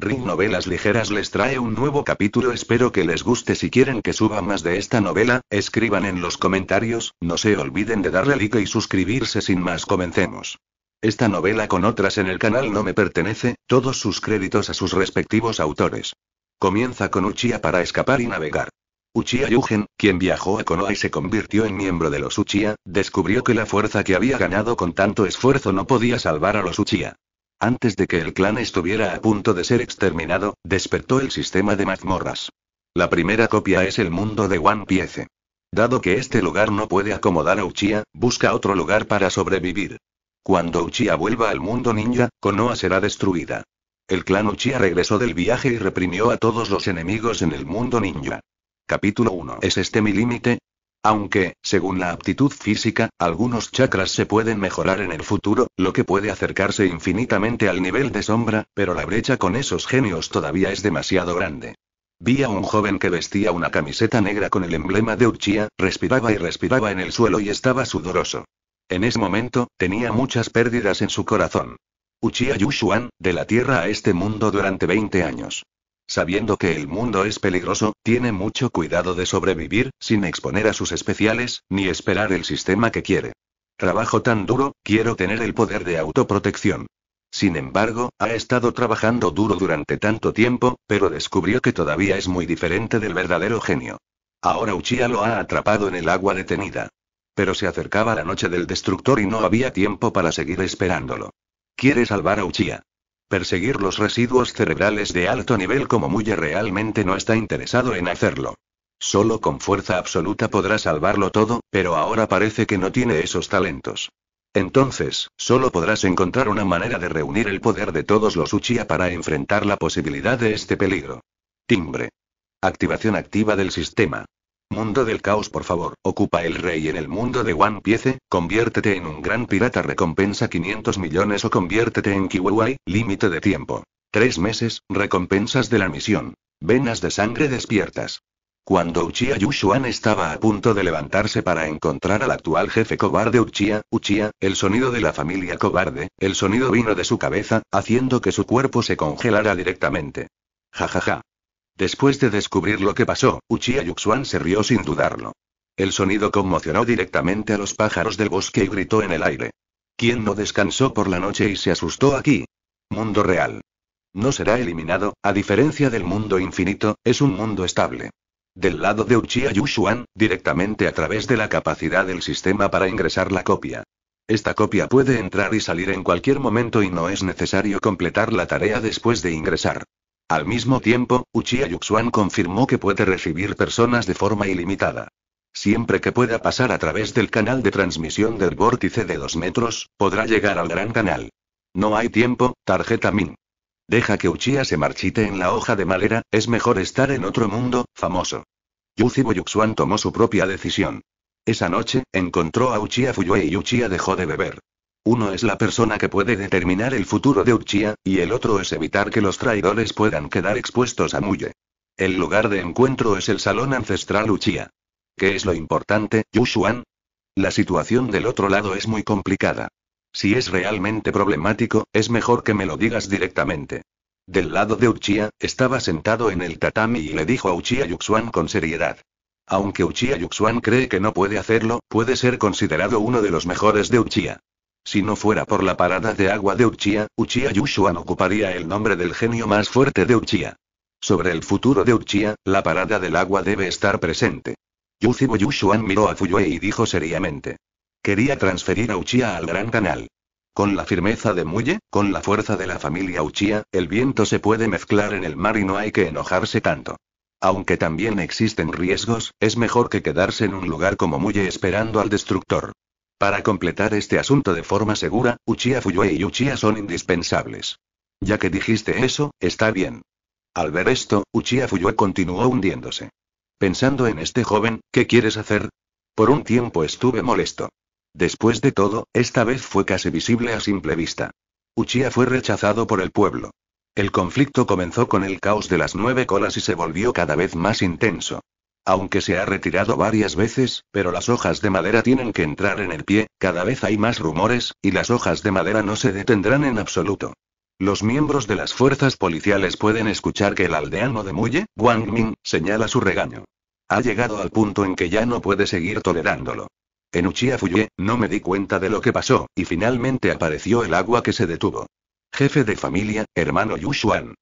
Ring Novelas Ligeras les trae un nuevo capítulo. Espero que les guste. Si quieren que suba más de esta novela, escriban en los comentarios. No se olviden de darle like y suscribirse. Sin más, comencemos. Esta novela con otras en el canal no me pertenece, todos sus créditos a sus respectivos autores. Comienza con Uchiha para escapar y navegar. Uchiha Yugen, quien viajó a Konoha y se convirtió en miembro de los Uchiha, descubrió que la fuerza que había ganado con tanto esfuerzo no podía salvar a los Uchia. Antes de que el clan estuviera a punto de ser exterminado, despertó el sistema de mazmorras. La primera copia es el mundo de One Piece. Dado que este lugar no puede acomodar a Uchiha, busca otro lugar para sobrevivir. Cuando Uchiha vuelva al mundo ninja, Konoha será destruida. El clan Uchiha regresó del viaje y reprimió a todos los enemigos en el mundo ninja. Capítulo 1. ¿Es este mi límite? Aunque, según la aptitud física, algunos chakras se pueden mejorar en el futuro, lo que puede acercarse infinitamente al nivel de sombra, pero la brecha con esos genios todavía es demasiado grande. Vi a un joven que vestía una camiseta negra con el emblema de Uchiha, respiraba y respiraba en el suelo y estaba sudoroso. En ese momento, tenía muchas pérdidas en su corazón. Uchiha Yushuan, de la Tierra a este mundo durante 20 años sabiendo que el mundo es peligroso, tiene mucho cuidado de sobrevivir, sin exponer a sus especiales, ni esperar el sistema que quiere. Trabajo tan duro, quiero tener el poder de autoprotección. Sin embargo, ha estado trabajando duro durante tanto tiempo, pero descubrió que todavía es muy diferente del verdadero genio. Ahora Uchiha lo ha atrapado en el agua detenida. Pero se acercaba la noche del destructor y no había tiempo para seguir esperándolo. Quiere salvar a Uchiha. Perseguir los residuos cerebrales de alto nivel como Muye realmente no está interesado en hacerlo. Solo con fuerza absoluta podrá salvarlo todo, pero ahora parece que no tiene esos talentos. Entonces, solo podrás encontrar una manera de reunir el poder de todos los Uchiha para enfrentar la posibilidad de este peligro. Timbre. Activación activa del sistema. Mundo del caos, por favor, ocupa el rey en el mundo de One Piece, conviértete en un gran pirata, recompensa 500 millones o conviértete en Kiwiwai, límite de tiempo. Tres meses, recompensas de la misión. Venas de sangre despiertas. Cuando Uchiha Yushuan estaba a punto de levantarse para encontrar al actual jefe cobarde Uchiha, Uchiha, el sonido de la familia cobarde, el sonido vino de su cabeza, haciendo que su cuerpo se congelara directamente. Jajaja. ja ja. Después de descubrir lo que pasó, Uchiha Yuxuan se rió sin dudarlo. El sonido conmocionó directamente a los pájaros del bosque y gritó en el aire. ¿Quién no descansó por la noche y se asustó aquí? Mundo real. No será eliminado, a diferencia del mundo infinito, es un mundo estable. Del lado de Uchiha Yuxuan, directamente a través de la capacidad del sistema para ingresar la copia. Esta copia puede entrar y salir en cualquier momento y no es necesario completar la tarea después de ingresar. Al mismo tiempo, Uchiha Yuxuan confirmó que puede recibir personas de forma ilimitada. Siempre que pueda pasar a través del canal de transmisión del vórtice de dos metros, podrá llegar al gran canal. No hay tiempo, tarjeta Min. Deja que Uchiha se marchite en la hoja de madera, es mejor estar en otro mundo, famoso. Yuzibo Yuxuan tomó su propia decisión. Esa noche, encontró a Uchiha Fuyue y Uchiha dejó de beber. Uno es la persona que puede determinar el futuro de Uchiha, y el otro es evitar que los traidores puedan quedar expuestos a Muye. El lugar de encuentro es el salón ancestral Uchiha. ¿Qué es lo importante, Yushuan? La situación del otro lado es muy complicada. Si es realmente problemático, es mejor que me lo digas directamente. Del lado de Uchiha, estaba sentado en el tatami y le dijo a Uchiha Yuxuan con seriedad. Aunque Uchiha Yuxuan cree que no puede hacerlo, puede ser considerado uno de los mejores de Uchiha. Si no fuera por la parada de agua de Uchiha, Uchiha Yushuan ocuparía el nombre del genio más fuerte de Uchiha. Sobre el futuro de Uchiha, la parada del agua debe estar presente. Yuzibo Yushuan miró a Fuyue y dijo seriamente. Quería transferir a Uchiha al Gran Canal. Con la firmeza de Muye, con la fuerza de la familia Uchiha, el viento se puede mezclar en el mar y no hay que enojarse tanto. Aunque también existen riesgos, es mejor que quedarse en un lugar como Muye esperando al destructor. Para completar este asunto de forma segura, Uchiha Fuyue y Uchiha son indispensables. Ya que dijiste eso, está bien. Al ver esto, Uchiha Fuyue continuó hundiéndose. Pensando en este joven, ¿qué quieres hacer? Por un tiempo estuve molesto. Después de todo, esta vez fue casi visible a simple vista. Uchiha fue rechazado por el pueblo. El conflicto comenzó con el caos de las nueve colas y se volvió cada vez más intenso aunque se ha retirado varias veces, pero las hojas de madera tienen que entrar en el pie, cada vez hay más rumores, y las hojas de madera no se detendrán en absoluto. Los miembros de las fuerzas policiales pueden escuchar que el aldeano de Muye, Wang Ming, señala su regaño. Ha llegado al punto en que ya no puede seguir tolerándolo. En Uchia Fuye, no me di cuenta de lo que pasó, y finalmente apareció el agua que se detuvo. Jefe de familia, hermano Yushuan,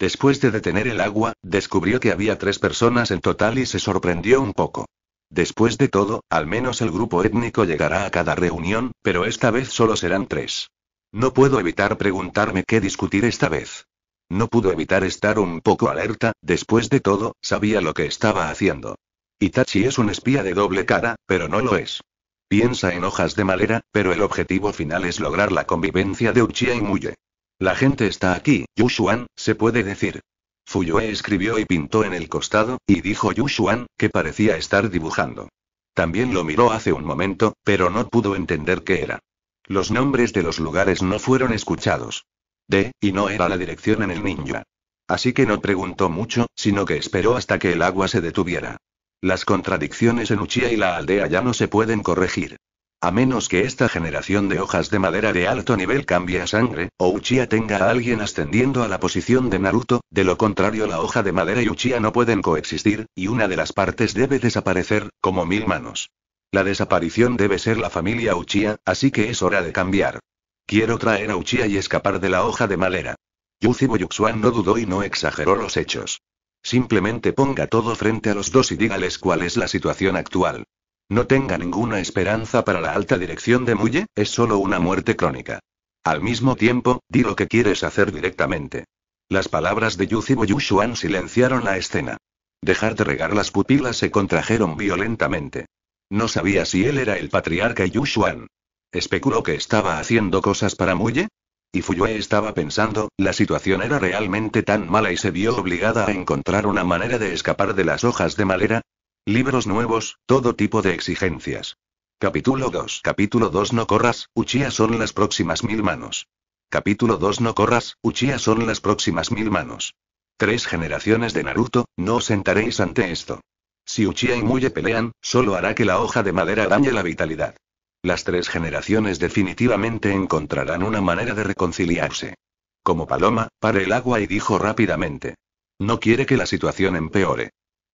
Después de detener el agua, descubrió que había tres personas en total y se sorprendió un poco. Después de todo, al menos el grupo étnico llegará a cada reunión, pero esta vez solo serán tres. No puedo evitar preguntarme qué discutir esta vez. No pudo evitar estar un poco alerta, después de todo, sabía lo que estaba haciendo. Itachi es un espía de doble cara, pero no lo es. Piensa en hojas de madera, pero el objetivo final es lograr la convivencia de Uchiha y Muye. La gente está aquí, Yushuan, se puede decir. Fuyue escribió y pintó en el costado, y dijo Yushuan, que parecía estar dibujando. También lo miró hace un momento, pero no pudo entender qué era. Los nombres de los lugares no fueron escuchados. De, y no era la dirección en el ninja. Así que no preguntó mucho, sino que esperó hasta que el agua se detuviera. Las contradicciones en Uchiha y la aldea ya no se pueden corregir. A menos que esta generación de hojas de madera de alto nivel cambie a sangre, o Uchiha tenga a alguien ascendiendo a la posición de Naruto, de lo contrario la hoja de madera y Uchiha no pueden coexistir, y una de las partes debe desaparecer, como mil manos. La desaparición debe ser la familia Uchiha, así que es hora de cambiar. Quiero traer a Uchiha y escapar de la hoja de madera. Yuzibo Yuxuan no dudó y no exageró los hechos. Simplemente ponga todo frente a los dos y dígales cuál es la situación actual. No tenga ninguna esperanza para la alta dirección de Muye, es solo una muerte crónica. Al mismo tiempo, di lo que quieres hacer directamente. Las palabras de Yuzibo Yushuan silenciaron la escena. Dejar de regar las pupilas se contrajeron violentamente. No sabía si él era el patriarca Yushuan. ¿Especuló que estaba haciendo cosas para Muye? Y Fuyue estaba pensando, la situación era realmente tan mala y se vio obligada a encontrar una manera de escapar de las hojas de madera, Libros nuevos, todo tipo de exigencias. Capítulo 2. Capítulo 2 No corras, Uchiha son las próximas mil manos. Capítulo 2 No corras, Uchiha son las próximas mil manos. Tres generaciones de Naruto, no os sentaréis ante esto. Si Uchiha y Muye pelean, solo hará que la hoja de madera dañe la vitalidad. Las tres generaciones definitivamente encontrarán una manera de reconciliarse. Como paloma, para el agua y dijo rápidamente. No quiere que la situación empeore.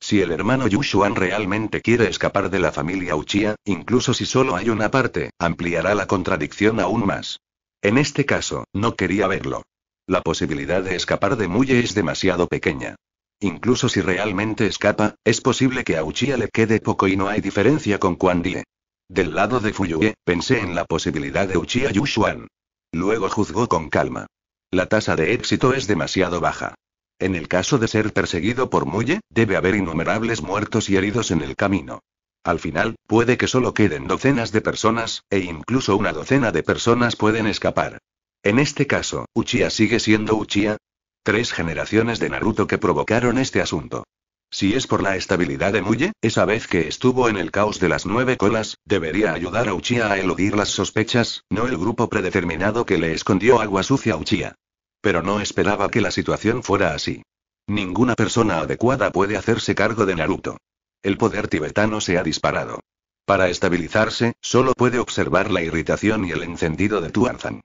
Si el hermano Yushuan realmente quiere escapar de la familia Uchiha, incluso si solo hay una parte, ampliará la contradicción aún más. En este caso, no quería verlo. La posibilidad de escapar de Muye es demasiado pequeña. Incluso si realmente escapa, es posible que a Uchiha le quede poco y no hay diferencia con Quan Die. Del lado de Fuyue, pensé en la posibilidad de Uchiha Yushuan. Luego juzgó con calma. La tasa de éxito es demasiado baja. En el caso de ser perseguido por Muye, debe haber innumerables muertos y heridos en el camino. Al final, puede que solo queden docenas de personas, e incluso una docena de personas pueden escapar. En este caso, Uchiha sigue siendo Uchiha. Tres generaciones de Naruto que provocaron este asunto. Si es por la estabilidad de Muye, esa vez que estuvo en el caos de las nueve colas, debería ayudar a Uchiha a eludir las sospechas, no el grupo predeterminado que le escondió agua sucia a Uchiha. Pero no esperaba que la situación fuera así. Ninguna persona adecuada puede hacerse cargo de Naruto. El poder tibetano se ha disparado. Para estabilizarse, solo puede observar la irritación y el encendido de Tuanzan.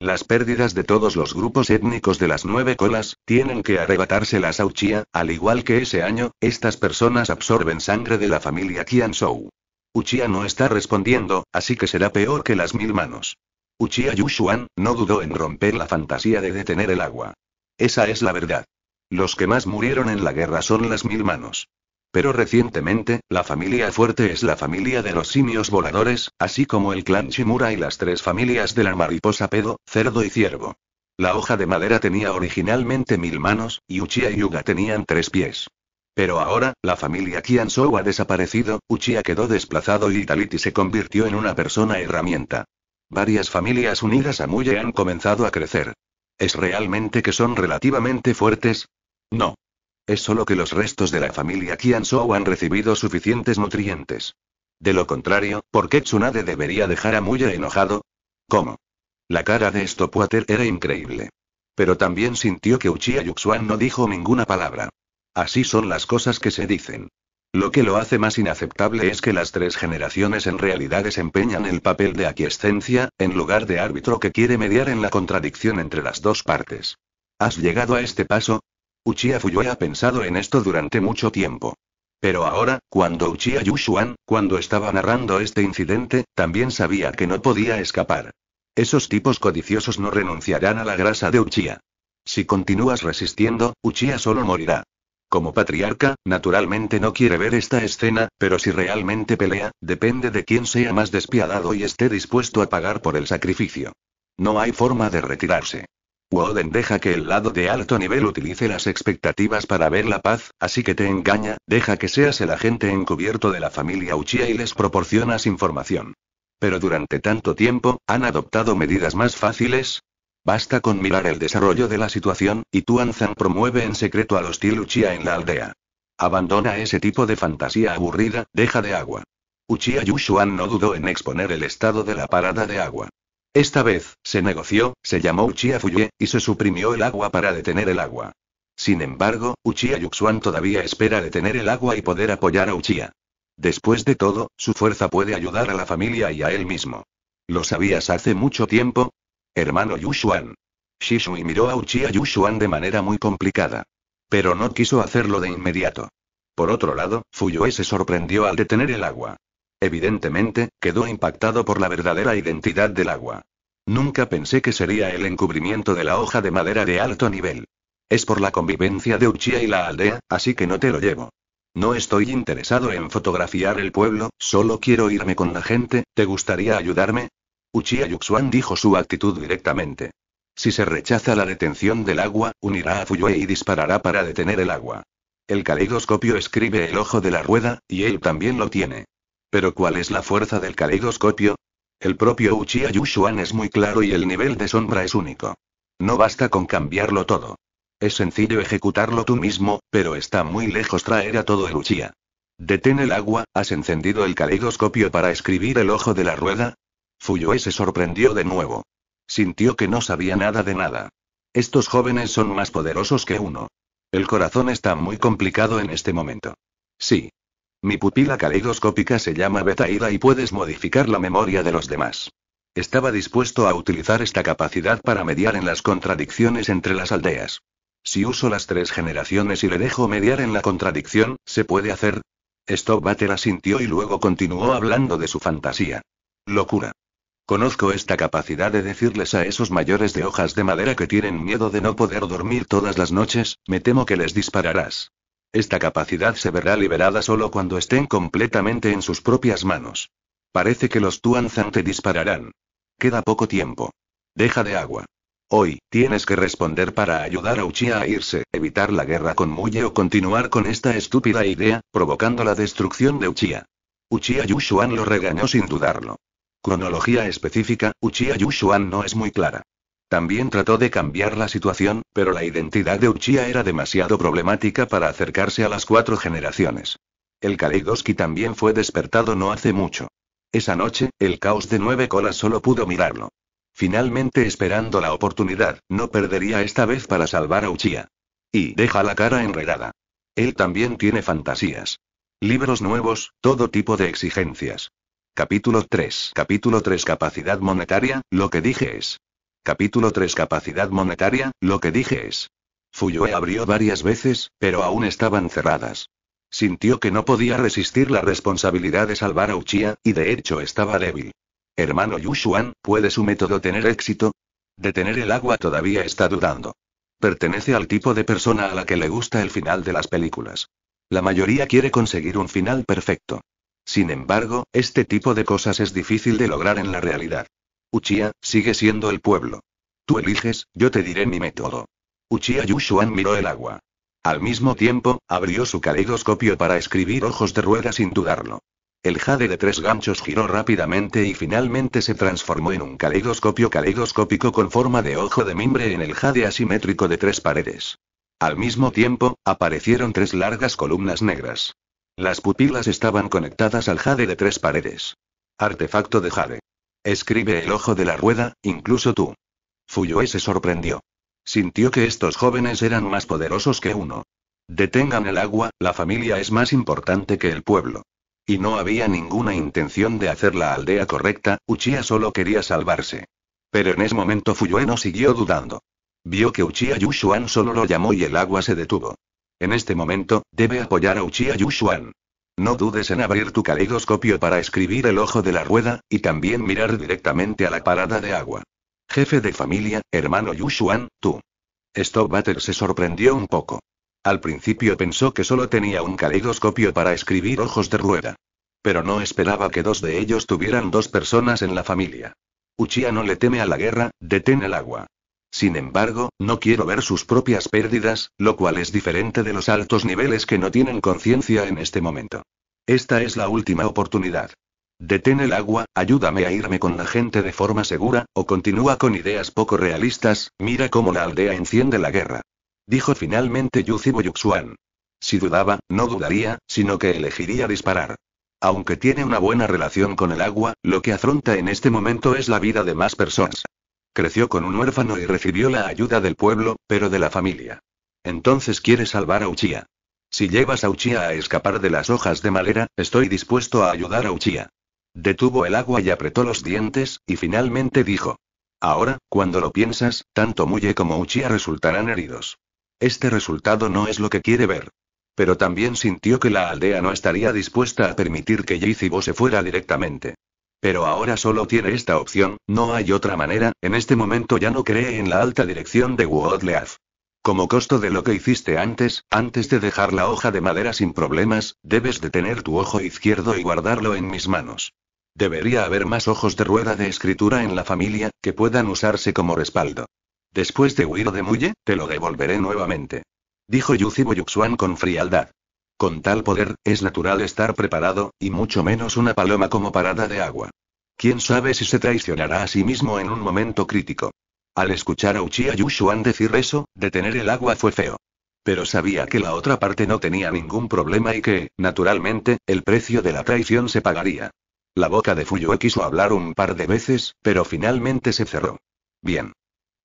Las pérdidas de todos los grupos étnicos de las nueve colas, tienen que arrebatárselas a Uchiha, al igual que ese año, estas personas absorben sangre de la familia Qian Shou. Uchiha no está respondiendo, así que será peor que las mil manos. Uchiha Yushuan, no dudó en romper la fantasía de detener el agua. Esa es la verdad. Los que más murieron en la guerra son las mil manos. Pero recientemente, la familia fuerte es la familia de los simios voladores, así como el clan Shimura y las tres familias de la mariposa pedo, cerdo y ciervo. La hoja de madera tenía originalmente mil manos, y Uchiha y Yuga tenían tres pies. Pero ahora, la familia Kiansou ha desaparecido, Uchiha quedó desplazado y Taliti se convirtió en una persona herramienta. Varias familias unidas a Muye han comenzado a crecer. ¿Es realmente que son relativamente fuertes? No. Es solo que los restos de la familia Qianzhou han recibido suficientes nutrientes. De lo contrario, ¿por qué Tsunade debería dejar a Muye enojado? ¿Cómo? La cara de Stopwater era increíble. Pero también sintió que Uchiha Yuxuan no dijo ninguna palabra. Así son las cosas que se dicen. Lo que lo hace más inaceptable es que las tres generaciones en realidad desempeñan el papel de aquiescencia, en lugar de árbitro que quiere mediar en la contradicción entre las dos partes. ¿Has llegado a este paso? Uchiha Fuyue ha pensado en esto durante mucho tiempo. Pero ahora, cuando Uchiha Yushuan, cuando estaba narrando este incidente, también sabía que no podía escapar. Esos tipos codiciosos no renunciarán a la grasa de Uchiha. Si continúas resistiendo, Uchiha solo morirá. Como patriarca, naturalmente no quiere ver esta escena, pero si realmente pelea, depende de quién sea más despiadado y esté dispuesto a pagar por el sacrificio. No hay forma de retirarse. Woden deja que el lado de alto nivel utilice las expectativas para ver la paz, así que te engaña, deja que seas el agente encubierto de la familia Uchiha y les proporcionas información. Pero durante tanto tiempo, han adoptado medidas más fáciles, Basta con mirar el desarrollo de la situación, y Tuanzan promueve en secreto al hostil Uchia en la aldea. Abandona ese tipo de fantasía aburrida, deja de agua. Uchia Yushuan no dudó en exponer el estado de la parada de agua. Esta vez, se negoció, se llamó Uchia Fuye, y se suprimió el agua para detener el agua. Sin embargo, Uchia Yuxuan todavía espera detener el agua y poder apoyar a Uchia. Después de todo, su fuerza puede ayudar a la familia y a él mismo. Lo sabías hace mucho tiempo, Hermano Yushuan. Shishui miró a Uchiha Yushuan de manera muy complicada. Pero no quiso hacerlo de inmediato. Por otro lado, Fuyue se sorprendió al detener el agua. Evidentemente, quedó impactado por la verdadera identidad del agua. Nunca pensé que sería el encubrimiento de la hoja de madera de alto nivel. Es por la convivencia de Uchiha y la aldea, así que no te lo llevo. No estoy interesado en fotografiar el pueblo, solo quiero irme con la gente, ¿te gustaría ayudarme? Uchiha Yuxuan dijo su actitud directamente. Si se rechaza la detención del agua, unirá a Fuyue y disparará para detener el agua. El caleidoscopio escribe el ojo de la rueda, y él también lo tiene. Pero ¿cuál es la fuerza del caleidoscopio? El propio Uchiha Yuxuan es muy claro y el nivel de sombra es único. No basta con cambiarlo todo. Es sencillo ejecutarlo tú mismo, pero está muy lejos traer a todo el Uchiha. Detén el agua, has encendido el caleidoscopio para escribir el ojo de la rueda, Fuyue se sorprendió de nuevo. Sintió que no sabía nada de nada. Estos jóvenes son más poderosos que uno. El corazón está muy complicado en este momento. Sí. Mi pupila caleidoscópica se llama Betaida y puedes modificar la memoria de los demás. Estaba dispuesto a utilizar esta capacidad para mediar en las contradicciones entre las aldeas. Si uso las tres generaciones y le dejo mediar en la contradicción, ¿se puede hacer? Stop la sintió y luego continuó hablando de su fantasía. Locura. Conozco esta capacidad de decirles a esos mayores de hojas de madera que tienen miedo de no poder dormir todas las noches, me temo que les dispararás. Esta capacidad se verá liberada solo cuando estén completamente en sus propias manos. Parece que los Tuanzan te dispararán. Queda poco tiempo. Deja de agua. Hoy, tienes que responder para ayudar a Uchiha a irse, evitar la guerra con Muye o continuar con esta estúpida idea, provocando la destrucción de Uchiha. Uchiha Yushuan lo regañó sin dudarlo cronología específica, Uchiha Yushuan no es muy clara. También trató de cambiar la situación, pero la identidad de Uchiha era demasiado problemática para acercarse a las cuatro generaciones. El Kaleidoski también fue despertado no hace mucho. Esa noche, el caos de nueve colas solo pudo mirarlo. Finalmente esperando la oportunidad, no perdería esta vez para salvar a Uchiha. Y deja la cara enredada. Él también tiene fantasías. Libros nuevos, todo tipo de exigencias. Capítulo 3. Capítulo 3. Capacidad monetaria, lo que dije es. Capítulo 3. Capacidad monetaria, lo que dije es. Fuyue abrió varias veces, pero aún estaban cerradas. Sintió que no podía resistir la responsabilidad de salvar a Uchia, y de hecho estaba débil. Hermano Yushuan, ¿puede su método tener éxito? Detener el agua todavía está dudando. Pertenece al tipo de persona a la que le gusta el final de las películas. La mayoría quiere conseguir un final perfecto. Sin embargo, este tipo de cosas es difícil de lograr en la realidad. Uchiha, sigue siendo el pueblo. Tú eliges, yo te diré mi método. Uchiha Yushuan miró el agua. Al mismo tiempo, abrió su caleidoscopio para escribir ojos de rueda sin dudarlo. El jade de tres ganchos giró rápidamente y finalmente se transformó en un caleidoscopio caleidoscópico con forma de ojo de mimbre en el jade asimétrico de tres paredes. Al mismo tiempo, aparecieron tres largas columnas negras. Las pupilas estaban conectadas al jade de tres paredes. Artefacto de jade. Escribe el ojo de la rueda, incluso tú. Fuyue se sorprendió. Sintió que estos jóvenes eran más poderosos que uno. Detengan el agua, la familia es más importante que el pueblo. Y no había ninguna intención de hacer la aldea correcta, Uchiha solo quería salvarse. Pero en ese momento Fuyue no siguió dudando. Vio que Uchiha Yushuan solo lo llamó y el agua se detuvo. En este momento, debe apoyar a Uchiha Yushuan. No dudes en abrir tu caleidoscopio para escribir el ojo de la rueda, y también mirar directamente a la parada de agua. Jefe de familia, hermano Yushuan, tú. Stop Butter se sorprendió un poco. Al principio pensó que solo tenía un caleidoscopio para escribir ojos de rueda. Pero no esperaba que dos de ellos tuvieran dos personas en la familia. Uchiha no le teme a la guerra, detén el agua. Sin embargo, no quiero ver sus propias pérdidas, lo cual es diferente de los altos niveles que no tienen conciencia en este momento. Esta es la última oportunidad. Detén el agua, ayúdame a irme con la gente de forma segura, o continúa con ideas poco realistas, mira cómo la aldea enciende la guerra. Dijo finalmente Yuzibo Yuxuan. Si dudaba, no dudaría, sino que elegiría disparar. Aunque tiene una buena relación con el agua, lo que afronta en este momento es la vida de más personas. Creció con un huérfano y recibió la ayuda del pueblo, pero de la familia. Entonces quiere salvar a Uchia. Si llevas a Uchia a escapar de las hojas de malera, estoy dispuesto a ayudar a Uchia. Detuvo el agua y apretó los dientes, y finalmente dijo. Ahora, cuando lo piensas, tanto Muye como Uchia resultarán heridos. Este resultado no es lo que quiere ver. Pero también sintió que la aldea no estaría dispuesta a permitir que Yeizibo se fuera directamente. Pero ahora solo tiene esta opción, no hay otra manera, en este momento ya no cree en la alta dirección de Woodleaf. Como costo de lo que hiciste antes, antes de dejar la hoja de madera sin problemas, debes de tener tu ojo izquierdo y guardarlo en mis manos. Debería haber más ojos de rueda de escritura en la familia, que puedan usarse como respaldo. Después de huir de Muye, te lo devolveré nuevamente. Dijo Yuzibo Yuxuan con frialdad. Con tal poder, es natural estar preparado, y mucho menos una paloma como parada de agua. Quién sabe si se traicionará a sí mismo en un momento crítico. Al escuchar a Uchiha Yushuan decir eso, detener el agua fue feo. Pero sabía que la otra parte no tenía ningún problema y que, naturalmente, el precio de la traición se pagaría. La boca de Fuyue quiso hablar un par de veces, pero finalmente se cerró. Bien.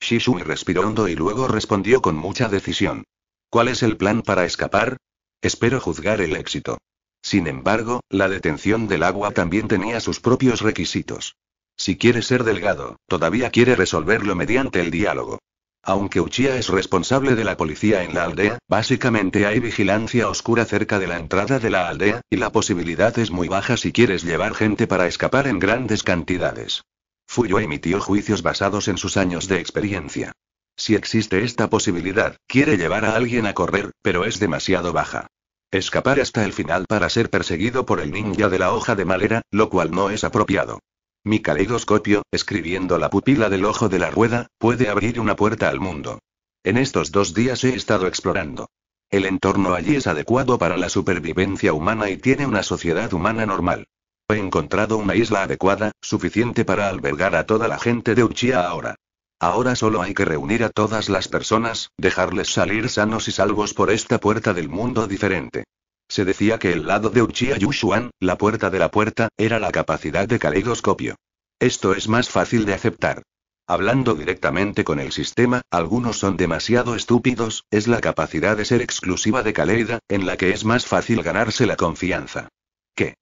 Shishui respiró hondo y luego respondió con mucha decisión. ¿Cuál es el plan para escapar? Espero juzgar el éxito. Sin embargo, la detención del agua también tenía sus propios requisitos. Si quiere ser delgado, todavía quiere resolverlo mediante el diálogo. Aunque Uchiha es responsable de la policía en la aldea, básicamente hay vigilancia oscura cerca de la entrada de la aldea, y la posibilidad es muy baja si quieres llevar gente para escapar en grandes cantidades. Fuyo emitió juicios basados en sus años de experiencia. Si existe esta posibilidad, quiere llevar a alguien a correr, pero es demasiado baja. Escapar hasta el final para ser perseguido por el ninja de la hoja de madera, lo cual no es apropiado. Mi caleidoscopio, escribiendo la pupila del ojo de la rueda, puede abrir una puerta al mundo. En estos dos días he estado explorando. El entorno allí es adecuado para la supervivencia humana y tiene una sociedad humana normal. He encontrado una isla adecuada, suficiente para albergar a toda la gente de Uchia ahora. Ahora solo hay que reunir a todas las personas, dejarles salir sanos y salvos por esta puerta del mundo diferente. Se decía que el lado de Uchiha Yushuan, la puerta de la puerta, era la capacidad de caleidoscopio. Esto es más fácil de aceptar. Hablando directamente con el sistema, algunos son demasiado estúpidos, es la capacidad de ser exclusiva de Kaleida, en la que es más fácil ganarse la confianza. ¿Qué?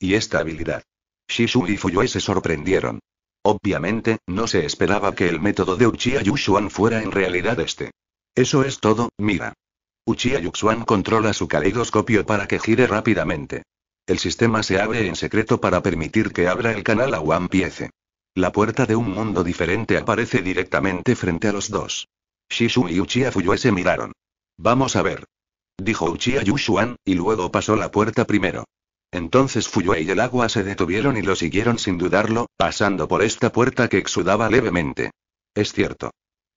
Y esta habilidad. Shishu y Fuyue se sorprendieron. Obviamente, no se esperaba que el método de Uchiha Yuxuan fuera en realidad este. Eso es todo, mira. Uchiha Yuxuan controla su caleidoscopio para que gire rápidamente. El sistema se abre en secreto para permitir que abra el canal a One Piece. La puerta de un mundo diferente aparece directamente frente a los dos. Shishu y Uchiha Fuyue se miraron. Vamos a ver. Dijo Uchiha Yushuan, y luego pasó la puerta primero. Entonces Fuyue y el agua se detuvieron y lo siguieron sin dudarlo, pasando por esta puerta que exudaba levemente. Es cierto.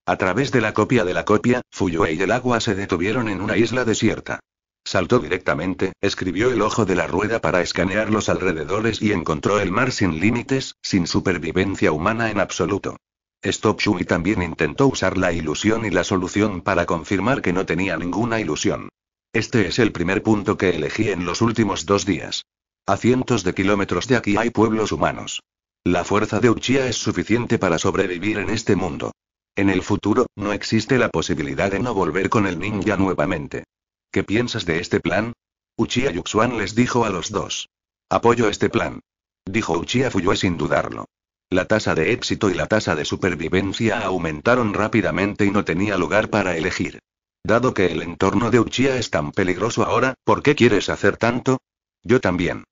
A través de la copia de la copia, Fuyue y el agua se detuvieron en una isla desierta. Saltó directamente, escribió el ojo de la rueda para escanear los alrededores y encontró el mar sin límites, sin supervivencia humana en absoluto. Stop Shui también intentó usar la ilusión y la solución para confirmar que no tenía ninguna ilusión. Este es el primer punto que elegí en los últimos dos días. A cientos de kilómetros de aquí hay pueblos humanos. La fuerza de Uchiha es suficiente para sobrevivir en este mundo. En el futuro, no existe la posibilidad de no volver con el ninja nuevamente. ¿Qué piensas de este plan? Uchiha Yuxuan les dijo a los dos. Apoyo este plan. Dijo Uchiha Fuyue sin dudarlo. La tasa de éxito y la tasa de supervivencia aumentaron rápidamente y no tenía lugar para elegir. Dado que el entorno de Uchiha es tan peligroso ahora, ¿por qué quieres hacer tanto? Yo también.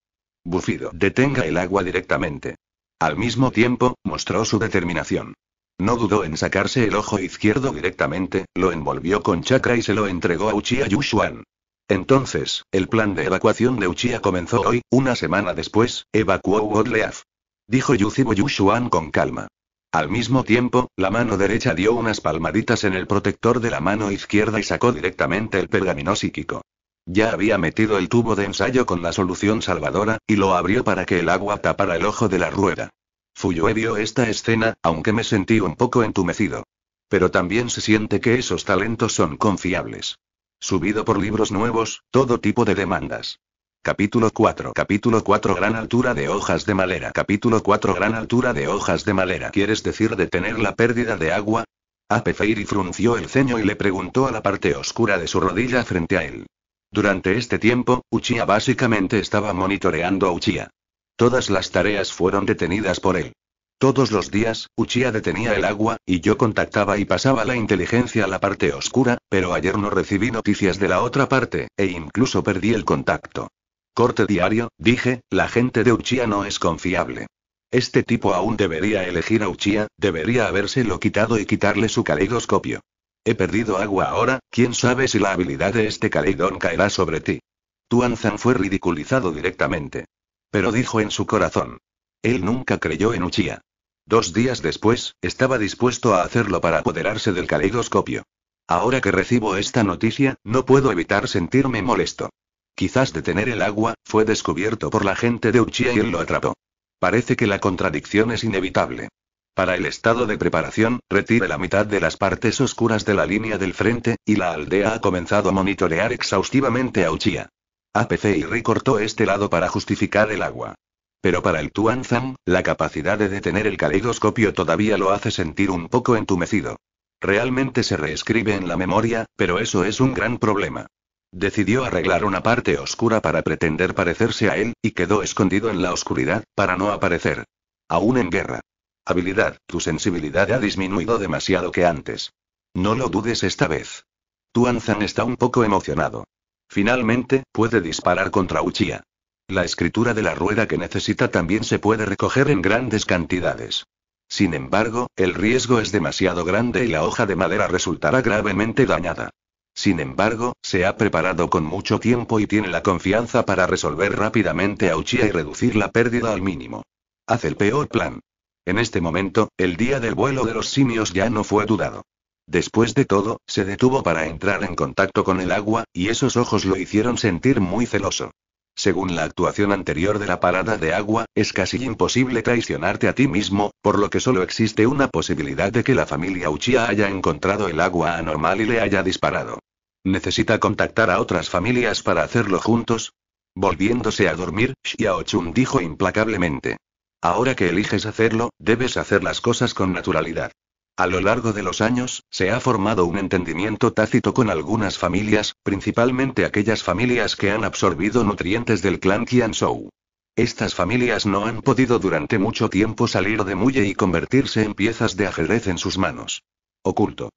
Bufido detenga el agua directamente. Al mismo tiempo, mostró su determinación. No dudó en sacarse el ojo izquierdo directamente, lo envolvió con chakra y se lo entregó a Uchiha Yushuan. Entonces, el plan de evacuación de Uchiha comenzó hoy, una semana después, evacuó Wodleaf. Dijo Yuzibo Yushuan con calma. Al mismo tiempo, la mano derecha dio unas palmaditas en el protector de la mano izquierda y sacó directamente el pergamino psíquico. Ya había metido el tubo de ensayo con la solución salvadora, y lo abrió para que el agua tapara el ojo de la rueda. Fuyue vio esta escena, aunque me sentí un poco entumecido. Pero también se siente que esos talentos son confiables. Subido por libros nuevos, todo tipo de demandas. Capítulo 4 Capítulo 4 Gran altura de hojas de madera Capítulo 4 Gran altura de hojas de madera ¿Quieres decir detener la pérdida de agua? Apefeiri frunció el ceño y le preguntó a la parte oscura de su rodilla frente a él. Durante este tiempo, Uchiha básicamente estaba monitoreando a Uchía. Todas las tareas fueron detenidas por él. Todos los días, Uchiha detenía el agua, y yo contactaba y pasaba la inteligencia a la parte oscura, pero ayer no recibí noticias de la otra parte, e incluso perdí el contacto. Corte diario, dije, la gente de Uchia no es confiable. Este tipo aún debería elegir a Uchia, debería habérselo quitado y quitarle su caleidoscopio. He perdido agua ahora, quién sabe si la habilidad de este caleidón caerá sobre ti. Tuanzan fue ridiculizado directamente. Pero dijo en su corazón. Él nunca creyó en Uchia. Dos días después, estaba dispuesto a hacerlo para apoderarse del caleidoscopio. Ahora que recibo esta noticia, no puedo evitar sentirme molesto quizás detener el agua, fue descubierto por la gente de Uchia y él lo atrapó. Parece que la contradicción es inevitable. Para el estado de preparación, retire la mitad de las partes oscuras de la línea del frente, y la aldea ha comenzado a monitorear exhaustivamente a Uchia. APC y recortó este lado para justificar el agua. Pero para el Tuanzam, la capacidad de detener el caleidoscopio todavía lo hace sentir un poco entumecido. Realmente se reescribe en la memoria, pero eso es un gran problema. Decidió arreglar una parte oscura para pretender parecerse a él, y quedó escondido en la oscuridad, para no aparecer. Aún en guerra. Habilidad, tu sensibilidad ha disminuido demasiado que antes. No lo dudes esta vez. Tu Anzan está un poco emocionado. Finalmente, puede disparar contra Uchiha. La escritura de la rueda que necesita también se puede recoger en grandes cantidades. Sin embargo, el riesgo es demasiado grande y la hoja de madera resultará gravemente dañada. Sin embargo, se ha preparado con mucho tiempo y tiene la confianza para resolver rápidamente a Uchiha y reducir la pérdida al mínimo. Hace el peor plan. En este momento, el día del vuelo de los simios ya no fue dudado. Después de todo, se detuvo para entrar en contacto con el agua, y esos ojos lo hicieron sentir muy celoso. Según la actuación anterior de la parada de agua, es casi imposible traicionarte a ti mismo, por lo que solo existe una posibilidad de que la familia Uchiha haya encontrado el agua anormal y le haya disparado. Necesita contactar a otras familias para hacerlo juntos. Volviéndose a dormir, chun dijo implacablemente. Ahora que eliges hacerlo, debes hacer las cosas con naturalidad. A lo largo de los años, se ha formado un entendimiento tácito con algunas familias, principalmente aquellas familias que han absorbido nutrientes del clan Qianzhou. Estas familias no han podido durante mucho tiempo salir de Muye y convertirse en piezas de ajedrez en sus manos. Oculto.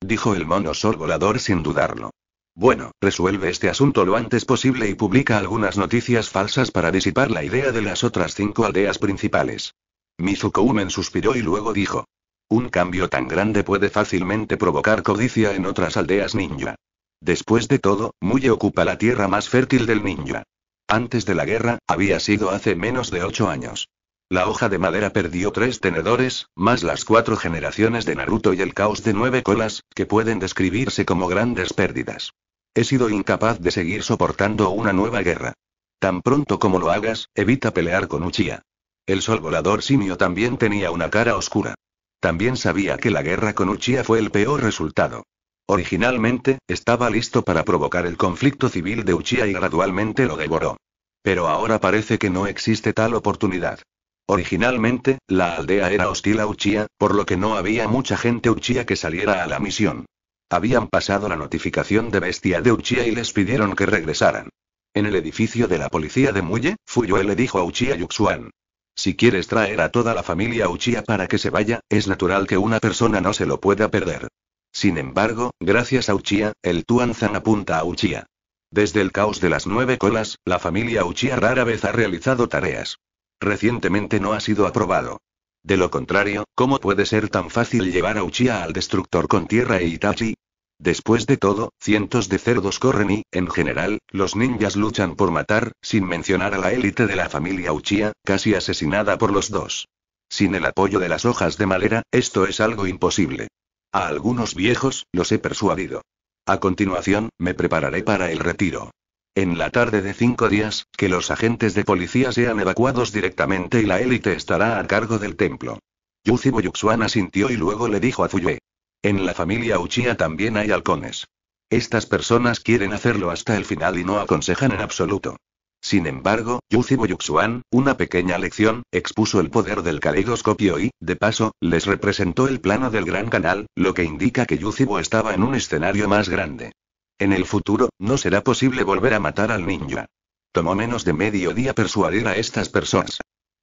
Dijo el sol volador sin dudarlo. Bueno, resuelve este asunto lo antes posible y publica algunas noticias falsas para disipar la idea de las otras cinco aldeas principales. Mizukoumen suspiró y luego dijo. Un cambio tan grande puede fácilmente provocar codicia en otras aldeas ninja. Después de todo, Muye ocupa la tierra más fértil del ninja. Antes de la guerra, había sido hace menos de ocho años. La hoja de madera perdió tres tenedores, más las cuatro generaciones de Naruto y el caos de nueve colas, que pueden describirse como grandes pérdidas. He sido incapaz de seguir soportando una nueva guerra. Tan pronto como lo hagas, evita pelear con Uchiha. El sol volador simio también tenía una cara oscura. También sabía que la guerra con Uchiha fue el peor resultado. Originalmente, estaba listo para provocar el conflicto civil de Uchiha y gradualmente lo devoró. Pero ahora parece que no existe tal oportunidad. Originalmente, la aldea era hostil a Uchiha, por lo que no había mucha gente Uchiha que saliera a la misión. Habían pasado la notificación de bestia de Uchia y les pidieron que regresaran. En el edificio de la policía de Muye, Fuyue le dijo a Uchiha Yuxuan. Si quieres traer a toda la familia Uchiha para que se vaya, es natural que una persona no se lo pueda perder. Sin embargo, gracias a Uchiha, el Tuanzan apunta a Uchiha. Desde el caos de las nueve colas, la familia Uchiha rara vez ha realizado tareas. Recientemente no ha sido aprobado. De lo contrario, ¿cómo puede ser tan fácil llevar a Uchiha al destructor con tierra e Itachi? Después de todo, cientos de cerdos corren y, en general, los ninjas luchan por matar, sin mencionar a la élite de la familia Uchiha, casi asesinada por los dos. Sin el apoyo de las hojas de madera, esto es algo imposible. A algunos viejos, los he persuadido. A continuación, me prepararé para el retiro. En la tarde de cinco días, que los agentes de policía sean evacuados directamente y la élite estará a cargo del templo. Yuzi Boyuxuan asintió y luego le dijo a Fuyue. En la familia Uchiha también hay halcones. Estas personas quieren hacerlo hasta el final y no aconsejan en absoluto. Sin embargo, Yuzibo Yuxuan, una pequeña lección, expuso el poder del caleidoscopio y, de paso, les representó el plano del gran canal, lo que indica que Yuzibo estaba en un escenario más grande. En el futuro, no será posible volver a matar al ninja. Tomó menos de medio día persuadir a estas personas.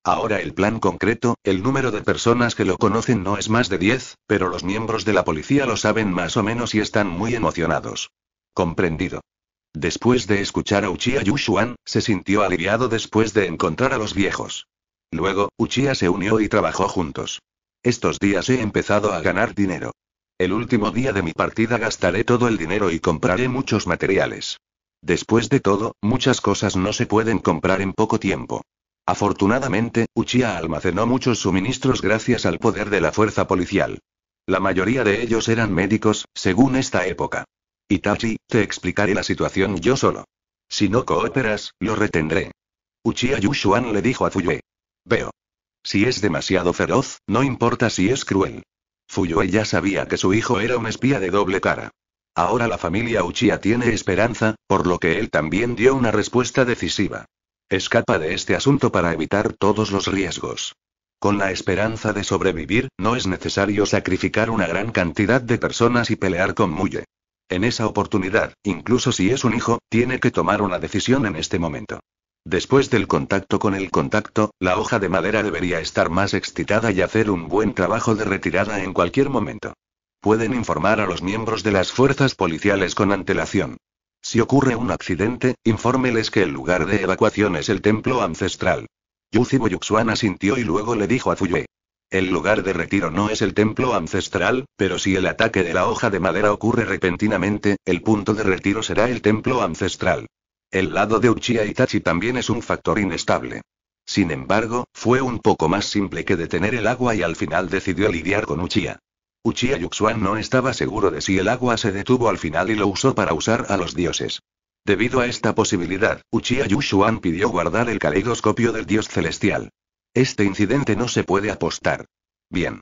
Ahora el plan concreto, el número de personas que lo conocen no es más de 10, pero los miembros de la policía lo saben más o menos y están muy emocionados. Comprendido. Después de escuchar a Uchiha Yushuan, se sintió aliviado después de encontrar a los viejos. Luego, Uchiha se unió y trabajó juntos. Estos días he empezado a ganar dinero. El último día de mi partida gastaré todo el dinero y compraré muchos materiales. Después de todo, muchas cosas no se pueden comprar en poco tiempo. Afortunadamente, Uchiha almacenó muchos suministros gracias al poder de la fuerza policial. La mayoría de ellos eran médicos, según esta época. Itachi, te explicaré la situación yo solo. Si no cooperas, lo retendré. Uchiha Yushuan le dijo a Fuyue. Veo. Si es demasiado feroz, no importa si es cruel. Fuyue ya sabía que su hijo era un espía de doble cara. Ahora la familia Uchiha tiene esperanza, por lo que él también dio una respuesta decisiva. Escapa de este asunto para evitar todos los riesgos. Con la esperanza de sobrevivir, no es necesario sacrificar una gran cantidad de personas y pelear con Muye. En esa oportunidad, incluso si es un hijo, tiene que tomar una decisión en este momento. Después del contacto con el contacto, la hoja de madera debería estar más excitada y hacer un buen trabajo de retirada en cualquier momento. Pueden informar a los miembros de las fuerzas policiales con antelación. Si ocurre un accidente, infórmeles que el lugar de evacuación es el templo ancestral. Yuzi Boyuxuan asintió y luego le dijo a Fuyue. El lugar de retiro no es el templo ancestral, pero si el ataque de la hoja de madera ocurre repentinamente, el punto de retiro será el templo ancestral. El lado de Uchiha Itachi también es un factor inestable. Sin embargo, fue un poco más simple que detener el agua y al final decidió lidiar con Uchiha. Uchiha Yuxuan no estaba seguro de si el agua se detuvo al final y lo usó para usar a los dioses. Debido a esta posibilidad, Uchiha Yuxuan pidió guardar el caleidoscopio del dios celestial. Este incidente no se puede apostar. Bien.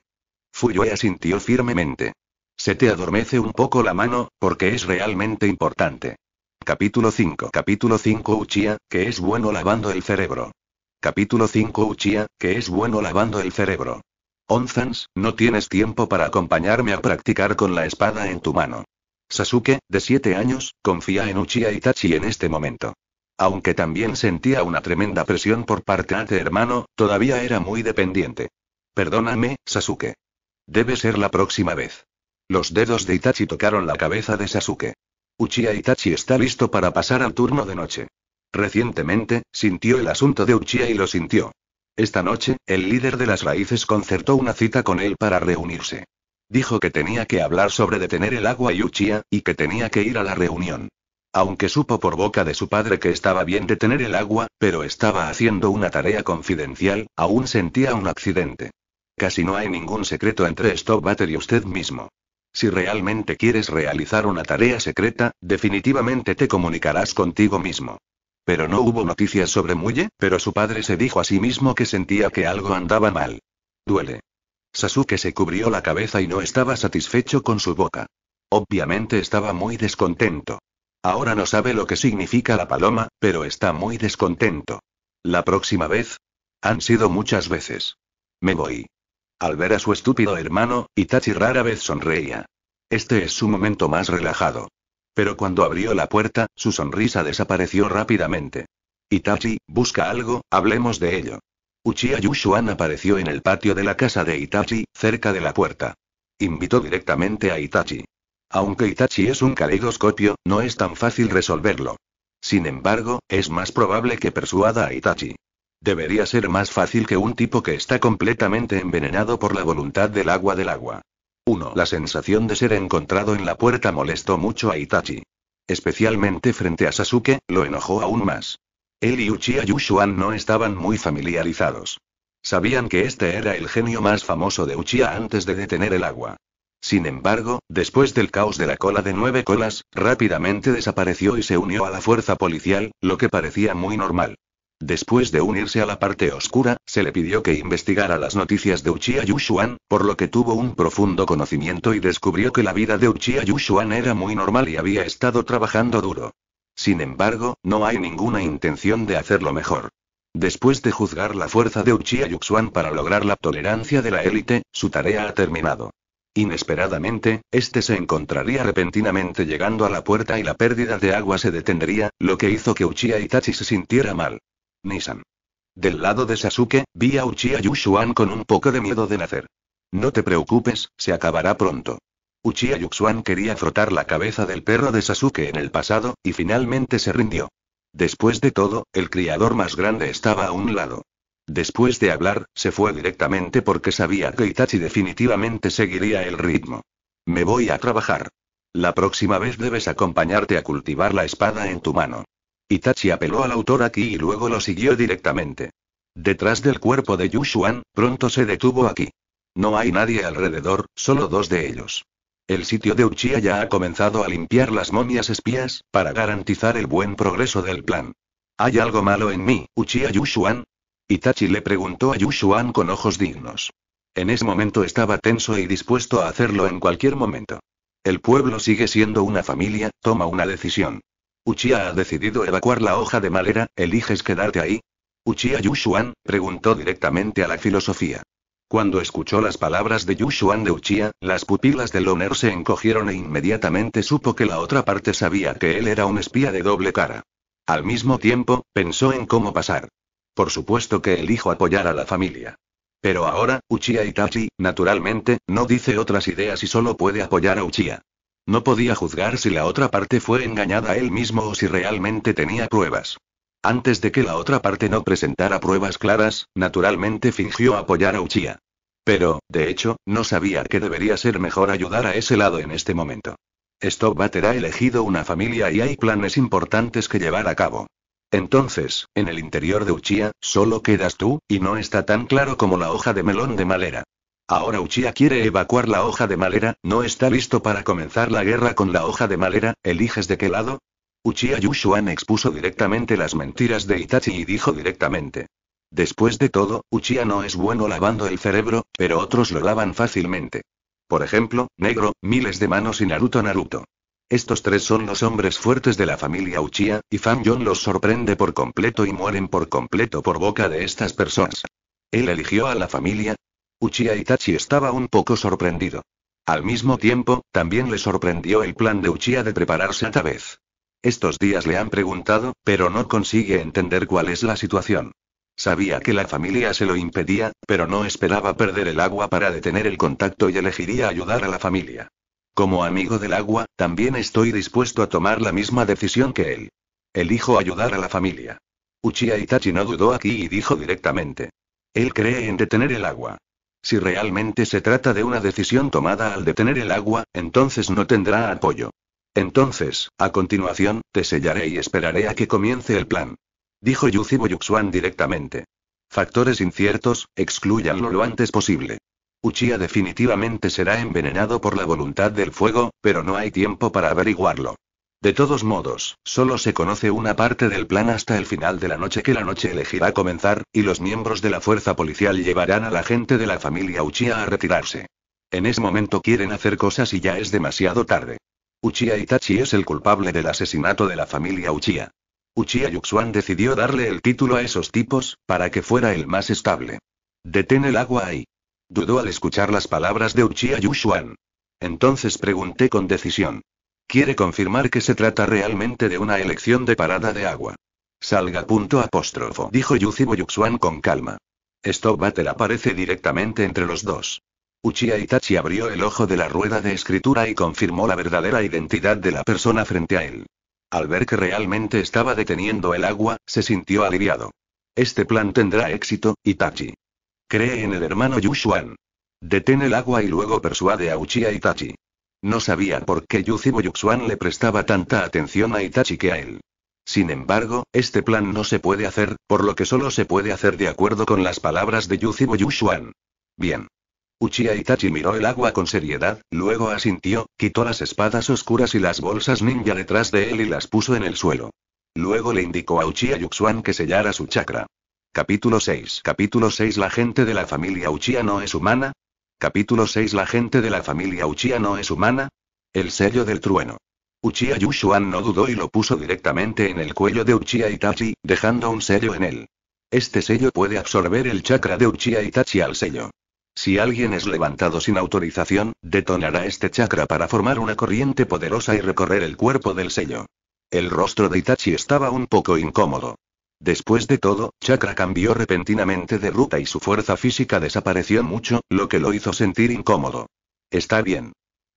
Fuyue asintió firmemente. Se te adormece un poco la mano, porque es realmente importante. Capítulo 5 Capítulo 5 Uchiha, que es bueno lavando el cerebro. Capítulo 5 Uchiha, que es bueno lavando el cerebro. Onzans, no tienes tiempo para acompañarme a practicar con la espada en tu mano. Sasuke, de siete años, confía en Uchiha Itachi en este momento. Aunque también sentía una tremenda presión por parte de hermano, todavía era muy dependiente. Perdóname, Sasuke. Debe ser la próxima vez. Los dedos de Itachi tocaron la cabeza de Sasuke. Uchiha Itachi está listo para pasar al turno de noche. Recientemente, sintió el asunto de Uchiha y lo sintió. Esta noche, el líder de las raíces concertó una cita con él para reunirse. Dijo que tenía que hablar sobre detener el agua y y que tenía que ir a la reunión. Aunque supo por boca de su padre que estaba bien detener el agua, pero estaba haciendo una tarea confidencial, aún sentía un accidente. Casi no hay ningún secreto entre Stop y usted mismo. Si realmente quieres realizar una tarea secreta, definitivamente te comunicarás contigo mismo. Pero no hubo noticias sobre Muye. pero su padre se dijo a sí mismo que sentía que algo andaba mal. Duele. Sasuke se cubrió la cabeza y no estaba satisfecho con su boca. Obviamente estaba muy descontento. Ahora no sabe lo que significa la paloma, pero está muy descontento. La próxima vez. Han sido muchas veces. Me voy. Al ver a su estúpido hermano, Itachi rara vez sonreía. Este es su momento más relajado. Pero cuando abrió la puerta, su sonrisa desapareció rápidamente. Itachi, busca algo, hablemos de ello. Uchiha Yushuan apareció en el patio de la casa de Itachi, cerca de la puerta. Invitó directamente a Itachi. Aunque Itachi es un caleidoscopio, no es tan fácil resolverlo. Sin embargo, es más probable que persuada a Itachi. Debería ser más fácil que un tipo que está completamente envenenado por la voluntad del agua del agua. 1. La sensación de ser encontrado en la puerta molestó mucho a Itachi. Especialmente frente a Sasuke, lo enojó aún más. Él y Uchiha Yushuan no estaban muy familiarizados. Sabían que este era el genio más famoso de Uchiha antes de detener el agua. Sin embargo, después del caos de la cola de nueve colas, rápidamente desapareció y se unió a la fuerza policial, lo que parecía muy normal. Después de unirse a la parte oscura, se le pidió que investigara las noticias de Uchiha Yushuan, por lo que tuvo un profundo conocimiento y descubrió que la vida de Uchiha Yushuan era muy normal y había estado trabajando duro. Sin embargo, no hay ninguna intención de hacerlo mejor. Después de juzgar la fuerza de Uchiha Yushuan para lograr la tolerancia de la élite, su tarea ha terminado. Inesperadamente, este se encontraría repentinamente llegando a la puerta y la pérdida de agua se detendría, lo que hizo que Uchiha Itachi se sintiera mal. Nissan. Del lado de Sasuke, vi a Uchiha Yushuan con un poco de miedo de nacer. No te preocupes, se acabará pronto. Uchiha Yuxuan quería frotar la cabeza del perro de Sasuke en el pasado, y finalmente se rindió. Después de todo, el criador más grande estaba a un lado. Después de hablar, se fue directamente porque sabía que Itachi definitivamente seguiría el ritmo. Me voy a trabajar. La próxima vez debes acompañarte a cultivar la espada en tu mano. Itachi apeló al autor aquí y luego lo siguió directamente. Detrás del cuerpo de Yushuan, pronto se detuvo aquí. No hay nadie alrededor, solo dos de ellos. El sitio de Uchiha ya ha comenzado a limpiar las momias espías, para garantizar el buen progreso del plan. ¿Hay algo malo en mí, Uchiha Yushuan? Itachi le preguntó a Yushuan con ojos dignos. En ese momento estaba tenso y dispuesto a hacerlo en cualquier momento. El pueblo sigue siendo una familia, toma una decisión. Uchiha ha decidido evacuar la hoja de madera, ¿eliges quedarte ahí? Uchiha Yushuan, preguntó directamente a la filosofía. Cuando escuchó las palabras de Yushuan de Uchiha, las pupilas del Loner se encogieron e inmediatamente supo que la otra parte sabía que él era un espía de doble cara. Al mismo tiempo, pensó en cómo pasar. Por supuesto que elijo apoyar a la familia. Pero ahora, Uchiha Itachi, naturalmente, no dice otras ideas y solo puede apoyar a Uchiha. No podía juzgar si la otra parte fue engañada a él mismo o si realmente tenía pruebas. Antes de que la otra parte no presentara pruebas claras, naturalmente fingió apoyar a Uchiha. Pero, de hecho, no sabía que debería ser mejor ayudar a ese lado en este momento. Stopbater ha elegido una familia y hay planes importantes que llevar a cabo. Entonces, en el interior de Uchiha, solo quedas tú, y no está tan claro como la hoja de melón de malera. Ahora Uchiha quiere evacuar la hoja de madera, no está listo para comenzar la guerra con la hoja de madera, ¿eliges de qué lado? Uchiha Yushuan expuso directamente las mentiras de Itachi y dijo directamente. Después de todo, Uchiha no es bueno lavando el cerebro, pero otros lo lavan fácilmente. Por ejemplo, Negro, Miles de Manos y Naruto Naruto. Estos tres son los hombres fuertes de la familia Uchiha, y Fan los sorprende por completo y mueren por completo por boca de estas personas. Él eligió a la familia, Uchiha Itachi estaba un poco sorprendido. Al mismo tiempo, también le sorprendió el plan de Uchiha de prepararse a vez. Estos días le han preguntado, pero no consigue entender cuál es la situación. Sabía que la familia se lo impedía, pero no esperaba perder el agua para detener el contacto y elegiría ayudar a la familia. Como amigo del agua, también estoy dispuesto a tomar la misma decisión que él. Elijo ayudar a la familia. Uchiha Itachi no dudó aquí y dijo directamente. Él cree en detener el agua. Si realmente se trata de una decisión tomada al detener el agua, entonces no tendrá apoyo. Entonces, a continuación, te sellaré y esperaré a que comience el plan. Dijo Yucibo Yuxuan directamente. Factores inciertos, excluyanlo lo antes posible. Uchiha definitivamente será envenenado por la voluntad del fuego, pero no hay tiempo para averiguarlo. De todos modos, solo se conoce una parte del plan hasta el final de la noche que la noche elegirá comenzar, y los miembros de la fuerza policial llevarán a la gente de la familia Uchiha a retirarse. En ese momento quieren hacer cosas y ya es demasiado tarde. Uchiha Itachi es el culpable del asesinato de la familia Uchiha. Uchiha Yuxuan decidió darle el título a esos tipos, para que fuera el más estable. Detén el agua ahí. Dudó al escuchar las palabras de Uchiha Yuxuan. Entonces pregunté con decisión quiere confirmar que se trata realmente de una elección de parada de agua. Salga punto apóstrofo, dijo Yuzi Yuxuan con calma. Stop Battle aparece directamente entre los dos. Uchiha Itachi abrió el ojo de la rueda de escritura y confirmó la verdadera identidad de la persona frente a él. Al ver que realmente estaba deteniendo el agua, se sintió aliviado. Este plan tendrá éxito, Itachi. Cree en el hermano Yushuan. Detén el agua y luego persuade a Uchiha Itachi. No sabía por qué Yucibo Yuxuan le prestaba tanta atención a Itachi que a él. Sin embargo, este plan no se puede hacer, por lo que solo se puede hacer de acuerdo con las palabras de Yuzibo Yuxuan. Bien. Uchiha Itachi miró el agua con seriedad, luego asintió, quitó las espadas oscuras y las bolsas ninja detrás de él y las puso en el suelo. Luego le indicó a Uchiha Yuxuan que sellara su chakra. Capítulo 6 Capítulo 6 La gente de la familia Uchiha no es humana, Capítulo 6 La gente de la familia Uchiha no es humana. El sello del trueno. Uchiha Yushuan no dudó y lo puso directamente en el cuello de Uchiha Itachi, dejando un sello en él. Este sello puede absorber el chakra de Uchiha Itachi al sello. Si alguien es levantado sin autorización, detonará este chakra para formar una corriente poderosa y recorrer el cuerpo del sello. El rostro de Itachi estaba un poco incómodo. Después de todo, Chakra cambió repentinamente de ruta y su fuerza física desapareció mucho, lo que lo hizo sentir incómodo. Está bien.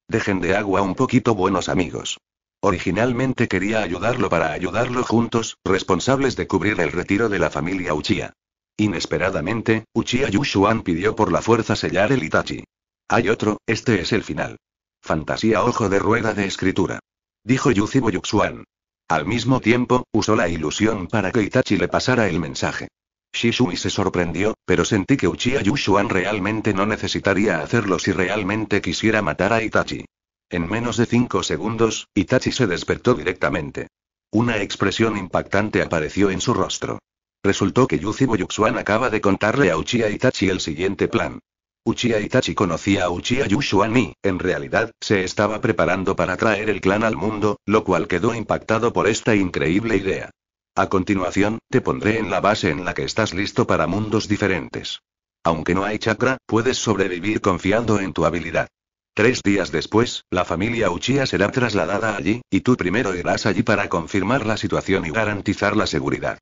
Dejen de agua un poquito buenos amigos. Originalmente quería ayudarlo para ayudarlo juntos, responsables de cubrir el retiro de la familia Uchiha. Inesperadamente, Uchiha Yushuan pidió por la fuerza sellar el Itachi. Hay otro, este es el final. Fantasía ojo de rueda de escritura. Dijo Yuzibo Yuxuan. Al mismo tiempo, usó la ilusión para que Itachi le pasara el mensaje. Shishui se sorprendió, pero sentí que Uchiha Yushuan realmente no necesitaría hacerlo si realmente quisiera matar a Itachi. En menos de cinco segundos, Itachi se despertó directamente. Una expresión impactante apareció en su rostro. Resultó que Yuzibo Yuxuan acaba de contarle a Uchiha Itachi el siguiente plan. Uchiha Itachi conocía a Uchiha Yushuani, en realidad, se estaba preparando para traer el clan al mundo, lo cual quedó impactado por esta increíble idea. A continuación, te pondré en la base en la que estás listo para mundos diferentes. Aunque no hay chakra, puedes sobrevivir confiando en tu habilidad. Tres días después, la familia Uchiha será trasladada allí, y tú primero irás allí para confirmar la situación y garantizar la seguridad.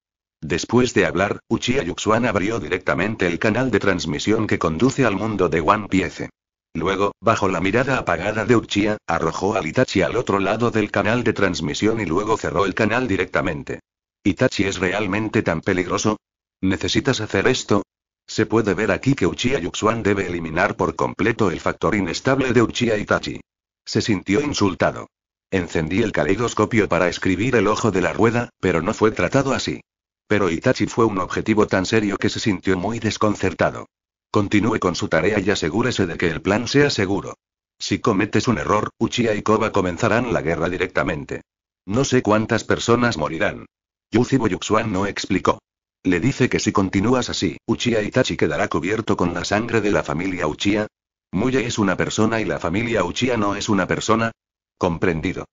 Después de hablar, Uchiha Yuxuan abrió directamente el canal de transmisión que conduce al mundo de One Piece. Luego, bajo la mirada apagada de Uchiha, arrojó al Itachi al otro lado del canal de transmisión y luego cerró el canal directamente. ¿Itachi es realmente tan peligroso? ¿Necesitas hacer esto? Se puede ver aquí que Uchiha Yuxuan debe eliminar por completo el factor inestable de Uchiha Itachi. Se sintió insultado. Encendí el caleidoscopio para escribir el ojo de la rueda, pero no fue tratado así. Pero Itachi fue un objetivo tan serio que se sintió muy desconcertado. Continúe con su tarea y asegúrese de que el plan sea seguro. Si cometes un error, Uchiha y Koba comenzarán la guerra directamente. No sé cuántas personas morirán. Yuzibo Yuxuan no explicó. Le dice que si continúas así, Uchiha Itachi quedará cubierto con la sangre de la familia Uchiha. Muye es una persona y la familia Uchiha no es una persona. Comprendido.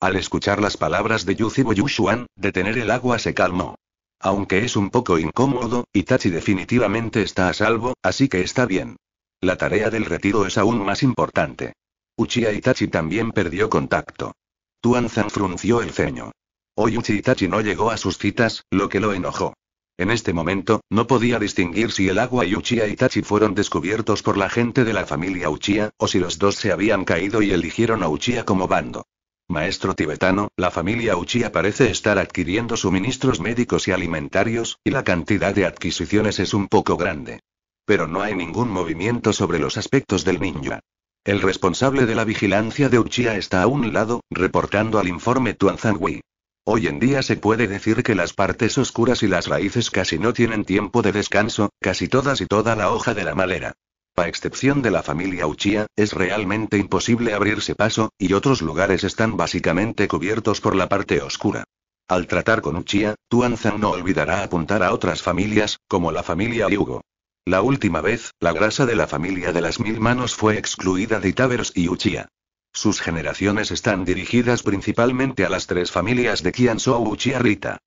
Al escuchar las palabras de Yuzibo Yushuan, detener el agua se calmó. Aunque es un poco incómodo, Itachi definitivamente está a salvo, así que está bien. La tarea del retiro es aún más importante. Uchiha Itachi también perdió contacto. Tuanzan frunció el ceño. Hoy Uchi Itachi no llegó a sus citas, lo que lo enojó. En este momento, no podía distinguir si el agua y Uchiha Itachi fueron descubiertos por la gente de la familia Uchiha, o si los dos se habían caído y eligieron a Uchiha como bando. Maestro tibetano, la familia Uchia parece estar adquiriendo suministros médicos y alimentarios, y la cantidad de adquisiciones es un poco grande. Pero no hay ningún movimiento sobre los aspectos del ninja. El responsable de la vigilancia de Uchia está a un lado, reportando al informe Tuanzangui. Hoy en día se puede decir que las partes oscuras y las raíces casi no tienen tiempo de descanso, casi todas y toda la hoja de la madera. A excepción de la familia Uchiha, es realmente imposible abrirse paso, y otros lugares están básicamente cubiertos por la parte oscura. Al tratar con Uchiha, Tuanzan no olvidará apuntar a otras familias, como la familia Yugo. La última vez, la grasa de la familia de las mil manos fue excluida de Tavers y Uchiha. Sus generaciones están dirigidas principalmente a las tres familias de Kianso, Uchiha Rita.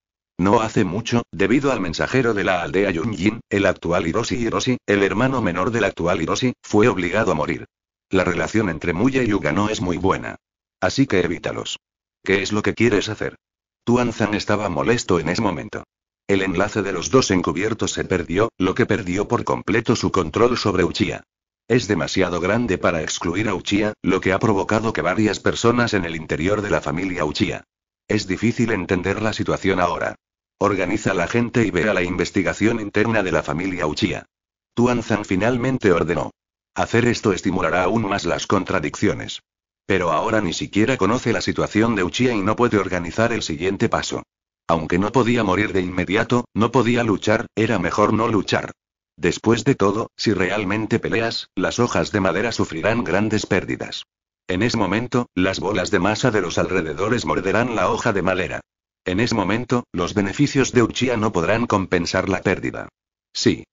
No hace mucho, debido al mensajero de la aldea Yunjin, el actual Hiroshi Hiroshi, el hermano menor del actual Hiroshi, fue obligado a morir. La relación entre Muya y Yuga no es muy buena. Así que evítalos. ¿Qué es lo que quieres hacer? Tuanzan estaba molesto en ese momento. El enlace de los dos encubiertos se perdió, lo que perdió por completo su control sobre Uchiha. Es demasiado grande para excluir a Uchiha, lo que ha provocado que varias personas en el interior de la familia Uchiha. Es difícil entender la situación ahora. Organiza la gente y a la investigación interna de la familia Uchiha. Tuanzan finalmente ordenó. Hacer esto estimulará aún más las contradicciones. Pero ahora ni siquiera conoce la situación de Uchiha y no puede organizar el siguiente paso. Aunque no podía morir de inmediato, no podía luchar, era mejor no luchar. Después de todo, si realmente peleas, las hojas de madera sufrirán grandes pérdidas. En ese momento, las bolas de masa de los alrededores morderán la hoja de madera. En ese momento, los beneficios de Uchia no podrán compensar la pérdida. Sí.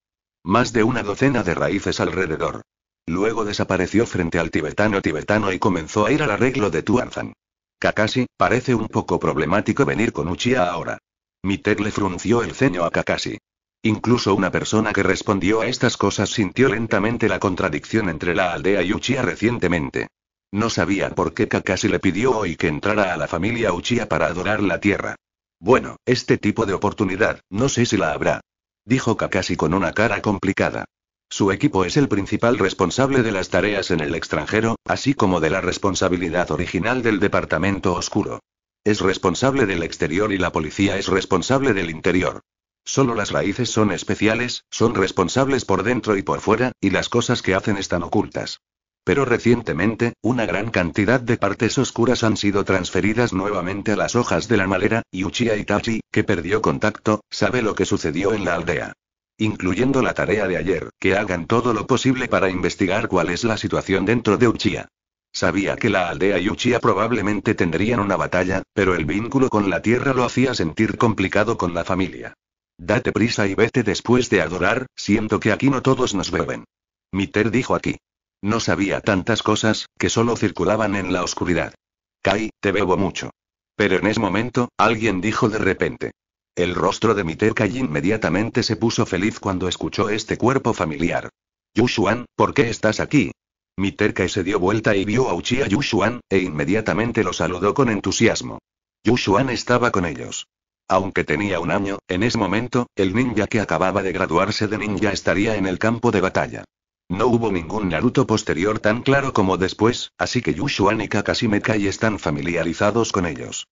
Más de una docena de raíces alrededor. Luego desapareció frente al tibetano tibetano y comenzó a ir al arreglo de Tuanzan. Kakashi, parece un poco problemático venir con Uchiha ahora. Mitek le frunció el ceño a Kakashi. Incluso una persona que respondió a estas cosas sintió lentamente la contradicción entre la aldea y Uchiha recientemente. No sabía por qué Kakashi le pidió hoy que entrara a la familia Uchiha para adorar la tierra. Bueno, este tipo de oportunidad, no sé si la habrá. Dijo Kakashi con una cara complicada. Su equipo es el principal responsable de las tareas en el extranjero, así como de la responsabilidad original del Departamento Oscuro. Es responsable del exterior y la policía es responsable del interior. Solo las raíces son especiales, son responsables por dentro y por fuera, y las cosas que hacen están ocultas. Pero recientemente, una gran cantidad de partes oscuras han sido transferidas nuevamente a las hojas de la madera, y Uchiha Itachi, que perdió contacto, sabe lo que sucedió en la aldea. Incluyendo la tarea de ayer, que hagan todo lo posible para investigar cuál es la situación dentro de Uchiha. Sabía que la aldea y Uchiha probablemente tendrían una batalla, pero el vínculo con la tierra lo hacía sentir complicado con la familia. Date prisa y vete después de adorar, siento que aquí no todos nos beben. Miter dijo aquí. No sabía tantas cosas, que solo circulaban en la oscuridad. Kai, te bebo mucho. Pero en ese momento, alguien dijo de repente. El rostro de Kai inmediatamente se puso feliz cuando escuchó este cuerpo familiar. Yushuan, ¿por qué estás aquí? Kai se dio vuelta y vio a a Yushuan, e inmediatamente lo saludó con entusiasmo. Yushuan estaba con ellos. Aunque tenía un año, en ese momento, el ninja que acababa de graduarse de ninja estaría en el campo de batalla. No hubo ningún Naruto posterior tan claro como después, así que Yushuan y Kakashi Mekai están familiarizados con ellos.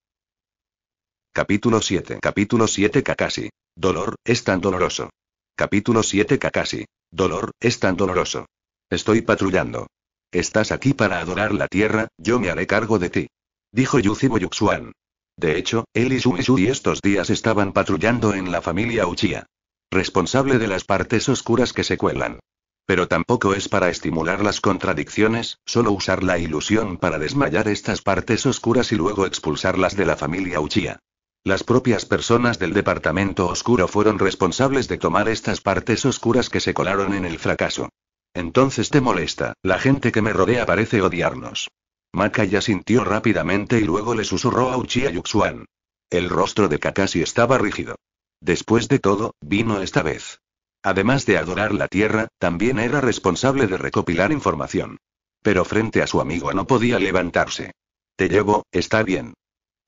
Capítulo 7 Capítulo 7 Kakashi. Dolor, es tan doloroso. Capítulo 7 Kakashi. Dolor, es tan doloroso. Estoy patrullando. Estás aquí para adorar la tierra, yo me haré cargo de ti. Dijo Yuzibo Yuxuan. De hecho, él y y estos días estaban patrullando en la familia Uchiha. Responsable de las partes oscuras que se cuelan. Pero tampoco es para estimular las contradicciones, solo usar la ilusión para desmayar estas partes oscuras y luego expulsarlas de la familia Uchiha. Las propias personas del Departamento Oscuro fueron responsables de tomar estas partes oscuras que se colaron en el fracaso. Entonces te molesta, la gente que me rodea parece odiarnos. Maka ya sintió rápidamente y luego le susurró a Uchia Yuxuan. El rostro de Kakashi estaba rígido. Después de todo, vino esta vez. Además de adorar la Tierra, también era responsable de recopilar información. Pero frente a su amigo no podía levantarse. Te llevo, está bien.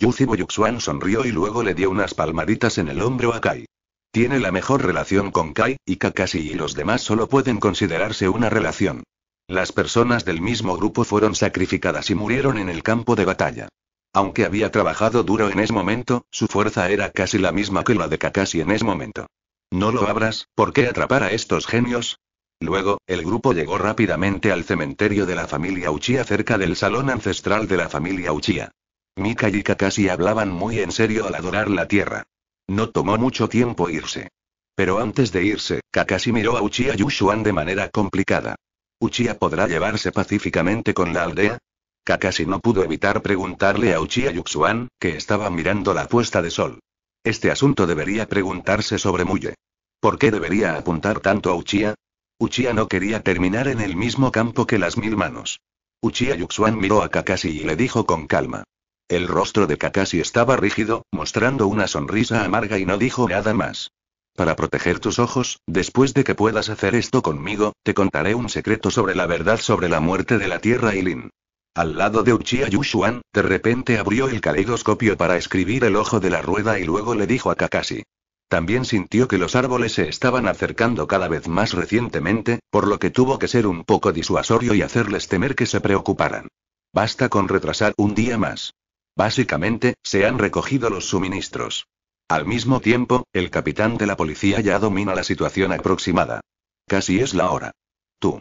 Yuzi Yuxuan sonrió y luego le dio unas palmaditas en el hombro a Kai. Tiene la mejor relación con Kai, y Kakashi y los demás solo pueden considerarse una relación. Las personas del mismo grupo fueron sacrificadas y murieron en el campo de batalla. Aunque había trabajado duro en ese momento, su fuerza era casi la misma que la de Kakashi en ese momento. No lo abras, ¿por qué atrapar a estos genios? Luego, el grupo llegó rápidamente al cementerio de la familia Uchiha cerca del salón ancestral de la familia Uchiha. Mika y Kakashi hablaban muy en serio al adorar la tierra. No tomó mucho tiempo irse. Pero antes de irse, Kakashi miró a Uchiha Yushuan de manera complicada. ¿Uchiha podrá llevarse pacíficamente con la aldea? Kakashi no pudo evitar preguntarle a Uchiha Yuxuan, que estaba mirando la puesta de sol. Este asunto debería preguntarse sobre Muye. ¿Por qué debería apuntar tanto a Uchia? Uchia no quería terminar en el mismo campo que las mil manos. Uchia Yuxuan miró a Kakashi y le dijo con calma. El rostro de Kakashi estaba rígido, mostrando una sonrisa amarga y no dijo nada más. Para proteger tus ojos, después de que puedas hacer esto conmigo, te contaré un secreto sobre la verdad sobre la muerte de la Tierra Lin». Al lado de Uchiha Yushuan, de repente abrió el caleidoscopio para escribir el ojo de la rueda y luego le dijo a Kakashi. También sintió que los árboles se estaban acercando cada vez más recientemente, por lo que tuvo que ser un poco disuasorio y hacerles temer que se preocuparan. Basta con retrasar un día más. Básicamente, se han recogido los suministros. Al mismo tiempo, el capitán de la policía ya domina la situación aproximada. Casi es la hora. Tú.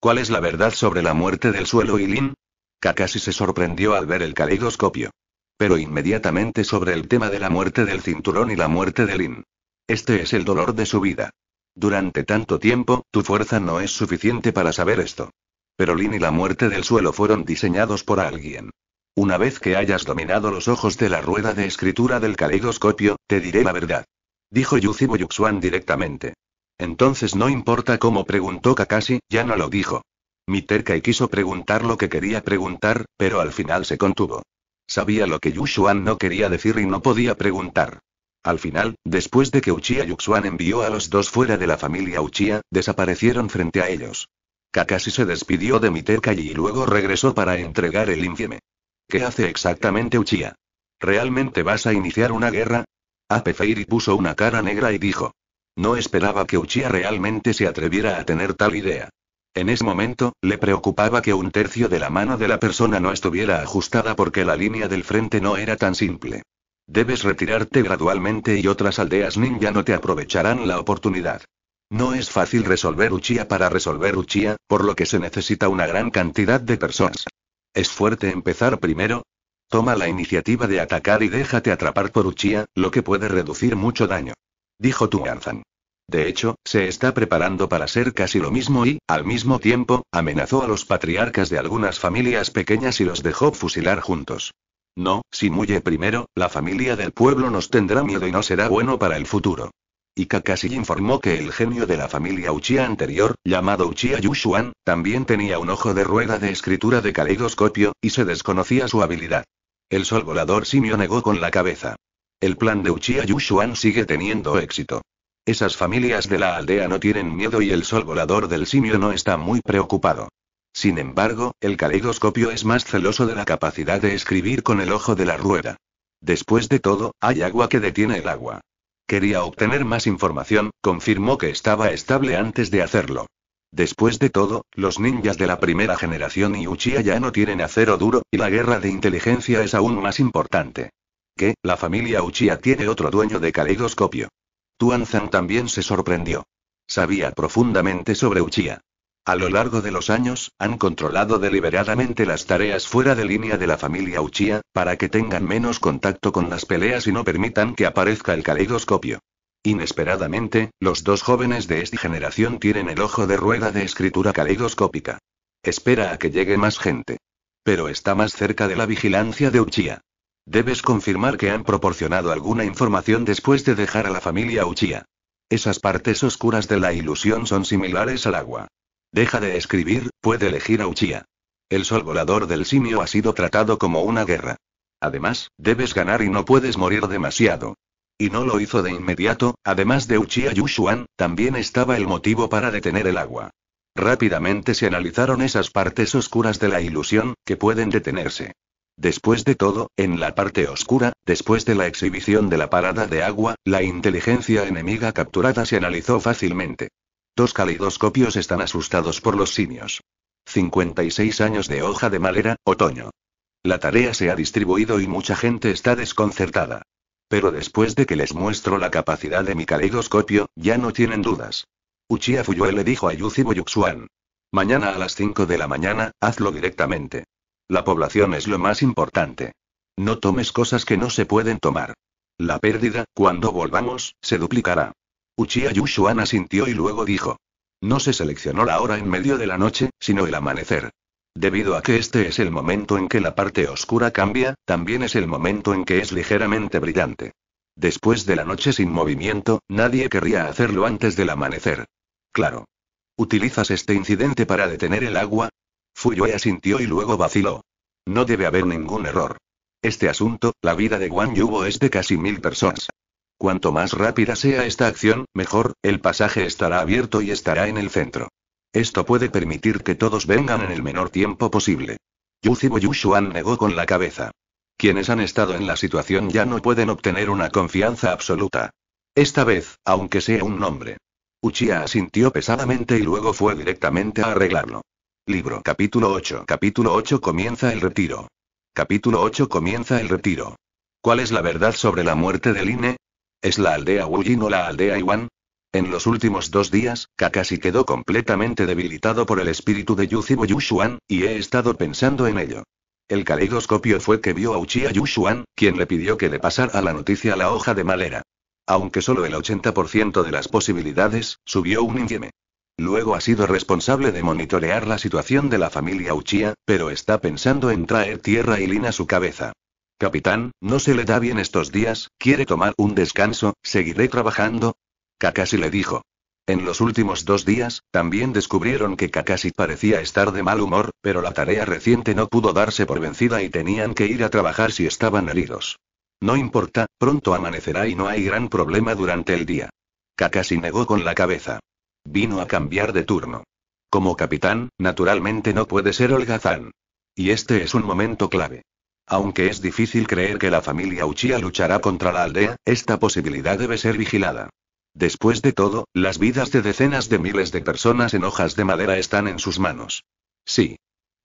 ¿Cuál es la verdad sobre la muerte del suelo y Lin? Kakashi se sorprendió al ver el caleidoscopio. Pero inmediatamente sobre el tema de la muerte del cinturón y la muerte de Lin. Este es el dolor de su vida. Durante tanto tiempo, tu fuerza no es suficiente para saber esto. Pero Lin y la muerte del suelo fueron diseñados por alguien. Una vez que hayas dominado los ojos de la rueda de escritura del caleidoscopio, te diré la verdad. Dijo Yuzibo Yuxuan directamente. Entonces no importa cómo preguntó Kakashi, ya no lo dijo y quiso preguntar lo que quería preguntar, pero al final se contuvo. Sabía lo que Yushuan no quería decir y no podía preguntar. Al final, después de que Uchiha Yuxuan envió a los dos fuera de la familia Uchiha, desaparecieron frente a ellos. Kakashi se despidió de Miterkai y luego regresó para entregar el infieme. ¿Qué hace exactamente Uchiha? ¿Realmente vas a iniciar una guerra? Apefeiri puso una cara negra y dijo. No esperaba que Uchiha realmente se atreviera a tener tal idea. En ese momento, le preocupaba que un tercio de la mano de la persona no estuviera ajustada porque la línea del frente no era tan simple. Debes retirarte gradualmente y otras aldeas ninja no te aprovecharán la oportunidad. No es fácil resolver Uchiha para resolver Uchiha, por lo que se necesita una gran cantidad de personas. ¿Es fuerte empezar primero? Toma la iniciativa de atacar y déjate atrapar por Uchiha, lo que puede reducir mucho daño. Dijo Tuanzan. De hecho, se está preparando para ser casi lo mismo y, al mismo tiempo, amenazó a los patriarcas de algunas familias pequeñas y los dejó fusilar juntos. No, si muye primero, la familia del pueblo nos tendrá miedo y no será bueno para el futuro. Y Kakashi informó que el genio de la familia Uchiha anterior, llamado Uchiha Yushuan, también tenía un ojo de rueda de escritura de caleidoscopio, y se desconocía su habilidad. El sol volador simio negó con la cabeza. El plan de Uchiha Yushuan sigue teniendo éxito. Esas familias de la aldea no tienen miedo y el sol volador del simio no está muy preocupado. Sin embargo, el caleidoscopio es más celoso de la capacidad de escribir con el ojo de la rueda. Después de todo, hay agua que detiene el agua. Quería obtener más información, confirmó que estaba estable antes de hacerlo. Después de todo, los ninjas de la primera generación y Uchiha ya no tienen acero duro, y la guerra de inteligencia es aún más importante. Que, la familia Uchiha tiene otro dueño de caleidoscopio. Tuanzan también se sorprendió. Sabía profundamente sobre Uchiha. A lo largo de los años, han controlado deliberadamente las tareas fuera de línea de la familia Uchiha, para que tengan menos contacto con las peleas y no permitan que aparezca el caleidoscopio. Inesperadamente, los dos jóvenes de esta generación tienen el ojo de rueda de escritura caleidoscópica. Espera a que llegue más gente. Pero está más cerca de la vigilancia de Uchiha. Debes confirmar que han proporcionado alguna información después de dejar a la familia Uchiha. Esas partes oscuras de la ilusión son similares al agua. Deja de escribir, puede elegir a Uchiha. El sol volador del simio ha sido tratado como una guerra. Además, debes ganar y no puedes morir demasiado. Y no lo hizo de inmediato, además de Uchiha Yushuan, también estaba el motivo para detener el agua. Rápidamente se analizaron esas partes oscuras de la ilusión, que pueden detenerse. Después de todo, en la parte oscura, después de la exhibición de la parada de agua, la inteligencia enemiga capturada se analizó fácilmente. Dos caleidoscopios están asustados por los simios. 56 años de hoja de madera, otoño. La tarea se ha distribuido y mucha gente está desconcertada. Pero después de que les muestro la capacidad de mi caleidoscopio, ya no tienen dudas. Uchiha Fuyue le dijo a Yuzi Yuxuan: Mañana a las 5 de la mañana, hazlo directamente. La población es lo más importante. No tomes cosas que no se pueden tomar. La pérdida, cuando volvamos, se duplicará. Uchiha Yushuan asintió y luego dijo. No se seleccionó la hora en medio de la noche, sino el amanecer. Debido a que este es el momento en que la parte oscura cambia, también es el momento en que es ligeramente brillante. Después de la noche sin movimiento, nadie querría hacerlo antes del amanecer. Claro. ¿Utilizas este incidente para detener el agua? Fuyue asintió y luego vaciló. No debe haber ningún error. Este asunto, la vida de Guan Yubo es de casi mil personas. Cuanto más rápida sea esta acción, mejor, el pasaje estará abierto y estará en el centro. Esto puede permitir que todos vengan en el menor tiempo posible. Yu Yushuan negó con la cabeza. Quienes han estado en la situación ya no pueden obtener una confianza absoluta. Esta vez, aunque sea un nombre. Uchiha asintió pesadamente y luego fue directamente a arreglarlo. Libro capítulo 8. Capítulo 8 comienza el retiro. Capítulo 8 comienza el retiro. ¿Cuál es la verdad sobre la muerte de Line? ¿Es la aldea Wuyi o la aldea Iwan? En los últimos dos días, Kakashi quedó completamente debilitado por el espíritu de Yuzibo Yushuan, y he estado pensando en ello. El caleidoscopio fue que vio a Uchiha Yushuan, quien le pidió que le pasara la noticia a la hoja de madera. Aunque solo el 80% de las posibilidades, subió un índice. Luego ha sido responsable de monitorear la situación de la familia Uchia, pero está pensando en traer tierra y lina a su cabeza. Capitán, no se le da bien estos días, quiere tomar un descanso, seguiré trabajando. Kakashi le dijo. En los últimos dos días, también descubrieron que Kakashi parecía estar de mal humor, pero la tarea reciente no pudo darse por vencida y tenían que ir a trabajar si estaban heridos. No importa, pronto amanecerá y no hay gran problema durante el día. Kakashi negó con la cabeza. Vino a cambiar de turno. Como capitán, naturalmente no puede ser holgazán. Y este es un momento clave. Aunque es difícil creer que la familia Uchiha luchará contra la aldea, esta posibilidad debe ser vigilada. Después de todo, las vidas de decenas de miles de personas en hojas de madera están en sus manos. Sí.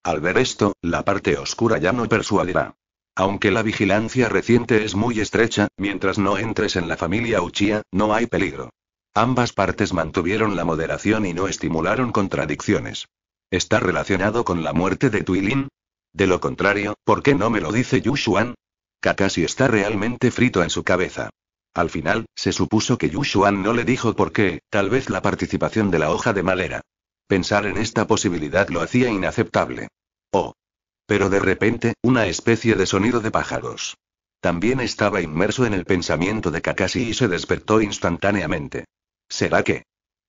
Al ver esto, la parte oscura ya no persuadirá. Aunque la vigilancia reciente es muy estrecha, mientras no entres en la familia Uchiha, no hay peligro. Ambas partes mantuvieron la moderación y no estimularon contradicciones. ¿Está relacionado con la muerte de Tuilin? De lo contrario, ¿por qué no me lo dice Yushuan? Kakashi está realmente frito en su cabeza. Al final, se supuso que Yushuan no le dijo por qué, tal vez la participación de la hoja de madera. Pensar en esta posibilidad lo hacía inaceptable. Oh. Pero de repente, una especie de sonido de pájaros. También estaba inmerso en el pensamiento de Kakashi y se despertó instantáneamente. ¿Será que?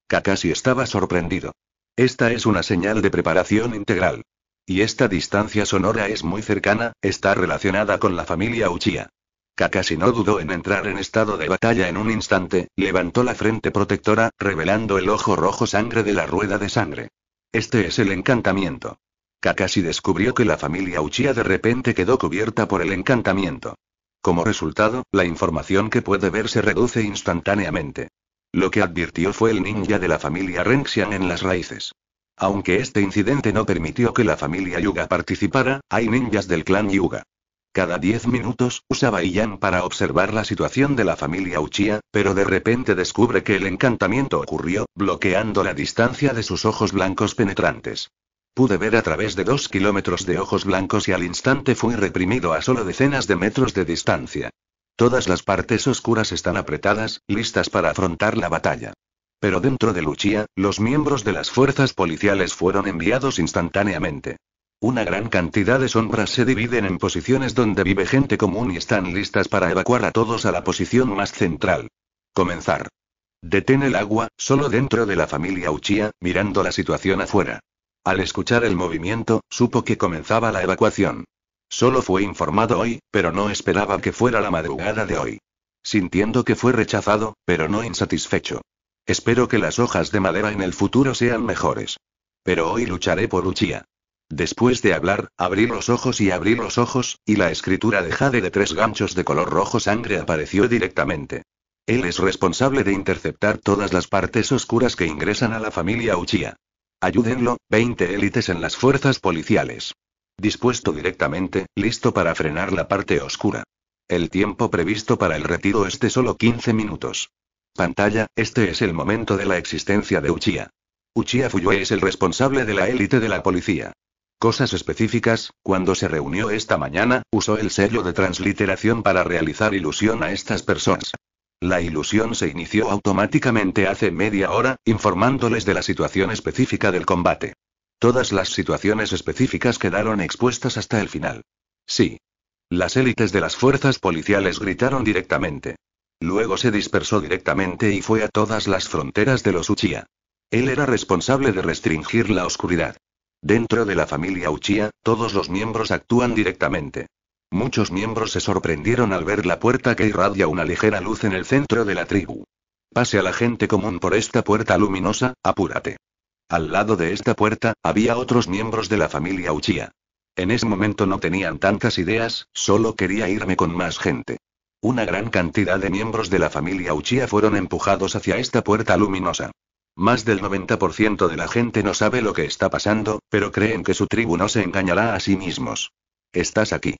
Kakashi estaba sorprendido. Esta es una señal de preparación integral. Y esta distancia sonora es muy cercana, está relacionada con la familia Uchiha. Kakashi no dudó en entrar en estado de batalla en un instante, levantó la frente protectora, revelando el ojo rojo sangre de la rueda de sangre. Este es el encantamiento. Kakashi descubrió que la familia Uchiha de repente quedó cubierta por el encantamiento. Como resultado, la información que puede ver se reduce instantáneamente. Lo que advirtió fue el ninja de la familia Renxian en las raíces. Aunque este incidente no permitió que la familia Yuga participara, hay ninjas del clan Yuga. Cada 10 minutos, usaba Iyan para observar la situación de la familia Uchiha, pero de repente descubre que el encantamiento ocurrió, bloqueando la distancia de sus ojos blancos penetrantes. Pude ver a través de dos kilómetros de ojos blancos y al instante fui reprimido a solo decenas de metros de distancia. Todas las partes oscuras están apretadas, listas para afrontar la batalla. Pero dentro de Luchía, los miembros de las fuerzas policiales fueron enviados instantáneamente. Una gran cantidad de sombras se dividen en posiciones donde vive gente común y están listas para evacuar a todos a la posición más central. Comenzar. Detén el agua, solo dentro de la familia Uchia, mirando la situación afuera. Al escuchar el movimiento, supo que comenzaba la evacuación. Solo fue informado hoy, pero no esperaba que fuera la madrugada de hoy. Sintiendo que fue rechazado, pero no insatisfecho. Espero que las hojas de madera en el futuro sean mejores. Pero hoy lucharé por Uchía. Después de hablar, abrí los ojos y abrí los ojos, y la escritura de Jade de tres ganchos de color rojo sangre apareció directamente. Él es responsable de interceptar todas las partes oscuras que ingresan a la familia Uchía. Ayúdenlo, 20 élites en las fuerzas policiales. Dispuesto directamente, listo para frenar la parte oscura. El tiempo previsto para el retiro es de solo 15 minutos. Pantalla, este es el momento de la existencia de Uchiha. Uchiha Fuyue es el responsable de la élite de la policía. Cosas específicas, cuando se reunió esta mañana, usó el sello de transliteración para realizar ilusión a estas personas. La ilusión se inició automáticamente hace media hora, informándoles de la situación específica del combate. Todas las situaciones específicas quedaron expuestas hasta el final. Sí. Las élites de las fuerzas policiales gritaron directamente. Luego se dispersó directamente y fue a todas las fronteras de los Uchiha. Él era responsable de restringir la oscuridad. Dentro de la familia Uchiha, todos los miembros actúan directamente. Muchos miembros se sorprendieron al ver la puerta que irradia una ligera luz en el centro de la tribu. Pase a la gente común por esta puerta luminosa, apúrate. Al lado de esta puerta, había otros miembros de la familia Uchia. En ese momento no tenían tantas ideas, solo quería irme con más gente. Una gran cantidad de miembros de la familia Uchia fueron empujados hacia esta puerta luminosa. Más del 90% de la gente no sabe lo que está pasando, pero creen que su tribu no se engañará a sí mismos. Estás aquí.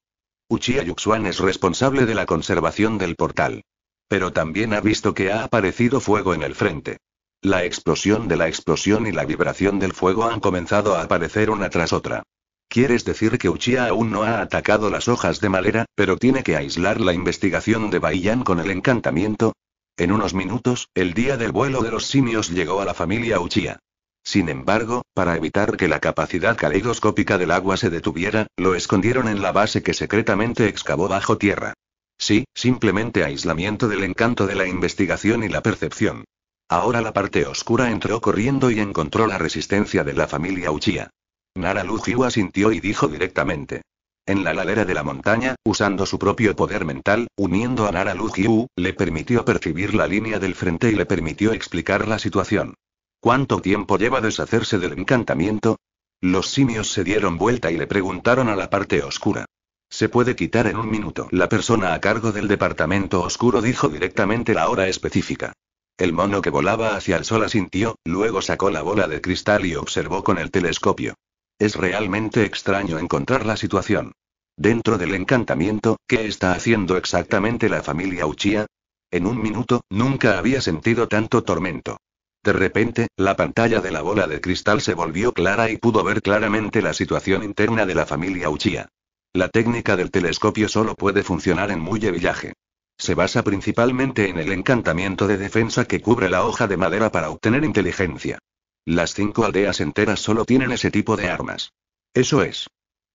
Uchia Yuxuan es responsable de la conservación del portal. Pero también ha visto que ha aparecido fuego en el frente. La explosión de la explosión y la vibración del fuego han comenzado a aparecer una tras otra. ¿Quieres decir que Uchiha aún no ha atacado las hojas de madera, pero tiene que aislar la investigación de Baiyan con el encantamiento? En unos minutos, el día del vuelo de los simios llegó a la familia Uchiha. Sin embargo, para evitar que la capacidad caleidoscópica del agua se detuviera, lo escondieron en la base que secretamente excavó bajo tierra. Sí, simplemente aislamiento del encanto de la investigación y la percepción. Ahora la parte oscura entró corriendo y encontró la resistencia de la familia Uchiha. Nara asintió y dijo directamente. En la ladera de la montaña, usando su propio poder mental, uniendo a Nara Lujiu, le permitió percibir la línea del frente y le permitió explicar la situación. ¿Cuánto tiempo lleva deshacerse del encantamiento? Los simios se dieron vuelta y le preguntaron a la parte oscura. Se puede quitar en un minuto. La persona a cargo del departamento oscuro dijo directamente la hora específica. El mono que volaba hacia el sol asintió, luego sacó la bola de cristal y observó con el telescopio. Es realmente extraño encontrar la situación. Dentro del encantamiento, ¿qué está haciendo exactamente la familia uchía En un minuto, nunca había sentido tanto tormento. De repente, la pantalla de la bola de cristal se volvió clara y pudo ver claramente la situación interna de la familia uchía La técnica del telescopio solo puede funcionar en muy Villaje. Se basa principalmente en el encantamiento de defensa que cubre la hoja de madera para obtener inteligencia. Las cinco aldeas enteras solo tienen ese tipo de armas. Eso es.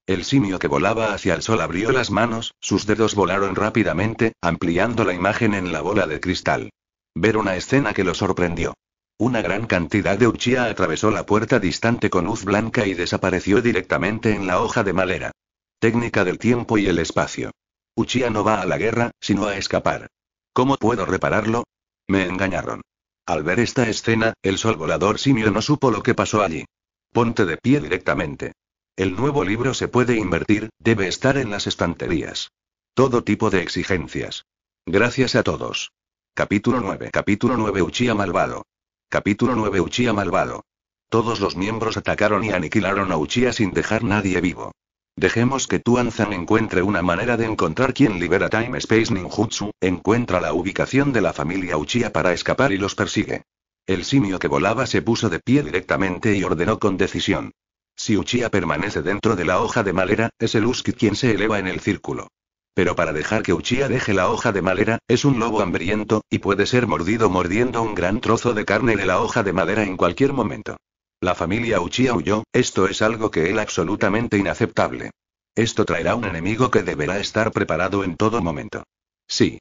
El simio que volaba hacia el sol abrió las manos, sus dedos volaron rápidamente, ampliando la imagen en la bola de cristal. Ver una escena que lo sorprendió. Una gran cantidad de Uchiha atravesó la puerta distante con luz blanca y desapareció directamente en la hoja de madera. Técnica del tiempo y el espacio. Uchiha no va a la guerra, sino a escapar. ¿Cómo puedo repararlo? Me engañaron. Al ver esta escena, el sol volador simio no supo lo que pasó allí. Ponte de pie directamente. El nuevo libro se puede invertir, debe estar en las estanterías. Todo tipo de exigencias. Gracias a todos. Capítulo 9. Capítulo 9 Uchiha malvado. Capítulo 9 Uchiha malvado. Todos los miembros atacaron y aniquilaron a Uchiha sin dejar nadie vivo. Dejemos que Tuanzan encuentre una manera de encontrar quien libera Time Space Ninjutsu, encuentra la ubicación de la familia Uchiha para escapar y los persigue. El simio que volaba se puso de pie directamente y ordenó con decisión. Si Uchiha permanece dentro de la hoja de madera, es el Uski quien se eleva en el círculo. Pero para dejar que Uchiha deje la hoja de madera, es un lobo hambriento, y puede ser mordido mordiendo un gran trozo de carne de la hoja de madera en cualquier momento. La familia Uchiha huyó, esto es algo que él absolutamente inaceptable. Esto traerá un enemigo que deberá estar preparado en todo momento. Sí.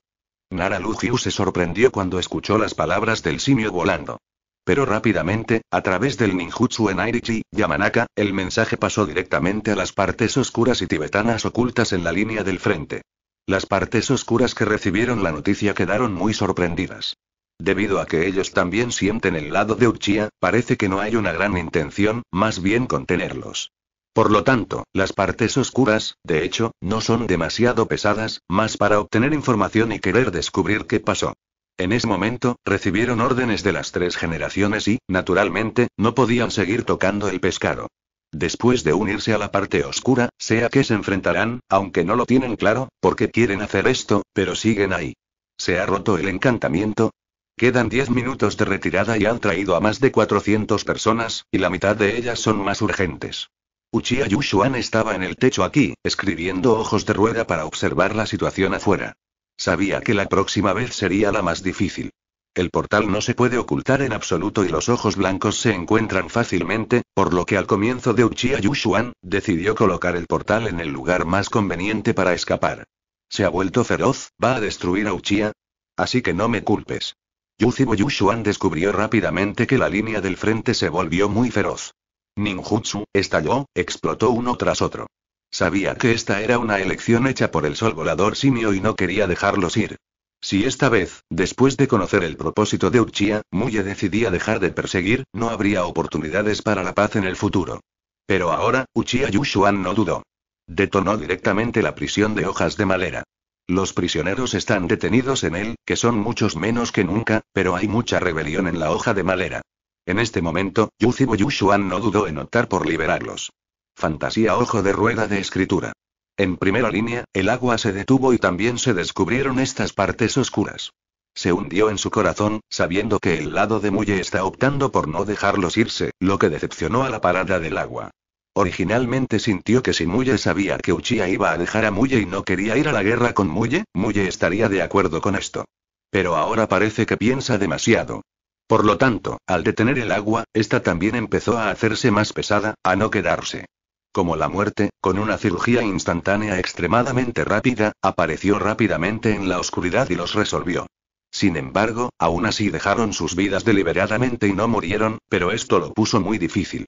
Nara Lujiu se sorprendió cuando escuchó las palabras del simio volando. Pero rápidamente, a través del ninjutsu en Airichi, Yamanaka, el mensaje pasó directamente a las partes oscuras y tibetanas ocultas en la línea del frente. Las partes oscuras que recibieron la noticia quedaron muy sorprendidas. Debido a que ellos también sienten el lado de Uchiha, parece que no hay una gran intención, más bien contenerlos. Por lo tanto, las partes oscuras, de hecho, no son demasiado pesadas, más para obtener información y querer descubrir qué pasó. En ese momento, recibieron órdenes de las tres generaciones y, naturalmente, no podían seguir tocando el pescado. Después de unirse a la parte oscura, sea que se enfrentarán, aunque no lo tienen claro, porque quieren hacer esto, pero siguen ahí. ¿Se ha roto el encantamiento? Quedan 10 minutos de retirada y han traído a más de 400 personas, y la mitad de ellas son más urgentes. Uchiha Yushuan estaba en el techo aquí, escribiendo ojos de rueda para observar la situación afuera. Sabía que la próxima vez sería la más difícil. El portal no se puede ocultar en absoluto y los ojos blancos se encuentran fácilmente, por lo que al comienzo de Uchiha Yushuan, decidió colocar el portal en el lugar más conveniente para escapar. Se ha vuelto feroz, va a destruir a Uchiha. Así que no me culpes. Yuzibo Yushuan descubrió rápidamente que la línea del frente se volvió muy feroz. Ninjutsu, estalló, explotó uno tras otro. Sabía que esta era una elección hecha por el sol volador simio y no quería dejarlos ir. Si esta vez, después de conocer el propósito de Uchiha, Muye decidía dejar de perseguir, no habría oportunidades para la paz en el futuro. Pero ahora, Uchiha Yushuan no dudó. Detonó directamente la prisión de hojas de madera. Los prisioneros están detenidos en él, que son muchos menos que nunca, pero hay mucha rebelión en la hoja de madera. En este momento, Yuzibo Yushuan no dudó en optar por liberarlos. Fantasía ojo de rueda de escritura. En primera línea, el agua se detuvo y también se descubrieron estas partes oscuras. Se hundió en su corazón, sabiendo que el lado de Muye está optando por no dejarlos irse, lo que decepcionó a la parada del agua. Originalmente sintió que si Muye sabía que Uchiha iba a dejar a Muye y no quería ir a la guerra con Muye, Muye estaría de acuerdo con esto. Pero ahora parece que piensa demasiado. Por lo tanto, al detener el agua, esta también empezó a hacerse más pesada, a no quedarse. Como la muerte, con una cirugía instantánea extremadamente rápida, apareció rápidamente en la oscuridad y los resolvió. Sin embargo, aún así dejaron sus vidas deliberadamente y no murieron, pero esto lo puso muy difícil.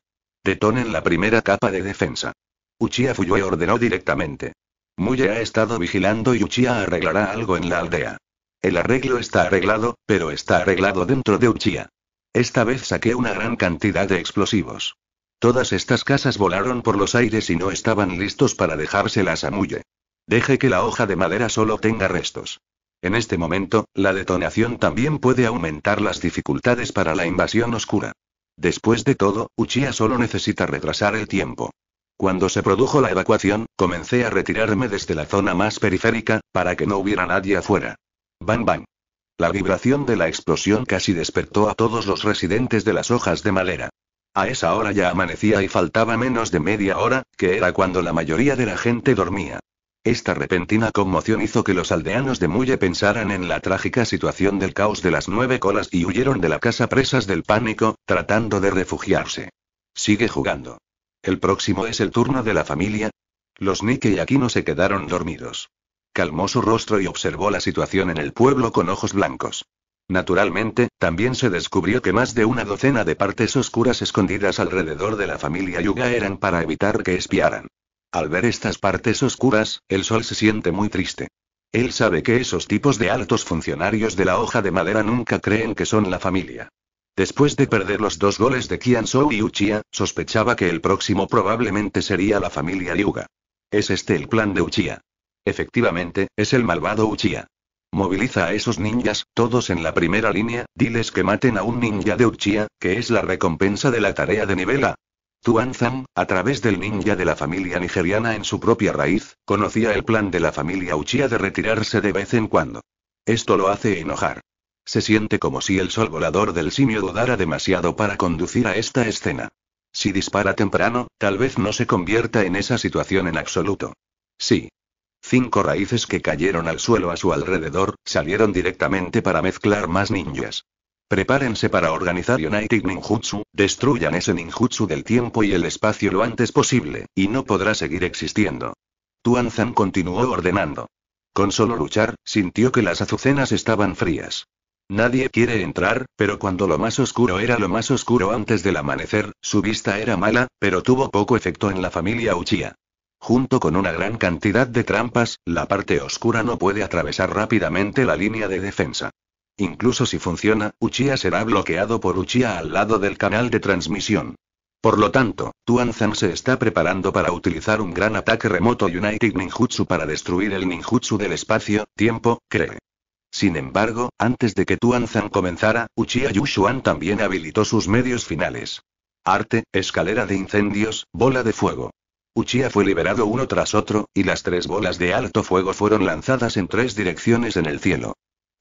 Detonen la primera capa de defensa. Uchiha Fuyue ordenó directamente. Muye ha estado vigilando y Uchiha arreglará algo en la aldea. El arreglo está arreglado, pero está arreglado dentro de Uchiha. Esta vez saqué una gran cantidad de explosivos. Todas estas casas volaron por los aires y no estaban listos para dejárselas a Muye. Deje que la hoja de madera solo tenga restos. En este momento, la detonación también puede aumentar las dificultades para la invasión oscura. Después de todo, Uchiha solo necesita retrasar el tiempo. Cuando se produjo la evacuación, comencé a retirarme desde la zona más periférica, para que no hubiera nadie afuera. Bam bam. La vibración de la explosión casi despertó a todos los residentes de las hojas de madera. A esa hora ya amanecía y faltaba menos de media hora, que era cuando la mayoría de la gente dormía. Esta repentina conmoción hizo que los aldeanos de Muye pensaran en la trágica situación del caos de las nueve colas y huyeron de la casa presas del pánico, tratando de refugiarse. Sigue jugando. El próximo es el turno de la familia. Los Nike y Aquino se quedaron dormidos. Calmó su rostro y observó la situación en el pueblo con ojos blancos. Naturalmente, también se descubrió que más de una docena de partes oscuras escondidas alrededor de la familia Yuga eran para evitar que espiaran. Al ver estas partes oscuras, el sol se siente muy triste. Él sabe que esos tipos de altos funcionarios de la hoja de madera nunca creen que son la familia. Después de perder los dos goles de Kian y Uchiha, sospechaba que el próximo probablemente sería la familia Ryuga. ¿Es este el plan de Uchiha? Efectivamente, es el malvado Uchiha. Moviliza a esos ninjas, todos en la primera línea, diles que maten a un ninja de Uchiha, que es la recompensa de la tarea de A. Anzam, a través del ninja de la familia nigeriana en su propia raíz, conocía el plan de la familia Uchiha de retirarse de vez en cuando. Esto lo hace enojar. Se siente como si el sol volador del simio dudara demasiado para conducir a esta escena. Si dispara temprano, tal vez no se convierta en esa situación en absoluto. Sí. Cinco raíces que cayeron al suelo a su alrededor, salieron directamente para mezclar más ninjas. Prepárense para organizar United Ninjutsu, destruyan ese ninjutsu del tiempo y el espacio lo antes posible, y no podrá seguir existiendo. Tuanzan continuó ordenando. Con solo luchar, sintió que las azucenas estaban frías. Nadie quiere entrar, pero cuando lo más oscuro era lo más oscuro antes del amanecer, su vista era mala, pero tuvo poco efecto en la familia Uchiha. Junto con una gran cantidad de trampas, la parte oscura no puede atravesar rápidamente la línea de defensa. Incluso si funciona, Uchiha será bloqueado por Uchiha al lado del canal de transmisión. Por lo tanto, Tuanzan se está preparando para utilizar un gran ataque remoto United Ninjutsu para destruir el ninjutsu del espacio-tiempo, cree. Sin embargo, antes de que Tuanzan comenzara, Uchiha Yushuan también habilitó sus medios finales. Arte, escalera de incendios, bola de fuego. Uchiha fue liberado uno tras otro, y las tres bolas de alto fuego fueron lanzadas en tres direcciones en el cielo.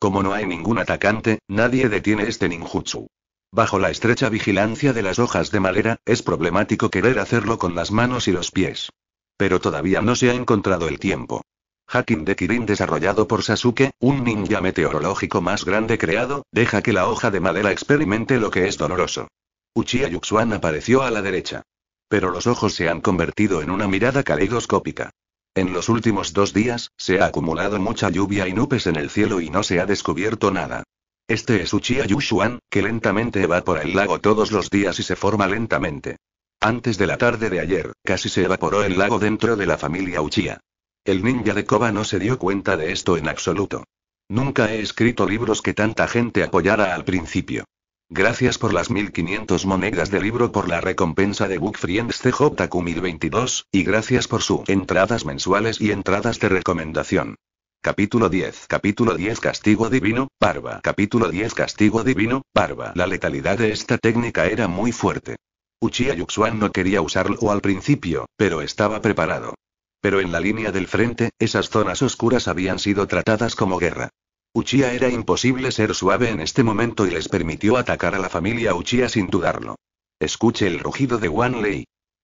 Como no hay ningún atacante, nadie detiene este ninjutsu. Bajo la estrecha vigilancia de las hojas de madera, es problemático querer hacerlo con las manos y los pies. Pero todavía no se ha encontrado el tiempo. Hakim de Kirin desarrollado por Sasuke, un ninja meteorológico más grande creado, deja que la hoja de madera experimente lo que es doloroso. Uchiha Yuxuan apareció a la derecha. Pero los ojos se han convertido en una mirada caleidoscópica. En los últimos dos días, se ha acumulado mucha lluvia y nubes en el cielo y no se ha descubierto nada. Este es Uchiha Yushuan, que lentamente evapora el lago todos los días y se forma lentamente. Antes de la tarde de ayer, casi se evaporó el lago dentro de la familia Uchiha. El ninja de Koba no se dio cuenta de esto en absoluto. Nunca he escrito libros que tanta gente apoyara al principio. Gracias por las 1500 monedas de libro por la recompensa de Book Friends 1022, y gracias por su entradas mensuales y entradas de recomendación. Capítulo 10 Capítulo 10 Castigo Divino, Barba Capítulo 10 Castigo Divino, Barba La letalidad de esta técnica era muy fuerte. Uchiha Yuxuan no quería usarlo al principio, pero estaba preparado. Pero en la línea del frente, esas zonas oscuras habían sido tratadas como guerra. Uchiha era imposible ser suave en este momento y les permitió atacar a la familia Uchiha sin dudarlo. Escuche el rugido de Wan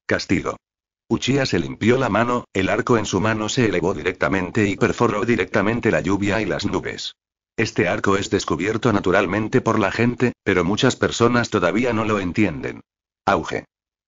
Castigo. Uchiha se limpió la mano, el arco en su mano se elevó directamente y perforó directamente la lluvia y las nubes. Este arco es descubierto naturalmente por la gente, pero muchas personas todavía no lo entienden. Auge.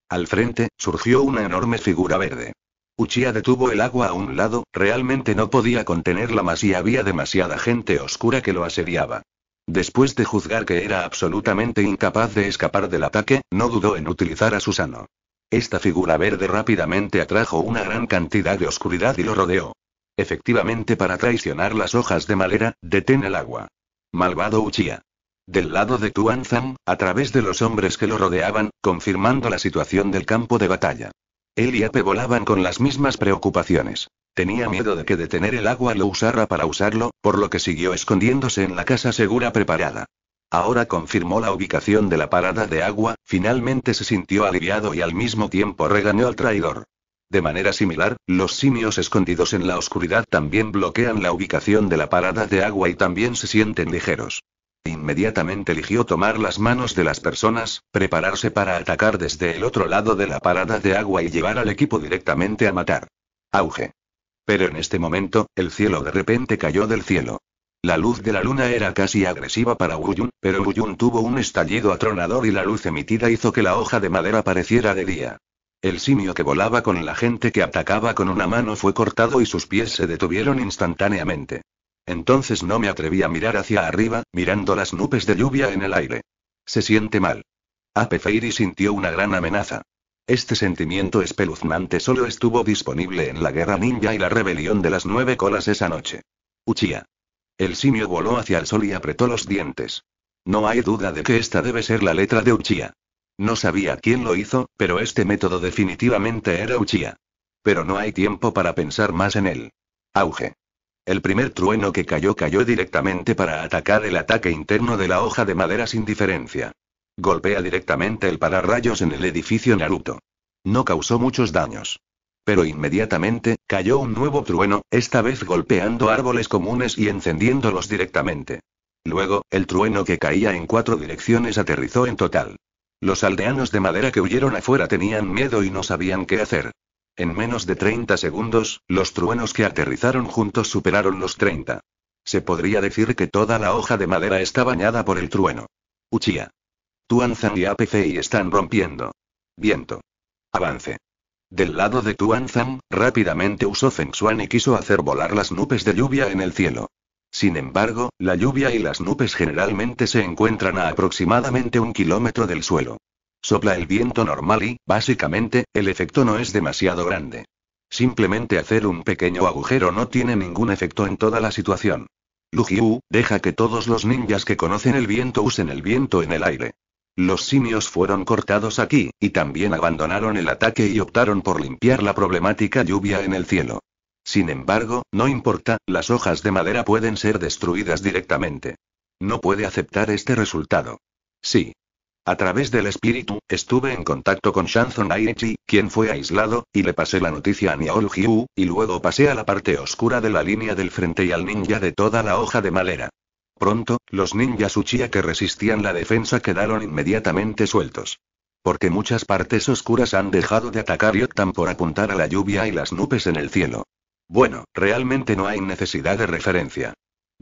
Al frente, surgió una enorme figura verde. Uchiha detuvo el agua a un lado, realmente no podía contenerla más y había demasiada gente oscura que lo asediaba. Después de juzgar que era absolutamente incapaz de escapar del ataque, no dudó en utilizar a Susano. Esta figura verde rápidamente atrajo una gran cantidad de oscuridad y lo rodeó. Efectivamente para traicionar las hojas de madera, detén el agua. Malvado Uchiha. Del lado de Tuanzan, a través de los hombres que lo rodeaban, confirmando la situación del campo de batalla. Él y Ape volaban con las mismas preocupaciones. Tenía miedo de que detener el agua lo usara para usarlo, por lo que siguió escondiéndose en la casa segura preparada. Ahora confirmó la ubicación de la parada de agua, finalmente se sintió aliviado y al mismo tiempo regañó al traidor. De manera similar, los simios escondidos en la oscuridad también bloquean la ubicación de la parada de agua y también se sienten ligeros. Inmediatamente eligió tomar las manos de las personas, prepararse para atacar desde el otro lado de la parada de agua y llevar al equipo directamente a matar. Auge. Pero en este momento, el cielo de repente cayó del cielo. La luz de la luna era casi agresiva para Wuyun, pero Wuyun tuvo un estallido atronador y la luz emitida hizo que la hoja de madera pareciera de día. El simio que volaba con la gente que atacaba con una mano fue cortado y sus pies se detuvieron instantáneamente. Entonces no me atreví a mirar hacia arriba, mirando las nubes de lluvia en el aire. Se siente mal. Apefeiri sintió una gran amenaza. Este sentimiento espeluznante solo estuvo disponible en la guerra ninja y la rebelión de las nueve colas esa noche. Uchía. El simio voló hacia el sol y apretó los dientes. No hay duda de que esta debe ser la letra de Uchía. No sabía quién lo hizo, pero este método definitivamente era Uchía. Pero no hay tiempo para pensar más en él. Auge. El primer trueno que cayó cayó directamente para atacar el ataque interno de la hoja de madera sin diferencia. Golpea directamente el pararrayos en el edificio Naruto. No causó muchos daños. Pero inmediatamente, cayó un nuevo trueno, esta vez golpeando árboles comunes y encendiéndolos directamente. Luego, el trueno que caía en cuatro direcciones aterrizó en total. Los aldeanos de madera que huyeron afuera tenían miedo y no sabían qué hacer. En menos de 30 segundos, los truenos que aterrizaron juntos superaron los 30. Se podría decir que toda la hoja de madera está bañada por el trueno. Uchia. Tuanzan y Apefei están rompiendo. Viento. Avance. Del lado de Tuanzan, rápidamente usó Feng y quiso hacer volar las nubes de lluvia en el cielo. Sin embargo, la lluvia y las nubes generalmente se encuentran a aproximadamente un kilómetro del suelo. Sopla el viento normal y, básicamente, el efecto no es demasiado grande. Simplemente hacer un pequeño agujero no tiene ningún efecto en toda la situación. Lujiu deja que todos los ninjas que conocen el viento usen el viento en el aire. Los simios fueron cortados aquí, y también abandonaron el ataque y optaron por limpiar la problemática lluvia en el cielo. Sin embargo, no importa, las hojas de madera pueden ser destruidas directamente. No puede aceptar este resultado. Sí, a través del espíritu, estuve en contacto con Shanzon Aichi, quien fue aislado, y le pasé la noticia a Niaol Hyu, y luego pasé a la parte oscura de la línea del frente y al ninja de toda la hoja de madera. Pronto, los ninjas Uchiha que resistían la defensa quedaron inmediatamente sueltos. Porque muchas partes oscuras han dejado de atacar Yotan por apuntar a la lluvia y las nubes en el cielo. Bueno, realmente no hay necesidad de referencia.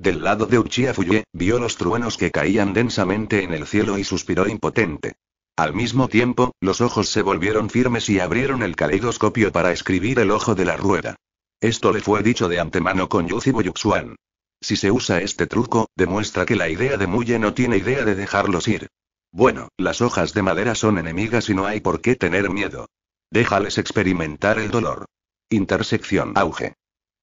Del lado de Uchiha Fuyue, vio los truenos que caían densamente en el cielo y suspiró impotente. Al mismo tiempo, los ojos se volvieron firmes y abrieron el caleidoscopio para escribir el ojo de la rueda. Esto le fue dicho de antemano con Yuzibo Yuxuan. Si se usa este truco, demuestra que la idea de Muye no tiene idea de dejarlos ir. Bueno, las hojas de madera son enemigas y no hay por qué tener miedo. Déjales experimentar el dolor. Intersección auge.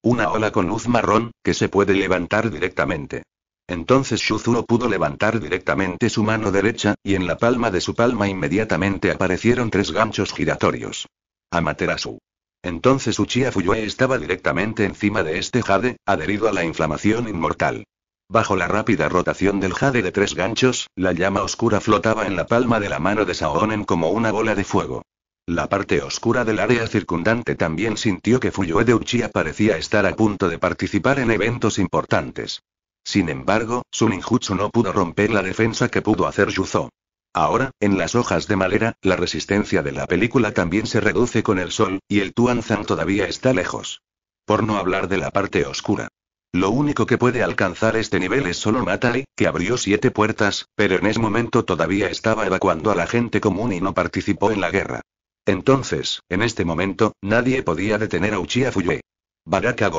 Una ola con luz marrón, que se puede levantar directamente. Entonces Shuzuro pudo levantar directamente su mano derecha, y en la palma de su palma inmediatamente aparecieron tres ganchos giratorios. Amaterasu. Entonces Uchiha Fuyue estaba directamente encima de este jade, adherido a la inflamación inmortal. Bajo la rápida rotación del jade de tres ganchos, la llama oscura flotaba en la palma de la mano de Saonen como una bola de fuego. La parte oscura del área circundante también sintió que Fuyue de Uchiha parecía estar a punto de participar en eventos importantes. Sin embargo, Suninjutsu no pudo romper la defensa que pudo hacer Yuzo. Ahora, en las hojas de madera, la resistencia de la película también se reduce con el sol, y el Tuanzan todavía está lejos. Por no hablar de la parte oscura. Lo único que puede alcanzar este nivel es solo Matai, que abrió siete puertas, pero en ese momento todavía estaba evacuando a la gente común y no participó en la guerra. Entonces, en este momento, nadie podía detener a Uchiha Fuyue. Baraka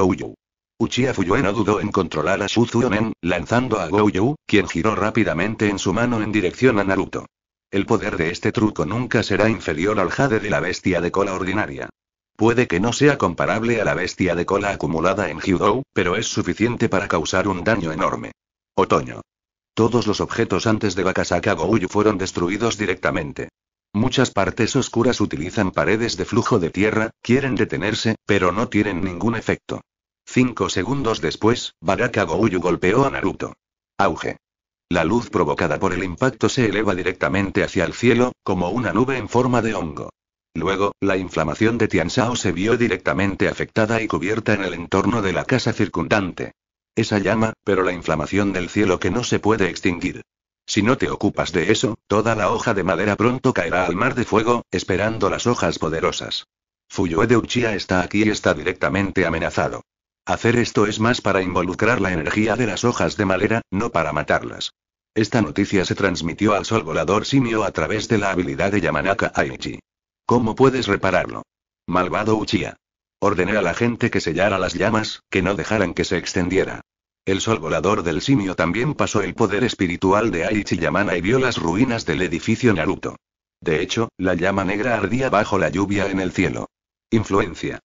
Uchiha Fuyue no dudó en controlar a Shuzunen, lanzando a Goju, quien giró rápidamente en su mano en dirección a Naruto. El poder de este truco nunca será inferior al jade de la bestia de cola ordinaria. Puede que no sea comparable a la bestia de cola acumulada en Hyudou, pero es suficiente para causar un daño enorme. Otoño. Todos los objetos antes de Bakasaka Goju fueron destruidos directamente. Muchas partes oscuras utilizan paredes de flujo de tierra, quieren detenerse, pero no tienen ningún efecto. Cinco segundos después, Baraka golpeó a Naruto. Auge. La luz provocada por el impacto se eleva directamente hacia el cielo, como una nube en forma de hongo. Luego, la inflamación de Tianshao se vio directamente afectada y cubierta en el entorno de la casa circundante. Esa llama, pero la inflamación del cielo que no se puede extinguir. Si no te ocupas de eso, toda la hoja de madera pronto caerá al mar de fuego, esperando las hojas poderosas. Fuyue de Uchiha está aquí y está directamente amenazado. Hacer esto es más para involucrar la energía de las hojas de madera, no para matarlas. Esta noticia se transmitió al sol volador simio a través de la habilidad de Yamanaka Aichi. ¿Cómo puedes repararlo? Malvado Uchiha. Ordené a la gente que sellara las llamas, que no dejaran que se extendiera. El sol volador del simio también pasó el poder espiritual de Aichi Yamana y vio las ruinas del edificio Naruto. De hecho, la llama negra ardía bajo la lluvia en el cielo. Influencia.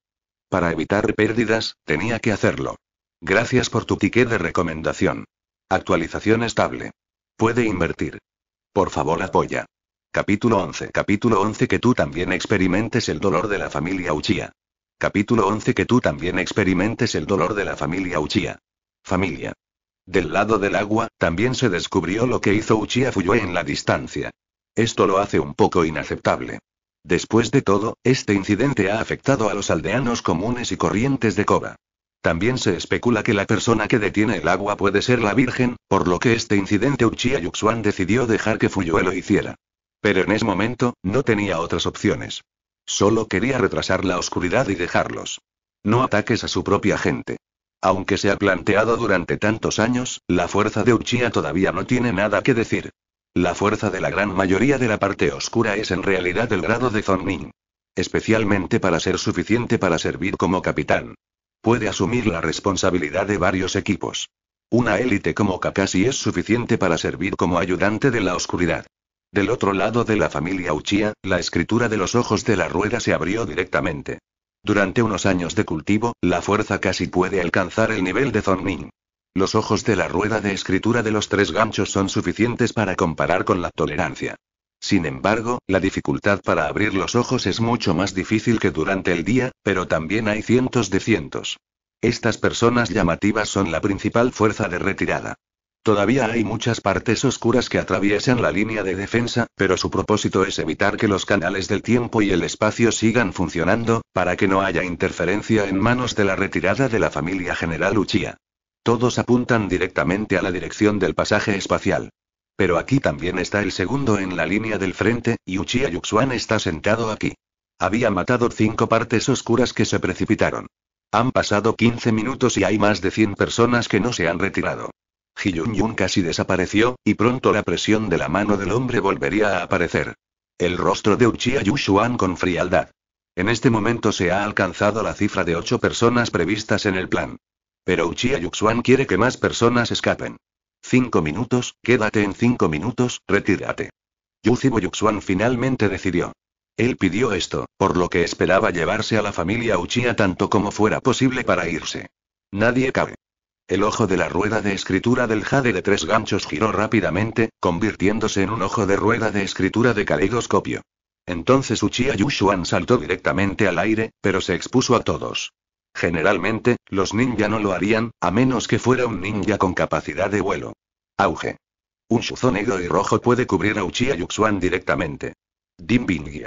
Para evitar pérdidas, tenía que hacerlo. Gracias por tu ticket de recomendación. Actualización estable. Puede invertir. Por favor, apoya. Capítulo 11. Capítulo 11 que tú también experimentes el dolor de la familia Uchiha. Capítulo 11 que tú también experimentes el dolor de la familia Uchiha. Familia. Del lado del agua, también se descubrió lo que hizo Uchiha Fuyue en la distancia. Esto lo hace un poco inaceptable. Después de todo, este incidente ha afectado a los aldeanos comunes y corrientes de Koba. También se especula que la persona que detiene el agua puede ser la Virgen, por lo que este incidente Uchiha Yuxuan decidió dejar que Fuyue lo hiciera. Pero en ese momento, no tenía otras opciones. Solo quería retrasar la oscuridad y dejarlos. No ataques a su propia gente. Aunque se ha planteado durante tantos años, la fuerza de Uchiha todavía no tiene nada que decir. La fuerza de la gran mayoría de la parte oscura es en realidad el grado de Zonin. Especialmente para ser suficiente para servir como capitán. Puede asumir la responsabilidad de varios equipos. Una élite como Kakashi es suficiente para servir como ayudante de la oscuridad. Del otro lado de la familia Uchiha, la escritura de los ojos de la rueda se abrió directamente. Durante unos años de cultivo, la fuerza casi puede alcanzar el nivel de Zonmin. Los ojos de la rueda de escritura de los tres ganchos son suficientes para comparar con la tolerancia. Sin embargo, la dificultad para abrir los ojos es mucho más difícil que durante el día, pero también hay cientos de cientos. Estas personas llamativas son la principal fuerza de retirada. Todavía hay muchas partes oscuras que atraviesan la línea de defensa, pero su propósito es evitar que los canales del tiempo y el espacio sigan funcionando, para que no haya interferencia en manos de la retirada de la familia general Uchia. Todos apuntan directamente a la dirección del pasaje espacial. Pero aquí también está el segundo en la línea del frente, y Uchiha Yuxuan está sentado aquí. Había matado cinco partes oscuras que se precipitaron. Han pasado 15 minutos y hay más de 100 personas que no se han retirado. Hyun-Yun casi desapareció, y pronto la presión de la mano del hombre volvería a aparecer. El rostro de Uchiha Yushuan con frialdad. En este momento se ha alcanzado la cifra de ocho personas previstas en el plan. Pero Uchiha Yuxuan quiere que más personas escapen. Cinco minutos, quédate en cinco minutos, retírate. Yuzibo Yuxuan finalmente decidió. Él pidió esto, por lo que esperaba llevarse a la familia Uchiha tanto como fuera posible para irse. Nadie cabe. El ojo de la rueda de escritura del jade de tres ganchos giró rápidamente, convirtiéndose en un ojo de rueda de escritura de caleidoscopio. Entonces Uchiha Yushuan saltó directamente al aire, pero se expuso a todos. Generalmente, los ninja no lo harían, a menos que fuera un ninja con capacidad de vuelo. Auge. Un chuzo negro y rojo puede cubrir a Uchiha Yuxuan directamente.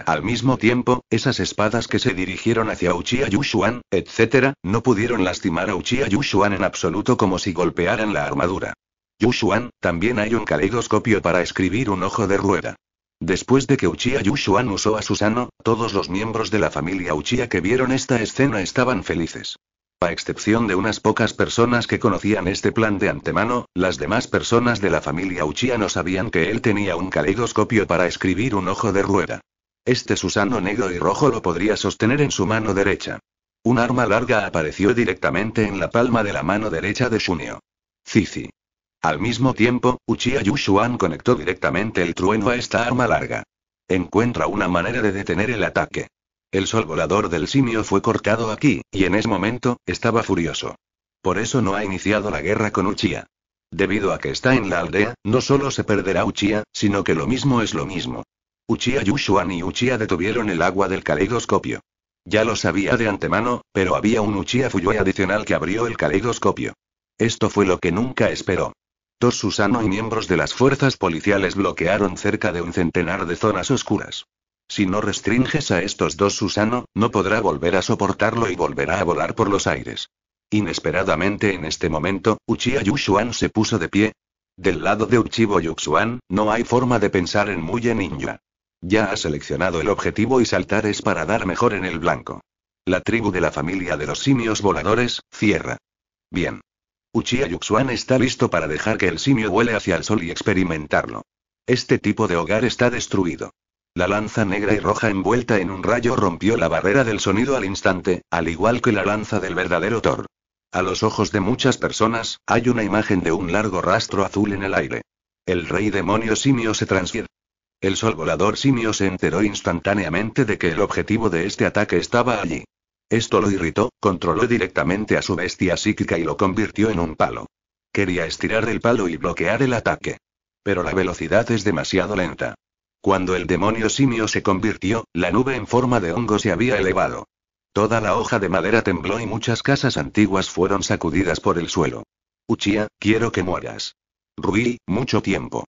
Al mismo tiempo, esas espadas que se dirigieron hacia Uchiha Yushuan, etc., no pudieron lastimar a Uchiha Yushuan en absoluto como si golpearan la armadura. Yushuan, también hay un caleidoscopio para escribir un ojo de rueda. Después de que Uchiha Yushuan usó a Susano, todos los miembros de la familia Uchiha que vieron esta escena estaban felices. A excepción de unas pocas personas que conocían este plan de antemano, las demás personas de la familia Uchiha no sabían que él tenía un caleidoscopio para escribir un ojo de rueda. Este Susano negro y rojo lo podría sostener en su mano derecha. Un arma larga apareció directamente en la palma de la mano derecha de Shunio. Cici. Al mismo tiempo, Uchiha Yushuan conectó directamente el trueno a esta arma larga. Encuentra una manera de detener el ataque. El sol volador del simio fue cortado aquí, y en ese momento, estaba furioso. Por eso no ha iniciado la guerra con Uchiha. Debido a que está en la aldea, no solo se perderá Uchiha, sino que lo mismo es lo mismo. Uchiha Yushuan y Uchia detuvieron el agua del caleidoscopio. Ya lo sabía de antemano, pero había un Uchiha Fuyue adicional que abrió el caleidoscopio. Esto fue lo que nunca esperó. Dos Susano y miembros de las fuerzas policiales bloquearon cerca de un centenar de zonas oscuras. Si no restringes a estos dos Susano, no podrá volver a soportarlo y volverá a volar por los aires. Inesperadamente en este momento, Uchiha Yuxuan se puso de pie. Del lado de Uchibo Yuxuan, no hay forma de pensar en Muye Ninja. Ya ha seleccionado el objetivo y saltar es para dar mejor en el blanco. La tribu de la familia de los simios voladores, cierra. Bien. Uchiha Yuxuan está listo para dejar que el simio vuele hacia el sol y experimentarlo. Este tipo de hogar está destruido. La lanza negra y roja envuelta en un rayo rompió la barrera del sonido al instante, al igual que la lanza del verdadero Thor. A los ojos de muchas personas, hay una imagen de un largo rastro azul en el aire. El rey demonio simio se transfiere. El sol volador simio se enteró instantáneamente de que el objetivo de este ataque estaba allí. Esto lo irritó, controló directamente a su bestia psíquica y lo convirtió en un palo. Quería estirar el palo y bloquear el ataque. Pero la velocidad es demasiado lenta. Cuando el demonio simio se convirtió, la nube en forma de hongo se había elevado. Toda la hoja de madera tembló y muchas casas antiguas fueron sacudidas por el suelo. Uchia, quiero que mueras. Rui, mucho tiempo.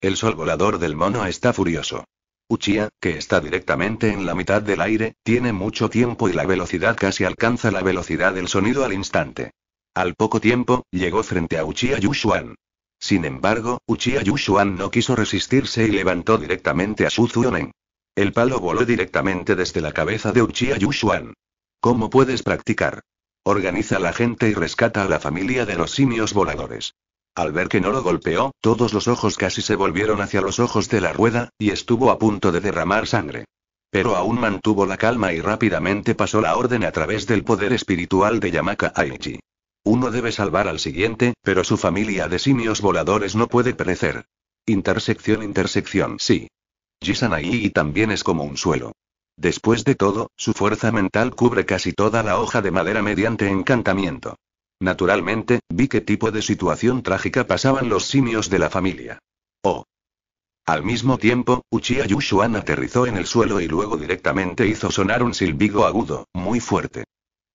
El sol volador del mono está furioso. Uchia, que está directamente en la mitad del aire, tiene mucho tiempo y la velocidad casi alcanza la velocidad del sonido al instante. Al poco tiempo, llegó frente a Uchia Yushuan. Sin embargo, Uchiha Yushuan no quiso resistirse y levantó directamente a Suzuonen. El palo voló directamente desde la cabeza de Uchiha Yushuan. ¿Cómo puedes practicar? Organiza a la gente y rescata a la familia de los simios voladores. Al ver que no lo golpeó, todos los ojos casi se volvieron hacia los ojos de la rueda, y estuvo a punto de derramar sangre. Pero aún mantuvo la calma y rápidamente pasó la orden a través del poder espiritual de Yamaka Aichi. Uno debe salvar al siguiente, pero su familia de simios voladores no puede perecer. Intersección, intersección, sí. y también es como un suelo. Después de todo, su fuerza mental cubre casi toda la hoja de madera mediante encantamiento. Naturalmente, vi qué tipo de situación trágica pasaban los simios de la familia. Oh. Al mismo tiempo, Uchiha Yushuan aterrizó en el suelo y luego directamente hizo sonar un silbido agudo, muy fuerte.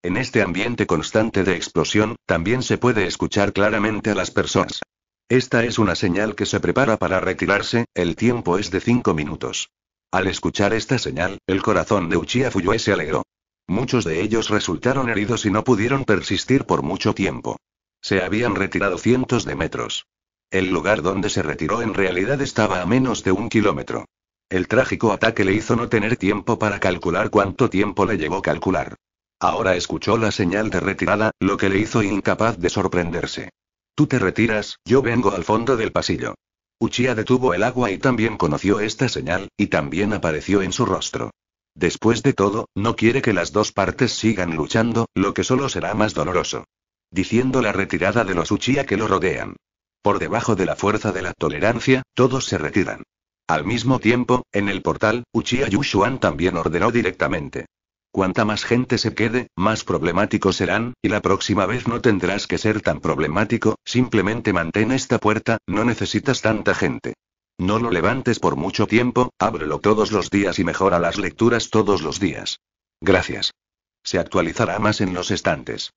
En este ambiente constante de explosión, también se puede escuchar claramente a las personas. Esta es una señal que se prepara para retirarse, el tiempo es de 5 minutos. Al escuchar esta señal, el corazón de Uchiha Fuyue se alegró. Muchos de ellos resultaron heridos y no pudieron persistir por mucho tiempo. Se habían retirado cientos de metros. El lugar donde se retiró en realidad estaba a menos de un kilómetro. El trágico ataque le hizo no tener tiempo para calcular cuánto tiempo le llevó calcular. Ahora escuchó la señal de retirada, lo que le hizo incapaz de sorprenderse. Tú te retiras, yo vengo al fondo del pasillo. Uchia detuvo el agua y también conoció esta señal, y también apareció en su rostro. Después de todo, no quiere que las dos partes sigan luchando, lo que solo será más doloroso. Diciendo la retirada de los Uchia que lo rodean. Por debajo de la fuerza de la tolerancia, todos se retiran. Al mismo tiempo, en el portal, Uchia Yushuan también ordenó directamente. Cuanta más gente se quede, más problemáticos serán, y la próxima vez no tendrás que ser tan problemático, simplemente mantén esta puerta, no necesitas tanta gente. No lo levantes por mucho tiempo, ábrelo todos los días y mejora las lecturas todos los días. Gracias. Se actualizará más en los estantes.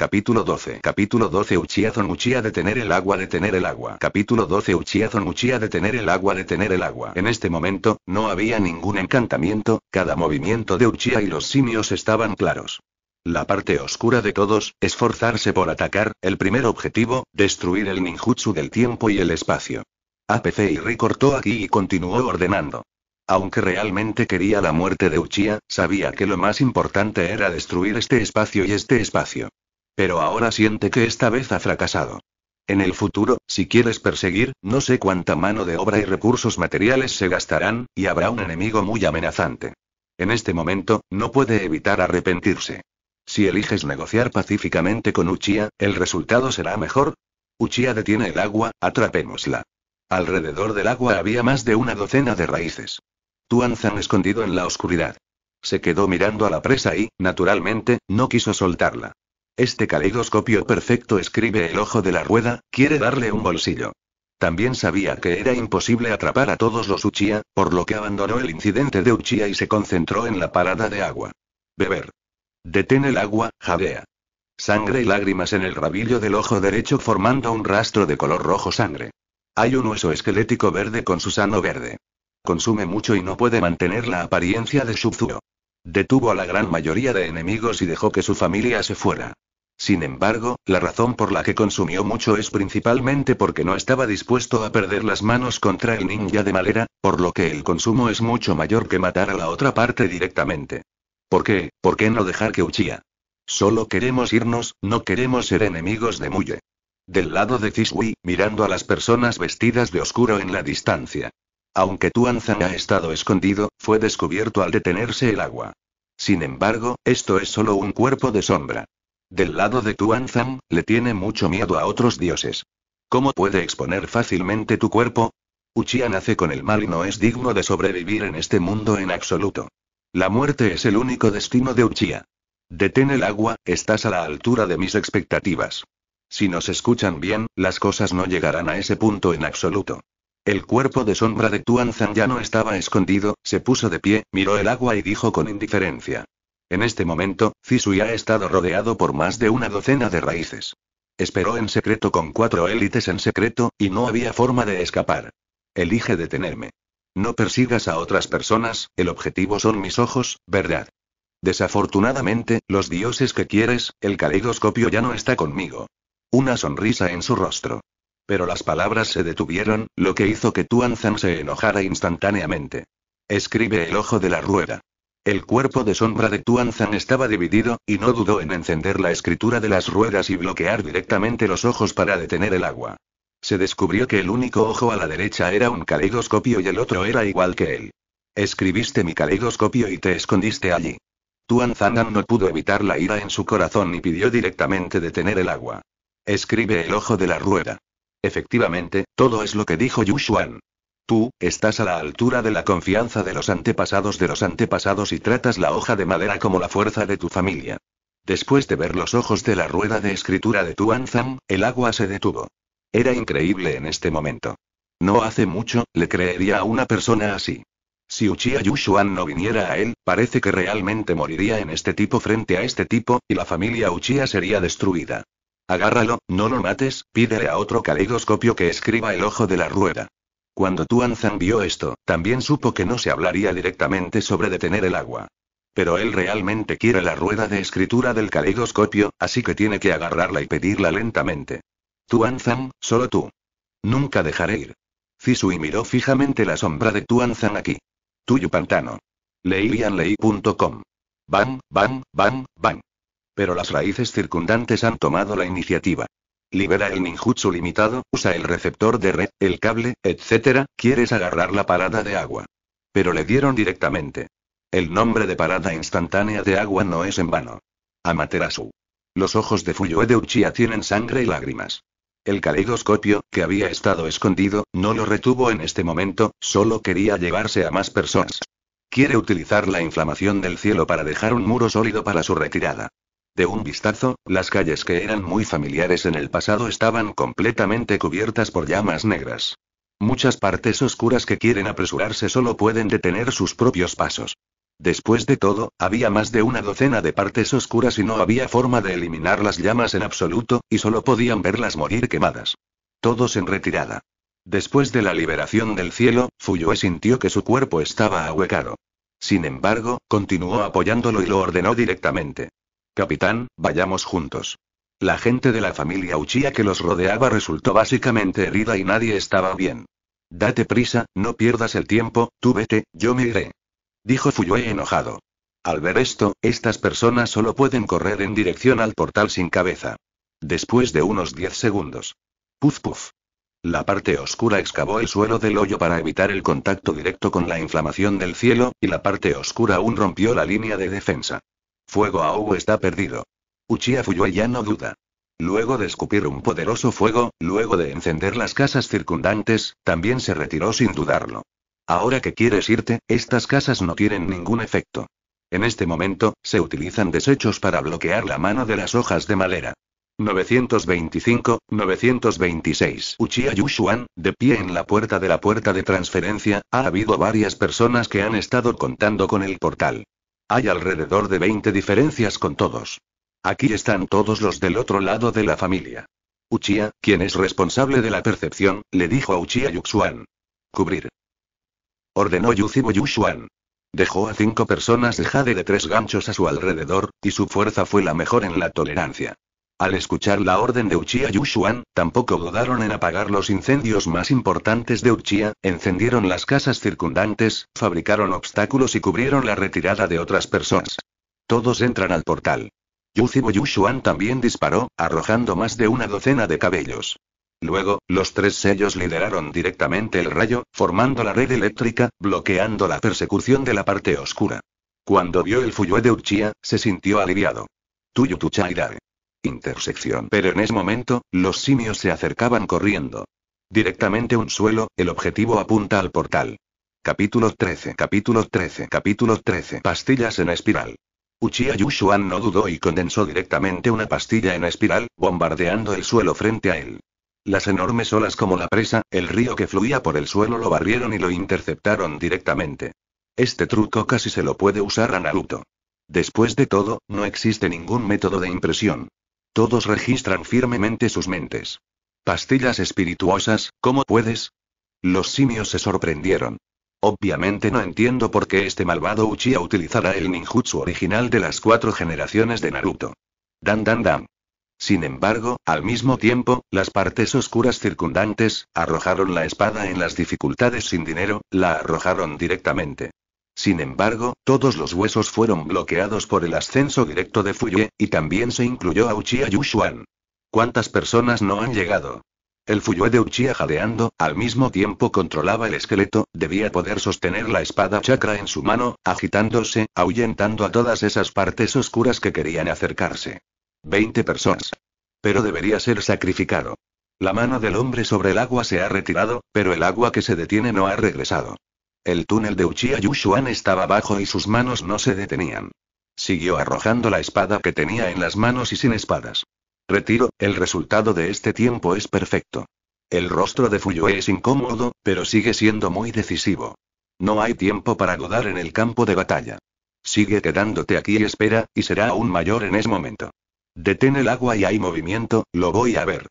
Capítulo 12. Capítulo 12 Uchiazon Uchiha detener el agua detener el agua. Capítulo 12 Uchiazon Uchiha detener el agua detener el agua. En este momento, no había ningún encantamiento, cada movimiento de Uchiha y los simios estaban claros. La parte oscura de todos, esforzarse por atacar, el primer objetivo, destruir el ninjutsu del tiempo y el espacio. APC y aquí y continuó ordenando. Aunque realmente quería la muerte de Uchiha, sabía que lo más importante era destruir este espacio y este espacio. Pero ahora siente que esta vez ha fracasado. En el futuro, si quieres perseguir, no sé cuánta mano de obra y recursos materiales se gastarán, y habrá un enemigo muy amenazante. En este momento, no puede evitar arrepentirse. Si eliges negociar pacíficamente con Uchia, el resultado será mejor. Uchia detiene el agua, atrapémosla. Alrededor del agua había más de una docena de raíces. Tuanzan escondido en la oscuridad. Se quedó mirando a la presa y, naturalmente, no quiso soltarla. Este caleidoscopio perfecto escribe el ojo de la rueda, quiere darle un bolsillo. También sabía que era imposible atrapar a todos los Uchia, por lo que abandonó el incidente de Uchiha y se concentró en la parada de agua. Beber. Detén el agua, jadea. Sangre y lágrimas en el rabillo del ojo derecho formando un rastro de color rojo sangre. Hay un hueso esquelético verde con su sano verde. Consume mucho y no puede mantener la apariencia de Shubzuo. Detuvo a la gran mayoría de enemigos y dejó que su familia se fuera. Sin embargo, la razón por la que consumió mucho es principalmente porque no estaba dispuesto a perder las manos contra el ninja de Malera, por lo que el consumo es mucho mayor que matar a la otra parte directamente. ¿Por qué? ¿Por qué no dejar que Uchiha? Solo queremos irnos, no queremos ser enemigos de Muye. Del lado de Cisui, mirando a las personas vestidas de oscuro en la distancia. Aunque Tuanzan ha estado escondido, fue descubierto al detenerse el agua. Sin embargo, esto es solo un cuerpo de sombra. Del lado de tuanzan le tiene mucho miedo a otros dioses. ¿Cómo puede exponer fácilmente tu cuerpo? Uchia nace con el mal y no es digno de sobrevivir en este mundo en absoluto. La muerte es el único destino de Uchia. Detén el agua, estás a la altura de mis expectativas. Si nos escuchan bien, las cosas no llegarán a ese punto en absoluto. El cuerpo de sombra de Tuanzan ya no estaba escondido, se puso de pie, miró el agua y dijo con indiferencia. En este momento, Cisui ha estado rodeado por más de una docena de raíces. Esperó en secreto con cuatro élites en secreto, y no había forma de escapar. Elige detenerme. No persigas a otras personas, el objetivo son mis ojos, ¿verdad? Desafortunadamente, los dioses que quieres, el caleidoscopio ya no está conmigo. Una sonrisa en su rostro. Pero las palabras se detuvieron, lo que hizo que Tuanzan se enojara instantáneamente. Escribe el ojo de la rueda. El cuerpo de sombra de Tuanzan estaba dividido, y no dudó en encender la escritura de las ruedas y bloquear directamente los ojos para detener el agua. Se descubrió que el único ojo a la derecha era un caleidoscopio y el otro era igual que él. Escribiste mi caleidoscopio y te escondiste allí. Tuan no pudo evitar la ira en su corazón y pidió directamente detener el agua. Escribe el ojo de la rueda. Efectivamente, todo es lo que dijo Yushuan. Tú, estás a la altura de la confianza de los antepasados de los antepasados y tratas la hoja de madera como la fuerza de tu familia. Después de ver los ojos de la rueda de escritura de tu Anzam, el agua se detuvo. Era increíble en este momento. No hace mucho, le creería a una persona así. Si Uchiha Yushuan no viniera a él, parece que realmente moriría en este tipo frente a este tipo, y la familia Uchiha sería destruida. Agárralo, no lo mates, pídele a otro caleidoscopio que escriba el ojo de la rueda. Cuando Tuan vio esto, también supo que no se hablaría directamente sobre detener el agua. Pero él realmente quiere la rueda de escritura del caleidoscopio, así que tiene que agarrarla y pedirla lentamente. Tuan solo tú. Nunca dejaré ir. Zisui miró fijamente la sombra de Tuan aquí. Tuyo pantano. Leilianlei.com. Van, van, van, van. Pero las raíces circundantes han tomado la iniciativa. Libera el ninjutsu limitado, usa el receptor de red, el cable, etc. Quieres agarrar la parada de agua. Pero le dieron directamente. El nombre de parada instantánea de agua no es en vano. Amaterasu. Los ojos de Fuyue de Uchiha tienen sangre y lágrimas. El caleidoscopio, que había estado escondido, no lo retuvo en este momento, solo quería llevarse a más personas. Quiere utilizar la inflamación del cielo para dejar un muro sólido para su retirada. De un vistazo, las calles que eran muy familiares en el pasado estaban completamente cubiertas por llamas negras. Muchas partes oscuras que quieren apresurarse solo pueden detener sus propios pasos. Después de todo, había más de una docena de partes oscuras y no había forma de eliminar las llamas en absoluto, y solo podían verlas morir quemadas. Todos en retirada. Después de la liberación del cielo, Fuyue sintió que su cuerpo estaba ahuecado. Sin embargo, continuó apoyándolo y lo ordenó directamente. Capitán, vayamos juntos. La gente de la familia Uchía que los rodeaba resultó básicamente herida y nadie estaba bien. Date prisa, no pierdas el tiempo, tú vete, yo me iré. Dijo Fuyue enojado. Al ver esto, estas personas solo pueden correr en dirección al portal sin cabeza. Después de unos 10 segundos. Puf puf. La parte oscura excavó el suelo del hoyo para evitar el contacto directo con la inflamación del cielo, y la parte oscura aún rompió la línea de defensa. Fuego a está perdido. Uchiha Fuyue ya no duda. Luego de escupir un poderoso fuego, luego de encender las casas circundantes, también se retiró sin dudarlo. Ahora que quieres irte, estas casas no tienen ningún efecto. En este momento, se utilizan desechos para bloquear la mano de las hojas de madera. 925, 926. Uchiha Yushuan, de pie en la puerta de la puerta de transferencia, ha habido varias personas que han estado contando con el portal. Hay alrededor de 20 diferencias con todos. Aquí están todos los del otro lado de la familia. Uchia, quien es responsable de la percepción, le dijo a Uchia Yuxuan. Cubrir. Ordenó Yuzibo Dejó a cinco personas de jade de tres ganchos a su alrededor, y su fuerza fue la mejor en la tolerancia. Al escuchar la orden de Uchiha Yushuan, tampoco dudaron en apagar los incendios más importantes de Uchiha, encendieron las casas circundantes, fabricaron obstáculos y cubrieron la retirada de otras personas. Todos entran al portal. Yuzibo Yushuan también disparó, arrojando más de una docena de cabellos. Luego, los tres sellos lideraron directamente el rayo, formando la red eléctrica, bloqueando la persecución de la parte oscura. Cuando vio el Fuyue de Uchiha, se sintió aliviado. Tuyo Tuchairare. Intersección. Pero en ese momento, los simios se acercaban corriendo. Directamente un suelo, el objetivo apunta al portal. Capítulo 13, capítulo 13, capítulo 13. Pastillas en espiral. Uchiha Yushuan no dudó y condensó directamente una pastilla en espiral, bombardeando el suelo frente a él. Las enormes olas como la presa, el río que fluía por el suelo lo barrieron y lo interceptaron directamente. Este truco casi se lo puede usar a Naruto. Después de todo, no existe ningún método de impresión. Todos registran firmemente sus mentes. Pastillas espirituosas, ¿cómo puedes? Los simios se sorprendieron. Obviamente no entiendo por qué este malvado Uchiha utilizará el ninjutsu original de las cuatro generaciones de Naruto. Dan dan dan. Sin embargo, al mismo tiempo, las partes oscuras circundantes, arrojaron la espada en las dificultades sin dinero, la arrojaron directamente. Sin embargo, todos los huesos fueron bloqueados por el ascenso directo de Fuyue, y también se incluyó a Uchiha Yushuan. ¿Cuántas personas no han llegado? El Fuyue de Uchiha jadeando, al mismo tiempo controlaba el esqueleto, debía poder sostener la espada chakra en su mano, agitándose, ahuyentando a todas esas partes oscuras que querían acercarse. Veinte personas. Pero debería ser sacrificado. La mano del hombre sobre el agua se ha retirado, pero el agua que se detiene no ha regresado. El túnel de Uchiha Yushuan estaba bajo y sus manos no se detenían. Siguió arrojando la espada que tenía en las manos y sin espadas. Retiro, el resultado de este tiempo es perfecto. El rostro de Fuyue es incómodo, pero sigue siendo muy decisivo. No hay tiempo para dudar en el campo de batalla. Sigue quedándote aquí y espera, y será aún mayor en ese momento. Detén el agua y hay movimiento, lo voy a ver.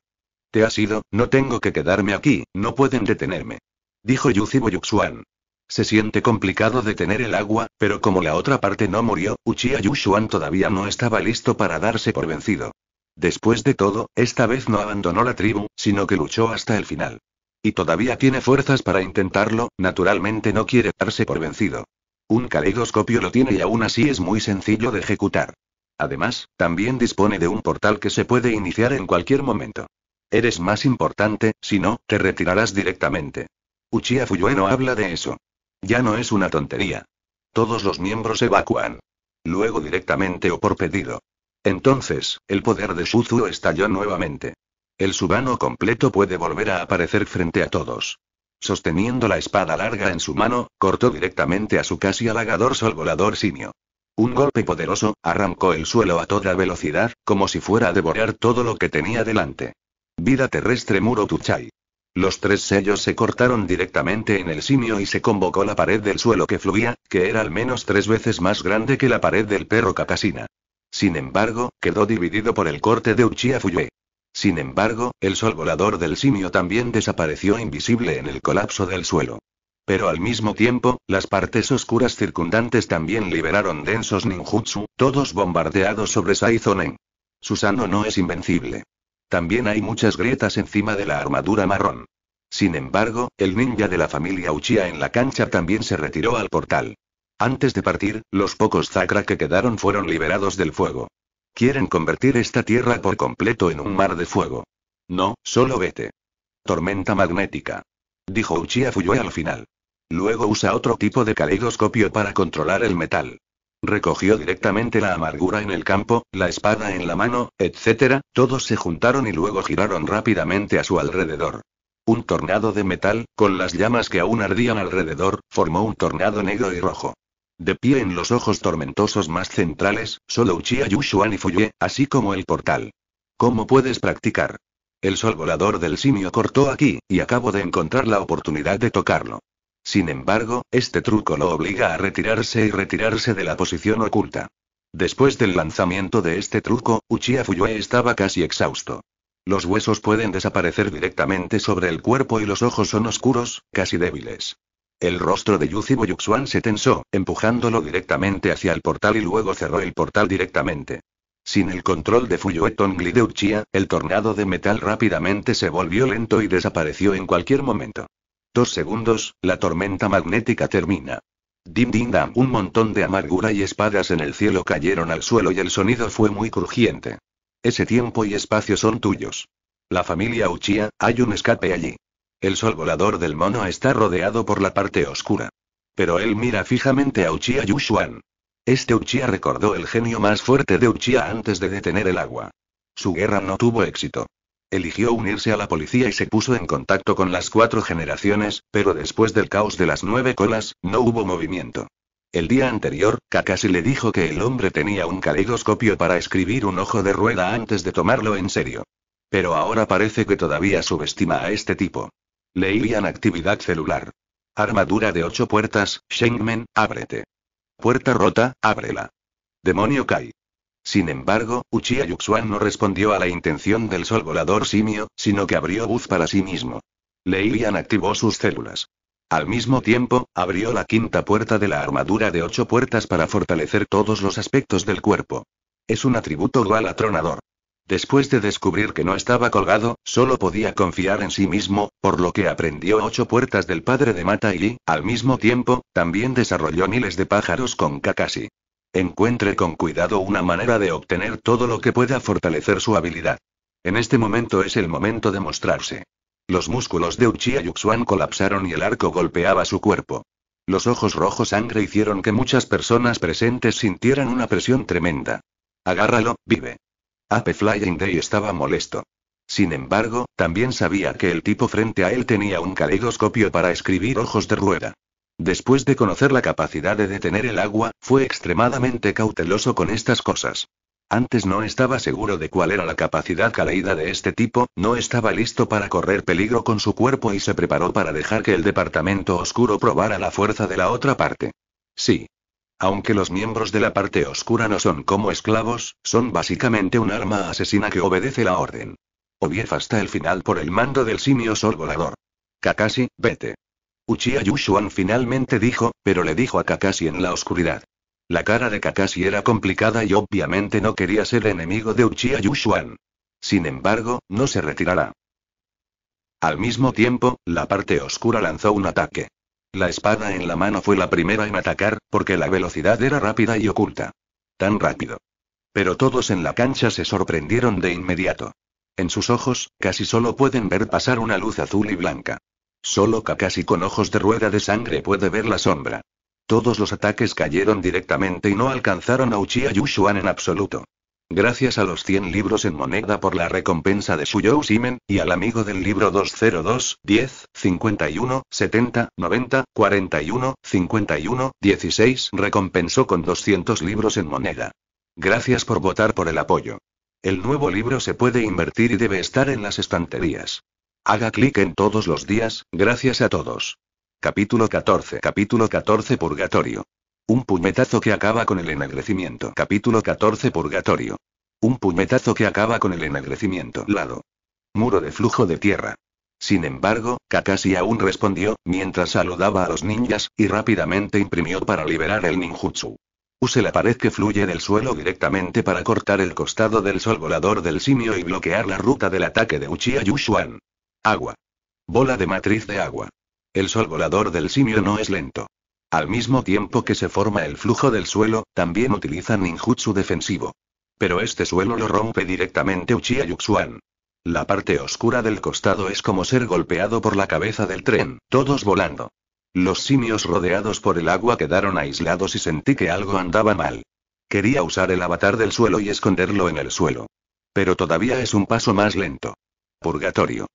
Te has ido, no tengo que quedarme aquí, no pueden detenerme. Dijo Yuzibo Yuxuan. Se siente complicado detener el agua, pero como la otra parte no murió, Uchiha Yushuan todavía no estaba listo para darse por vencido. Después de todo, esta vez no abandonó la tribu, sino que luchó hasta el final. Y todavía tiene fuerzas para intentarlo, naturalmente no quiere darse por vencido. Un caleidoscopio lo tiene y aún así es muy sencillo de ejecutar. Además, también dispone de un portal que se puede iniciar en cualquier momento. Eres más importante, si no, te retirarás directamente. Uchiha Fuyue no habla de eso. Ya no es una tontería. Todos los miembros evacúan. Luego directamente o por pedido. Entonces, el poder de Suzu estalló nuevamente. El subano completo puede volver a aparecer frente a todos. Sosteniendo la espada larga en su mano, cortó directamente a su casi halagador sol volador simio. Un golpe poderoso, arrancó el suelo a toda velocidad, como si fuera a devorar todo lo que tenía delante. Vida terrestre muro Tuchai. Los tres sellos se cortaron directamente en el simio y se convocó la pared del suelo que fluía, que era al menos tres veces más grande que la pared del perro Kakasina. Sin embargo, quedó dividido por el corte de Uchiha Fuyue. Sin embargo, el sol volador del simio también desapareció invisible en el colapso del suelo. Pero al mismo tiempo, las partes oscuras circundantes también liberaron densos ninjutsu, todos bombardeados sobre Saizonen. Susano no es invencible. También hay muchas grietas encima de la armadura marrón. Sin embargo, el ninja de la familia Uchiha en la cancha también se retiró al portal. Antes de partir, los pocos Zakra que quedaron fueron liberados del fuego. Quieren convertir esta tierra por completo en un mar de fuego. No, solo vete. Tormenta magnética. Dijo Uchiha Fuyue al final. Luego usa otro tipo de caleidoscopio para controlar el metal. Recogió directamente la amargura en el campo, la espada en la mano, etc. Todos se juntaron y luego giraron rápidamente a su alrededor. Un tornado de metal, con las llamas que aún ardían alrededor, formó un tornado negro y rojo. De pie en los ojos tormentosos más centrales, solo Uchiha Yushuan y fuyue, así como el portal. ¿Cómo puedes practicar? El sol volador del simio cortó aquí, y acabo de encontrar la oportunidad de tocarlo. Sin embargo, este truco lo obliga a retirarse y retirarse de la posición oculta. Después del lanzamiento de este truco, Uchiha Fuyue estaba casi exhausto. Los huesos pueden desaparecer directamente sobre el cuerpo y los ojos son oscuros, casi débiles. El rostro de Yuzi Boyuxuan se tensó, empujándolo directamente hacia el portal y luego cerró el portal directamente. Sin el control de Fuyue Tongli de Uchiha, el tornado de metal rápidamente se volvió lento y desapareció en cualquier momento segundos, la tormenta magnética termina. Dim din dam. Un montón de amargura y espadas en el cielo cayeron al suelo y el sonido fue muy crujiente. Ese tiempo y espacio son tuyos. La familia Uchiha, hay un escape allí. El sol volador del mono está rodeado por la parte oscura. Pero él mira fijamente a Uchiha Yushuan. Este Uchiha recordó el genio más fuerte de Uchiha antes de detener el agua. Su guerra no tuvo éxito. Eligió unirse a la policía y se puso en contacto con las cuatro generaciones, pero después del caos de las nueve colas, no hubo movimiento. El día anterior, Kakashi le dijo que el hombre tenía un caleidoscopio para escribir un ojo de rueda antes de tomarlo en serio. Pero ahora parece que todavía subestima a este tipo. Leían actividad celular. Armadura de ocho puertas, Shengmen, ábrete. Puerta rota, ábrela. Demonio Kai. Sin embargo, Uchiha Yuxuan no respondió a la intención del sol volador simio, sino que abrió buz para sí mismo. Leilian activó sus células. Al mismo tiempo, abrió la quinta puerta de la armadura de ocho puertas para fortalecer todos los aspectos del cuerpo. Es un atributo dual atronador. Después de descubrir que no estaba colgado, solo podía confiar en sí mismo, por lo que aprendió ocho puertas del padre de Mata y, al mismo tiempo, también desarrolló miles de pájaros con Kakashi. Encuentre con cuidado una manera de obtener todo lo que pueda fortalecer su habilidad. En este momento es el momento de mostrarse. Los músculos de Uchiha Yuxuan colapsaron y el arco golpeaba su cuerpo. Los ojos rojos sangre hicieron que muchas personas presentes sintieran una presión tremenda. Agárralo, vive. Ape Flying Day estaba molesto. Sin embargo, también sabía que el tipo frente a él tenía un caleidoscopio para escribir ojos de rueda. Después de conocer la capacidad de detener el agua, fue extremadamente cauteloso con estas cosas. Antes no estaba seguro de cuál era la capacidad caleída de este tipo, no estaba listo para correr peligro con su cuerpo y se preparó para dejar que el departamento oscuro probara la fuerza de la otra parte. Sí. Aunque los miembros de la parte oscura no son como esclavos, son básicamente un arma asesina que obedece la orden. Obief hasta el final por el mando del simio sol volador. Kakashi, vete. Uchiha Yushuan finalmente dijo, pero le dijo a Kakashi en la oscuridad. La cara de Kakashi era complicada y obviamente no quería ser enemigo de Uchiha Yushuan. Sin embargo, no se retirará. Al mismo tiempo, la parte oscura lanzó un ataque. La espada en la mano fue la primera en atacar, porque la velocidad era rápida y oculta. Tan rápido. Pero todos en la cancha se sorprendieron de inmediato. En sus ojos, casi solo pueden ver pasar una luz azul y blanca. Solo Kakashi con ojos de rueda de sangre puede ver la sombra. Todos los ataques cayeron directamente y no alcanzaron a Uchiha Yushuan en absoluto. Gracias a los 100 libros en moneda por la recompensa de Shuyou Simen, y al amigo del libro 202, 10, 51, 70, 90, 41, 51, 16, recompensó con 200 libros en moneda. Gracias por votar por el apoyo. El nuevo libro se puede invertir y debe estar en las estanterías. Haga clic en todos los días, gracias a todos. Capítulo 14. Capítulo 14 Purgatorio. Un puñetazo que acaba con el ennegrecimiento. Capítulo 14 Purgatorio. Un puñetazo que acaba con el ennegrecimiento. Lado. Muro de flujo de tierra. Sin embargo, Kakashi aún respondió, mientras saludaba a los ninjas, y rápidamente imprimió para liberar el ninjutsu. Use la pared que fluye del suelo directamente para cortar el costado del sol volador del simio y bloquear la ruta del ataque de Uchiha Yushuan. Agua. Bola de matriz de agua. El sol volador del simio no es lento. Al mismo tiempo que se forma el flujo del suelo, también utiliza ninjutsu defensivo. Pero este suelo lo rompe directamente Uchiha Yuxuan. La parte oscura del costado es como ser golpeado por la cabeza del tren, todos volando. Los simios rodeados por el agua quedaron aislados y sentí que algo andaba mal. Quería usar el avatar del suelo y esconderlo en el suelo. Pero todavía es un paso más lento. Purgatorio.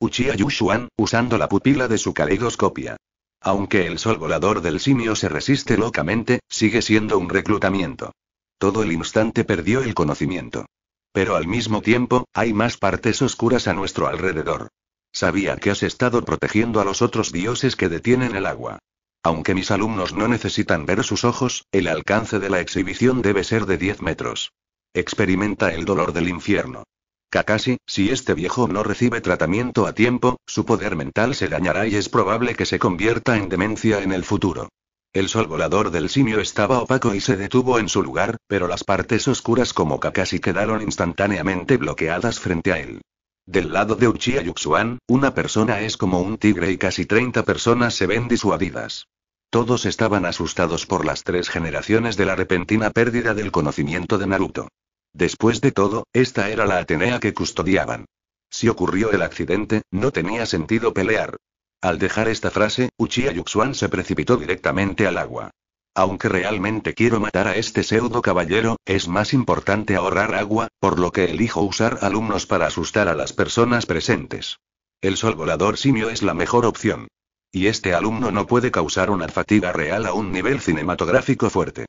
Uchiha Yushuan, usando la pupila de su caleidoscopia. Aunque el sol volador del simio se resiste locamente, sigue siendo un reclutamiento. Todo el instante perdió el conocimiento. Pero al mismo tiempo, hay más partes oscuras a nuestro alrededor. Sabía que has estado protegiendo a los otros dioses que detienen el agua. Aunque mis alumnos no necesitan ver sus ojos, el alcance de la exhibición debe ser de 10 metros. Experimenta el dolor del infierno. Kakashi, si este viejo no recibe tratamiento a tiempo, su poder mental se dañará y es probable que se convierta en demencia en el futuro. El sol volador del simio estaba opaco y se detuvo en su lugar, pero las partes oscuras como Kakashi quedaron instantáneamente bloqueadas frente a él. Del lado de Uchiha Yuxuan, una persona es como un tigre y casi 30 personas se ven disuadidas. Todos estaban asustados por las tres generaciones de la repentina pérdida del conocimiento de Naruto. Después de todo, esta era la Atenea que custodiaban. Si ocurrió el accidente, no tenía sentido pelear. Al dejar esta frase, Uchiha Yuxuan se precipitó directamente al agua. Aunque realmente quiero matar a este pseudo caballero, es más importante ahorrar agua, por lo que elijo usar alumnos para asustar a las personas presentes. El sol volador simio es la mejor opción. Y este alumno no puede causar una fatiga real a un nivel cinematográfico fuerte.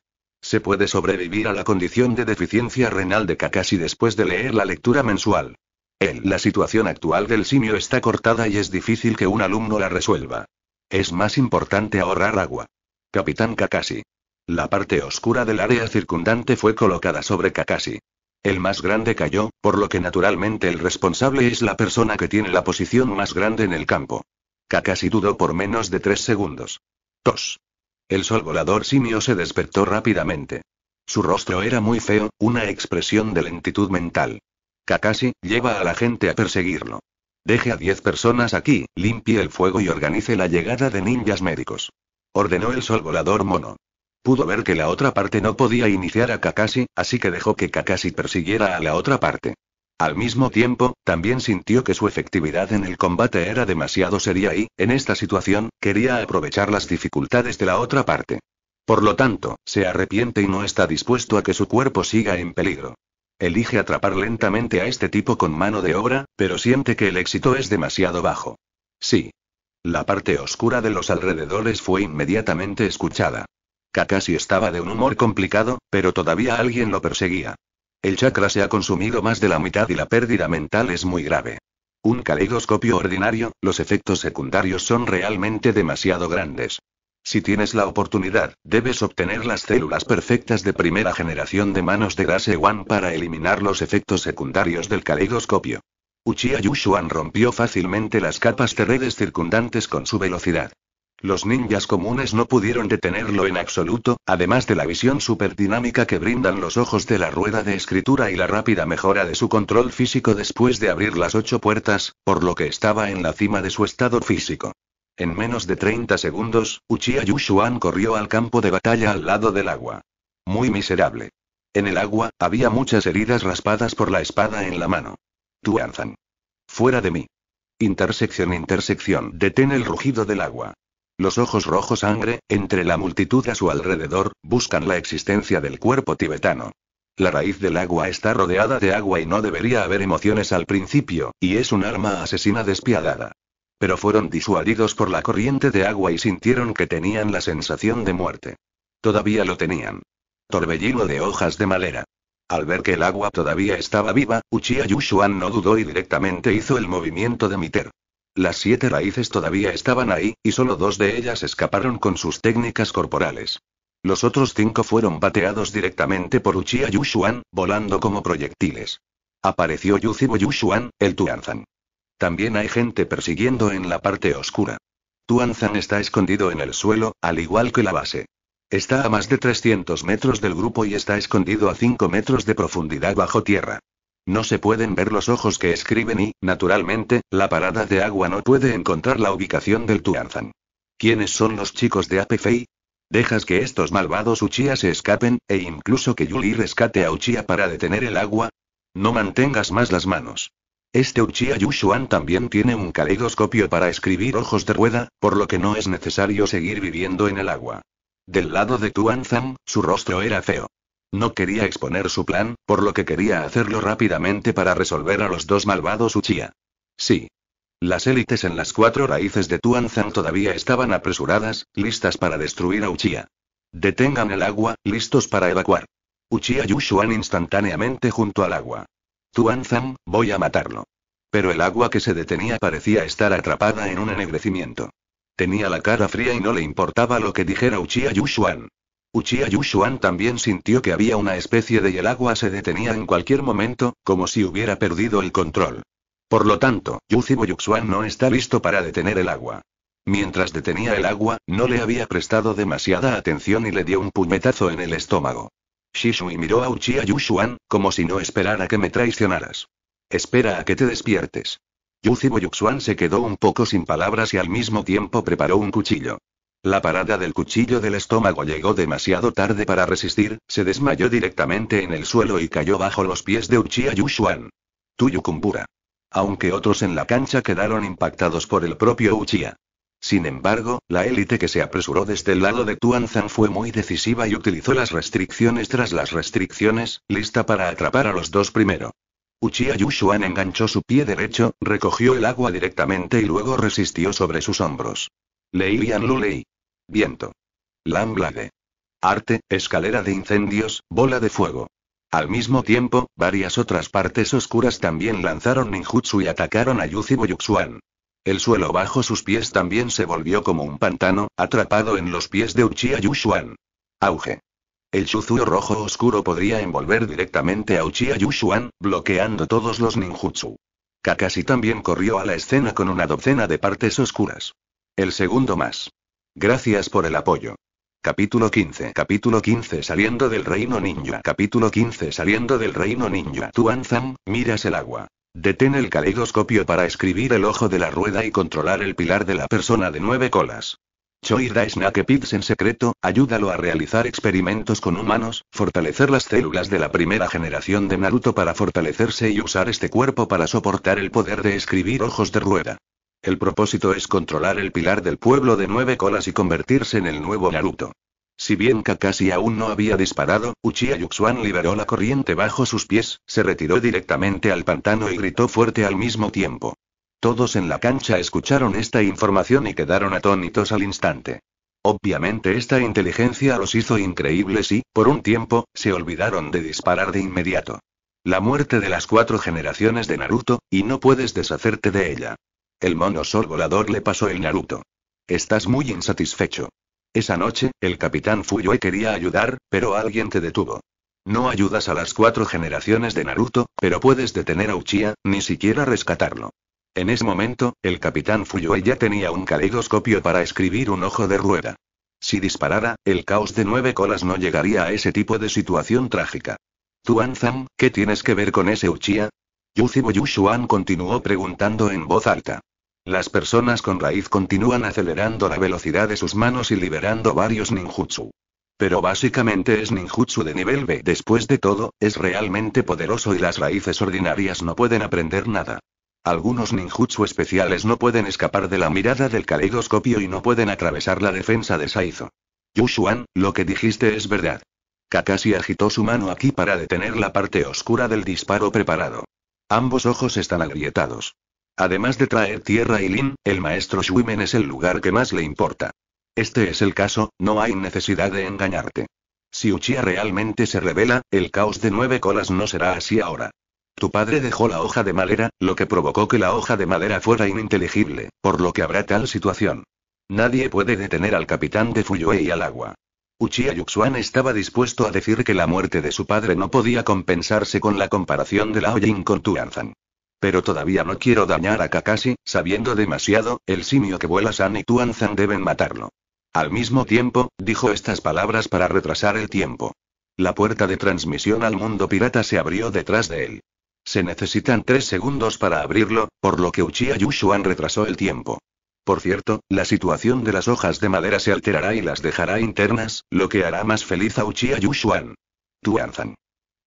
Se puede sobrevivir a la condición de deficiencia renal de Kakashi después de leer la lectura mensual. El la situación actual del simio está cortada y es difícil que un alumno la resuelva. Es más importante ahorrar agua. Capitán Kakashi. La parte oscura del área circundante fue colocada sobre Kakashi. El más grande cayó, por lo que naturalmente el responsable es la persona que tiene la posición más grande en el campo. Kakashi dudó por menos de tres segundos. Tos. El sol volador simio se despertó rápidamente. Su rostro era muy feo, una expresión de lentitud mental. Kakashi, lleva a la gente a perseguirlo. Deje a diez personas aquí, limpie el fuego y organice la llegada de ninjas médicos. Ordenó el sol volador mono. Pudo ver que la otra parte no podía iniciar a Kakashi, así que dejó que Kakashi persiguiera a la otra parte. Al mismo tiempo, también sintió que su efectividad en el combate era demasiado seria y, en esta situación, quería aprovechar las dificultades de la otra parte. Por lo tanto, se arrepiente y no está dispuesto a que su cuerpo siga en peligro. Elige atrapar lentamente a este tipo con mano de obra, pero siente que el éxito es demasiado bajo. Sí. La parte oscura de los alrededores fue inmediatamente escuchada. Kakashi estaba de un humor complicado, pero todavía alguien lo perseguía. El chakra se ha consumido más de la mitad y la pérdida mental es muy grave. Un caleidoscopio ordinario, los efectos secundarios son realmente demasiado grandes. Si tienes la oportunidad, debes obtener las células perfectas de primera generación de manos de gase One para eliminar los efectos secundarios del caleidoscopio. Uchiha Yushuan rompió fácilmente las capas de redes circundantes con su velocidad. Los ninjas comunes no pudieron detenerlo en absoluto, además de la visión superdinámica que brindan los ojos de la rueda de escritura y la rápida mejora de su control físico después de abrir las ocho puertas, por lo que estaba en la cima de su estado físico. En menos de 30 segundos, Uchiha Yushuan corrió al campo de batalla al lado del agua. Muy miserable. En el agua, había muchas heridas raspadas por la espada en la mano. Tuanzan. Fuera de mí. Intersección, intersección. Detén el rugido del agua. Los ojos rojo sangre, entre la multitud a su alrededor, buscan la existencia del cuerpo tibetano. La raíz del agua está rodeada de agua y no debería haber emociones al principio, y es un arma asesina despiadada. Pero fueron disuadidos por la corriente de agua y sintieron que tenían la sensación de muerte. Todavía lo tenían. Torbellino de hojas de madera. Al ver que el agua todavía estaba viva, Uchiha Yushuan no dudó y directamente hizo el movimiento de Miter. Las siete raíces todavía estaban ahí, y solo dos de ellas escaparon con sus técnicas corporales. Los otros cinco fueron bateados directamente por Uchiha Yushuan, volando como proyectiles. Apareció Yuzibo Yushuan, el Tuanzan. También hay gente persiguiendo en la parte oscura. Tuanzan está escondido en el suelo, al igual que la base. Está a más de 300 metros del grupo y está escondido a 5 metros de profundidad bajo tierra. No se pueden ver los ojos que escriben y, naturalmente, la parada de agua no puede encontrar la ubicación del Tuanzan. ¿Quiénes son los chicos de Apefei? Dejas que estos malvados Uchiha se escapen, e incluso que Yuli rescate a Uchiha para detener el agua. No mantengas más las manos. Este Uchiha Yushuan también tiene un caleidoscopio para escribir ojos de rueda, por lo que no es necesario seguir viviendo en el agua. Del lado de Tuanzan, su rostro era feo. No quería exponer su plan, por lo que quería hacerlo rápidamente para resolver a los dos malvados Uchiha. Sí. Las élites en las cuatro raíces de Tuanzan todavía estaban apresuradas, listas para destruir a Uchiha. Detengan el agua, listos para evacuar. Uchiha Yushuan instantáneamente junto al agua. Tuanzang, voy a matarlo. Pero el agua que se detenía parecía estar atrapada en un ennegrecimiento. Tenía la cara fría y no le importaba lo que dijera Uchiha Yushuan. Uchiha Yushuan también sintió que había una especie de y el agua se detenía en cualquier momento, como si hubiera perdido el control. Por lo tanto, Yuzibo Yuxuan no está listo para detener el agua. Mientras detenía el agua, no le había prestado demasiada atención y le dio un puñetazo en el estómago. Shishui miró a Uchiha Yushuan, como si no esperara que me traicionaras. Espera a que te despiertes. Yuzibo Yuxuan se quedó un poco sin palabras y al mismo tiempo preparó un cuchillo. La parada del cuchillo del estómago llegó demasiado tarde para resistir, se desmayó directamente en el suelo y cayó bajo los pies de Uchiha Yushuan. Tuyukumbura. Aunque otros en la cancha quedaron impactados por el propio Uchiha. Sin embargo, la élite que se apresuró desde el lado de Tuanzan fue muy decisiva y utilizó las restricciones tras las restricciones, lista para atrapar a los dos primero. Uchiha Yushuan enganchó su pie derecho, recogió el agua directamente y luego resistió sobre sus hombros. Lei Viento. Lamblade. Arte, escalera de incendios, bola de fuego. Al mismo tiempo, varias otras partes oscuras también lanzaron ninjutsu y atacaron a Yuzi Boyuxuan. El suelo bajo sus pies también se volvió como un pantano, atrapado en los pies de Uchiha Yushuan. Auge. El chuzuro rojo oscuro podría envolver directamente a Uchiha Yushuan, bloqueando todos los ninjutsu. Kakashi también corrió a la escena con una docena de partes oscuras. El segundo más. Gracias por el apoyo. Capítulo 15. Capítulo 15 Saliendo del reino ninja. Capítulo 15 Saliendo del reino ninja. Anzan, miras el agua. Detén el caleidoscopio para escribir el ojo de la rueda y controlar el pilar de la persona de nueve colas. Choira Snake Pips en secreto, ayúdalo a realizar experimentos con humanos, fortalecer las células de la primera generación de Naruto para fortalecerse y usar este cuerpo para soportar el poder de escribir ojos de rueda. El propósito es controlar el pilar del pueblo de nueve colas y convertirse en el nuevo Naruto. Si bien Kakashi aún no había disparado, Uchiha Yuxuan liberó la corriente bajo sus pies, se retiró directamente al pantano y gritó fuerte al mismo tiempo. Todos en la cancha escucharon esta información y quedaron atónitos al instante. Obviamente esta inteligencia los hizo increíbles y, por un tiempo, se olvidaron de disparar de inmediato. La muerte de las cuatro generaciones de Naruto, y no puedes deshacerte de ella. El sol volador le pasó el Naruto. Estás muy insatisfecho. Esa noche, el capitán Fuyue quería ayudar, pero alguien te detuvo. No ayudas a las cuatro generaciones de Naruto, pero puedes detener a Uchiha, ni siquiera rescatarlo. En ese momento, el capitán Fuyue ya tenía un caleidoscopio para escribir un ojo de rueda. Si disparara, el caos de nueve colas no llegaría a ese tipo de situación trágica. Tuanzan, ¿qué tienes que ver con ese Uchiha? Yuzibo Yushuan continuó preguntando en voz alta. Las personas con raíz continúan acelerando la velocidad de sus manos y liberando varios ninjutsu. Pero básicamente es ninjutsu de nivel B. Después de todo, es realmente poderoso y las raíces ordinarias no pueden aprender nada. Algunos ninjutsu especiales no pueden escapar de la mirada del caleidoscopio y no pueden atravesar la defensa de Saizo. Yushuan, lo que dijiste es verdad. Kakashi agitó su mano aquí para detener la parte oscura del disparo preparado. Ambos ojos están agrietados. Además de traer tierra y lin, el maestro Schwimmen es el lugar que más le importa. Este es el caso, no hay necesidad de engañarte. Si Uchiha realmente se revela, el caos de nueve colas no será así ahora. Tu padre dejó la hoja de madera, lo que provocó que la hoja de madera fuera ininteligible, por lo que habrá tal situación. Nadie puede detener al capitán de Fuyue y al agua. Uchiha Yuxuan estaba dispuesto a decir que la muerte de su padre no podía compensarse con la comparación de Lao Jin con Tuanzan. Pero todavía no quiero dañar a Kakashi, sabiendo demasiado, el simio que vuela San y tuanzan deben matarlo. Al mismo tiempo, dijo estas palabras para retrasar el tiempo. La puerta de transmisión al mundo pirata se abrió detrás de él. Se necesitan tres segundos para abrirlo, por lo que Uchiha Yushuan retrasó el tiempo. Por cierto, la situación de las hojas de madera se alterará y las dejará internas, lo que hará más feliz a Uchiha Yushuan. Tuanzan.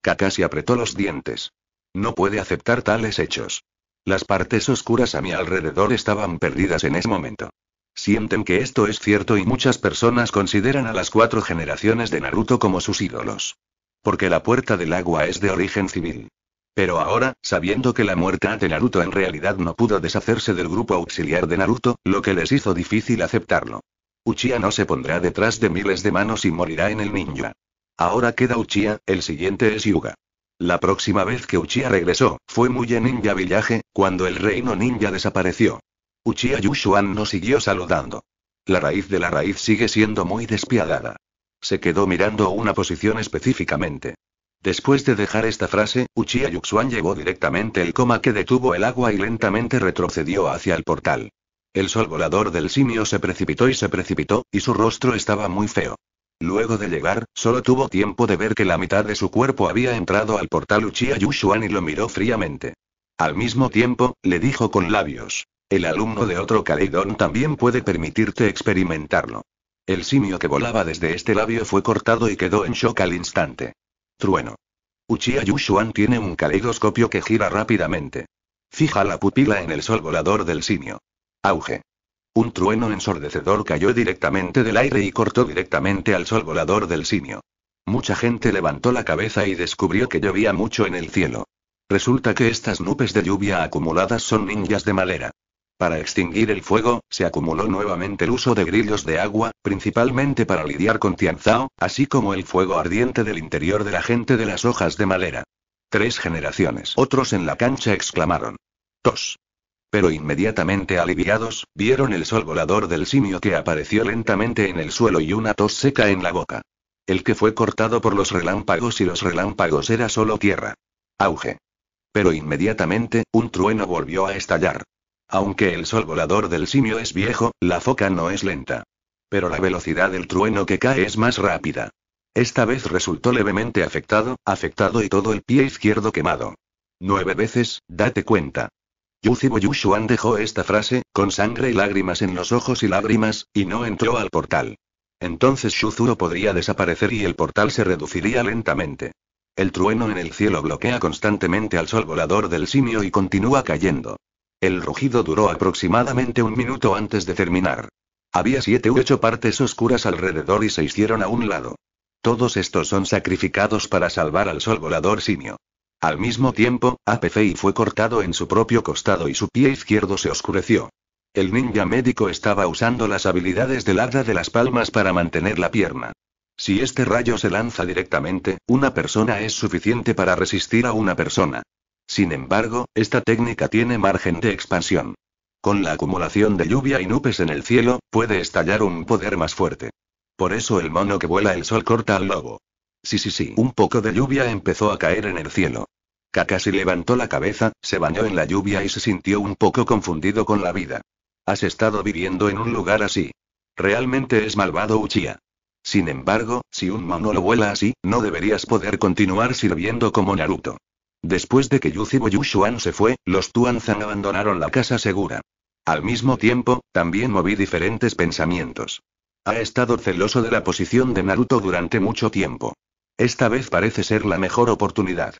Kakashi apretó los dientes. No puede aceptar tales hechos. Las partes oscuras a mi alrededor estaban perdidas en ese momento. Sienten que esto es cierto y muchas personas consideran a las cuatro generaciones de Naruto como sus ídolos. Porque la puerta del agua es de origen civil. Pero ahora, sabiendo que la muerte de Naruto en realidad no pudo deshacerse del grupo auxiliar de Naruto, lo que les hizo difícil aceptarlo. Uchiha no se pondrá detrás de miles de manos y morirá en el ninja. Ahora queda Uchiha, el siguiente es Yuga. La próxima vez que Uchiha regresó, fue muy en Ninja villaje cuando el reino ninja desapareció. Uchiha Yushuan no siguió saludando. La raíz de la raíz sigue siendo muy despiadada. Se quedó mirando una posición específicamente. Después de dejar esta frase, Uchiha Yuxuan llevó directamente el coma que detuvo el agua y lentamente retrocedió hacia el portal. El sol volador del simio se precipitó y se precipitó, y su rostro estaba muy feo. Luego de llegar, solo tuvo tiempo de ver que la mitad de su cuerpo había entrado al portal Uchiha Yushuan y lo miró fríamente. Al mismo tiempo, le dijo con labios. El alumno de otro Kaleidon también puede permitirte experimentarlo. El simio que volaba desde este labio fue cortado y quedó en shock al instante. Trueno. Uchiha Yushuan tiene un caleidoscopio que gira rápidamente. Fija la pupila en el sol volador del simio. Auge. Un trueno ensordecedor cayó directamente del aire y cortó directamente al sol volador del simio. Mucha gente levantó la cabeza y descubrió que llovía mucho en el cielo. Resulta que estas nubes de lluvia acumuladas son ninjas de madera. Para extinguir el fuego, se acumuló nuevamente el uso de grillos de agua, principalmente para lidiar con Tianzao, así como el fuego ardiente del interior de la gente de las hojas de madera. Tres generaciones. Otros en la cancha exclamaron. Tos. Pero inmediatamente aliviados, vieron el sol volador del simio que apareció lentamente en el suelo y una tos seca en la boca. El que fue cortado por los relámpagos y los relámpagos era solo tierra. Auge. Pero inmediatamente, un trueno volvió a estallar. Aunque el sol volador del simio es viejo, la foca no es lenta. Pero la velocidad del trueno que cae es más rápida. Esta vez resultó levemente afectado, afectado y todo el pie izquierdo quemado. Nueve veces, date cuenta. Yuzibo Yushuan dejó esta frase, con sangre y lágrimas en los ojos y lágrimas, y no entró al portal. Entonces Shuzuro podría desaparecer y el portal se reduciría lentamente. El trueno en el cielo bloquea constantemente al sol volador del simio y continúa cayendo. El rugido duró aproximadamente un minuto antes de terminar. Había siete u ocho partes oscuras alrededor y se hicieron a un lado. Todos estos son sacrificados para salvar al sol volador simio. Al mismo tiempo, Apefei fue cortado en su propio costado y su pie izquierdo se oscureció. El ninja médico estaba usando las habilidades del hada de las palmas para mantener la pierna. Si este rayo se lanza directamente, una persona es suficiente para resistir a una persona. Sin embargo, esta técnica tiene margen de expansión. Con la acumulación de lluvia y nubes en el cielo, puede estallar un poder más fuerte. Por eso el mono que vuela el sol corta al lobo. Sí, sí, sí. Un poco de lluvia empezó a caer en el cielo. Kakashi levantó la cabeza, se bañó en la lluvia y se sintió un poco confundido con la vida. Has estado viviendo en un lugar así. Realmente es malvado Uchiha. Sin embargo, si un mono lo vuela así, no deberías poder continuar sirviendo como Naruto. Después de que Yuzibo Yushuan se fue, los Tuanzan abandonaron la casa segura. Al mismo tiempo, también moví diferentes pensamientos. Ha estado celoso de la posición de Naruto durante mucho tiempo. Esta vez parece ser la mejor oportunidad.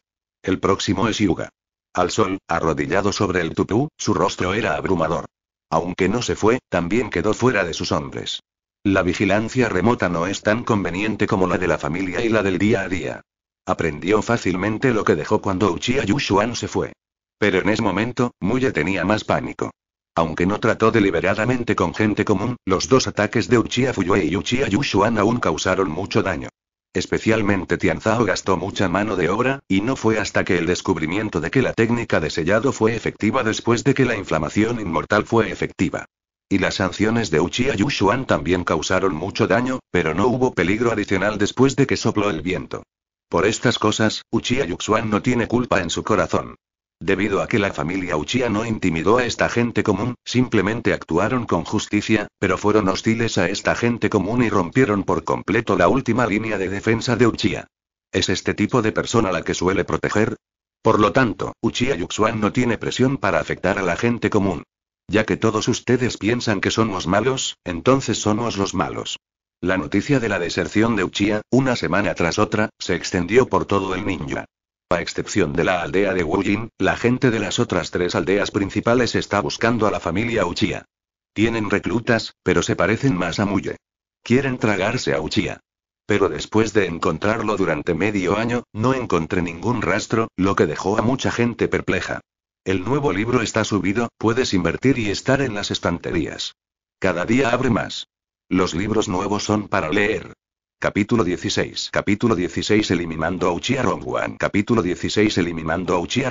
El próximo es Yuga. Al sol, arrodillado sobre el tupú, su rostro era abrumador. Aunque no se fue, también quedó fuera de sus hombres. La vigilancia remota no es tan conveniente como la de la familia y la del día a día. Aprendió fácilmente lo que dejó cuando Uchiha Yushuan se fue. Pero en ese momento, Muye tenía más pánico. Aunque no trató deliberadamente con gente común, los dos ataques de Uchiha Fuyue y Uchiha Yushuan aún causaron mucho daño. Especialmente Tianzao gastó mucha mano de obra, y no fue hasta que el descubrimiento de que la técnica de sellado fue efectiva después de que la inflamación inmortal fue efectiva. Y las sanciones de Uchiha Yushuan también causaron mucho daño, pero no hubo peligro adicional después de que sopló el viento. Por estas cosas, Uchiha Yushuan no tiene culpa en su corazón. Debido a que la familia Uchiha no intimidó a esta gente común, simplemente actuaron con justicia, pero fueron hostiles a esta gente común y rompieron por completo la última línea de defensa de Uchiha. ¿Es este tipo de persona la que suele proteger? Por lo tanto, Uchiha Yuxuan no tiene presión para afectar a la gente común. Ya que todos ustedes piensan que somos malos, entonces somos los malos. La noticia de la deserción de Uchiha, una semana tras otra, se extendió por todo el ninja. A excepción de la aldea de Wujin, la gente de las otras tres aldeas principales está buscando a la familia Uchiha. Tienen reclutas, pero se parecen más a Muye. Quieren tragarse a Uchiha. Pero después de encontrarlo durante medio año, no encontré ningún rastro, lo que dejó a mucha gente perpleja. El nuevo libro está subido, puedes invertir y estar en las estanterías. Cada día abre más. Los libros nuevos son para leer. Capítulo 16. Capítulo 16 Eliminando a Capítulo 16 Eliminando a Uchiha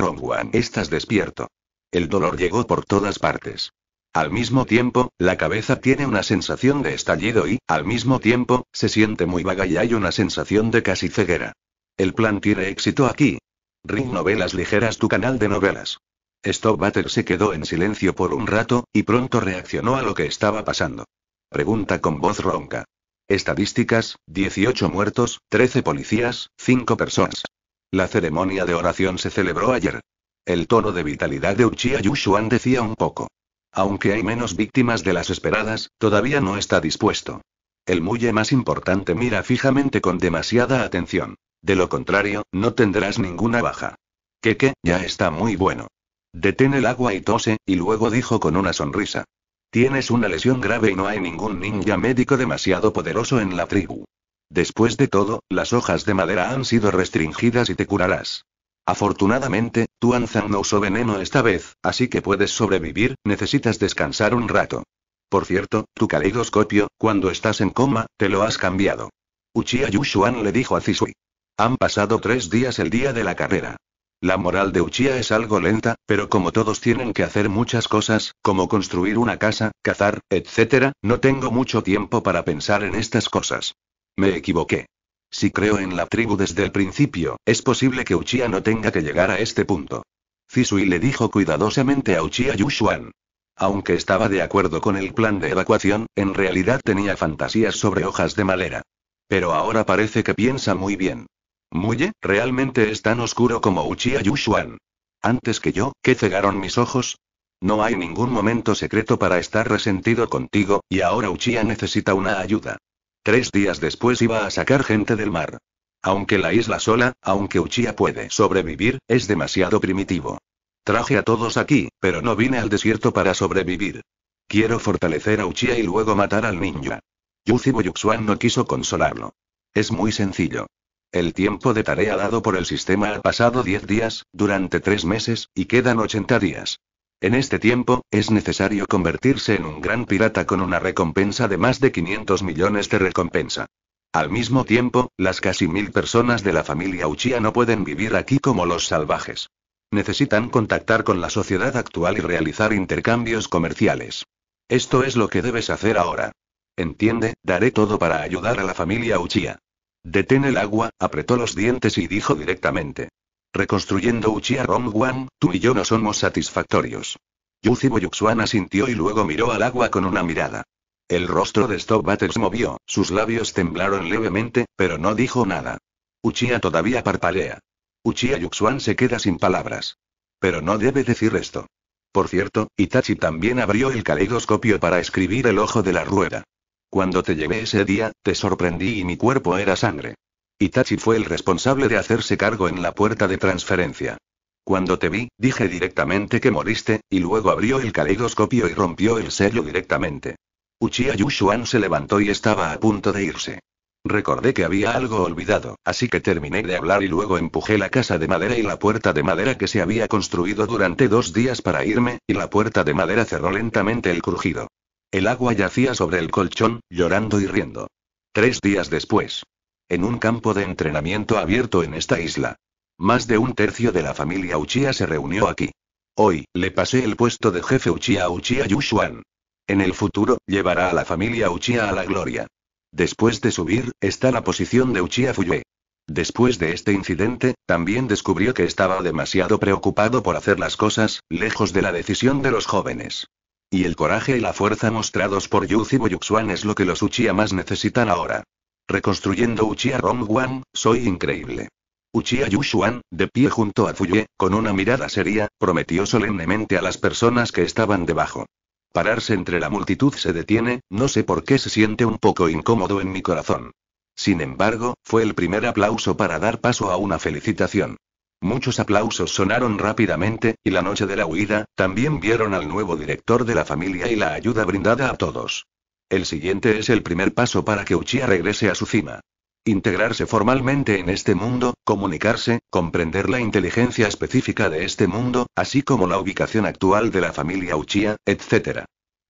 Estás despierto. El dolor llegó por todas partes. Al mismo tiempo, la cabeza tiene una sensación de estallido y, al mismo tiempo, se siente muy vaga y hay una sensación de casi ceguera. El plan tiene éxito aquí. Ring Novelas Ligeras tu canal de novelas. Stop Butter se quedó en silencio por un rato, y pronto reaccionó a lo que estaba pasando. Pregunta con voz ronca. Estadísticas, 18 muertos, 13 policías, 5 personas. La ceremonia de oración se celebró ayer. El tono de vitalidad de Uchiha Yushuan decía un poco. Aunque hay menos víctimas de las esperadas, todavía no está dispuesto. El Muye más importante mira fijamente con demasiada atención. De lo contrario, no tendrás ninguna baja. Keke, ya está muy bueno. Detén el agua y tose, y luego dijo con una sonrisa. Tienes una lesión grave y no hay ningún ninja médico demasiado poderoso en la tribu. Después de todo, las hojas de madera han sido restringidas y te curarás. Afortunadamente, tu Anzan no usó veneno esta vez, así que puedes sobrevivir, necesitas descansar un rato. Por cierto, tu caleidoscopio, cuando estás en coma, te lo has cambiado. Uchiha Yushuan le dijo a Zisui. Han pasado tres días el día de la carrera. La moral de Uchia es algo lenta, pero como todos tienen que hacer muchas cosas, como construir una casa, cazar, etc., no tengo mucho tiempo para pensar en estas cosas. Me equivoqué. Si creo en la tribu desde el principio, es posible que Uchia no tenga que llegar a este punto. Cisui le dijo cuidadosamente a Uchia Yushuan. Aunque estaba de acuerdo con el plan de evacuación, en realidad tenía fantasías sobre hojas de madera. Pero ahora parece que piensa muy bien. Muye, realmente es tan oscuro como Uchiha Yushuan. Antes que yo, ¿qué cegaron mis ojos? No hay ningún momento secreto para estar resentido contigo, y ahora Uchiha necesita una ayuda. Tres días después iba a sacar gente del mar. Aunque la isla sola, aunque Uchiha puede sobrevivir, es demasiado primitivo. Traje a todos aquí, pero no vine al desierto para sobrevivir. Quiero fortalecer a Uchiha y luego matar al ninja. Yuzibo Yuxuan no quiso consolarlo. Es muy sencillo. El tiempo de tarea dado por el sistema ha pasado 10 días, durante 3 meses, y quedan 80 días. En este tiempo, es necesario convertirse en un gran pirata con una recompensa de más de 500 millones de recompensa. Al mismo tiempo, las casi mil personas de la familia Uchiha no pueden vivir aquí como los salvajes. Necesitan contactar con la sociedad actual y realizar intercambios comerciales. Esto es lo que debes hacer ahora. Entiende, daré todo para ayudar a la familia Uchiha. Detén el agua, apretó los dientes y dijo directamente. Reconstruyendo Uchiha Rongwan, tú y yo no somos satisfactorios. Yuzibo Yuxuan asintió y luego miró al agua con una mirada. El rostro de Stop movió, sus labios temblaron levemente, pero no dijo nada. Uchiha todavía parpalea. Uchiha Yuxuan se queda sin palabras. Pero no debe decir esto. Por cierto, Itachi también abrió el caleidoscopio para escribir el ojo de la rueda. Cuando te llevé ese día, te sorprendí y mi cuerpo era sangre. Itachi fue el responsable de hacerse cargo en la puerta de transferencia. Cuando te vi, dije directamente que moriste, y luego abrió el caleidoscopio y rompió el sello directamente. Uchiha Yushuan se levantó y estaba a punto de irse. Recordé que había algo olvidado, así que terminé de hablar y luego empujé la casa de madera y la puerta de madera que se había construido durante dos días para irme, y la puerta de madera cerró lentamente el crujido. El agua yacía sobre el colchón, llorando y riendo. Tres días después. En un campo de entrenamiento abierto en esta isla. Más de un tercio de la familia Uchiha se reunió aquí. Hoy, le pasé el puesto de jefe Uchiha a Uchiha Yushuan. En el futuro, llevará a la familia Uchiha a la gloria. Después de subir, está la posición de Uchiha Fuyue. Después de este incidente, también descubrió que estaba demasiado preocupado por hacer las cosas, lejos de la decisión de los jóvenes. Y el coraje y la fuerza mostrados por Yuzi Yuxuan es lo que los Uchiha más necesitan ahora. Reconstruyendo Uchiha Romwan, soy increíble. Uchiha Yushuan, de pie junto a Fuye, con una mirada seria, prometió solemnemente a las personas que estaban debajo. Pararse entre la multitud se detiene, no sé por qué se siente un poco incómodo en mi corazón. Sin embargo, fue el primer aplauso para dar paso a una felicitación. Muchos aplausos sonaron rápidamente, y la noche de la huida, también vieron al nuevo director de la familia y la ayuda brindada a todos. El siguiente es el primer paso para que Uchiha regrese a su cima. Integrarse formalmente en este mundo, comunicarse, comprender la inteligencia específica de este mundo, así como la ubicación actual de la familia Uchiha, etc.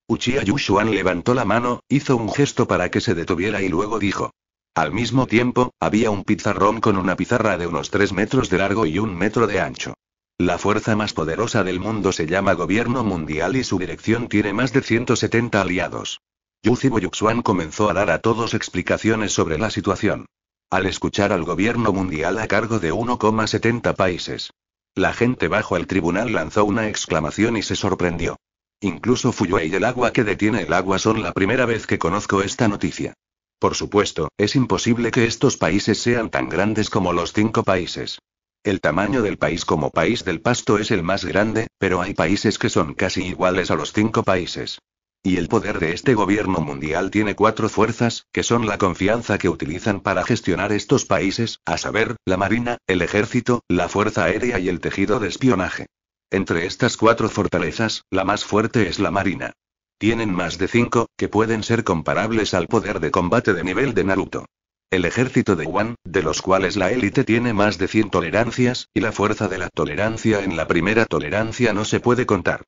Uchiha Yushuan levantó la mano, hizo un gesto para que se detuviera y luego dijo. Al mismo tiempo, había un pizarrón con una pizarra de unos 3 metros de largo y un metro de ancho. La fuerza más poderosa del mundo se llama Gobierno Mundial y su dirección tiene más de 170 aliados. Yuzi Boyuxuan comenzó a dar a todos explicaciones sobre la situación. Al escuchar al Gobierno Mundial a cargo de 1,70 países. La gente bajo el tribunal lanzó una exclamación y se sorprendió. Incluso Fuyue y el agua que detiene el agua son la primera vez que conozco esta noticia. Por supuesto, es imposible que estos países sean tan grandes como los cinco países. El tamaño del país como país del pasto es el más grande, pero hay países que son casi iguales a los cinco países. Y el poder de este gobierno mundial tiene cuatro fuerzas, que son la confianza que utilizan para gestionar estos países, a saber, la marina, el ejército, la fuerza aérea y el tejido de espionaje. Entre estas cuatro fortalezas, la más fuerte es la marina. Tienen más de 5, que pueden ser comparables al poder de combate de nivel de Naruto. El ejército de Wan, de los cuales la élite tiene más de 100 tolerancias, y la fuerza de la tolerancia en la primera tolerancia no se puede contar.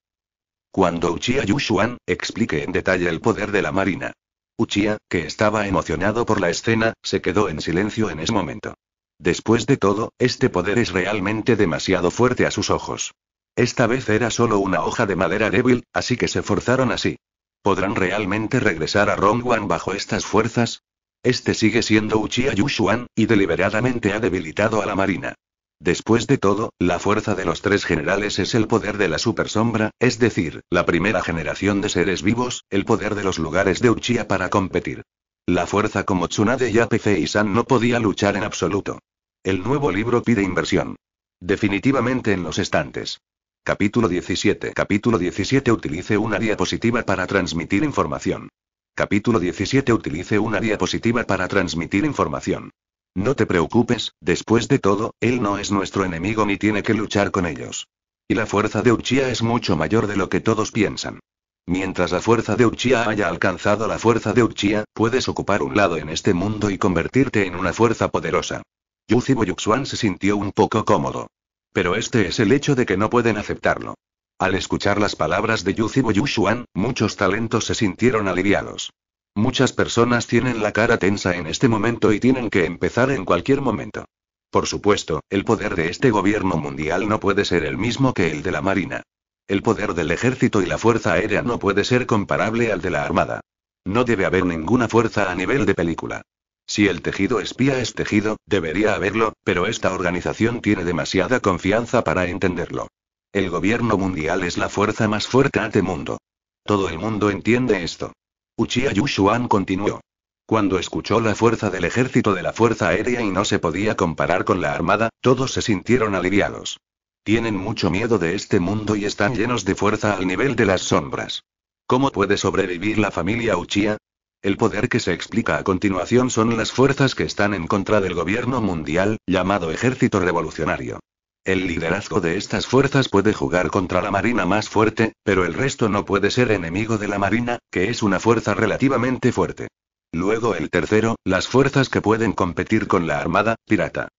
Cuando Uchiha Yushuan explique en detalle el poder de la marina. Uchiha, que estaba emocionado por la escena, se quedó en silencio en ese momento. Después de todo, este poder es realmente demasiado fuerte a sus ojos. Esta vez era solo una hoja de madera débil, así que se forzaron así. ¿Podrán realmente regresar a Rongwan bajo estas fuerzas? Este sigue siendo Uchiha Yushuan, y deliberadamente ha debilitado a la marina. Después de todo, la fuerza de los tres generales es el poder de la supersombra, es decir, la primera generación de seres vivos, el poder de los lugares de Uchiha para competir. La fuerza como Tsunade y apefei y San no podía luchar en absoluto. El nuevo libro pide inversión. Definitivamente en los estantes. Capítulo 17. Capítulo 17. Utilice una diapositiva para transmitir información. Capítulo 17. Utilice una diapositiva para transmitir información. No te preocupes, después de todo, él no es nuestro enemigo ni tiene que luchar con ellos. Y la fuerza de Uchiha es mucho mayor de lo que todos piensan. Mientras la fuerza de Uchiha haya alcanzado la fuerza de Uchiha, puedes ocupar un lado en este mundo y convertirte en una fuerza poderosa. Yuzi Boyuxuan se sintió un poco cómodo. Pero este es el hecho de que no pueden aceptarlo. Al escuchar las palabras de Yuzibo Yushuan, muchos talentos se sintieron aliviados. Muchas personas tienen la cara tensa en este momento y tienen que empezar en cualquier momento. Por supuesto, el poder de este gobierno mundial no puede ser el mismo que el de la Marina. El poder del ejército y la fuerza aérea no puede ser comparable al de la Armada. No debe haber ninguna fuerza a nivel de película. Si el tejido espía es tejido, debería haberlo, pero esta organización tiene demasiada confianza para entenderlo. El gobierno mundial es la fuerza más fuerte ante mundo. Todo el mundo entiende esto. Uchiha Yushuan continuó. Cuando escuchó la fuerza del ejército de la Fuerza Aérea y no se podía comparar con la Armada, todos se sintieron aliviados. Tienen mucho miedo de este mundo y están llenos de fuerza al nivel de las sombras. ¿Cómo puede sobrevivir la familia Uchiha? El poder que se explica a continuación son las fuerzas que están en contra del gobierno mundial, llamado ejército revolucionario. El liderazgo de estas fuerzas puede jugar contra la Marina más fuerte, pero el resto no puede ser enemigo de la Marina, que es una fuerza relativamente fuerte. Luego el tercero, las fuerzas que pueden competir con la Armada, pirata.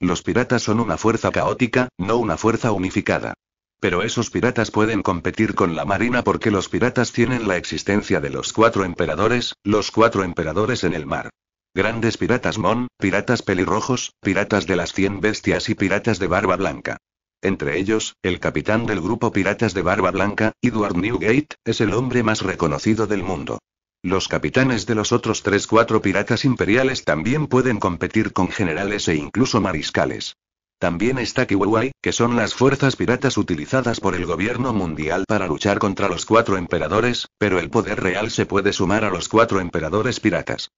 Los piratas son una fuerza caótica, no una fuerza unificada. Pero esos piratas pueden competir con la marina porque los piratas tienen la existencia de los cuatro emperadores, los cuatro emperadores en el mar. Grandes piratas mon, piratas pelirrojos, piratas de las cien bestias y piratas de barba blanca. Entre ellos, el capitán del grupo Piratas de Barba Blanca, Edward Newgate, es el hombre más reconocido del mundo. Los capitanes de los otros tres cuatro piratas imperiales también pueden competir con generales e incluso mariscales. También está Kiwai, que son las fuerzas piratas utilizadas por el gobierno mundial para luchar contra los cuatro emperadores, pero el poder real se puede sumar a los cuatro emperadores piratas.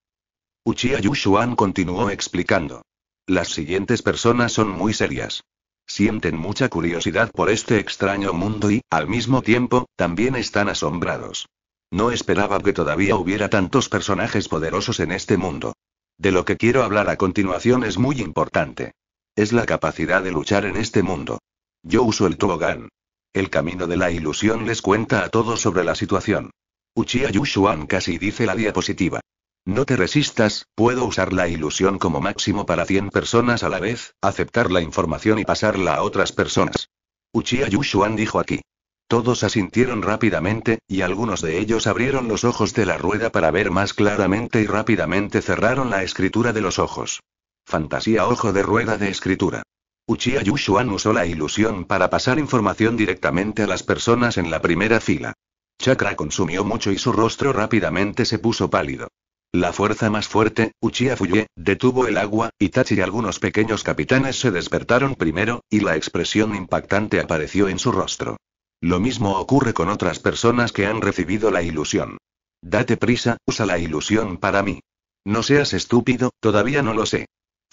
Uchiha Yushuan continuó explicando. Las siguientes personas son muy serias. Sienten mucha curiosidad por este extraño mundo y, al mismo tiempo, también están asombrados. No esperaba que todavía hubiera tantos personajes poderosos en este mundo. De lo que quiero hablar a continuación es muy importante. Es la capacidad de luchar en este mundo. Yo uso el tobogán. El camino de la ilusión les cuenta a todos sobre la situación. Uchiha Yushuan casi dice la diapositiva. No te resistas, puedo usar la ilusión como máximo para 100 personas a la vez, aceptar la información y pasarla a otras personas. Uchiha Yushuan dijo aquí. Todos asintieron rápidamente, y algunos de ellos abrieron los ojos de la rueda para ver más claramente y rápidamente cerraron la escritura de los ojos. Fantasía ojo de rueda de escritura. Uchiha Yushuan usó la ilusión para pasar información directamente a las personas en la primera fila. Chakra consumió mucho y su rostro rápidamente se puso pálido. La fuerza más fuerte, Uchiha Fuyue, detuvo el agua, Itachi y algunos pequeños capitanes se despertaron primero, y la expresión impactante apareció en su rostro. Lo mismo ocurre con otras personas que han recibido la ilusión. Date prisa, usa la ilusión para mí. No seas estúpido, todavía no lo sé.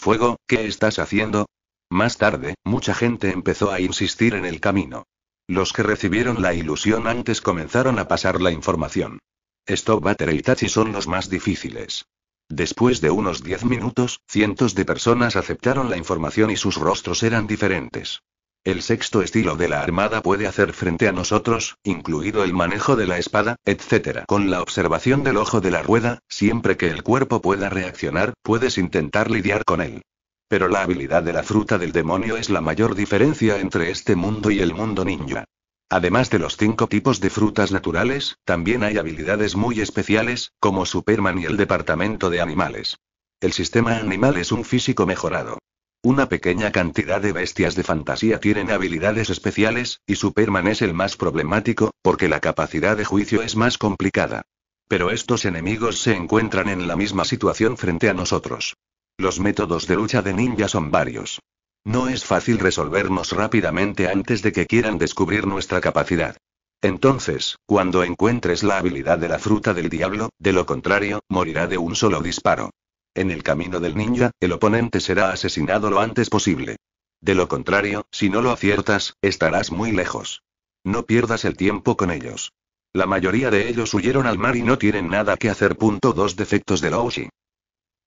Fuego, ¿qué estás haciendo? Más tarde, mucha gente empezó a insistir en el camino. Los que recibieron la ilusión antes comenzaron a pasar la información. Stop Butter y Tachi son los más difíciles. Después de unos diez minutos, cientos de personas aceptaron la información y sus rostros eran diferentes. El sexto estilo de la Armada puede hacer frente a nosotros, incluido el manejo de la espada, etc. Con la observación del ojo de la rueda, siempre que el cuerpo pueda reaccionar, puedes intentar lidiar con él. Pero la habilidad de la fruta del demonio es la mayor diferencia entre este mundo y el mundo ninja. Además de los cinco tipos de frutas naturales, también hay habilidades muy especiales, como Superman y el Departamento de Animales. El sistema animal es un físico mejorado. Una pequeña cantidad de bestias de fantasía tienen habilidades especiales, y Superman es el más problemático, porque la capacidad de juicio es más complicada. Pero estos enemigos se encuentran en la misma situación frente a nosotros. Los métodos de lucha de ninja son varios. No es fácil resolvernos rápidamente antes de que quieran descubrir nuestra capacidad. Entonces, cuando encuentres la habilidad de la fruta del diablo, de lo contrario, morirá de un solo disparo. En el camino del ninja, el oponente será asesinado lo antes posible. De lo contrario, si no lo aciertas, estarás muy lejos. No pierdas el tiempo con ellos. La mayoría de ellos huyeron al mar y no tienen nada que hacer. Punto 2 Defectos de Laoshi.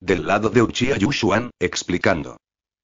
Del lado de Uchiha Yushuan, explicando.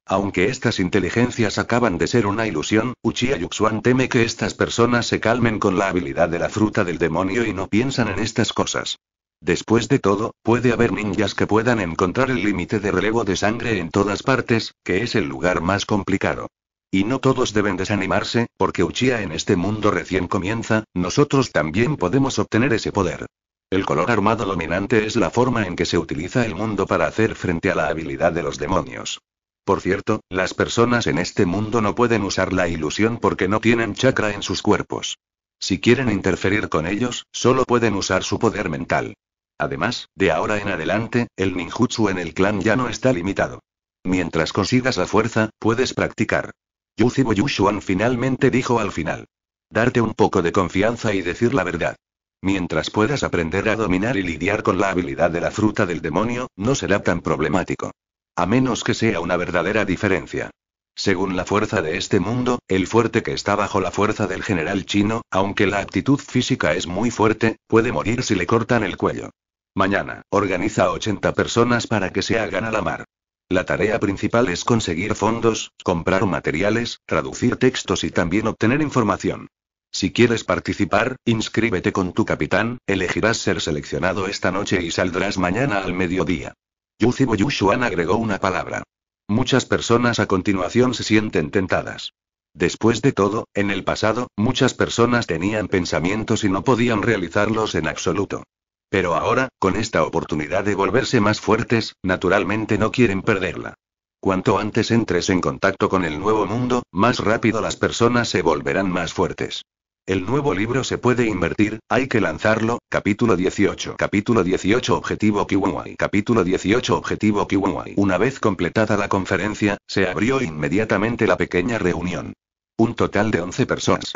Aunque estas inteligencias acaban de ser una ilusión, Uchiha Yuxuan teme que estas personas se calmen con la habilidad de la fruta del demonio y no piensan en estas cosas. Después de todo, puede haber ninjas que puedan encontrar el límite de relevo de sangre en todas partes, que es el lugar más complicado. Y no todos deben desanimarse, porque Uchiha en este mundo recién comienza, nosotros también podemos obtener ese poder. El color armado dominante es la forma en que se utiliza el mundo para hacer frente a la habilidad de los demonios. Por cierto, las personas en este mundo no pueden usar la ilusión porque no tienen chakra en sus cuerpos. Si quieren interferir con ellos, solo pueden usar su poder mental. Además, de ahora en adelante, el ninjutsu en el clan ya no está limitado. Mientras consigas la fuerza, puedes practicar. Yuzibo Yushuan finalmente dijo al final. Darte un poco de confianza y decir la verdad. Mientras puedas aprender a dominar y lidiar con la habilidad de la fruta del demonio, no será tan problemático. A menos que sea una verdadera diferencia. Según la fuerza de este mundo, el fuerte que está bajo la fuerza del general chino, aunque la actitud física es muy fuerte, puede morir si le cortan el cuello. Mañana, organiza 80 personas para que se hagan a la mar. La tarea principal es conseguir fondos, comprar materiales, traducir textos y también obtener información. Si quieres participar, inscríbete con tu capitán, elegirás ser seleccionado esta noche y saldrás mañana al mediodía. Yuzibo Yushuan agregó una palabra. Muchas personas a continuación se sienten tentadas. Después de todo, en el pasado, muchas personas tenían pensamientos y no podían realizarlos en absoluto. Pero ahora, con esta oportunidad de volverse más fuertes, naturalmente no quieren perderla. Cuanto antes entres en contacto con el nuevo mundo, más rápido las personas se volverán más fuertes. El nuevo libro se puede invertir, hay que lanzarlo, capítulo 18. Capítulo 18 Objetivo Kiwai. Capítulo 18 Objetivo Kiwai. Una vez completada la conferencia, se abrió inmediatamente la pequeña reunión. Un total de 11 personas.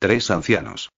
Tres ancianos.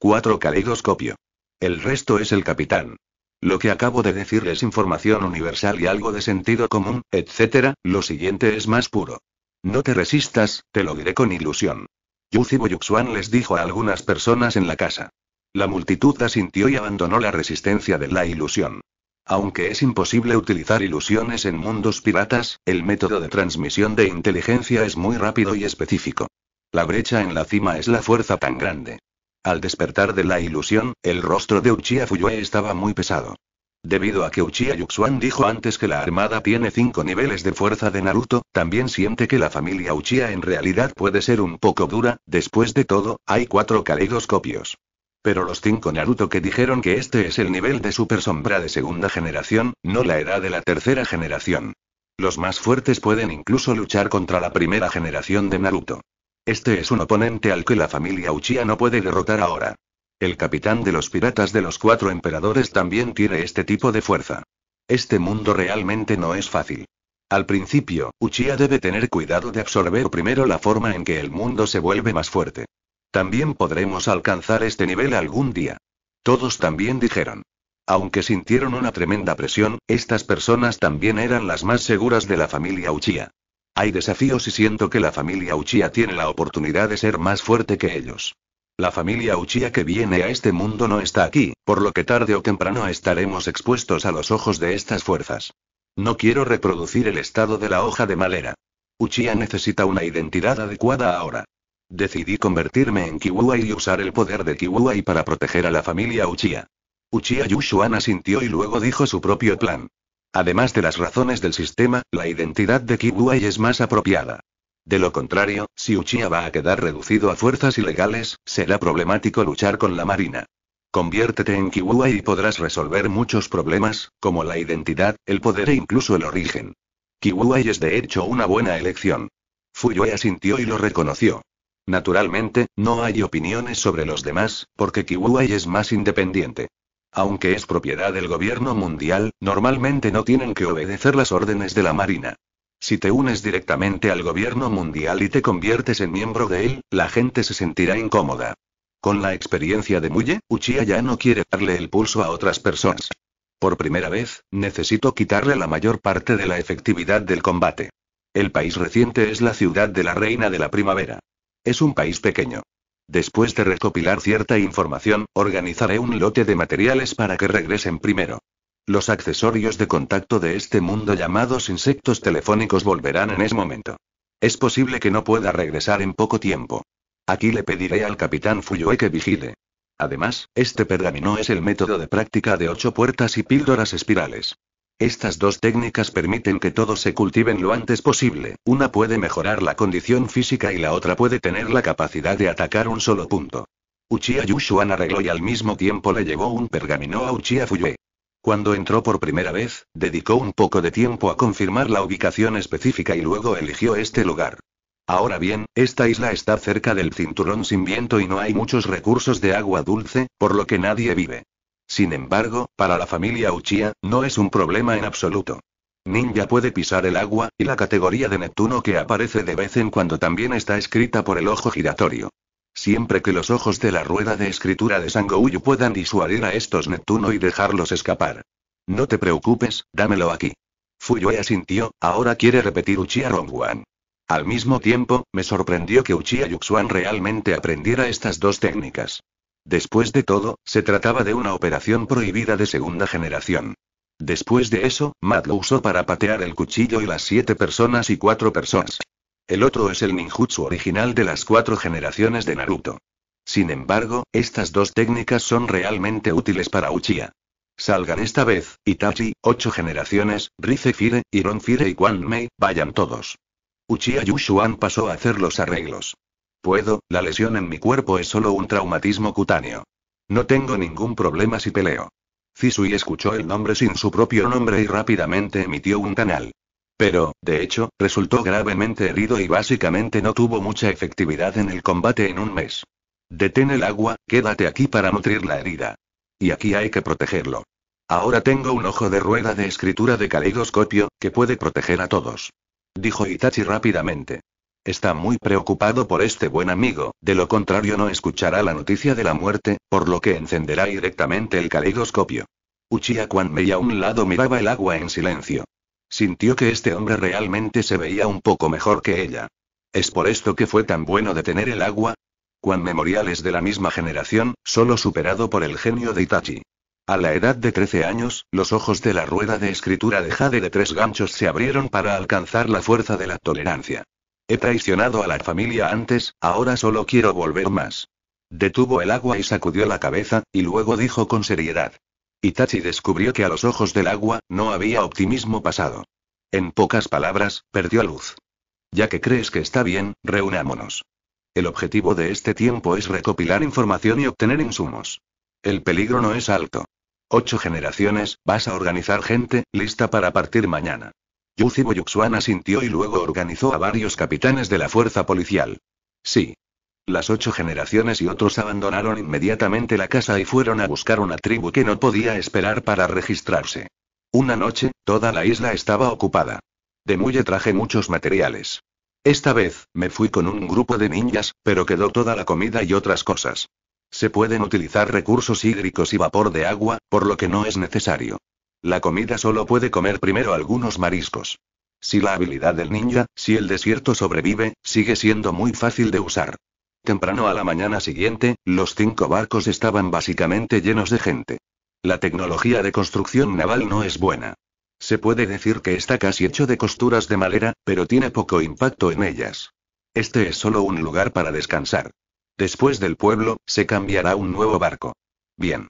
Cuatro caleidoscopio. El resto es el capitán. Lo que acabo de decir es información universal y algo de sentido común, etc. Lo siguiente es más puro. No te resistas, te lo diré con ilusión. Yuzi Yuxuan les dijo a algunas personas en la casa. La multitud asintió y abandonó la resistencia de la ilusión. Aunque es imposible utilizar ilusiones en mundos piratas, el método de transmisión de inteligencia es muy rápido y específico. La brecha en la cima es la fuerza tan grande al despertar de la ilusión, el rostro de Uchiha Fuyue estaba muy pesado. Debido a que Uchiha Yuxuan dijo antes que la armada tiene cinco niveles de fuerza de Naruto, también siente que la familia Uchiha en realidad puede ser un poco dura, después de todo, hay cuatro caleidoscopios. Pero los cinco Naruto que dijeron que este es el nivel de Super Sombra de segunda generación, no la era de la tercera generación. Los más fuertes pueden incluso luchar contra la primera generación de Naruto. Este es un oponente al que la familia Uchiha no puede derrotar ahora. El capitán de los piratas de los cuatro emperadores también tiene este tipo de fuerza. Este mundo realmente no es fácil. Al principio, Uchiha debe tener cuidado de absorber primero la forma en que el mundo se vuelve más fuerte. También podremos alcanzar este nivel algún día. Todos también dijeron. Aunque sintieron una tremenda presión, estas personas también eran las más seguras de la familia Uchiha. Hay desafíos y siento que la familia Uchiha tiene la oportunidad de ser más fuerte que ellos. La familia Uchiha que viene a este mundo no está aquí, por lo que tarde o temprano estaremos expuestos a los ojos de estas fuerzas. No quiero reproducir el estado de la hoja de madera. Uchiha necesita una identidad adecuada ahora. Decidí convertirme en Kiwua y usar el poder de Kiwua para proteger a la familia Uchiha. Uchiha Yushuan asintió y luego dijo su propio plan. Además de las razones del sistema, la identidad de Kiwai es más apropiada. De lo contrario, si Uchiha va a quedar reducido a fuerzas ilegales, será problemático luchar con la marina. Conviértete en Kiwai y podrás resolver muchos problemas, como la identidad, el poder e incluso el origen. Kiwai es de hecho una buena elección. Fuyue asintió y lo reconoció. Naturalmente, no hay opiniones sobre los demás, porque Kiwai es más independiente. Aunque es propiedad del gobierno mundial, normalmente no tienen que obedecer las órdenes de la Marina. Si te unes directamente al gobierno mundial y te conviertes en miembro de él, la gente se sentirá incómoda. Con la experiencia de Muye, Uchiha ya no quiere darle el pulso a otras personas. Por primera vez, necesito quitarle la mayor parte de la efectividad del combate. El país reciente es la ciudad de la Reina de la Primavera. Es un país pequeño. Después de recopilar cierta información, organizaré un lote de materiales para que regresen primero. Los accesorios de contacto de este mundo llamados insectos telefónicos volverán en ese momento. Es posible que no pueda regresar en poco tiempo. Aquí le pediré al capitán Fuyue que vigile. Además, este pergamino es el método de práctica de ocho puertas y píldoras espirales. Estas dos técnicas permiten que todos se cultiven lo antes posible, una puede mejorar la condición física y la otra puede tener la capacidad de atacar un solo punto. Uchiha Yushuan arregló y al mismo tiempo le llevó un pergamino a Uchiha Fuyue. Cuando entró por primera vez, dedicó un poco de tiempo a confirmar la ubicación específica y luego eligió este lugar. Ahora bien, esta isla está cerca del cinturón sin viento y no hay muchos recursos de agua dulce, por lo que nadie vive. Sin embargo, para la familia Uchiha, no es un problema en absoluto. Ninja puede pisar el agua, y la categoría de Neptuno que aparece de vez en cuando también está escrita por el ojo giratorio. Siempre que los ojos de la rueda de escritura de Sangouyu puedan disuadir a estos Neptuno y dejarlos escapar. No te preocupes, dámelo aquí. Fuyue asintió, ahora quiere repetir Uchiha Rongwan. Al mismo tiempo, me sorprendió que Uchiha Yuxuan realmente aprendiera estas dos técnicas. Después de todo, se trataba de una operación prohibida de segunda generación. Después de eso, Matt lo usó para patear el cuchillo y las siete personas y cuatro personas. El otro es el ninjutsu original de las cuatro generaciones de Naruto. Sin embargo, estas dos técnicas son realmente útiles para Uchiha. Salgan esta vez, Itachi, ocho generaciones, Rize Fire, Iron Fire y Quan Mei, vayan todos. Uchiha Yushuan pasó a hacer los arreglos. Puedo, la lesión en mi cuerpo es solo un traumatismo cutáneo. No tengo ningún problema si peleo. Cisui escuchó el nombre sin su propio nombre y rápidamente emitió un canal. Pero, de hecho, resultó gravemente herido y básicamente no tuvo mucha efectividad en el combate en un mes. Detén el agua, quédate aquí para nutrir la herida. Y aquí hay que protegerlo. Ahora tengo un ojo de rueda de escritura de caleidoscopio, que puede proteger a todos. Dijo Itachi rápidamente. Está muy preocupado por este buen amigo, de lo contrario no escuchará la noticia de la muerte, por lo que encenderá directamente el caleidoscopio. Uchiha veía a un lado miraba el agua en silencio. Sintió que este hombre realmente se veía un poco mejor que ella. ¿Es por esto que fue tan bueno detener el agua? Cuán Memorial es de la misma generación, solo superado por el genio de Itachi. A la edad de 13 años, los ojos de la rueda de escritura de Jade de tres ganchos se abrieron para alcanzar la fuerza de la tolerancia. He traicionado a la familia antes, ahora solo quiero volver más. Detuvo el agua y sacudió la cabeza, y luego dijo con seriedad. Itachi descubrió que a los ojos del agua, no había optimismo pasado. En pocas palabras, perdió luz. Ya que crees que está bien, reunámonos. El objetivo de este tiempo es recopilar información y obtener insumos. El peligro no es alto. Ocho generaciones, vas a organizar gente, lista para partir mañana. Yuzi Boyuxuan asintió y luego organizó a varios capitanes de la fuerza policial. Sí. Las ocho generaciones y otros abandonaron inmediatamente la casa y fueron a buscar una tribu que no podía esperar para registrarse. Una noche, toda la isla estaba ocupada. De muelle traje muchos materiales. Esta vez, me fui con un grupo de ninjas, pero quedó toda la comida y otras cosas. Se pueden utilizar recursos hídricos y vapor de agua, por lo que no es necesario la comida solo puede comer primero algunos mariscos. Si la habilidad del ninja, si el desierto sobrevive, sigue siendo muy fácil de usar. Temprano a la mañana siguiente, los cinco barcos estaban básicamente llenos de gente. La tecnología de construcción naval no es buena. Se puede decir que está casi hecho de costuras de madera, pero tiene poco impacto en ellas. Este es solo un lugar para descansar. Después del pueblo, se cambiará un nuevo barco. Bien.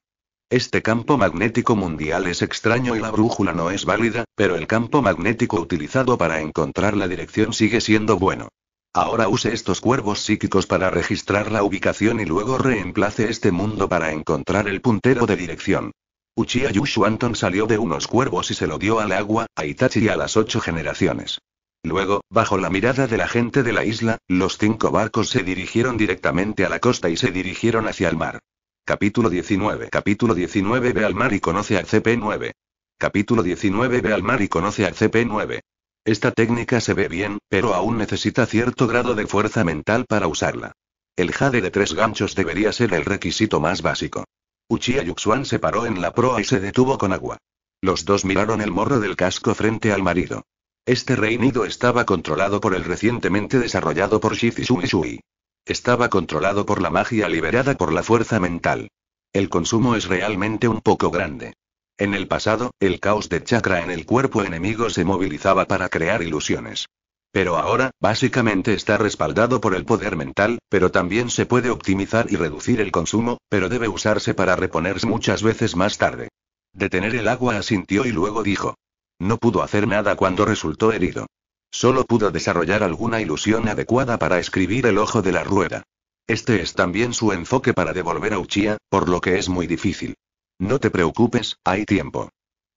Este campo magnético mundial es extraño y la brújula no es válida, pero el campo magnético utilizado para encontrar la dirección sigue siendo bueno. Ahora use estos cuervos psíquicos para registrar la ubicación y luego reemplace este mundo para encontrar el puntero de dirección. Uchiha Yushu Anton salió de unos cuervos y se lo dio al agua, a Itachi y a las ocho generaciones. Luego, bajo la mirada de la gente de la isla, los cinco barcos se dirigieron directamente a la costa y se dirigieron hacia el mar. Capítulo 19. Capítulo 19 Ve al mar y conoce a CP9. Capítulo 19 Ve al mar y conoce a CP9. Esta técnica se ve bien, pero aún necesita cierto grado de fuerza mental para usarla. El jade de tres ganchos debería ser el requisito más básico. Uchiha Yuxuan se paró en la proa y se detuvo con agua. Los dos miraron el morro del casco frente al marido. Este reinido estaba controlado por el recientemente desarrollado por Shizu Shui. Estaba controlado por la magia liberada por la fuerza mental. El consumo es realmente un poco grande. En el pasado, el caos de chakra en el cuerpo enemigo se movilizaba para crear ilusiones. Pero ahora, básicamente está respaldado por el poder mental, pero también se puede optimizar y reducir el consumo, pero debe usarse para reponerse muchas veces más tarde. Detener el agua asintió y luego dijo. No pudo hacer nada cuando resultó herido. Solo pudo desarrollar alguna ilusión adecuada para escribir el ojo de la rueda. Este es también su enfoque para devolver a Uchia, por lo que es muy difícil. No te preocupes, hay tiempo.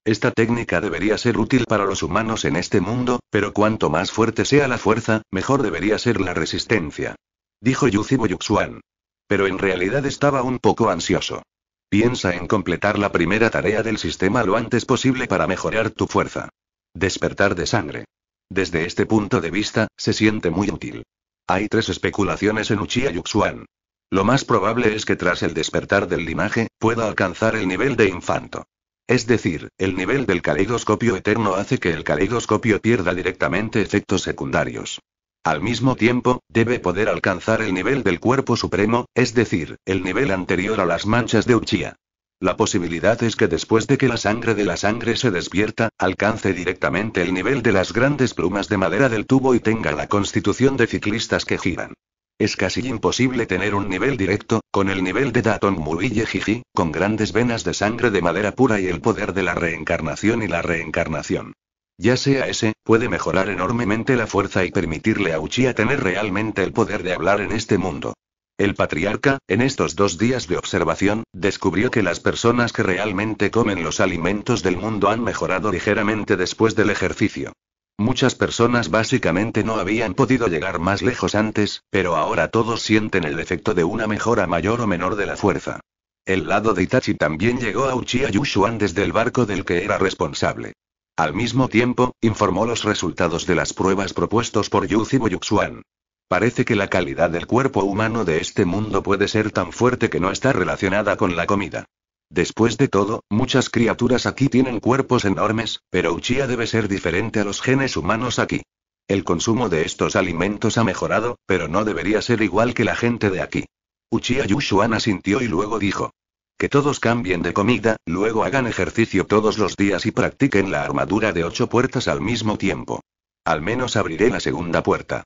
Esta técnica debería ser útil para los humanos en este mundo, pero cuanto más fuerte sea la fuerza, mejor debería ser la resistencia. Dijo Yucibo Yuxuan. Pero en realidad estaba un poco ansioso. Piensa en completar la primera tarea del sistema lo antes posible para mejorar tu fuerza. Despertar de sangre. Desde este punto de vista, se siente muy útil. Hay tres especulaciones en Uchiha Yuxuan. Lo más probable es que tras el despertar del linaje, pueda alcanzar el nivel de infanto. Es decir, el nivel del caleidoscopio eterno hace que el caleidoscopio pierda directamente efectos secundarios. Al mismo tiempo, debe poder alcanzar el nivel del cuerpo supremo, es decir, el nivel anterior a las manchas de Uchiha. La posibilidad es que después de que la sangre de la sangre se despierta, alcance directamente el nivel de las grandes plumas de madera del tubo y tenga la constitución de ciclistas que giran. Es casi imposible tener un nivel directo, con el nivel de Daton Murille Jiji, con grandes venas de sangre de madera pura y el poder de la reencarnación y la reencarnación. Ya sea ese, puede mejorar enormemente la fuerza y permitirle a Uchiha tener realmente el poder de hablar en este mundo. El patriarca, en estos dos días de observación, descubrió que las personas que realmente comen los alimentos del mundo han mejorado ligeramente después del ejercicio. Muchas personas básicamente no habían podido llegar más lejos antes, pero ahora todos sienten el efecto de una mejora mayor o menor de la fuerza. El lado de Itachi también llegó a Uchiha Yushuan desde el barco del que era responsable. Al mismo tiempo, informó los resultados de las pruebas propuestos por yuzi Yuxuan. Parece que la calidad del cuerpo humano de este mundo puede ser tan fuerte que no está relacionada con la comida. Después de todo, muchas criaturas aquí tienen cuerpos enormes, pero Uchiha debe ser diferente a los genes humanos aquí. El consumo de estos alimentos ha mejorado, pero no debería ser igual que la gente de aquí. Uchiha Yushuan asintió y luego dijo. Que todos cambien de comida, luego hagan ejercicio todos los días y practiquen la armadura de ocho puertas al mismo tiempo. Al menos abriré la segunda puerta.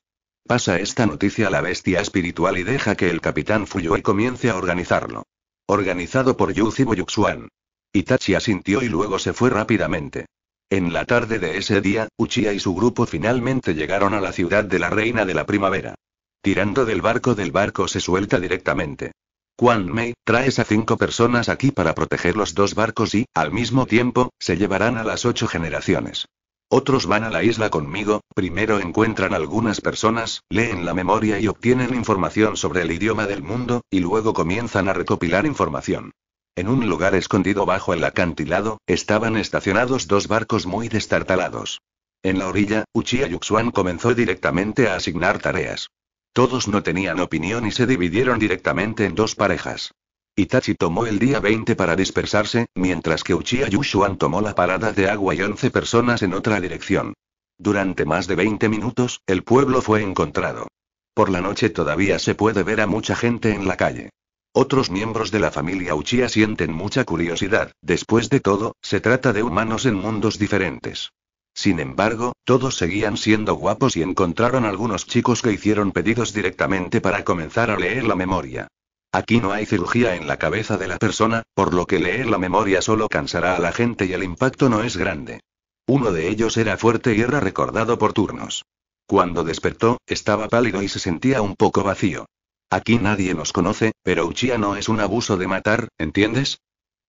Pasa esta noticia a la bestia espiritual y deja que el capitán Fuyue comience a organizarlo. Organizado por Yuzi Yuxuan. Itachi asintió y luego se fue rápidamente. En la tarde de ese día, Uchiha y su grupo finalmente llegaron a la ciudad de la Reina de la Primavera. Tirando del barco del barco se suelta directamente. Quan Mei, traes a cinco personas aquí para proteger los dos barcos y, al mismo tiempo, se llevarán a las ocho generaciones. Otros van a la isla conmigo, primero encuentran algunas personas, leen la memoria y obtienen información sobre el idioma del mundo, y luego comienzan a recopilar información. En un lugar escondido bajo el acantilado, estaban estacionados dos barcos muy destartalados. En la orilla, Uchiha Yuxuan comenzó directamente a asignar tareas. Todos no tenían opinión y se dividieron directamente en dos parejas. Itachi tomó el día 20 para dispersarse, mientras que Uchiha Yushuan tomó la parada de agua y 11 personas en otra dirección. Durante más de 20 minutos, el pueblo fue encontrado. Por la noche todavía se puede ver a mucha gente en la calle. Otros miembros de la familia Uchiha sienten mucha curiosidad, después de todo, se trata de humanos en mundos diferentes. Sin embargo, todos seguían siendo guapos y encontraron algunos chicos que hicieron pedidos directamente para comenzar a leer la memoria. Aquí no hay cirugía en la cabeza de la persona, por lo que leer la memoria solo cansará a la gente y el impacto no es grande. Uno de ellos era fuerte y era recordado por turnos. Cuando despertó, estaba pálido y se sentía un poco vacío. Aquí nadie nos conoce, pero Uchia no es un abuso de matar, ¿entiendes?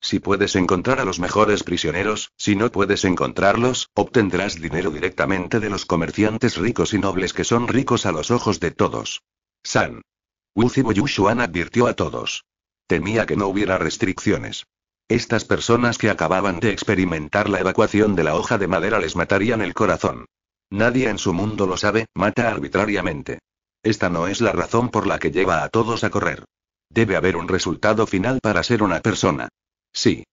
Si puedes encontrar a los mejores prisioneros, si no puedes encontrarlos, obtendrás dinero directamente de los comerciantes ricos y nobles que son ricos a los ojos de todos. San. Wu Yushuan advirtió a todos. Temía que no hubiera restricciones. Estas personas que acababan de experimentar la evacuación de la hoja de madera les matarían el corazón. Nadie en su mundo lo sabe, mata arbitrariamente. Esta no es la razón por la que lleva a todos a correr. Debe haber un resultado final para ser una persona. Sí.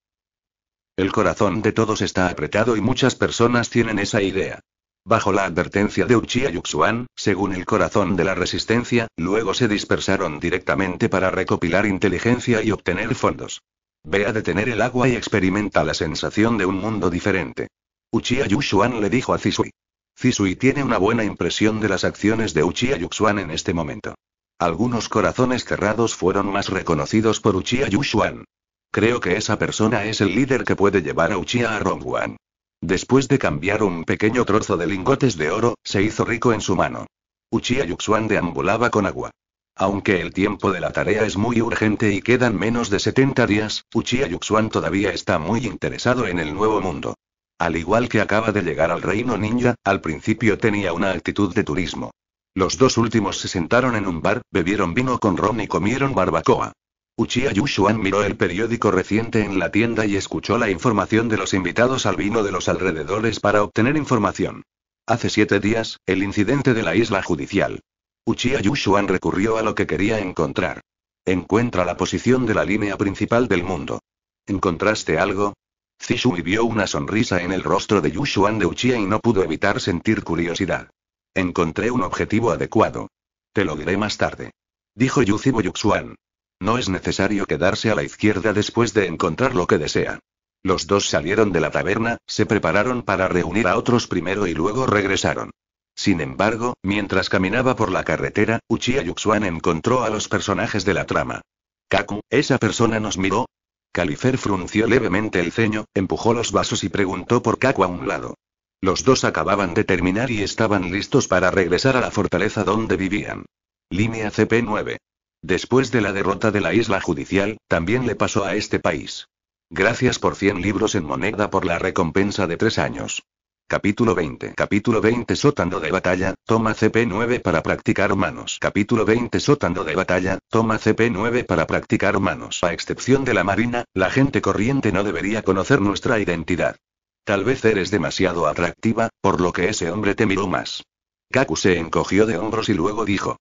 El corazón de todos está apretado y muchas personas tienen esa idea bajo la advertencia de Uchiha Yuxuan, según el corazón de la resistencia, luego se dispersaron directamente para recopilar inteligencia y obtener fondos. Ve a detener el agua y experimenta la sensación de un mundo diferente. Uchiha Yuxuan le dijo a Cisui. Zisui tiene una buena impresión de las acciones de Uchiha Yuxuan en este momento. Algunos corazones cerrados fueron más reconocidos por Uchiha Yuxuan. Creo que esa persona es el líder que puede llevar a Uchiha a Rongwan. Después de cambiar un pequeño trozo de lingotes de oro, se hizo rico en su mano. Uchiha Yuxuan deambulaba con agua. Aunque el tiempo de la tarea es muy urgente y quedan menos de 70 días, Uchiha Yuxuan todavía está muy interesado en el nuevo mundo. Al igual que acaba de llegar al reino ninja, al principio tenía una actitud de turismo. Los dos últimos se sentaron en un bar, bebieron vino con ron y comieron barbacoa. Uchiha Yushuan miró el periódico reciente en la tienda y escuchó la información de los invitados al vino de los alrededores para obtener información. Hace siete días, el incidente de la isla judicial. Uchiha Yushuan recurrió a lo que quería encontrar. Encuentra la posición de la línea principal del mundo. ¿Encontraste algo? Zishui vio una sonrisa en el rostro de Yushuan de Uchiha y no pudo evitar sentir curiosidad. Encontré un objetivo adecuado. Te lo diré más tarde. Dijo Yuzibo Yuxuan. No es necesario quedarse a la izquierda después de encontrar lo que desea. Los dos salieron de la taberna, se prepararon para reunir a otros primero y luego regresaron. Sin embargo, mientras caminaba por la carretera, Uchiha Yuxuan encontró a los personajes de la trama. Kaku, ¿esa persona nos miró? Califer frunció levemente el ceño, empujó los vasos y preguntó por Kaku a un lado. Los dos acababan de terminar y estaban listos para regresar a la fortaleza donde vivían. Línea CP9. Después de la derrota de la isla judicial, también le pasó a este país. Gracias por 100 libros en moneda por la recompensa de 3 años. Capítulo 20. Capítulo 20. Sotando de batalla. Toma CP9 para practicar manos. Capítulo 20. Sotando de batalla. Toma CP9 para practicar manos. A excepción de la Marina, la gente corriente no debería conocer nuestra identidad. Tal vez eres demasiado atractiva, por lo que ese hombre te miró más. Kaku se encogió de hombros y luego dijo.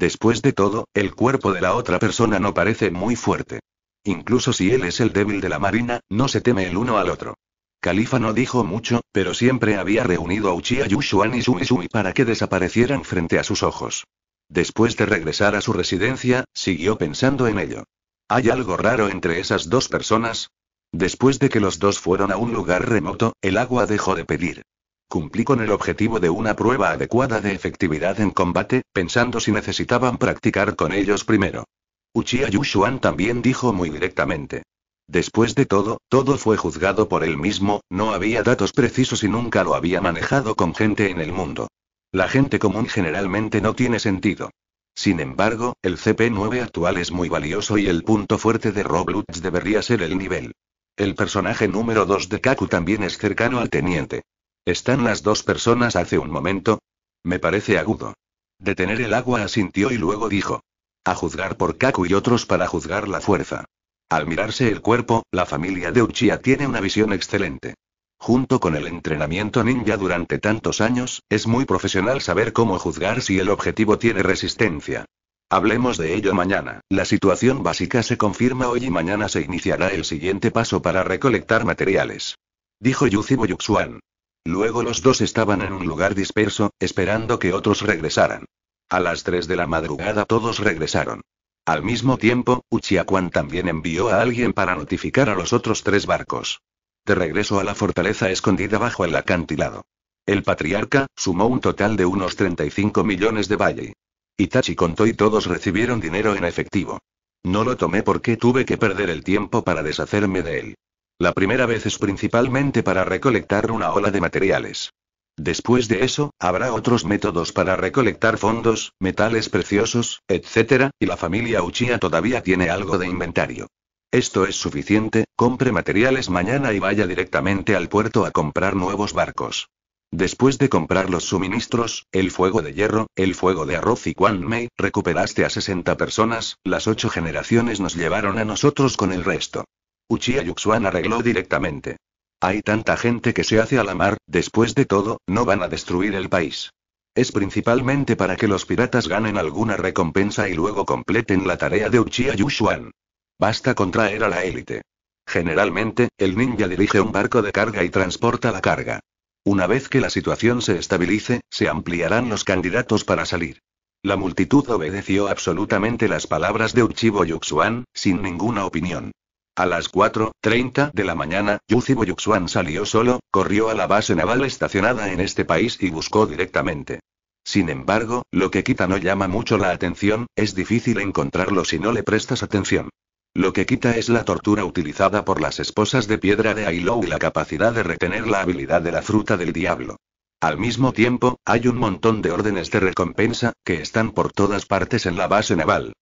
Después de todo, el cuerpo de la otra persona no parece muy fuerte. Incluso si él es el débil de la marina, no se teme el uno al otro. Califa no dijo mucho, pero siempre había reunido a Uchiha Yushuan y Sumi-Sumi para que desaparecieran frente a sus ojos. Después de regresar a su residencia, siguió pensando en ello. ¿Hay algo raro entre esas dos personas? Después de que los dos fueron a un lugar remoto, el agua dejó de pedir. Cumplí con el objetivo de una prueba adecuada de efectividad en combate, pensando si necesitaban practicar con ellos primero. Uchiha Yushuan también dijo muy directamente. Después de todo, todo fue juzgado por él mismo, no había datos precisos y nunca lo había manejado con gente en el mundo. La gente común generalmente no tiene sentido. Sin embargo, el CP9 actual es muy valioso y el punto fuerte de Roblox debería ser el nivel. El personaje número 2 de Kaku también es cercano al teniente. ¿Están las dos personas hace un momento? Me parece agudo. Detener el agua asintió y luego dijo. A juzgar por Kaku y otros para juzgar la fuerza. Al mirarse el cuerpo, la familia de Uchiha tiene una visión excelente. Junto con el entrenamiento ninja durante tantos años, es muy profesional saber cómo juzgar si el objetivo tiene resistencia. Hablemos de ello mañana. La situación básica se confirma hoy y mañana se iniciará el siguiente paso para recolectar materiales. Dijo Yuzi Boyuxuan. Luego los dos estaban en un lugar disperso, esperando que otros regresaran. A las 3 de la madrugada todos regresaron. Al mismo tiempo, Uchiaquan también envió a alguien para notificar a los otros tres barcos. De regreso a la fortaleza escondida bajo el acantilado. El patriarca sumó un total de unos 35 millones de valle. Itachi contó y todos recibieron dinero en efectivo. No lo tomé porque tuve que perder el tiempo para deshacerme de él. La primera vez es principalmente para recolectar una ola de materiales. Después de eso, habrá otros métodos para recolectar fondos, metales preciosos, etc., y la familia Uchia todavía tiene algo de inventario. Esto es suficiente, compre materiales mañana y vaya directamente al puerto a comprar nuevos barcos. Después de comprar los suministros, el fuego de hierro, el fuego de arroz y Quan Mei, recuperaste a 60 personas, las ocho generaciones nos llevaron a nosotros con el resto. Uchiha Yuxuan arregló directamente. Hay tanta gente que se hace a la mar, después de todo, no van a destruir el país. Es principalmente para que los piratas ganen alguna recompensa y luego completen la tarea de Uchiha Yuxuan. Basta contraer a la élite. Generalmente, el ninja dirige un barco de carga y transporta la carga. Una vez que la situación se estabilice, se ampliarán los candidatos para salir. La multitud obedeció absolutamente las palabras de Uchibo Yuxuan, sin ninguna opinión. A las 4.30 de la mañana, Yuzi Yuxuan salió solo, corrió a la base naval estacionada en este país y buscó directamente. Sin embargo, lo que quita no llama mucho la atención, es difícil encontrarlo si no le prestas atención. Lo que quita es la tortura utilizada por las esposas de piedra de Ailou y la capacidad de retener la habilidad de la fruta del diablo. Al mismo tiempo, hay un montón de órdenes de recompensa, que están por todas partes en la base naval.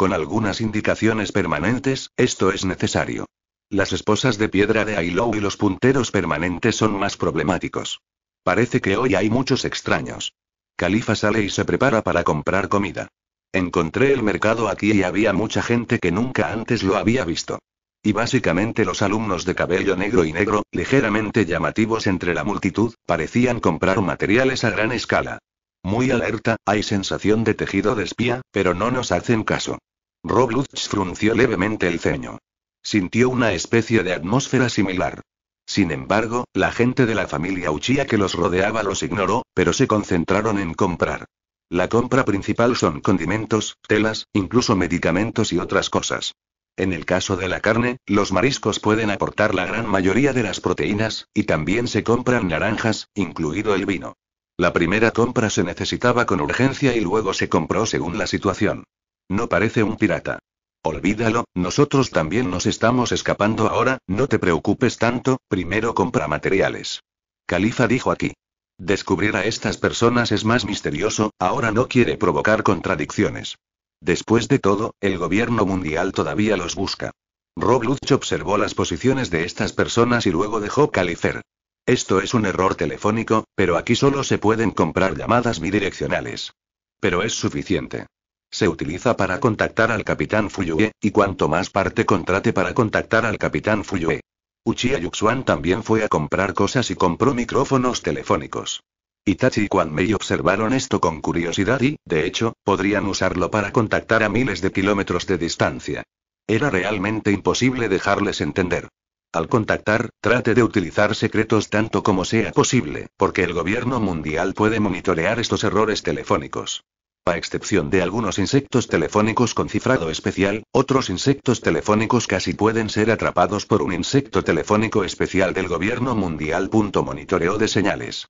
Con algunas indicaciones permanentes, esto es necesario. Las esposas de piedra de Ailou y los punteros permanentes son más problemáticos. Parece que hoy hay muchos extraños. Califa sale y se prepara para comprar comida. Encontré el mercado aquí y había mucha gente que nunca antes lo había visto. Y básicamente los alumnos de cabello negro y negro, ligeramente llamativos entre la multitud, parecían comprar materiales a gran escala. Muy alerta, hay sensación de tejido de espía, pero no nos hacen caso. Roblutz frunció levemente el ceño. Sintió una especie de atmósfera similar. Sin embargo, la gente de la familia Uchía que los rodeaba los ignoró, pero se concentraron en comprar. La compra principal son condimentos, telas, incluso medicamentos y otras cosas. En el caso de la carne, los mariscos pueden aportar la gran mayoría de las proteínas, y también se compran naranjas, incluido el vino. La primera compra se necesitaba con urgencia y luego se compró según la situación. No parece un pirata. Olvídalo, nosotros también nos estamos escapando ahora, no te preocupes tanto, primero compra materiales. Califa dijo aquí. Descubrir a estas personas es más misterioso, ahora no quiere provocar contradicciones. Después de todo, el gobierno mundial todavía los busca. Rob observó las posiciones de estas personas y luego dejó Califer. Esto es un error telefónico, pero aquí solo se pueden comprar llamadas bidireccionales. Pero es suficiente. Se utiliza para contactar al capitán Fuyue, y cuanto más parte contrate para contactar al capitán Fuyue. Uchiha Yuxuan también fue a comprar cosas y compró micrófonos telefónicos. Itachi y Mei observaron esto con curiosidad y, de hecho, podrían usarlo para contactar a miles de kilómetros de distancia. Era realmente imposible dejarles entender. Al contactar, trate de utilizar secretos tanto como sea posible, porque el gobierno mundial puede monitorear estos errores telefónicos a excepción de algunos insectos telefónicos con cifrado especial, otros insectos telefónicos casi pueden ser atrapados por un insecto telefónico especial del gobierno mundial. Monitoreo de señales.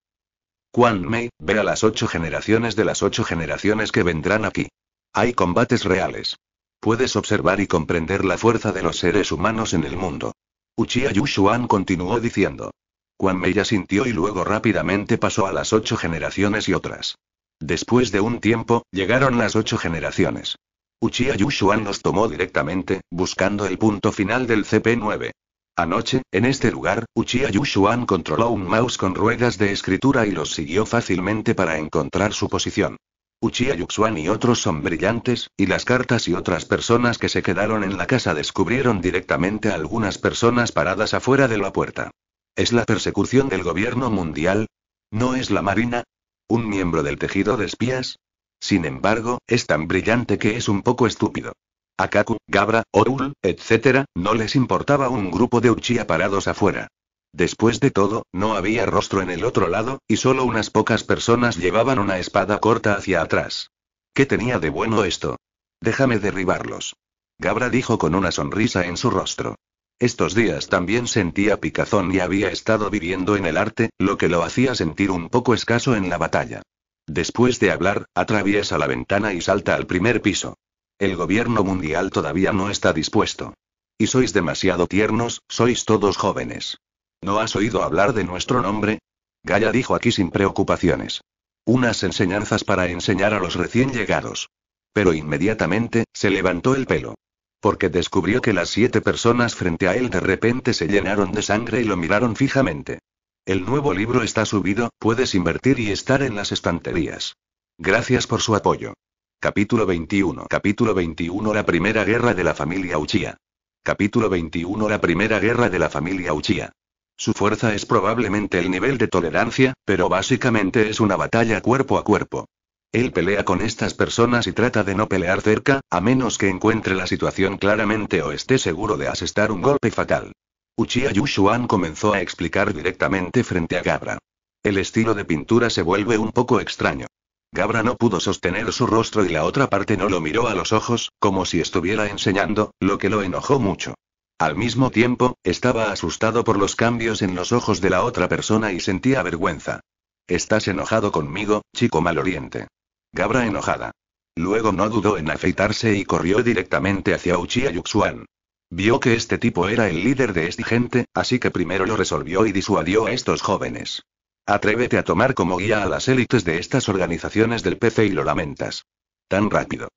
Quan Mei, ve a las ocho generaciones de las ocho generaciones que vendrán aquí. Hay combates reales. Puedes observar y comprender la fuerza de los seres humanos en el mundo. Uchiha Yushuan continuó diciendo. Quan Mei sintió y luego rápidamente pasó a las ocho generaciones y otras. Después de un tiempo, llegaron las ocho generaciones. Uchiha Yushuan los tomó directamente, buscando el punto final del CP9. Anoche, en este lugar, Uchiha Yushuan controló un mouse con ruedas de escritura y los siguió fácilmente para encontrar su posición. Uchiha Yushuan y otros son brillantes, y las cartas y otras personas que se quedaron en la casa descubrieron directamente a algunas personas paradas afuera de la puerta. ¿Es la persecución del gobierno mundial? ¿No es la marina? ¿Un miembro del tejido de espías? Sin embargo, es tan brillante que es un poco estúpido. A Kaku, Gabra, Orul, etc., no les importaba un grupo de Uchiha parados afuera. Después de todo, no había rostro en el otro lado, y solo unas pocas personas llevaban una espada corta hacia atrás. ¿Qué tenía de bueno esto? Déjame derribarlos. Gabra dijo con una sonrisa en su rostro. Estos días también sentía picazón y había estado viviendo en el arte, lo que lo hacía sentir un poco escaso en la batalla. Después de hablar, atraviesa la ventana y salta al primer piso. El gobierno mundial todavía no está dispuesto. Y sois demasiado tiernos, sois todos jóvenes. ¿No has oído hablar de nuestro nombre? Gaya dijo aquí sin preocupaciones. Unas enseñanzas para enseñar a los recién llegados. Pero inmediatamente, se levantó el pelo porque descubrió que las siete personas frente a él de repente se llenaron de sangre y lo miraron fijamente. El nuevo libro está subido, puedes invertir y estar en las estanterías. Gracias por su apoyo. Capítulo 21. Capítulo 21 La Primera Guerra de la Familia Uchiha. Capítulo 21 La Primera Guerra de la Familia Uchiha. Su fuerza es probablemente el nivel de tolerancia, pero básicamente es una batalla cuerpo a cuerpo. Él pelea con estas personas y trata de no pelear cerca, a menos que encuentre la situación claramente o esté seguro de asestar un golpe fatal. Uchiha Yushuan comenzó a explicar directamente frente a Gabra. El estilo de pintura se vuelve un poco extraño. Gabra no pudo sostener su rostro y la otra parte no lo miró a los ojos, como si estuviera enseñando, lo que lo enojó mucho. Al mismo tiempo, estaba asustado por los cambios en los ojos de la otra persona y sentía vergüenza. Estás enojado conmigo, chico maloriente. Gabra enojada. Luego no dudó en afeitarse y corrió directamente hacia Uchiha Yuxuan. Vio que este tipo era el líder de esta gente, así que primero lo resolvió y disuadió a estos jóvenes. Atrévete a tomar como guía a las élites de estas organizaciones del PC y lo lamentas. Tan rápido.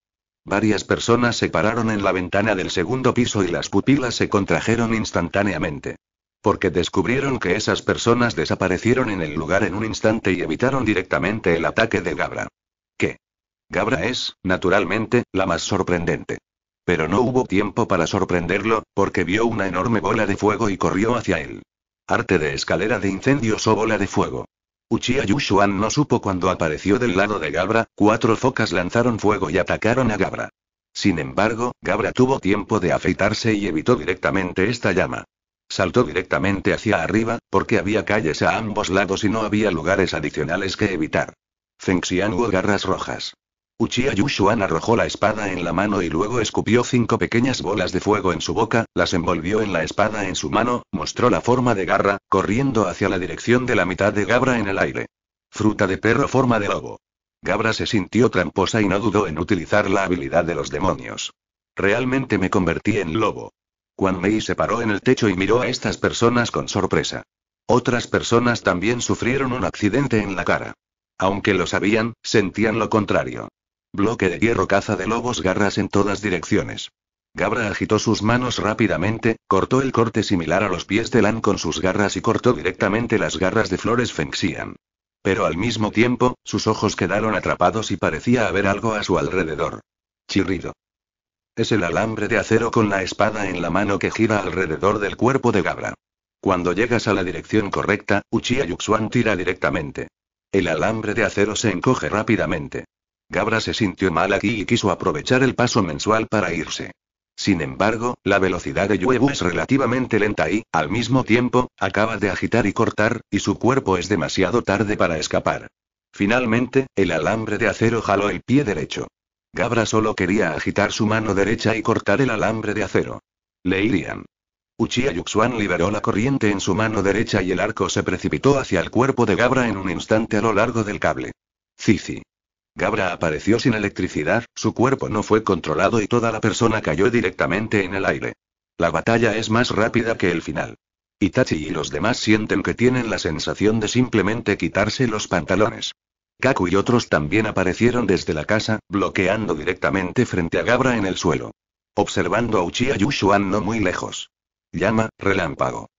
Varias personas se pararon en la ventana del segundo piso y las pupilas se contrajeron instantáneamente. Porque descubrieron que esas personas desaparecieron en el lugar en un instante y evitaron directamente el ataque de Gabra. Gabra es, naturalmente, la más sorprendente. Pero no hubo tiempo para sorprenderlo, porque vio una enorme bola de fuego y corrió hacia él. Arte de escalera de incendios o bola de fuego. Uchiha Yushuan no supo cuando apareció del lado de Gabra, cuatro focas lanzaron fuego y atacaron a Gabra. Sin embargo, Gabra tuvo tiempo de afeitarse y evitó directamente esta llama. Saltó directamente hacia arriba, porque había calles a ambos lados y no había lugares adicionales que evitar. hubo garras rojas. Uchiha Yushuan arrojó la espada en la mano y luego escupió cinco pequeñas bolas de fuego en su boca, las envolvió en la espada en su mano, mostró la forma de garra, corriendo hacia la dirección de la mitad de Gabra en el aire. Fruta de perro forma de lobo. Gabra se sintió tramposa y no dudó en utilizar la habilidad de los demonios. Realmente me convertí en lobo. Quan Mei se paró en el techo y miró a estas personas con sorpresa. Otras personas también sufrieron un accidente en la cara. Aunque lo sabían, sentían lo contrario. Bloque de hierro caza de lobos garras en todas direcciones. Gabra agitó sus manos rápidamente, cortó el corte similar a los pies de Lan con sus garras y cortó directamente las garras de Flores Fengxian. Pero al mismo tiempo, sus ojos quedaron atrapados y parecía haber algo a su alrededor. Chirrido. Es el alambre de acero con la espada en la mano que gira alrededor del cuerpo de Gabra. Cuando llegas a la dirección correcta, Uchiha Yuxuan tira directamente. El alambre de acero se encoge rápidamente. Gabra se sintió mal aquí y quiso aprovechar el paso mensual para irse. Sin embargo, la velocidad de Yuebu es relativamente lenta y, al mismo tiempo, acaba de agitar y cortar, y su cuerpo es demasiado tarde para escapar. Finalmente, el alambre de acero jaló el pie derecho. Gabra solo quería agitar su mano derecha y cortar el alambre de acero. Le irían. Uchiha Yuxuan liberó la corriente en su mano derecha y el arco se precipitó hacia el cuerpo de Gabra en un instante a lo largo del cable. Cici. Gabra apareció sin electricidad, su cuerpo no fue controlado y toda la persona cayó directamente en el aire. La batalla es más rápida que el final. Itachi y los demás sienten que tienen la sensación de simplemente quitarse los pantalones. Kaku y otros también aparecieron desde la casa, bloqueando directamente frente a Gabra en el suelo. Observando a Uchiha Yushuan no muy lejos. Llama, relámpago.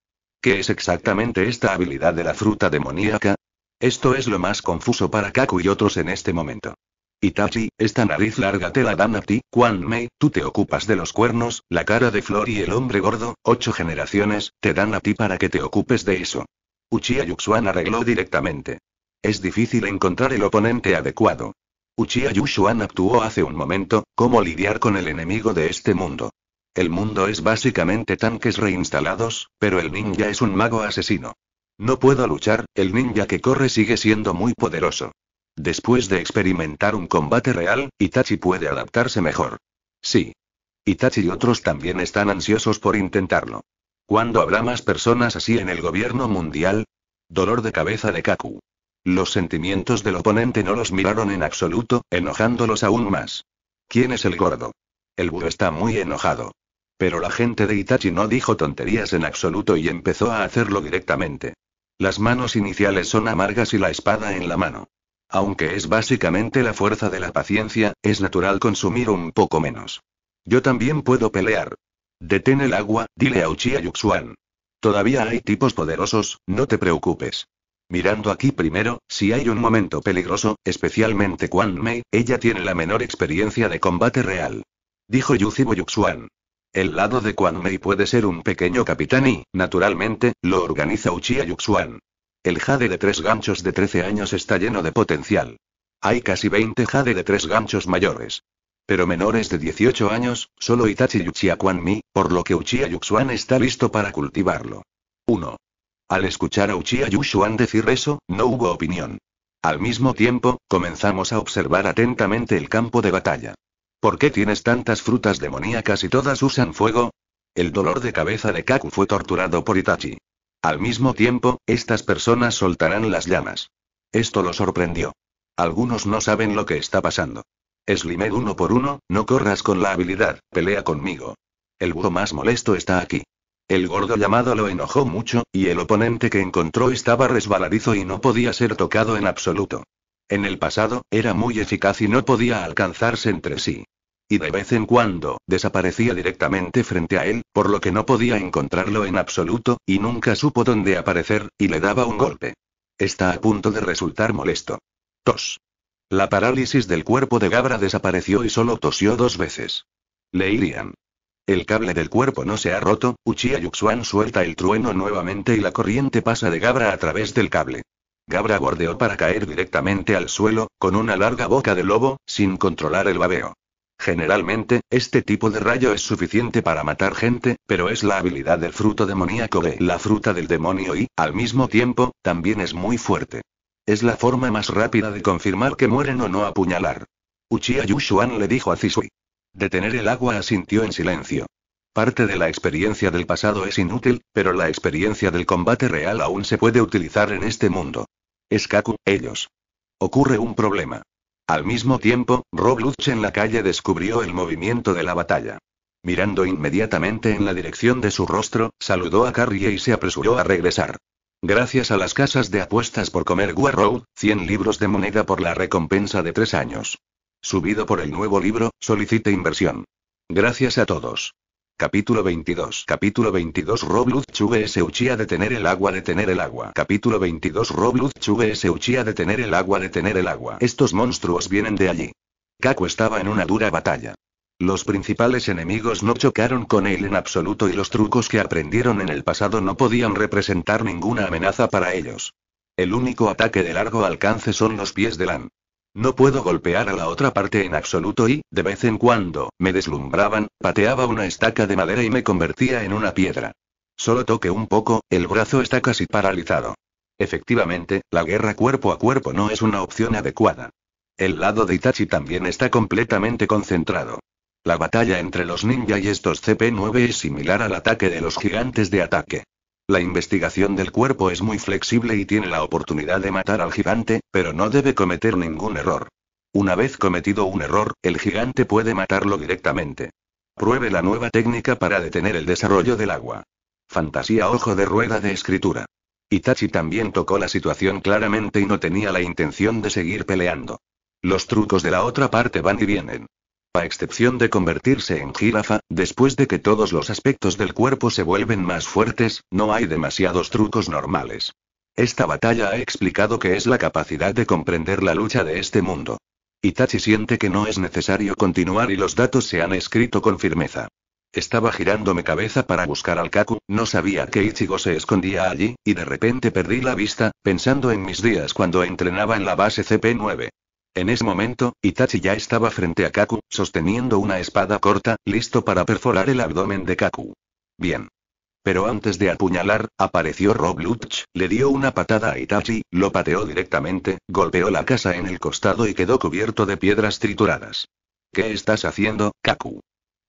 ¿Qué es exactamente esta habilidad de la fruta demoníaca? Esto es lo más confuso para Kaku y otros en este momento. Itachi, esta nariz larga te la dan a ti, Juan Mei, tú te ocupas de los cuernos, la cara de Flor y el hombre gordo, ocho generaciones, te dan a ti para que te ocupes de eso. Uchiha Yuxuan arregló directamente. Es difícil encontrar el oponente adecuado. Uchiha Yuxuan actuó hace un momento, cómo lidiar con el enemigo de este mundo. El mundo es básicamente tanques reinstalados, pero el ninja es un mago asesino. No puedo luchar, el ninja que corre sigue siendo muy poderoso. Después de experimentar un combate real, Itachi puede adaptarse mejor. Sí. Itachi y otros también están ansiosos por intentarlo. ¿Cuándo habrá más personas así en el gobierno mundial? Dolor de cabeza de Kaku. Los sentimientos del oponente no los miraron en absoluto, enojándolos aún más. ¿Quién es el gordo? El burro está muy enojado. Pero la gente de Itachi no dijo tonterías en absoluto y empezó a hacerlo directamente. Las manos iniciales son amargas y la espada en la mano. Aunque es básicamente la fuerza de la paciencia, es natural consumir un poco menos. Yo también puedo pelear. Detén el agua, dile a Uchiha Yuxuan. Todavía hay tipos poderosos, no te preocupes. Mirando aquí primero, si hay un momento peligroso, especialmente Quan Mei, ella tiene la menor experiencia de combate real. Dijo Yuzibo Yuxuan. El lado de Quan Mei puede ser un pequeño capitán y, naturalmente, lo organiza Uchiha Yuxuan. El jade de tres ganchos de 13 años está lleno de potencial. Hay casi 20 jade de tres ganchos mayores. Pero menores de 18 años, solo Itachi y Uchiha por lo que Uchiha Yuxuan está listo para cultivarlo. 1. Al escuchar a Uchiha Yuxuan decir eso, no hubo opinión. Al mismo tiempo, comenzamos a observar atentamente el campo de batalla. ¿Por qué tienes tantas frutas demoníacas y todas usan fuego? El dolor de cabeza de Kaku fue torturado por Itachi. Al mismo tiempo, estas personas soltarán las llamas. Esto lo sorprendió. Algunos no saben lo que está pasando. Slimed uno por uno, no corras con la habilidad, pelea conmigo. El búho más molesto está aquí. El gordo llamado lo enojó mucho, y el oponente que encontró estaba resbaladizo y no podía ser tocado en absoluto. En el pasado, era muy eficaz y no podía alcanzarse entre sí. Y de vez en cuando, desaparecía directamente frente a él, por lo que no podía encontrarlo en absoluto, y nunca supo dónde aparecer, y le daba un golpe. Está a punto de resultar molesto. Tos. La parálisis del cuerpo de Gabra desapareció y solo tosió dos veces. Le irían. El cable del cuerpo no se ha roto, Uchiha Yuxuan suelta el trueno nuevamente y la corriente pasa de Gabra a través del cable cabra bordeó para caer directamente al suelo, con una larga boca de lobo, sin controlar el babeo. Generalmente, este tipo de rayo es suficiente para matar gente, pero es la habilidad del fruto demoníaco de la fruta del demonio y, al mismo tiempo, también es muy fuerte. Es la forma más rápida de confirmar que mueren o no apuñalar. Uchiha Yushuan le dijo a Zisui. Detener el agua asintió en silencio. Parte de la experiencia del pasado es inútil, pero la experiencia del combate real aún se puede utilizar en este mundo. Kaku, ellos. Ocurre un problema. Al mismo tiempo, Rob en la calle descubrió el movimiento de la batalla. Mirando inmediatamente en la dirección de su rostro, saludó a Carrie y se apresuró a regresar. Gracias a las casas de apuestas por comer Warrow, 100 libros de moneda por la recompensa de tres años. Subido por el nuevo libro, solicite inversión. Gracias a todos. Capítulo 22 Capítulo 22 Robluz Chuve se uchía de tener el agua de tener el agua Capítulo 22 Robluz Chuve se uchía de tener el agua de tener el agua Estos monstruos vienen de allí. Kaku estaba en una dura batalla. Los principales enemigos no chocaron con él en absoluto y los trucos que aprendieron en el pasado no podían representar ninguna amenaza para ellos. El único ataque de largo alcance son los pies de Lan. No puedo golpear a la otra parte en absoluto y, de vez en cuando, me deslumbraban, pateaba una estaca de madera y me convertía en una piedra. Solo toque un poco, el brazo está casi paralizado. Efectivamente, la guerra cuerpo a cuerpo no es una opción adecuada. El lado de Itachi también está completamente concentrado. La batalla entre los ninja y estos CP-9 es similar al ataque de los gigantes de ataque. La investigación del cuerpo es muy flexible y tiene la oportunidad de matar al gigante, pero no debe cometer ningún error. Una vez cometido un error, el gigante puede matarlo directamente. Pruebe la nueva técnica para detener el desarrollo del agua. Fantasía ojo de rueda de escritura. Itachi también tocó la situación claramente y no tenía la intención de seguir peleando. Los trucos de la otra parte van y vienen a excepción de convertirse en jirafa, después de que todos los aspectos del cuerpo se vuelven más fuertes, no hay demasiados trucos normales. Esta batalla ha explicado que es la capacidad de comprender la lucha de este mundo. Itachi siente que no es necesario continuar y los datos se han escrito con firmeza. Estaba girándome cabeza para buscar al Kaku, no sabía que Ichigo se escondía allí, y de repente perdí la vista, pensando en mis días cuando entrenaba en la base CP9. En ese momento, Itachi ya estaba frente a Kaku, sosteniendo una espada corta, listo para perforar el abdomen de Kaku. Bien. Pero antes de apuñalar, apareció Rob le dio una patada a Itachi, lo pateó directamente, golpeó la casa en el costado y quedó cubierto de piedras trituradas. ¿Qué estás haciendo, Kaku?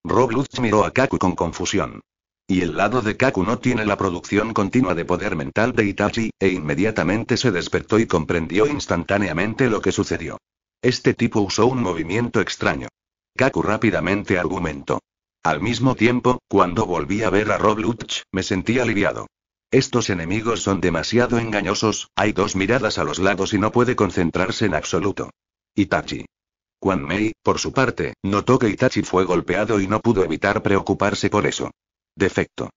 Rob miró a Kaku con confusión. Y el lado de Kaku no tiene la producción continua de poder mental de Itachi, e inmediatamente se despertó y comprendió instantáneamente lo que sucedió. Este tipo usó un movimiento extraño. Kaku rápidamente argumentó. Al mismo tiempo, cuando volví a ver a Rob me sentí aliviado. Estos enemigos son demasiado engañosos, hay dos miradas a los lados y no puede concentrarse en absoluto. Itachi. Quan Mei, por su parte, notó que Itachi fue golpeado y no pudo evitar preocuparse por eso. Defecto.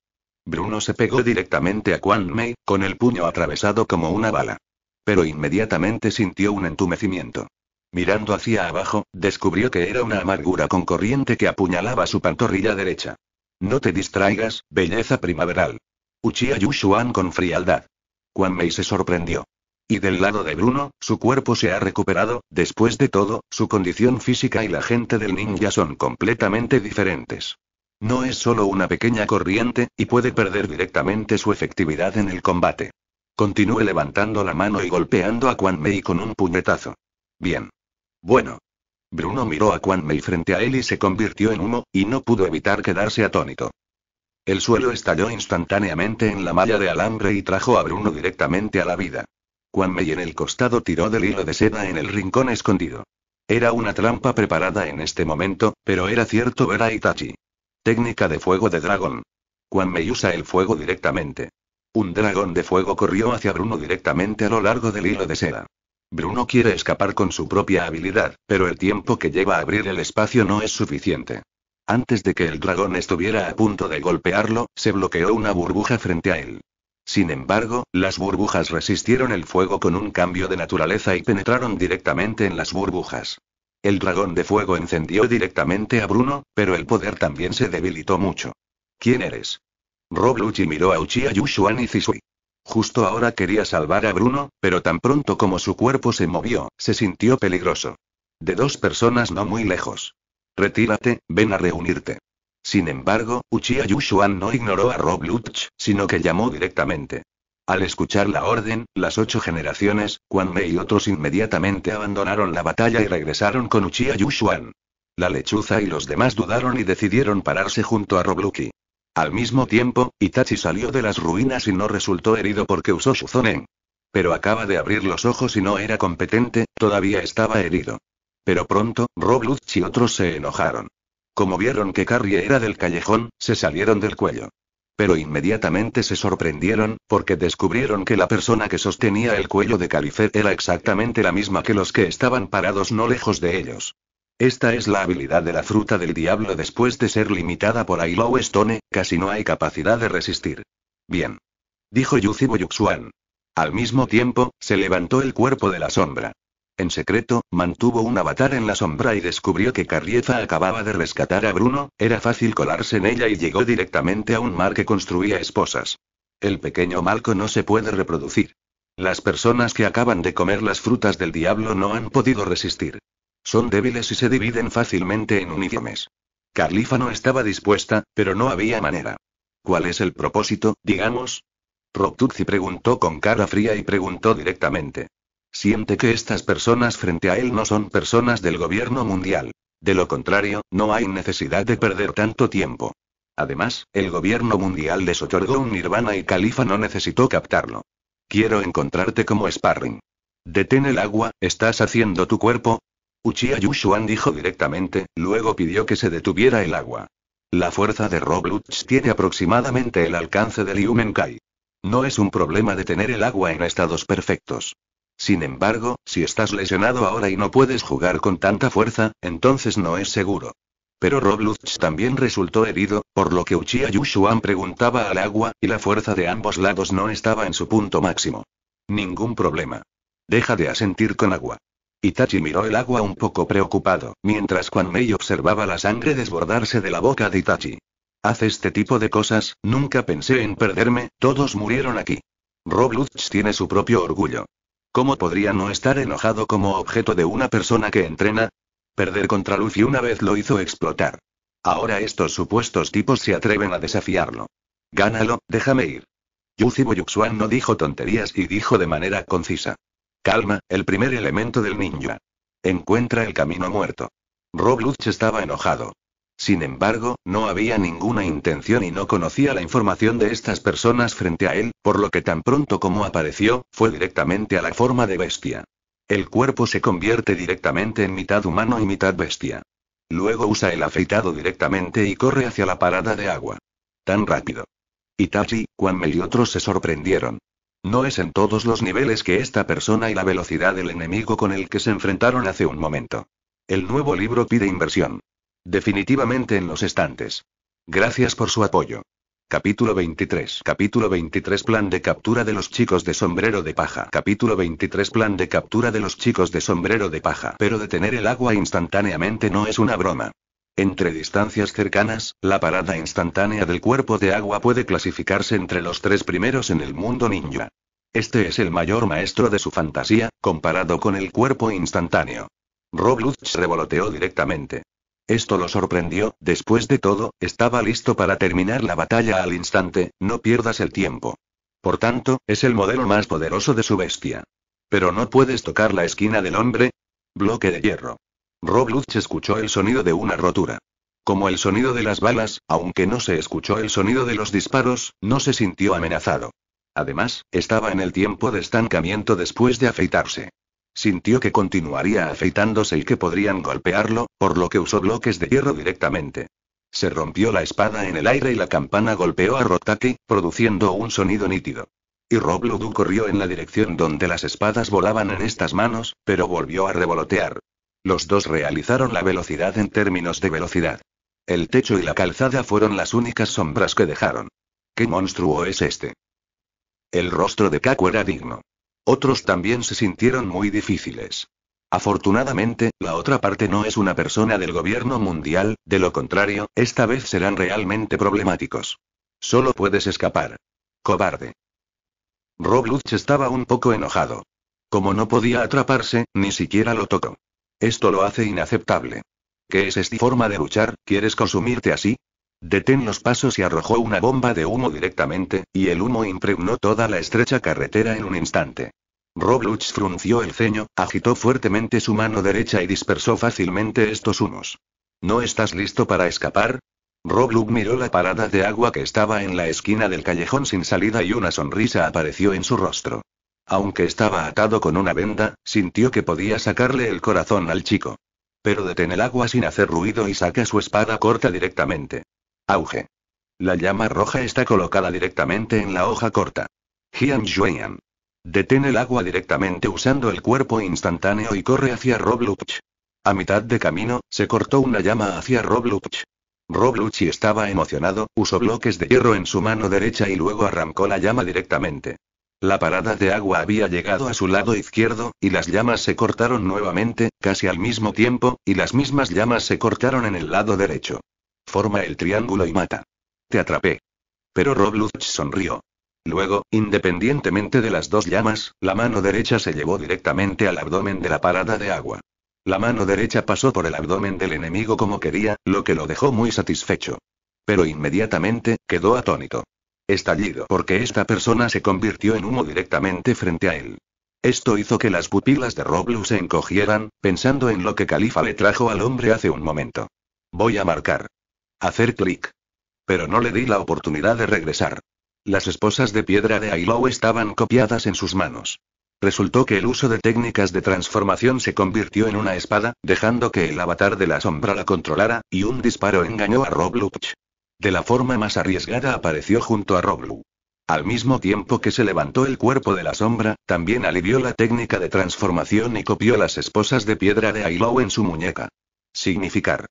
Bruno se pegó directamente a Quan Mei, con el puño atravesado como una bala. Pero inmediatamente sintió un entumecimiento. Mirando hacia abajo, descubrió que era una amargura con corriente que apuñalaba su pantorrilla derecha. No te distraigas, belleza primaveral. Uchiha Yushuan con frialdad. Quan Mei se sorprendió. Y del lado de Bruno, su cuerpo se ha recuperado, después de todo, su condición física y la gente del ninja son completamente diferentes. No es solo una pequeña corriente, y puede perder directamente su efectividad en el combate. Continúe levantando la mano y golpeando a Quan Mei con un puñetazo. Bien. Bueno. Bruno miró a Quan Mei frente a él y se convirtió en humo, y no pudo evitar quedarse atónito. El suelo estalló instantáneamente en la malla de alambre y trajo a Bruno directamente a la vida. Quan Mei en el costado tiró del hilo de seda en el rincón escondido. Era una trampa preparada en este momento, pero era cierto ver a Itachi. Técnica de fuego de dragón. Juan Mei usa el fuego directamente. Un dragón de fuego corrió hacia Bruno directamente a lo largo del hilo de seda. Bruno quiere escapar con su propia habilidad, pero el tiempo que lleva a abrir el espacio no es suficiente. Antes de que el dragón estuviera a punto de golpearlo, se bloqueó una burbuja frente a él. Sin embargo, las burbujas resistieron el fuego con un cambio de naturaleza y penetraron directamente en las burbujas. El dragón de fuego encendió directamente a Bruno, pero el poder también se debilitó mucho. ¿Quién eres? Rob Robluchi miró a Uchiha Yushuan y Zisui. Justo ahora quería salvar a Bruno, pero tan pronto como su cuerpo se movió, se sintió peligroso. De dos personas no muy lejos. Retírate, ven a reunirte. Sin embargo, Uchiha Yushuan no ignoró a Rob Luch, sino que llamó directamente. Al escuchar la orden, las ocho generaciones, Quan Mei y otros inmediatamente abandonaron la batalla y regresaron con Uchiha Yushuan. La lechuza y los demás dudaron y decidieron pararse junto a Robluki. Al mismo tiempo, Itachi salió de las ruinas y no resultó herido porque usó su Zonen. Pero acaba de abrir los ojos y no era competente, todavía estaba herido. Pero pronto, Robluki y otros se enojaron. Como vieron que Carrie era del callejón, se salieron del cuello pero inmediatamente se sorprendieron, porque descubrieron que la persona que sostenía el cuello de Califet era exactamente la misma que los que estaban parados no lejos de ellos. Esta es la habilidad de la fruta del diablo después de ser limitada por Ailow Stone, casi no hay capacidad de resistir. Bien. Dijo Yuzibo Yuxuan. Al mismo tiempo, se levantó el cuerpo de la sombra. En secreto, mantuvo un avatar en la sombra y descubrió que Carrieza acababa de rescatar a Bruno, era fácil colarse en ella y llegó directamente a un mar que construía esposas. El pequeño Malco no se puede reproducir. Las personas que acaban de comer las frutas del diablo no han podido resistir. Son débiles y se dividen fácilmente en un Carlifa no estaba dispuesta, pero no había manera. ¿Cuál es el propósito, digamos? Rotuzzi preguntó con cara fría y preguntó directamente. Siente que estas personas frente a él no son personas del gobierno mundial. De lo contrario, no hay necesidad de perder tanto tiempo. Además, el gobierno mundial les otorgó un nirvana y Califa no necesitó captarlo. Quiero encontrarte como sparring. Detén el agua, ¿estás haciendo tu cuerpo? Uchiha Yushuan dijo directamente, luego pidió que se detuviera el agua. La fuerza de Roblox tiene aproximadamente el alcance del Kai. No es un problema detener el agua en estados perfectos. Sin embargo, si estás lesionado ahora y no puedes jugar con tanta fuerza, entonces no es seguro. Pero Roblutz también resultó herido, por lo que Uchiha Yushuan preguntaba al agua, y la fuerza de ambos lados no estaba en su punto máximo. Ningún problema. Deja de asentir con agua. Itachi miró el agua un poco preocupado, mientras Mei observaba la sangre desbordarse de la boca de Itachi. Haz este tipo de cosas, nunca pensé en perderme, todos murieron aquí. Roblutz tiene su propio orgullo. ¿Cómo podría no estar enojado como objeto de una persona que entrena? Perder contra Luffy una vez lo hizo explotar. Ahora estos supuestos tipos se atreven a desafiarlo. Gánalo, déjame ir. Yuzi Yuxuan no dijo tonterías y dijo de manera concisa. Calma, el primer elemento del ninja. Encuentra el camino muerto. Robluch estaba enojado. Sin embargo, no había ninguna intención y no conocía la información de estas personas frente a él, por lo que tan pronto como apareció, fue directamente a la forma de bestia. El cuerpo se convierte directamente en mitad humano y mitad bestia. Luego usa el afeitado directamente y corre hacia la parada de agua. Tan rápido. Itachi, Kwame y otros se sorprendieron. No es en todos los niveles que esta persona y la velocidad del enemigo con el que se enfrentaron hace un momento. El nuevo libro pide inversión. Definitivamente en los estantes. Gracias por su apoyo. Capítulo 23. Capítulo 23. Plan de captura de los chicos de sombrero de paja. Capítulo 23. Plan de captura de los chicos de sombrero de paja. Pero detener el agua instantáneamente no es una broma. Entre distancias cercanas, la parada instantánea del cuerpo de agua puede clasificarse entre los tres primeros en el mundo ninja. Este es el mayor maestro de su fantasía, comparado con el cuerpo instantáneo. Robluch revoloteó directamente. Esto lo sorprendió, después de todo, estaba listo para terminar la batalla al instante, no pierdas el tiempo. Por tanto, es el modelo más poderoso de su bestia. Pero no puedes tocar la esquina del hombre. Bloque de hierro. Robluch escuchó el sonido de una rotura. Como el sonido de las balas, aunque no se escuchó el sonido de los disparos, no se sintió amenazado. Además, estaba en el tiempo de estancamiento después de afeitarse. Sintió que continuaría afeitándose y que podrían golpearlo, por lo que usó bloques de hierro directamente. Se rompió la espada en el aire y la campana golpeó a Rotaki, produciendo un sonido nítido. Y Robludu corrió en la dirección donde las espadas volaban en estas manos, pero volvió a revolotear. Los dos realizaron la velocidad en términos de velocidad. El techo y la calzada fueron las únicas sombras que dejaron. ¿Qué monstruo es este? El rostro de Kaku era digno. Otros también se sintieron muy difíciles. Afortunadamente, la otra parte no es una persona del gobierno mundial, de lo contrario, esta vez serán realmente problemáticos. Solo puedes escapar. Cobarde. Robluch estaba un poco enojado. Como no podía atraparse, ni siquiera lo tocó. Esto lo hace inaceptable. ¿Qué es esta forma de luchar? ¿Quieres consumirte así? Detén los pasos y arrojó una bomba de humo directamente, y el humo impregnó toda la estrecha carretera en un instante. Robluch frunció el ceño, agitó fuertemente su mano derecha y dispersó fácilmente estos humos. ¿No estás listo para escapar? Robluch miró la parada de agua que estaba en la esquina del callejón sin salida y una sonrisa apareció en su rostro. Aunque estaba atado con una venda, sintió que podía sacarle el corazón al chico. Pero detén el agua sin hacer ruido y saca su espada corta directamente. Auge. La llama roja está colocada directamente en la hoja corta. ¡Hian Yuan. Detén el agua directamente usando el cuerpo instantáneo y corre hacia Robluch. A mitad de camino, se cortó una llama hacia Robluch. Robluch estaba emocionado, usó bloques de hierro en su mano derecha y luego arrancó la llama directamente. La parada de agua había llegado a su lado izquierdo, y las llamas se cortaron nuevamente, casi al mismo tiempo, y las mismas llamas se cortaron en el lado derecho. Forma el triángulo y mata. Te atrapé. Pero Robluch sonrió. Luego, independientemente de las dos llamas, la mano derecha se llevó directamente al abdomen de la parada de agua. La mano derecha pasó por el abdomen del enemigo como quería, lo que lo dejó muy satisfecho. Pero inmediatamente, quedó atónito. Estallido porque esta persona se convirtió en humo directamente frente a él. Esto hizo que las pupilas de Roblox se encogieran, pensando en lo que Califa le trajo al hombre hace un momento. Voy a marcar. Hacer clic. Pero no le di la oportunidad de regresar. Las esposas de piedra de Ailou estaban copiadas en sus manos. Resultó que el uso de técnicas de transformación se convirtió en una espada, dejando que el avatar de la sombra la controlara, y un disparo engañó a Robluch. De la forma más arriesgada apareció junto a Roblu. Al mismo tiempo que se levantó el cuerpo de la sombra, también alivió la técnica de transformación y copió las esposas de piedra de Ailou en su muñeca. Significar.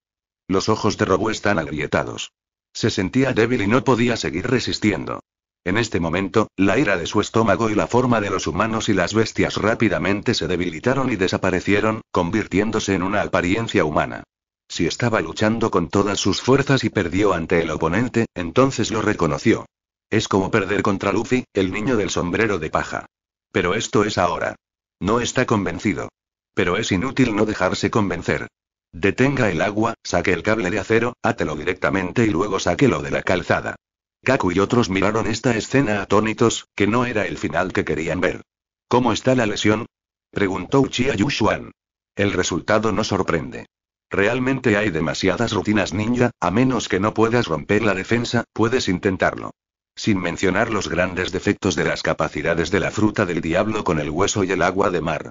Los ojos de Robo están agrietados. Se sentía débil y no podía seguir resistiendo. En este momento, la ira de su estómago y la forma de los humanos y las bestias rápidamente se debilitaron y desaparecieron, convirtiéndose en una apariencia humana. Si estaba luchando con todas sus fuerzas y perdió ante el oponente, entonces lo reconoció. Es como perder contra Luffy, el niño del sombrero de paja. Pero esto es ahora. No está convencido. Pero es inútil no dejarse convencer. Detenga el agua, saque el cable de acero, átelo directamente y luego sáquelo de la calzada. Kaku y otros miraron esta escena atónitos, que no era el final que querían ver. ¿Cómo está la lesión? preguntó Uchiha Yushuan. El resultado no sorprende. Realmente hay demasiadas rutinas ninja, a menos que no puedas romper la defensa, puedes intentarlo. Sin mencionar los grandes defectos de las capacidades de la fruta del diablo con el hueso y el agua de mar.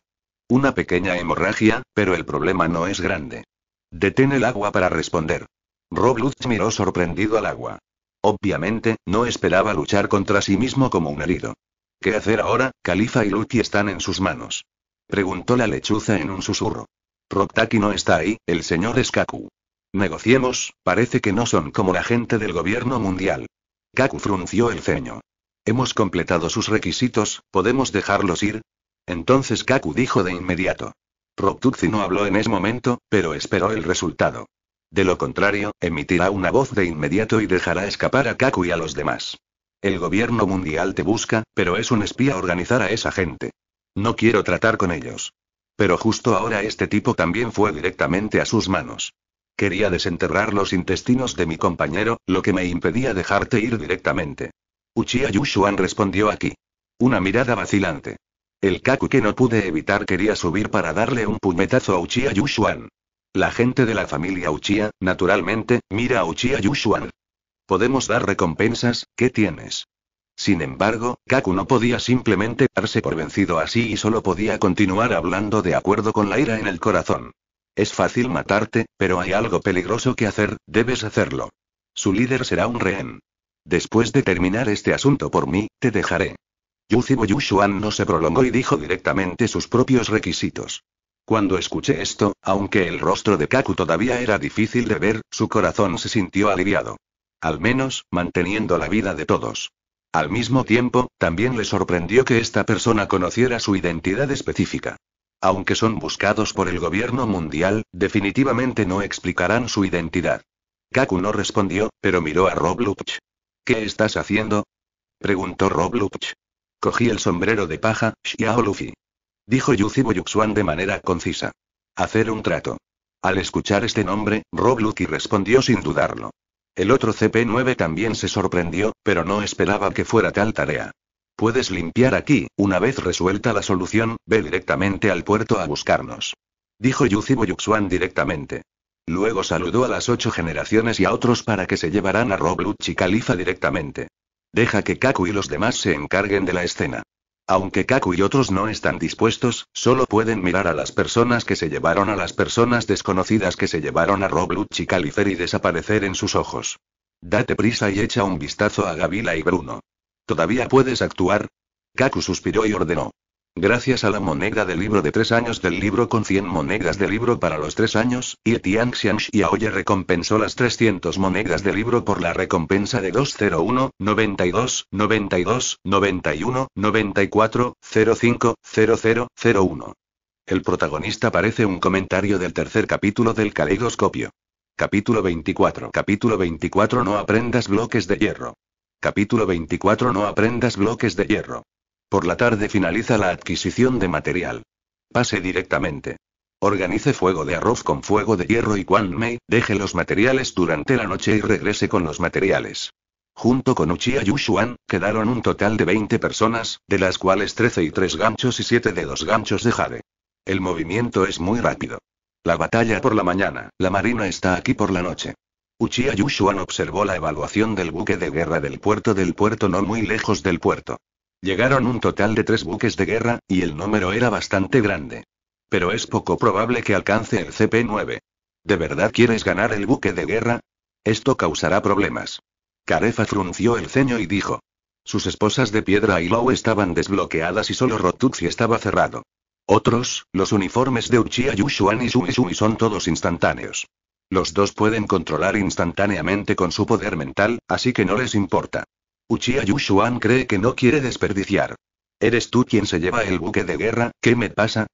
Una pequeña hemorragia, pero el problema no es grande. Detén el agua para responder. Roblox miró sorprendido al agua. Obviamente, no esperaba luchar contra sí mismo como un herido. ¿Qué hacer ahora? Califa y Lucky están en sus manos. Preguntó la lechuza en un susurro. Roktaki no está ahí, el señor es Kaku. Negociemos, parece que no son como la gente del gobierno mundial. Kaku frunció el ceño. Hemos completado sus requisitos, ¿podemos dejarlos ir? Entonces Kaku dijo de inmediato. Roktukzi no habló en ese momento, pero esperó el resultado. De lo contrario, emitirá una voz de inmediato y dejará escapar a Kaku y a los demás. El gobierno mundial te busca, pero es un espía organizar a esa gente. No quiero tratar con ellos. Pero justo ahora este tipo también fue directamente a sus manos. Quería desenterrar los intestinos de mi compañero, lo que me impedía dejarte ir directamente. Uchiha Yushuan respondió aquí. Una mirada vacilante. El Kaku que no pude evitar quería subir para darle un puñetazo a Uchiha Yushuan. La gente de la familia Uchiha, naturalmente, mira a Uchiha Yushuan. Podemos dar recompensas, ¿qué tienes? Sin embargo, Kaku no podía simplemente darse por vencido así y solo podía continuar hablando de acuerdo con la ira en el corazón. Es fácil matarte, pero hay algo peligroso que hacer, debes hacerlo. Su líder será un rehén. Después de terminar este asunto por mí, te dejaré. Yuzibo Yushuan no se prolongó y dijo directamente sus propios requisitos. Cuando escuché esto, aunque el rostro de Kaku todavía era difícil de ver, su corazón se sintió aliviado. Al menos, manteniendo la vida de todos. Al mismo tiempo, también le sorprendió que esta persona conociera su identidad específica. Aunque son buscados por el gobierno mundial, definitivamente no explicarán su identidad. Kaku no respondió, pero miró a Robluch. ¿Qué estás haciendo? preguntó Robluch. Cogí el sombrero de paja, Xiao Luffy. Dijo Yuzibo Yuxuan de manera concisa. Hacer un trato. Al escuchar este nombre, Rob respondió sin dudarlo. El otro CP9 también se sorprendió, pero no esperaba que fuera tal tarea. Puedes limpiar aquí, una vez resuelta la solución, ve directamente al puerto a buscarnos. Dijo Yuzibo Yuxuan directamente. Luego saludó a las ocho generaciones y a otros para que se llevaran a Rob Lucky Califa directamente. Deja que Kaku y los demás se encarguen de la escena. Aunque Kaku y otros no están dispuestos, solo pueden mirar a las personas que se llevaron a las personas desconocidas que se llevaron a Robluch y Califer y desaparecer en sus ojos. Date prisa y echa un vistazo a Gavila y Bruno. ¿Todavía puedes actuar? Kaku suspiró y ordenó. Gracias a la moneda de libro de tres años del libro con 100 monedas de libro para los tres años, y Xiang Xiaoye recompensó las 300 monedas de libro por la recompensa de 201, 92, 92, 91, 94, 05, 00, El protagonista parece un comentario del tercer capítulo del caleidoscopio. Capítulo 24. Capítulo 24 No aprendas bloques de hierro. Capítulo 24 No aprendas bloques de hierro. Por la tarde finaliza la adquisición de material. Pase directamente. Organice fuego de arroz con fuego de hierro y Quan Mei, deje los materiales durante la noche y regrese con los materiales. Junto con Uchiha Yushuan, quedaron un total de 20 personas, de las cuales 13 y 3 ganchos y 7 de 2 ganchos de jade. El movimiento es muy rápido. La batalla por la mañana, la marina está aquí por la noche. Uchiha Yushuan observó la evaluación del buque de guerra del puerto del puerto no muy lejos del puerto. Llegaron un total de tres buques de guerra, y el número era bastante grande. Pero es poco probable que alcance el CP-9. ¿De verdad quieres ganar el buque de guerra? Esto causará problemas. Carefa frunció el ceño y dijo. Sus esposas de piedra y Low estaban desbloqueadas y solo Rotutsi estaba cerrado. Otros, los uniformes de Uchiha Yushuan y Sumisumi son todos instantáneos. Los dos pueden controlar instantáneamente con su poder mental, así que no les importa. Uchiha Yushuan cree que no quiere desperdiciar. ¿Eres tú quien se lleva el buque de guerra? ¿Qué me pasa?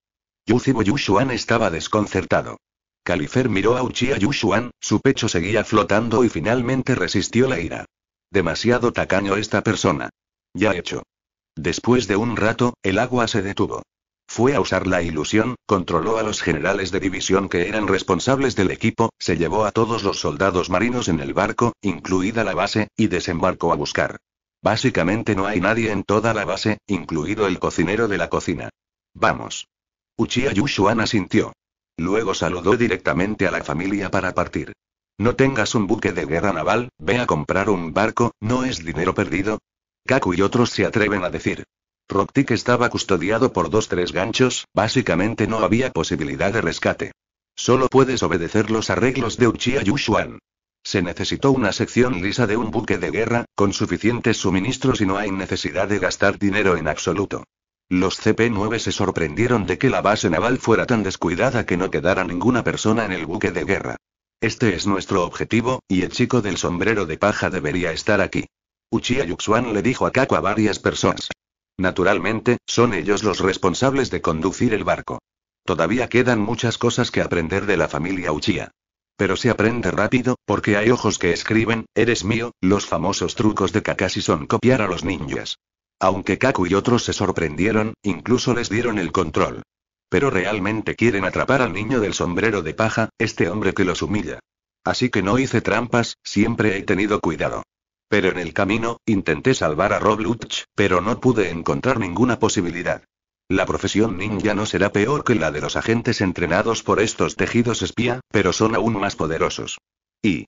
Yuzibo Yushuan estaba desconcertado. Califer miró a Uchiha Yushuan, su pecho seguía flotando y finalmente resistió la ira. Demasiado tacaño esta persona. Ya hecho. Después de un rato, el agua se detuvo. Fue a usar la ilusión, controló a los generales de división que eran responsables del equipo, se llevó a todos los soldados marinos en el barco, incluida la base, y desembarcó a buscar. Básicamente no hay nadie en toda la base, incluido el cocinero de la cocina. Vamos. Uchiha Yushuan asintió. Luego saludó directamente a la familia para partir. No tengas un buque de guerra naval, ve a comprar un barco, no es dinero perdido. Kaku y otros se atreven a decir. Rocktick estaba custodiado por dos tres ganchos, básicamente no había posibilidad de rescate. Solo puedes obedecer los arreglos de Uchiha Yushuan. Se necesitó una sección lisa de un buque de guerra, con suficientes suministros y no hay necesidad de gastar dinero en absoluto. Los CP-9 se sorprendieron de que la base naval fuera tan descuidada que no quedara ninguna persona en el buque de guerra. Este es nuestro objetivo, y el chico del sombrero de paja debería estar aquí. Uchiha Yuxuan le dijo a Kaku a varias personas. Naturalmente, son ellos los responsables de conducir el barco. Todavía quedan muchas cosas que aprender de la familia Uchiha. Pero se aprende rápido, porque hay ojos que escriben, eres mío, los famosos trucos de Kakashi son copiar a los ninjas. Aunque Kaku y otros se sorprendieron, incluso les dieron el control. Pero realmente quieren atrapar al niño del sombrero de paja, este hombre que los humilla. Así que no hice trampas, siempre he tenido cuidado. Pero en el camino, intenté salvar a Robluch, pero no pude encontrar ninguna posibilidad. La profesión ninja no será peor que la de los agentes entrenados por estos tejidos espía, pero son aún más poderosos. Y...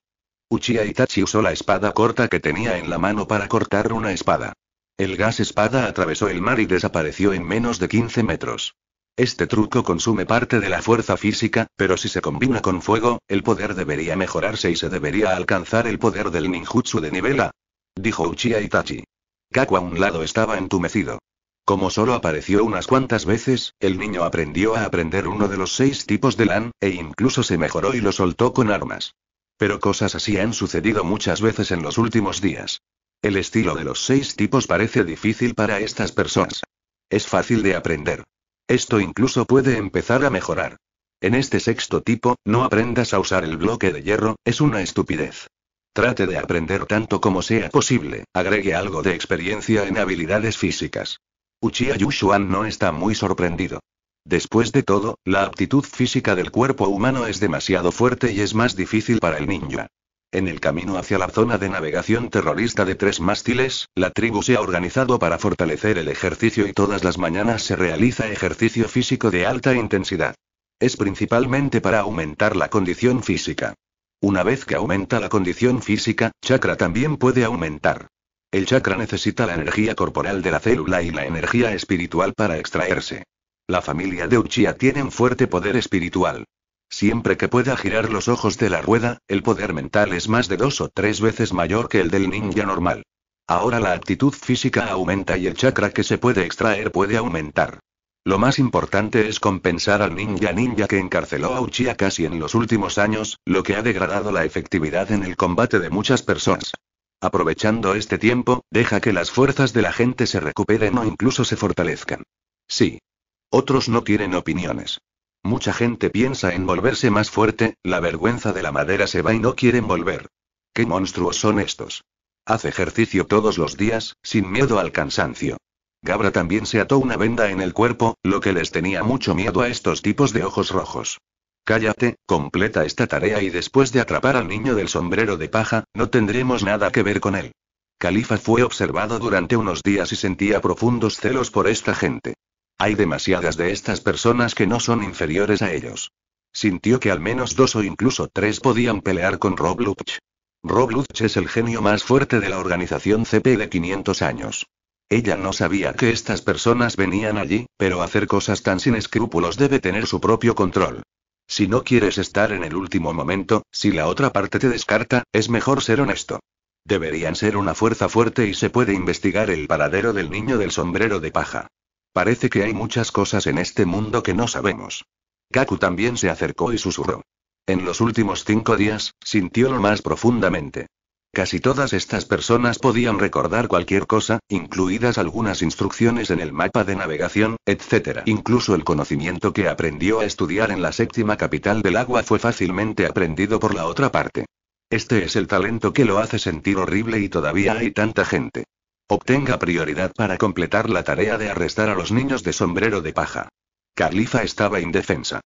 Uchiha Itachi usó la espada corta que tenía en la mano para cortar una espada. El gas espada atravesó el mar y desapareció en menos de 15 metros. Este truco consume parte de la fuerza física, pero si se combina con fuego, el poder debería mejorarse y se debería alcanzar el poder del ninjutsu de nivel A». Dijo Uchiha Itachi. Kaku a un lado estaba entumecido. Como solo apareció unas cuantas veces, el niño aprendió a aprender uno de los seis tipos de LAN, e incluso se mejoró y lo soltó con armas. Pero cosas así han sucedido muchas veces en los últimos días. El estilo de los seis tipos parece difícil para estas personas. Es fácil de aprender. Esto incluso puede empezar a mejorar. En este sexto tipo, no aprendas a usar el bloque de hierro, es una estupidez. Trate de aprender tanto como sea posible, agregue algo de experiencia en habilidades físicas. Uchiha Yushuan no está muy sorprendido. Después de todo, la aptitud física del cuerpo humano es demasiado fuerte y es más difícil para el niño. En el camino hacia la zona de navegación terrorista de tres mástiles, la tribu se ha organizado para fortalecer el ejercicio y todas las mañanas se realiza ejercicio físico de alta intensidad. Es principalmente para aumentar la condición física. Una vez que aumenta la condición física, chakra también puede aumentar. El chakra necesita la energía corporal de la célula y la energía espiritual para extraerse. La familia de Uchiha tiene un fuerte poder espiritual. Siempre que pueda girar los ojos de la rueda, el poder mental es más de dos o tres veces mayor que el del ninja normal. Ahora la actitud física aumenta y el chakra que se puede extraer puede aumentar. Lo más importante es compensar al ninja ninja que encarceló a Uchiha casi en los últimos años, lo que ha degradado la efectividad en el combate de muchas personas. Aprovechando este tiempo, deja que las fuerzas de la gente se recuperen o incluso se fortalezcan. Sí. Otros no tienen opiniones. Mucha gente piensa en volverse más fuerte, la vergüenza de la madera se va y no quieren volver. ¿Qué monstruos son estos? Hace ejercicio todos los días, sin miedo al cansancio. Gabra también se ató una venda en el cuerpo, lo que les tenía mucho miedo a estos tipos de ojos rojos. Cállate, completa esta tarea y después de atrapar al niño del sombrero de paja, no tendremos nada que ver con él. Califa fue observado durante unos días y sentía profundos celos por esta gente. Hay demasiadas de estas personas que no son inferiores a ellos. Sintió que al menos dos o incluso tres podían pelear con Rob Robluch Rob es el genio más fuerte de la organización CP de 500 años. Ella no sabía que estas personas venían allí, pero hacer cosas tan sin escrúpulos debe tener su propio control. Si no quieres estar en el último momento, si la otra parte te descarta, es mejor ser honesto. Deberían ser una fuerza fuerte y se puede investigar el paradero del niño del sombrero de paja. Parece que hay muchas cosas en este mundo que no sabemos. Kaku también se acercó y susurró. En los últimos cinco días, sintió lo más profundamente. Casi todas estas personas podían recordar cualquier cosa, incluidas algunas instrucciones en el mapa de navegación, etc. Incluso el conocimiento que aprendió a estudiar en la séptima capital del agua fue fácilmente aprendido por la otra parte. Este es el talento que lo hace sentir horrible y todavía hay tanta gente. Obtenga prioridad para completar la tarea de arrestar a los niños de sombrero de paja. Carlifa estaba indefensa.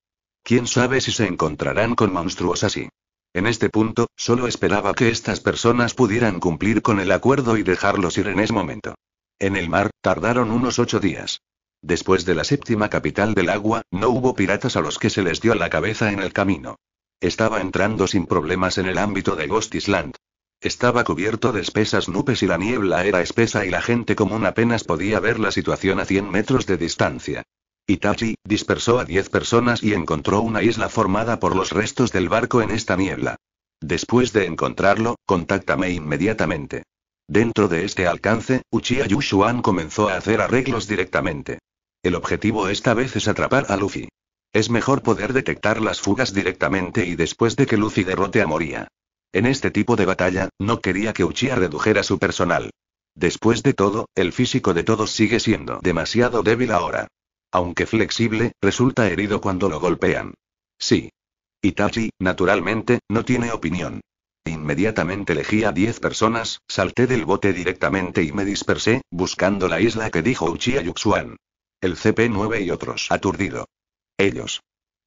¿Quién sabe si se encontrarán con monstruos así? En este punto, solo esperaba que estas personas pudieran cumplir con el acuerdo y dejarlos ir en ese momento. En el mar, tardaron unos ocho días. Después de la séptima capital del agua, no hubo piratas a los que se les dio la cabeza en el camino. Estaba entrando sin problemas en el ámbito de Ghost Island. Estaba cubierto de espesas nubes y la niebla era espesa y la gente común apenas podía ver la situación a 100 metros de distancia. Itachi dispersó a 10 personas y encontró una isla formada por los restos del barco en esta niebla. Después de encontrarlo, contáctame inmediatamente. Dentro de este alcance, Uchiha Yushuan comenzó a hacer arreglos directamente. El objetivo esta vez es atrapar a Luffy. Es mejor poder detectar las fugas directamente y después de que Luffy derrote a Moria. En este tipo de batalla, no quería que Uchiha redujera su personal. Después de todo, el físico de todos sigue siendo demasiado débil ahora. Aunque flexible, resulta herido cuando lo golpean. Sí. Itachi, naturalmente, no tiene opinión. Inmediatamente elegí a 10 personas, salté del bote directamente y me dispersé, buscando la isla que dijo Uchiha Yuxuan. El CP9 y otros aturdido. Ellos.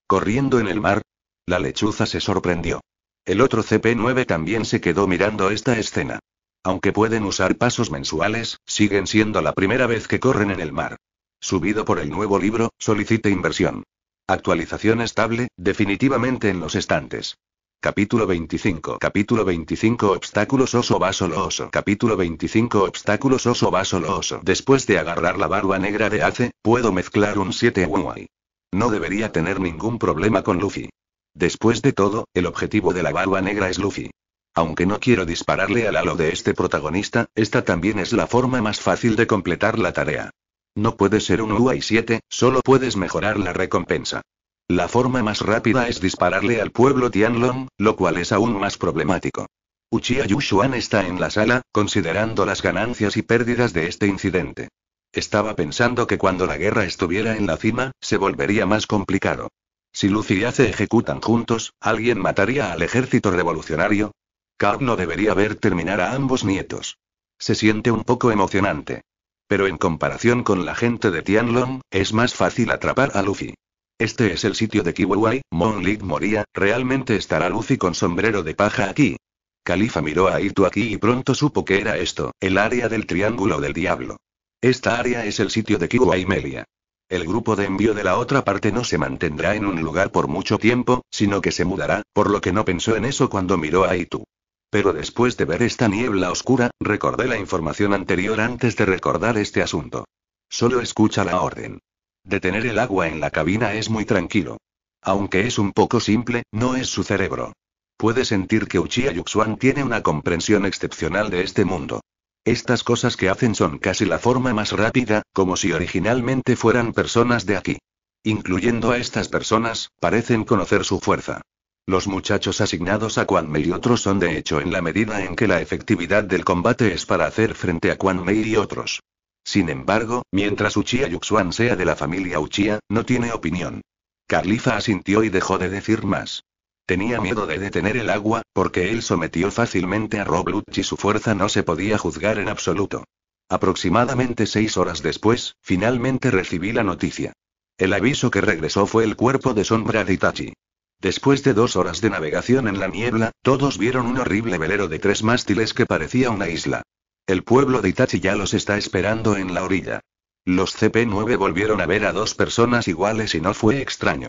Corriendo en el mar. La lechuza se sorprendió. El otro CP9 también se quedó mirando esta escena. Aunque pueden usar pasos mensuales, siguen siendo la primera vez que corren en el mar. Subido por el nuevo libro, solicite inversión. Actualización estable, definitivamente en los estantes. Capítulo 25 Capítulo 25 Obstáculos oso va solo oso Capítulo 25 Obstáculos oso va solo oso Después de agarrar la barba negra de Ace, puedo mezclar un 7 Wuai. No debería tener ningún problema con Luffy. Después de todo, el objetivo de la barba negra es Luffy. Aunque no quiero dispararle al halo de este protagonista, esta también es la forma más fácil de completar la tarea. No puedes ser un UI 7, solo puedes mejorar la recompensa. La forma más rápida es dispararle al pueblo Tianlong, lo cual es aún más problemático. Uchiha Yushuan está en la sala, considerando las ganancias y pérdidas de este incidente. Estaba pensando que cuando la guerra estuviera en la cima, se volvería más complicado. Si Luffy y Ace ejecutan juntos, ¿alguien mataría al ejército revolucionario? Carl no debería ver terminar a ambos nietos. Se siente un poco emocionante. Pero en comparación con la gente de Tianlong, es más fácil atrapar a Luffy. Este es el sitio de Kiwai, Lig moría, ¿realmente estará Luffy con sombrero de paja aquí? Califa miró a Ito aquí y pronto supo que era esto, el área del Triángulo del Diablo. Esta área es el sitio de Kiwai Melia. El grupo de envío de la otra parte no se mantendrá en un lugar por mucho tiempo, sino que se mudará, por lo que no pensó en eso cuando miró a Itu. Pero después de ver esta niebla oscura, recordé la información anterior antes de recordar este asunto. Solo escucha la orden. Detener el agua en la cabina es muy tranquilo. Aunque es un poco simple, no es su cerebro. Puede sentir que Uchiha Yuxuan tiene una comprensión excepcional de este mundo. Estas cosas que hacen son casi la forma más rápida, como si originalmente fueran personas de aquí. Incluyendo a estas personas, parecen conocer su fuerza. Los muchachos asignados a Mei y otros son de hecho en la medida en que la efectividad del combate es para hacer frente a Mei y otros. Sin embargo, mientras Uchiha Yuxuan sea de la familia Uchiha, no tiene opinión. Carlifa asintió y dejó de decir más. Tenía miedo de detener el agua, porque él sometió fácilmente a Robluch y su fuerza no se podía juzgar en absoluto. Aproximadamente seis horas después, finalmente recibí la noticia. El aviso que regresó fue el cuerpo de sombra de Itachi. Después de dos horas de navegación en la niebla, todos vieron un horrible velero de tres mástiles que parecía una isla. El pueblo de Itachi ya los está esperando en la orilla. Los CP-9 volvieron a ver a dos personas iguales y no fue extraño.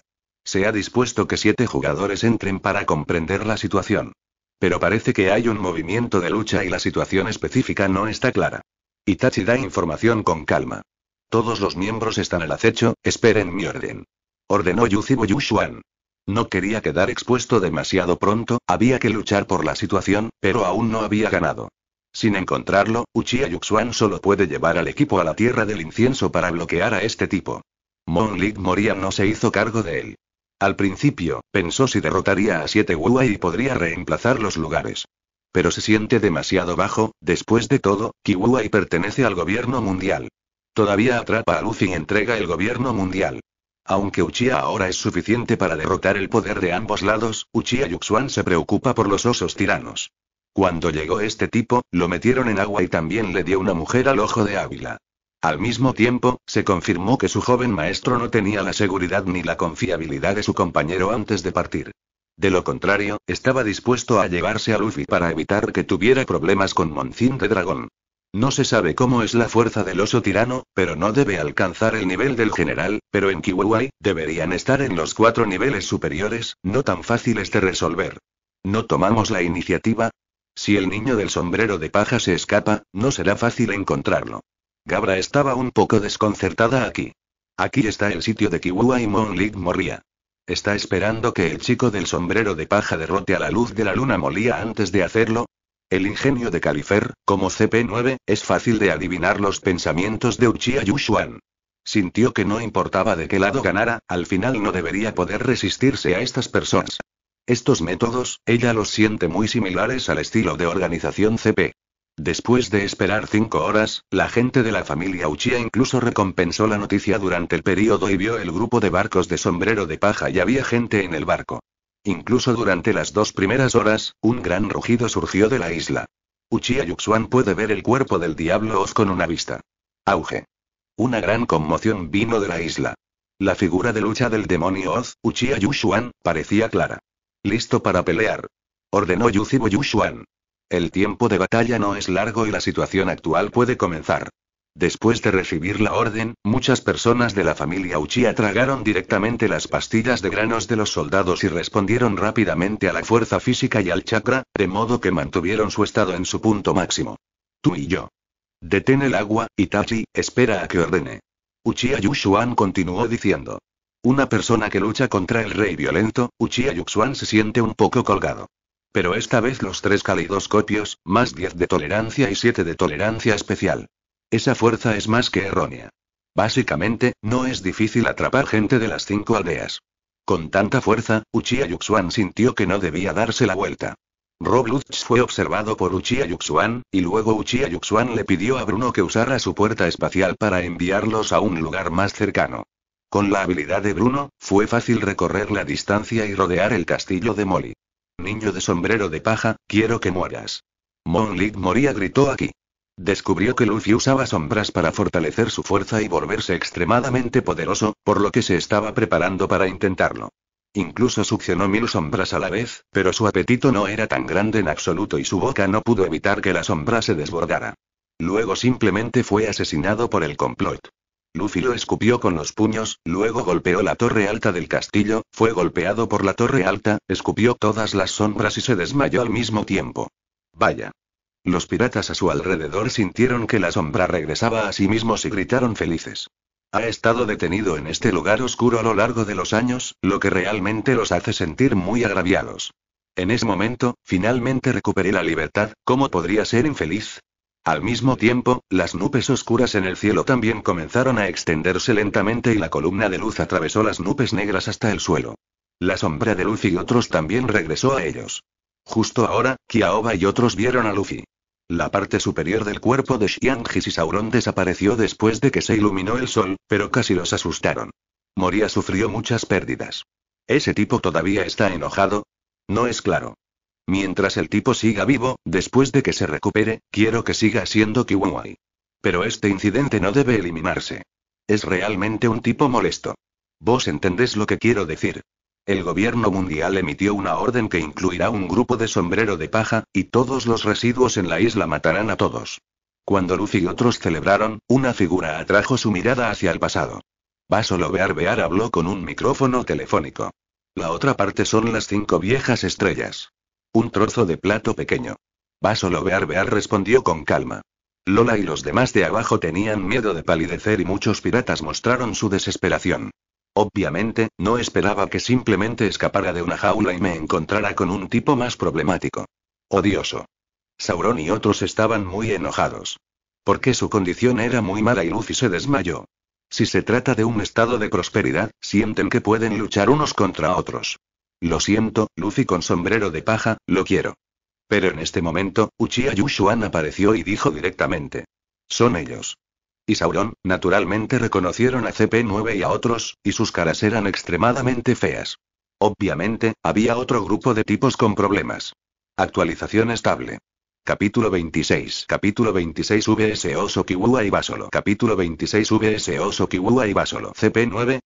Se ha dispuesto que siete jugadores entren para comprender la situación. Pero parece que hay un movimiento de lucha y la situación específica no está clara. Itachi da información con calma. Todos los miembros están al acecho, esperen mi orden. Ordenó Yuzibo Yushuan. No quería quedar expuesto demasiado pronto, había que luchar por la situación, pero aún no había ganado. Sin encontrarlo, Uchiha Yuxuan solo puede llevar al equipo a la Tierra del Incienso para bloquear a este tipo. Monlik Moria no se hizo cargo de él. Al principio, pensó si derrotaría a siete Wuai y podría reemplazar los lugares. Pero se siente demasiado bajo, después de todo, Kiwuai pertenece al gobierno mundial. Todavía atrapa a Luffy y entrega el gobierno mundial. Aunque Uchiha ahora es suficiente para derrotar el poder de ambos lados, Uchiha Yuxuan se preocupa por los osos tiranos. Cuando llegó este tipo, lo metieron en agua y también le dio una mujer al ojo de Ávila. Al mismo tiempo, se confirmó que su joven maestro no tenía la seguridad ni la confiabilidad de su compañero antes de partir. De lo contrario, estaba dispuesto a llevarse a Luffy para evitar que tuviera problemas con Moncín de Dragón. No se sabe cómo es la fuerza del oso tirano, pero no debe alcanzar el nivel del general, pero en Kiwai, deberían estar en los cuatro niveles superiores, no tan fáciles de resolver. ¿No tomamos la iniciativa? Si el niño del sombrero de paja se escapa, no será fácil encontrarlo. Gabra estaba un poco desconcertada aquí. Aquí está el sitio de Kiwua y Moonlit moría. ¿Está esperando que el chico del sombrero de paja derrote a la luz de la luna molía antes de hacerlo? El ingenio de Califer, como CP9, es fácil de adivinar los pensamientos de Uchiha Yushuan. Sintió que no importaba de qué lado ganara, al final no debería poder resistirse a estas personas. Estos métodos, ella los siente muy similares al estilo de organización CP. Después de esperar cinco horas, la gente de la familia Uchia incluso recompensó la noticia durante el periodo y vio el grupo de barcos de sombrero de paja y había gente en el barco. Incluso durante las dos primeras horas, un gran rugido surgió de la isla. Uchiha Yuxuan puede ver el cuerpo del diablo Oz con una vista. Auge. Una gran conmoción vino de la isla. La figura de lucha del demonio Oz, Uchia Yushuan, parecía clara. Listo para pelear. Ordenó Yuzibo Yuxuan. El tiempo de batalla no es largo y la situación actual puede comenzar. Después de recibir la orden, muchas personas de la familia Uchiha tragaron directamente las pastillas de granos de los soldados y respondieron rápidamente a la fuerza física y al chakra, de modo que mantuvieron su estado en su punto máximo. Tú y yo. Detén el agua, Itachi, espera a que ordene. Uchiha Yushuan continuó diciendo. Una persona que lucha contra el rey violento, Uchiha Yuxuan se siente un poco colgado. Pero esta vez los tres calidoscopios, más 10 de tolerancia y 7 de tolerancia especial. Esa fuerza es más que errónea. Básicamente, no es difícil atrapar gente de las cinco aldeas. Con tanta fuerza, Uchiha Yuxuan sintió que no debía darse la vuelta. Roblutz fue observado por Uchiha Yuxuan, y luego Uchiha Yuxuan le pidió a Bruno que usara su puerta espacial para enviarlos a un lugar más cercano. Con la habilidad de Bruno, fue fácil recorrer la distancia y rodear el castillo de Molly. Niño de sombrero de paja, quiero que mueras. Mon moría gritó aquí. Descubrió que Luffy usaba sombras para fortalecer su fuerza y volverse extremadamente poderoso, por lo que se estaba preparando para intentarlo. Incluso succionó mil sombras a la vez, pero su apetito no era tan grande en absoluto y su boca no pudo evitar que la sombra se desbordara. Luego simplemente fue asesinado por el complot. Luffy lo escupió con los puños, luego golpeó la torre alta del castillo, fue golpeado por la torre alta, escupió todas las sombras y se desmayó al mismo tiempo. Vaya. Los piratas a su alrededor sintieron que la sombra regresaba a sí mismos y gritaron felices. Ha estado detenido en este lugar oscuro a lo largo de los años, lo que realmente los hace sentir muy agraviados. En ese momento, finalmente recuperé la libertad, ¿cómo podría ser infeliz? Al mismo tiempo, las nubes oscuras en el cielo también comenzaron a extenderse lentamente y la columna de luz atravesó las nubes negras hasta el suelo. La sombra de Luffy y otros también regresó a ellos. Justo ahora, Kiaoba y otros vieron a Luffy. La parte superior del cuerpo de Xiangis y Sauron desapareció después de que se iluminó el sol, pero casi los asustaron. Moria sufrió muchas pérdidas. ¿Ese tipo todavía está enojado? No es claro. Mientras el tipo siga vivo, después de que se recupere, quiero que siga siendo Kiwawai. Pero este incidente no debe eliminarse. Es realmente un tipo molesto. Vos entendés lo que quiero decir. El gobierno mundial emitió una orden que incluirá un grupo de sombrero de paja, y todos los residuos en la isla matarán a todos. Cuando Luffy y otros celebraron, una figura atrajo su mirada hacia el pasado. Basolo Bearbear habló con un micrófono telefónico. La otra parte son las cinco viejas estrellas. Un trozo de plato pequeño. Vas a ver", Bear respondió con calma. Lola y los demás de abajo tenían miedo de palidecer y muchos piratas mostraron su desesperación. Obviamente, no esperaba que simplemente escapara de una jaula y me encontrara con un tipo más problemático. Odioso. Sauron y otros estaban muy enojados. Porque su condición era muy mala y Lucy se desmayó. Si se trata de un estado de prosperidad, sienten que pueden luchar unos contra otros. Lo siento, Luffy con sombrero de paja, lo quiero. Pero en este momento, Uchiha Yushuan apareció y dijo directamente. Son ellos. Y Sauron, naturalmente reconocieron a CP9 y a otros, y sus caras eran extremadamente feas. Obviamente, había otro grupo de tipos con problemas. Actualización estable. Capítulo 26 Capítulo 26 Oso Sokiwua y solo. Capítulo 26 Oso Sokiwua y solo. CP9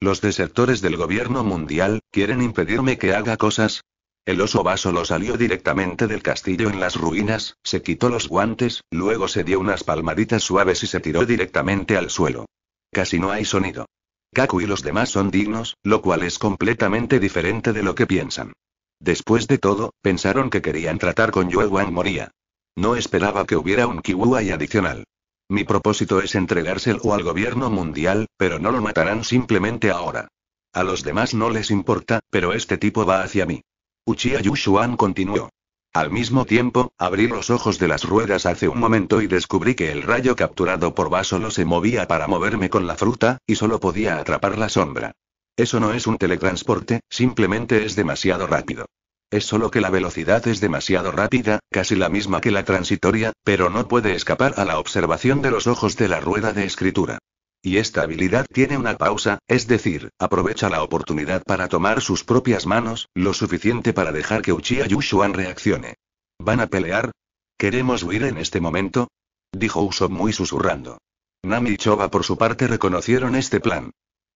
los desertores del gobierno mundial, quieren impedirme que haga cosas. El oso vaso lo salió directamente del castillo en las ruinas, se quitó los guantes, luego se dio unas palmaditas suaves y se tiró directamente al suelo. Casi no hay sonido. Kaku y los demás son dignos, lo cual es completamente diferente de lo que piensan. Después de todo, pensaron que querían tratar con Yuewan Moria. No esperaba que hubiera un Kiwai adicional. Mi propósito es entregárselo al gobierno mundial, pero no lo matarán simplemente ahora. A los demás no les importa, pero este tipo va hacia mí. Uchiha Yushuan continuó. Al mismo tiempo, abrí los ojos de las ruedas hace un momento y descubrí que el rayo capturado por Vaso no se movía para moverme con la fruta, y solo podía atrapar la sombra. Eso no es un teletransporte, simplemente es demasiado rápido. Es solo que la velocidad es demasiado rápida, casi la misma que la transitoria, pero no puede escapar a la observación de los ojos de la rueda de escritura. Y esta habilidad tiene una pausa, es decir, aprovecha la oportunidad para tomar sus propias manos, lo suficiente para dejar que Uchiha Yushuan reaccione. ¿Van a pelear? ¿Queremos huir en este momento? Dijo Usopp muy susurrando. Nami y Choba por su parte reconocieron este plan.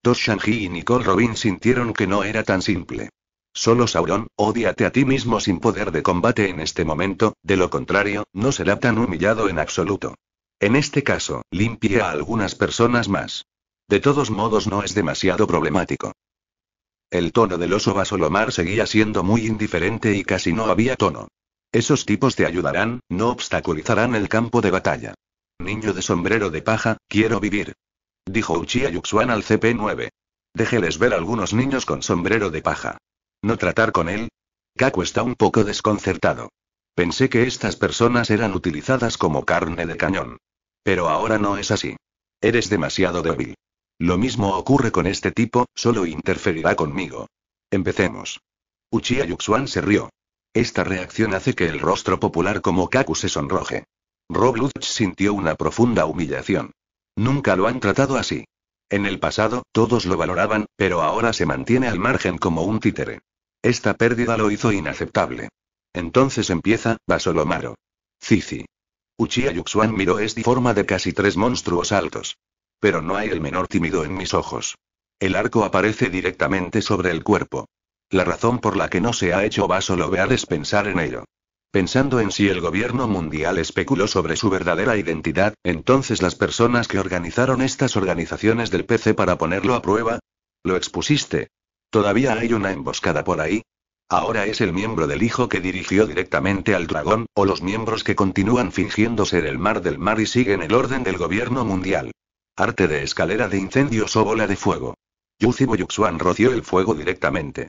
Dos y Nicole Robin sintieron que no era tan simple. Solo Sauron, odiate a ti mismo sin poder de combate en este momento, de lo contrario, no será tan humillado en absoluto. En este caso, limpia a algunas personas más. De todos modos no es demasiado problemático. El tono del oso Basolomar seguía siendo muy indiferente y casi no había tono. Esos tipos te ayudarán, no obstaculizarán el campo de batalla. Niño de sombrero de paja, quiero vivir. Dijo Uchiha Yuxuan al CP9. Déjeles ver algunos niños con sombrero de paja. ¿No tratar con él? Kaku está un poco desconcertado. Pensé que estas personas eran utilizadas como carne de cañón. Pero ahora no es así. Eres demasiado débil. Lo mismo ocurre con este tipo, solo interferirá conmigo. Empecemos. Uchiha Yuxuan se rió. Esta reacción hace que el rostro popular como Kaku se sonroje. Robluch sintió una profunda humillación. Nunca lo han tratado así. En el pasado, todos lo valoraban, pero ahora se mantiene al margen como un títere. Esta pérdida lo hizo inaceptable. Entonces empieza, Basolomaro. Cici. Uchiha Yuxuan miró esta forma de casi tres monstruos altos. Pero no hay el menor tímido en mis ojos. El arco aparece directamente sobre el cuerpo. La razón por la que no se ha hecho Basolovear es pensar en ello. Pensando en si el gobierno mundial especuló sobre su verdadera identidad, entonces las personas que organizaron estas organizaciones del PC para ponerlo a prueba, lo expusiste, Todavía hay una emboscada por ahí. Ahora es el miembro del hijo que dirigió directamente al dragón, o los miembros que continúan fingiendo ser el mar del mar y siguen el orden del gobierno mundial. Arte de escalera de incendios o bola de fuego. Yuzibo Yuxuan roció el fuego directamente.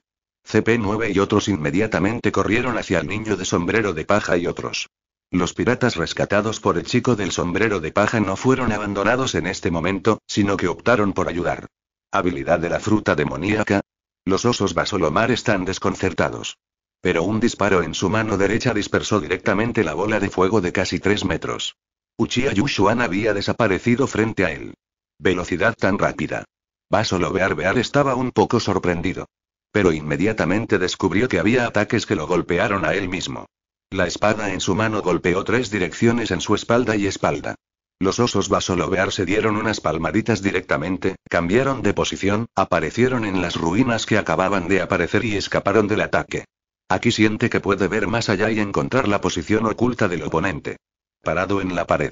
CP9 y otros inmediatamente corrieron hacia el niño de sombrero de paja y otros. Los piratas rescatados por el chico del sombrero de paja no fueron abandonados en este momento, sino que optaron por ayudar. Habilidad de la fruta demoníaca, los osos basolomar están desconcertados. Pero un disparo en su mano derecha dispersó directamente la bola de fuego de casi tres metros. Uchiha Yushuan había desaparecido frente a él. Velocidad tan rápida. Basolobear Bear estaba un poco sorprendido. Pero inmediatamente descubrió que había ataques que lo golpearon a él mismo. La espada en su mano golpeó tres direcciones en su espalda y espalda. Los osos vasolovear se dieron unas palmaditas directamente, cambiaron de posición, aparecieron en las ruinas que acababan de aparecer y escaparon del ataque. Aquí siente que puede ver más allá y encontrar la posición oculta del oponente. Parado en la pared.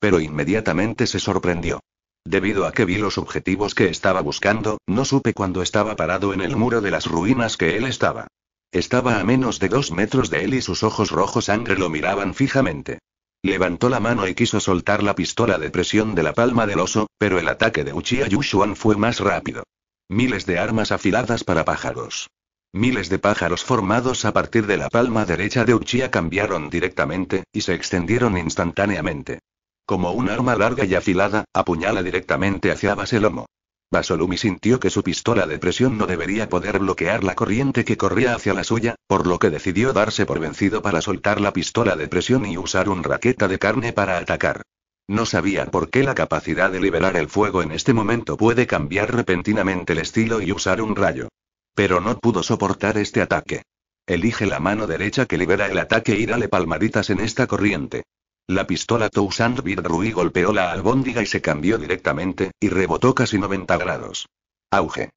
Pero inmediatamente se sorprendió. Debido a que vi los objetivos que estaba buscando, no supe cuando estaba parado en el muro de las ruinas que él estaba. Estaba a menos de dos metros de él y sus ojos rojos sangre lo miraban fijamente. Levantó la mano y quiso soltar la pistola de presión de la palma del oso, pero el ataque de Uchiha Yushuan fue más rápido. Miles de armas afiladas para pájaros. Miles de pájaros formados a partir de la palma derecha de Uchiha cambiaron directamente, y se extendieron instantáneamente. Como un arma larga y afilada, apuñala directamente hacia Baselomo. Basolumi sintió que su pistola de presión no debería poder bloquear la corriente que corría hacia la suya, por lo que decidió darse por vencido para soltar la pistola de presión y usar un raqueta de carne para atacar. No sabía por qué la capacidad de liberar el fuego en este momento puede cambiar repentinamente el estilo y usar un rayo. Pero no pudo soportar este ataque. Elige la mano derecha que libera el ataque y dale palmaditas en esta corriente. La pistola Toussaint Birdrui golpeó la albóndiga y se cambió directamente, y rebotó casi 90 grados. Auge.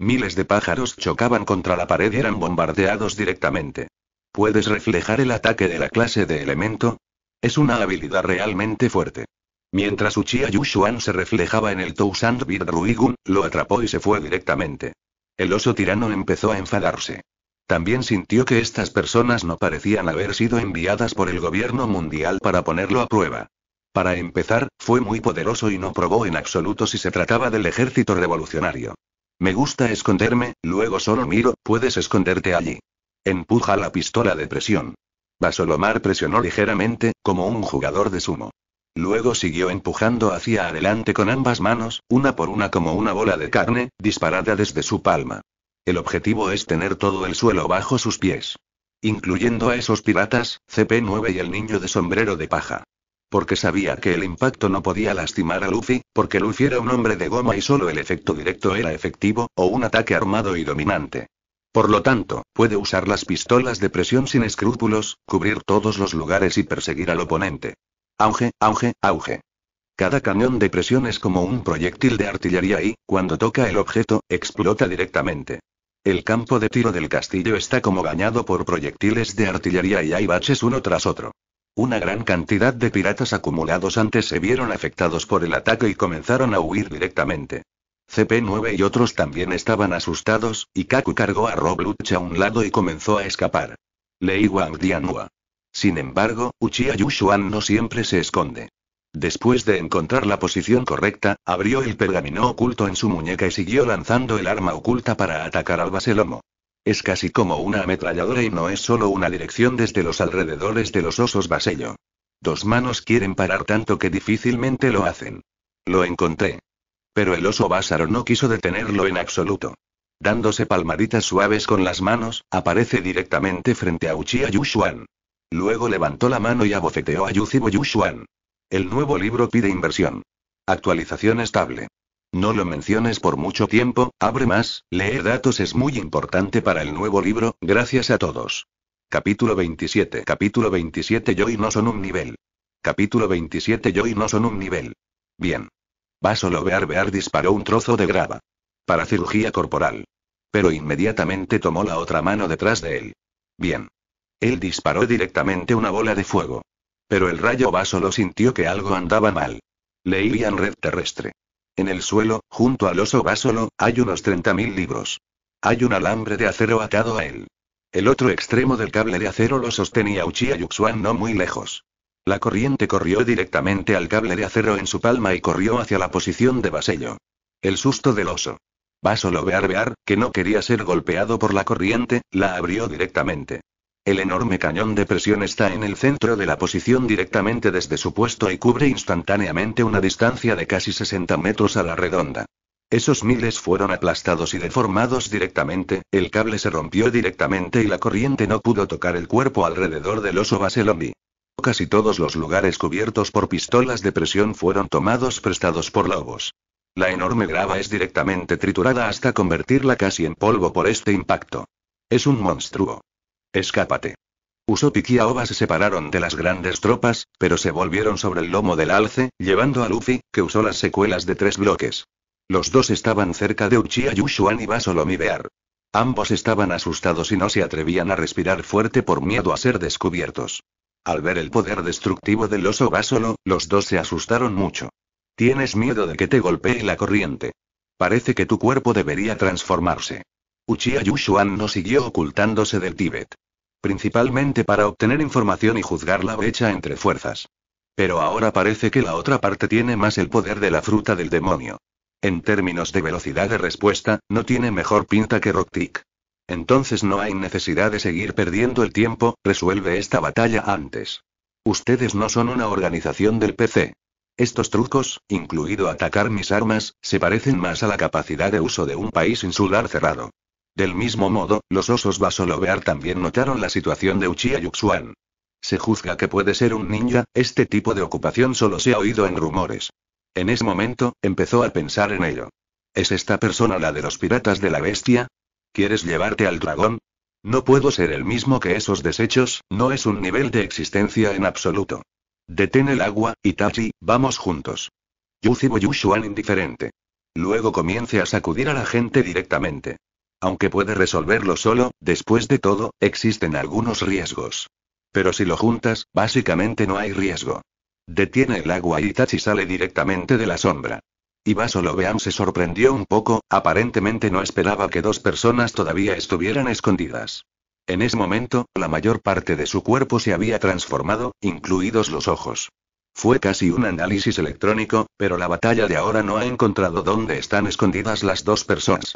Miles de pájaros chocaban contra la pared y eran bombardeados directamente. ¿Puedes reflejar el ataque de la clase de elemento? Es una habilidad realmente fuerte. Mientras Uchiha Yushuan se reflejaba en el Toussaint Gun, lo atrapó y se fue directamente. El oso tirano empezó a enfadarse. También sintió que estas personas no parecían haber sido enviadas por el gobierno mundial para ponerlo a prueba. Para empezar, fue muy poderoso y no probó en absoluto si se trataba del ejército revolucionario. Me gusta esconderme, luego solo miro, puedes esconderte allí. Empuja la pistola de presión. Basolomar presionó ligeramente, como un jugador de sumo. Luego siguió empujando hacia adelante con ambas manos, una por una como una bola de carne, disparada desde su palma. El objetivo es tener todo el suelo bajo sus pies. Incluyendo a esos piratas, CP9 y el niño de sombrero de paja. Porque sabía que el impacto no podía lastimar a Luffy, porque Luffy era un hombre de goma y solo el efecto directo era efectivo, o un ataque armado y dominante. Por lo tanto, puede usar las pistolas de presión sin escrúpulos, cubrir todos los lugares y perseguir al oponente. Auge, auge, auge. Cada cañón de presión es como un proyectil de artillería y, cuando toca el objeto, explota directamente. El campo de tiro del castillo está como bañado por proyectiles de artillería y hay baches uno tras otro. Una gran cantidad de piratas acumulados antes se vieron afectados por el ataque y comenzaron a huir directamente. CP9 y otros también estaban asustados, y Kaku cargó a Robluch a un lado y comenzó a escapar. Lei Wang Dianhua. Sin embargo, Uchiha Yushuan no siempre se esconde. Después de encontrar la posición correcta, abrió el pergamino oculto en su muñeca y siguió lanzando el arma oculta para atacar al baselomo. Es casi como una ametralladora y no es solo una dirección desde los alrededores de los osos basello. Dos manos quieren parar tanto que difícilmente lo hacen. Lo encontré. Pero el oso básaro no quiso detenerlo en absoluto. Dándose palmaditas suaves con las manos, aparece directamente frente a Uchiha Yushuan. Luego levantó la mano y abofeteó a Yuzibo Yushuan. El nuevo libro pide inversión. Actualización estable. No lo menciones por mucho tiempo, abre más, leer datos es muy importante para el nuevo libro, gracias a todos. Capítulo 27 Capítulo 27 Yo y no son un nivel. Capítulo 27 Yo y no son un nivel. Bien. Vaso vear Bear disparó un trozo de grava. Para cirugía corporal. Pero inmediatamente tomó la otra mano detrás de él. Bien. Él disparó directamente una bola de fuego. Pero el rayo Basolo sintió que algo andaba mal. en red terrestre. En el suelo, junto al oso basolo, hay unos 30.000 libros. Hay un alambre de acero atado a él. El otro extremo del cable de acero lo sostenía Uchiha Yuxuan no muy lejos. La corriente corrió directamente al cable de acero en su palma y corrió hacia la posición de Basello. El susto del oso. Basolo Bearbear, que no quería ser golpeado por la corriente, la abrió directamente. El enorme cañón de presión está en el centro de la posición directamente desde su puesto y cubre instantáneamente una distancia de casi 60 metros a la redonda. Esos miles fueron aplastados y deformados directamente, el cable se rompió directamente y la corriente no pudo tocar el cuerpo alrededor del oso Baselombi. Casi todos los lugares cubiertos por pistolas de presión fueron tomados prestados por lobos. La enorme grava es directamente triturada hasta convertirla casi en polvo por este impacto. Es un monstruo. Escápate. Usopp y se separaron de las grandes tropas, pero se volvieron sobre el lomo del alce, llevando a Luffy, que usó las secuelas de tres bloques. Los dos estaban cerca de Uchiha Yushuan y Basolo Mibear. Ambos estaban asustados y no se atrevían a respirar fuerte por miedo a ser descubiertos. Al ver el poder destructivo del oso Basolo, los dos se asustaron mucho. Tienes miedo de que te golpee la corriente. Parece que tu cuerpo debería transformarse. Uchiha Yushuan no siguió ocultándose del Tíbet. Principalmente para obtener información y juzgar la brecha entre fuerzas. Pero ahora parece que la otra parte tiene más el poder de la fruta del demonio. En términos de velocidad de respuesta, no tiene mejor pinta que tick. Entonces no hay necesidad de seguir perdiendo el tiempo, resuelve esta batalla antes. Ustedes no son una organización del PC. Estos trucos, incluido atacar mis armas, se parecen más a la capacidad de uso de un país insular cerrado. Del mismo modo, los osos Basolobear también notaron la situación de Uchiha Yuxuan. Se juzga que puede ser un ninja, este tipo de ocupación solo se ha oído en rumores. En ese momento, empezó a pensar en ello. ¿Es esta persona la de los piratas de la bestia? ¿Quieres llevarte al dragón? No puedo ser el mismo que esos desechos, no es un nivel de existencia en absoluto. Detén el agua, Itachi, vamos juntos. y Yushuan indiferente. Luego comience a sacudir a la gente directamente. Aunque puede resolverlo solo, después de todo, existen algunos riesgos. Pero si lo juntas, básicamente no hay riesgo. Detiene el agua y Tachi sale directamente de la sombra. Iba solo se sorprendió un poco, aparentemente no esperaba que dos personas todavía estuvieran escondidas. En ese momento, la mayor parte de su cuerpo se había transformado, incluidos los ojos. Fue casi un análisis electrónico, pero la batalla de ahora no ha encontrado dónde están escondidas las dos personas.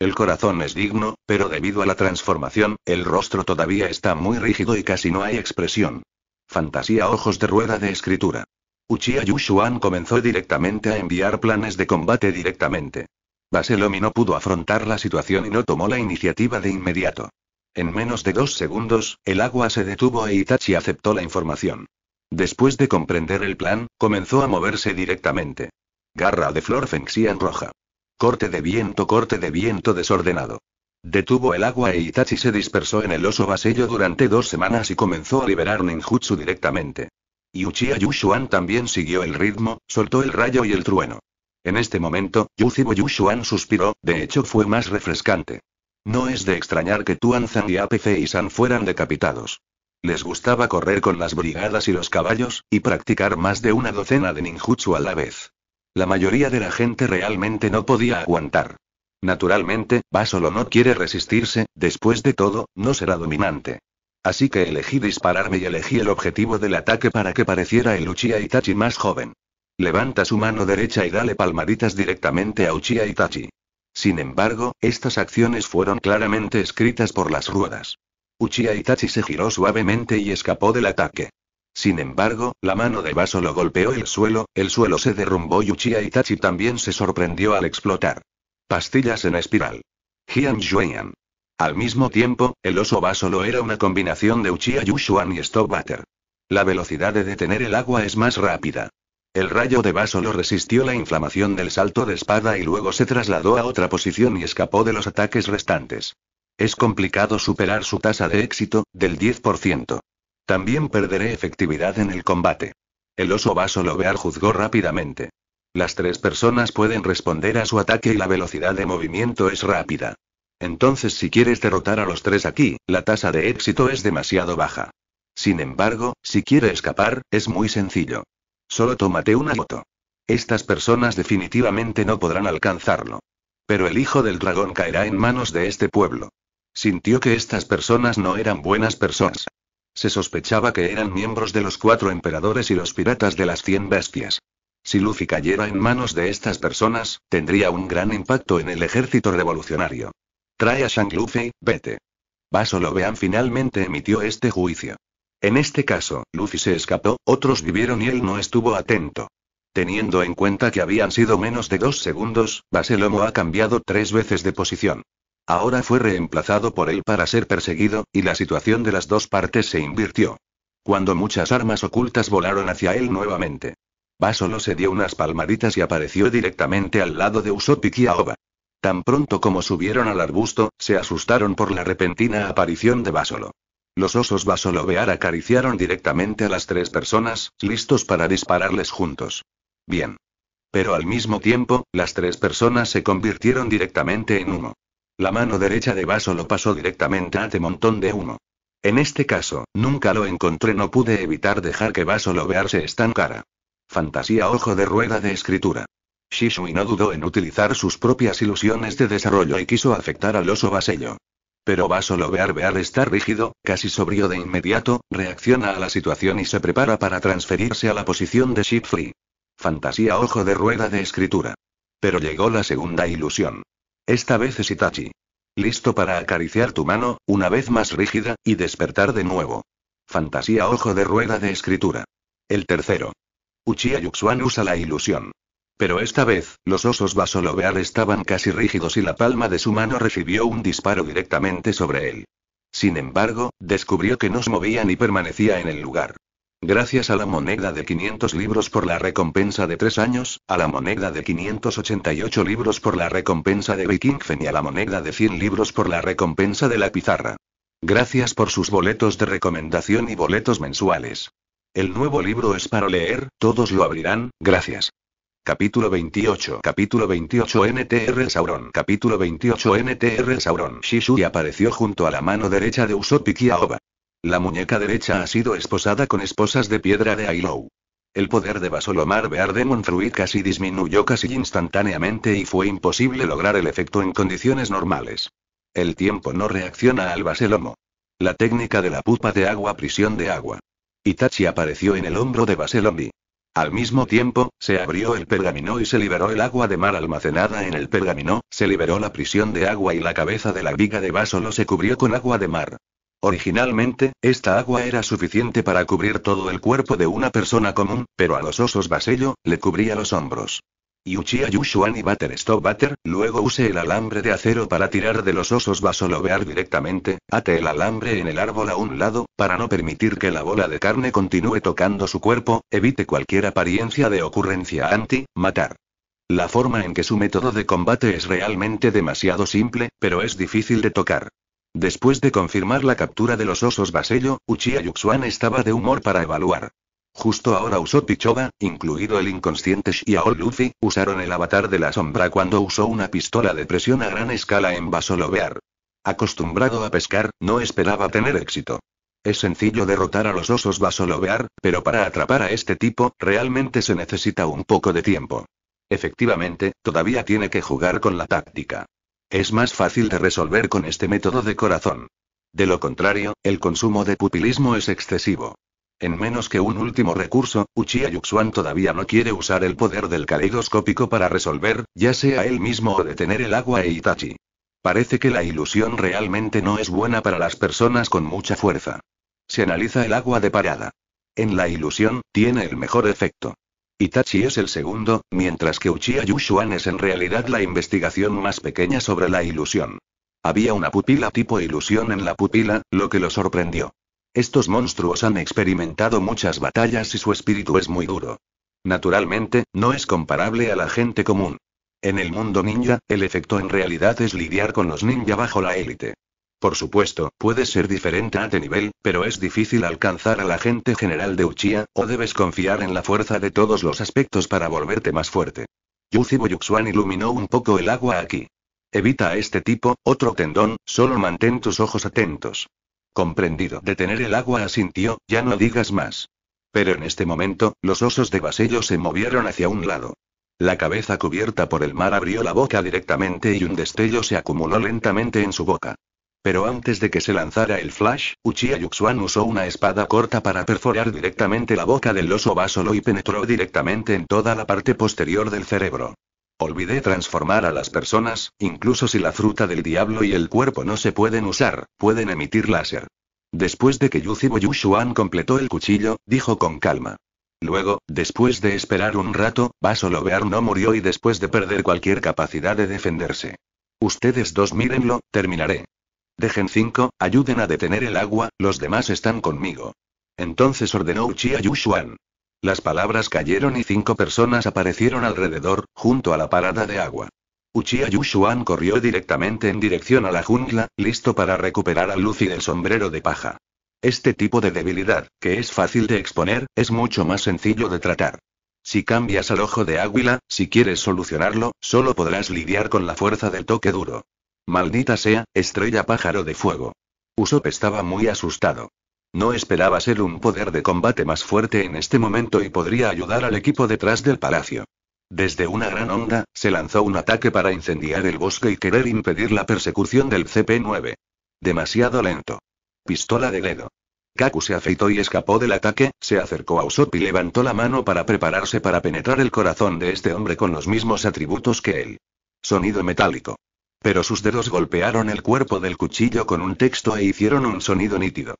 El corazón es digno, pero debido a la transformación, el rostro todavía está muy rígido y casi no hay expresión. Fantasía ojos de rueda de escritura. Uchiha Yushuan comenzó directamente a enviar planes de combate directamente. Baselomi no pudo afrontar la situación y no tomó la iniciativa de inmediato. En menos de dos segundos, el agua se detuvo e Itachi aceptó la información. Después de comprender el plan, comenzó a moverse directamente. Garra de flor Fengxian roja. Corte de viento, corte de viento desordenado. Detuvo el agua e Itachi se dispersó en el oso vasello durante dos semanas y comenzó a liberar ninjutsu directamente. Y Yushuan también siguió el ritmo, soltó el rayo y el trueno. En este momento, Yuzibo Yushuan suspiró, de hecho fue más refrescante. No es de extrañar que Tuanzan y Apefei y San fueran decapitados. Les gustaba correr con las brigadas y los caballos, y practicar más de una docena de ninjutsu a la vez. La mayoría de la gente realmente no podía aguantar. Naturalmente, Basolo no quiere resistirse, después de todo, no será dominante. Así que elegí dispararme y elegí el objetivo del ataque para que pareciera el Uchiha Itachi más joven. Levanta su mano derecha y dale palmaditas directamente a Uchiha Itachi. Sin embargo, estas acciones fueron claramente escritas por las ruedas. Uchiha Itachi se giró suavemente y escapó del ataque. Sin embargo, la mano de Vaso lo golpeó el suelo, el suelo se derrumbó y Uchiha Itachi también se sorprendió al explotar. Pastillas en espiral. Hian Yuan. Al mismo tiempo, el oso Vaso lo era una combinación de Uchiha Yushuan y Stop Butter. La velocidad de detener el agua es más rápida. El rayo de vaso resistió la inflamación del salto de espada y luego se trasladó a otra posición y escapó de los ataques restantes. Es complicado superar su tasa de éxito, del 10%. También perderé efectividad en el combate. El oso vaso lobear juzgó rápidamente. Las tres personas pueden responder a su ataque y la velocidad de movimiento es rápida. Entonces si quieres derrotar a los tres aquí, la tasa de éxito es demasiado baja. Sin embargo, si quiere escapar, es muy sencillo. Solo tómate una foto. Estas personas definitivamente no podrán alcanzarlo. Pero el hijo del dragón caerá en manos de este pueblo. Sintió que estas personas no eran buenas personas. Se sospechaba que eran miembros de los cuatro emperadores y los piratas de las cien bestias. Si Luffy cayera en manos de estas personas, tendría un gran impacto en el ejército revolucionario. Trae a Shang Luffy, vete. Baso vean. finalmente emitió este juicio. En este caso, Luffy se escapó, otros vivieron y él no estuvo atento. Teniendo en cuenta que habían sido menos de dos segundos, Baselomo ha cambiado tres veces de posición. Ahora fue reemplazado por él para ser perseguido, y la situación de las dos partes se invirtió. Cuando muchas armas ocultas volaron hacia él nuevamente. Va se dio unas palmaditas y apareció directamente al lado de Usopp y Kiaoba. Tan pronto como subieron al arbusto, se asustaron por la repentina aparición de Basolo. Los osos Vásolo-Bear acariciaron directamente a las tres personas, listos para dispararles juntos. Bien. Pero al mismo tiempo, las tres personas se convirtieron directamente en humo. La mano derecha de Vaso lo pasó directamente a montón de humo. En este caso, nunca lo encontré, no pude evitar dejar que Vaso lo vearse tan cara. Fantasía ojo de rueda de escritura. Shishui no dudó en utilizar sus propias ilusiones de desarrollo y quiso afectar al oso vasello. Pero Vaso vea Bear está rígido, casi sobrio de inmediato, reacciona a la situación y se prepara para transferirse a la posición de Ship Free. Fantasía ojo de rueda de escritura. Pero llegó la segunda ilusión. Esta vez es Itachi. Listo para acariciar tu mano, una vez más rígida, y despertar de nuevo. Fantasía ojo de rueda de escritura. El tercero. Uchiha Yuxuan usa la ilusión. Pero esta vez, los osos basolovear estaban casi rígidos y la palma de su mano recibió un disparo directamente sobre él. Sin embargo, descubrió que no se movían y permanecía en el lugar. Gracias a la moneda de 500 libros por la recompensa de 3 años, a la moneda de 588 libros por la recompensa de Vikingfen y a la moneda de 100 libros por la recompensa de la pizarra. Gracias por sus boletos de recomendación y boletos mensuales. El nuevo libro es para leer, todos lo abrirán, gracias. Capítulo 28 Capítulo 28 NTR Sauron Capítulo 28 NTR Sauron Shishui apareció junto a la mano derecha de Usopp y Kiaoba. La muñeca derecha ha sido esposada con esposas de piedra de Ailou. El poder de Basolomar Bear Demon Fruit casi disminuyó casi instantáneamente y fue imposible lograr el efecto en condiciones normales. El tiempo no reacciona al Baselomo. La técnica de la pupa de agua prisión de agua. Itachi apareció en el hombro de Baselomi. Al mismo tiempo, se abrió el pergamino y se liberó el agua de mar almacenada en el pergamino, se liberó la prisión de agua y la cabeza de la viga de Basolo se cubrió con agua de mar. Originalmente, esta agua era suficiente para cubrir todo el cuerpo de una persona común, pero a los osos basello, le cubría los hombros. Yuchia Yushuan y Stop batter, luego use el alambre de acero para tirar de los osos basolobear directamente, ate el alambre en el árbol a un lado, para no permitir que la bola de carne continúe tocando su cuerpo, evite cualquier apariencia de ocurrencia anti-matar. La forma en que su método de combate es realmente demasiado simple, pero es difícil de tocar. Después de confirmar la captura de los osos Basello, Uchiha Yuxuan estaba de humor para evaluar. Justo ahora usó Pichoba, incluido el inconsciente Shiao Luffy, usaron el avatar de la sombra cuando usó una pistola de presión a gran escala en Basolobear. Acostumbrado a pescar, no esperaba tener éxito. Es sencillo derrotar a los osos Basolobear, pero para atrapar a este tipo, realmente se necesita un poco de tiempo. Efectivamente, todavía tiene que jugar con la táctica. Es más fácil de resolver con este método de corazón. De lo contrario, el consumo de pupilismo es excesivo. En menos que un último recurso, Uchiha Yuxuan todavía no quiere usar el poder del caleidoscópico para resolver, ya sea él mismo o detener el agua e Itachi. Parece que la ilusión realmente no es buena para las personas con mucha fuerza. Se analiza el agua de parada. En la ilusión, tiene el mejor efecto. Itachi es el segundo, mientras que Uchiha Yushuan es en realidad la investigación más pequeña sobre la ilusión. Había una pupila tipo ilusión en la pupila, lo que lo sorprendió. Estos monstruos han experimentado muchas batallas y su espíritu es muy duro. Naturalmente, no es comparable a la gente común. En el mundo ninja, el efecto en realidad es lidiar con los ninja bajo la élite. Por supuesto, puede ser diferente a este nivel, pero es difícil alcanzar a la gente general de Uchiha, o debes confiar en la fuerza de todos los aspectos para volverte más fuerte. Yuzi Yuxuan iluminó un poco el agua aquí. Evita a este tipo, otro tendón, solo mantén tus ojos atentos. Comprendido. Detener el agua asintió, ya no digas más. Pero en este momento, los osos de vasello se movieron hacia un lado. La cabeza cubierta por el mar abrió la boca directamente y un destello se acumuló lentamente en su boca. Pero antes de que se lanzara el flash, Uchiha Yuxuan usó una espada corta para perforar directamente la boca del oso basolo y penetró directamente en toda la parte posterior del cerebro. Olvidé transformar a las personas, incluso si la fruta del diablo y el cuerpo no se pueden usar, pueden emitir láser. Después de que Yuzibo Yushuan completó el cuchillo, dijo con calma. Luego, después de esperar un rato, Basolo Bear no murió y después de perder cualquier capacidad de defenderse. Ustedes dos mírenlo, terminaré. Dejen cinco, ayuden a detener el agua, los demás están conmigo. Entonces ordenó Uchiha Yushuan. Las palabras cayeron y cinco personas aparecieron alrededor, junto a la parada de agua. Uchiha Yushuan corrió directamente en dirección a la jungla, listo para recuperar a Lucy del sombrero de paja. Este tipo de debilidad, que es fácil de exponer, es mucho más sencillo de tratar. Si cambias al ojo de águila, si quieres solucionarlo, solo podrás lidiar con la fuerza del toque duro. Maldita sea, estrella pájaro de fuego. Usopp estaba muy asustado. No esperaba ser un poder de combate más fuerte en este momento y podría ayudar al equipo detrás del palacio. Desde una gran onda, se lanzó un ataque para incendiar el bosque y querer impedir la persecución del CP-9. Demasiado lento. Pistola de dedo. Kaku se afeitó y escapó del ataque, se acercó a Usopp y levantó la mano para prepararse para penetrar el corazón de este hombre con los mismos atributos que él. Sonido metálico. Pero sus dedos golpearon el cuerpo del cuchillo con un texto e hicieron un sonido nítido.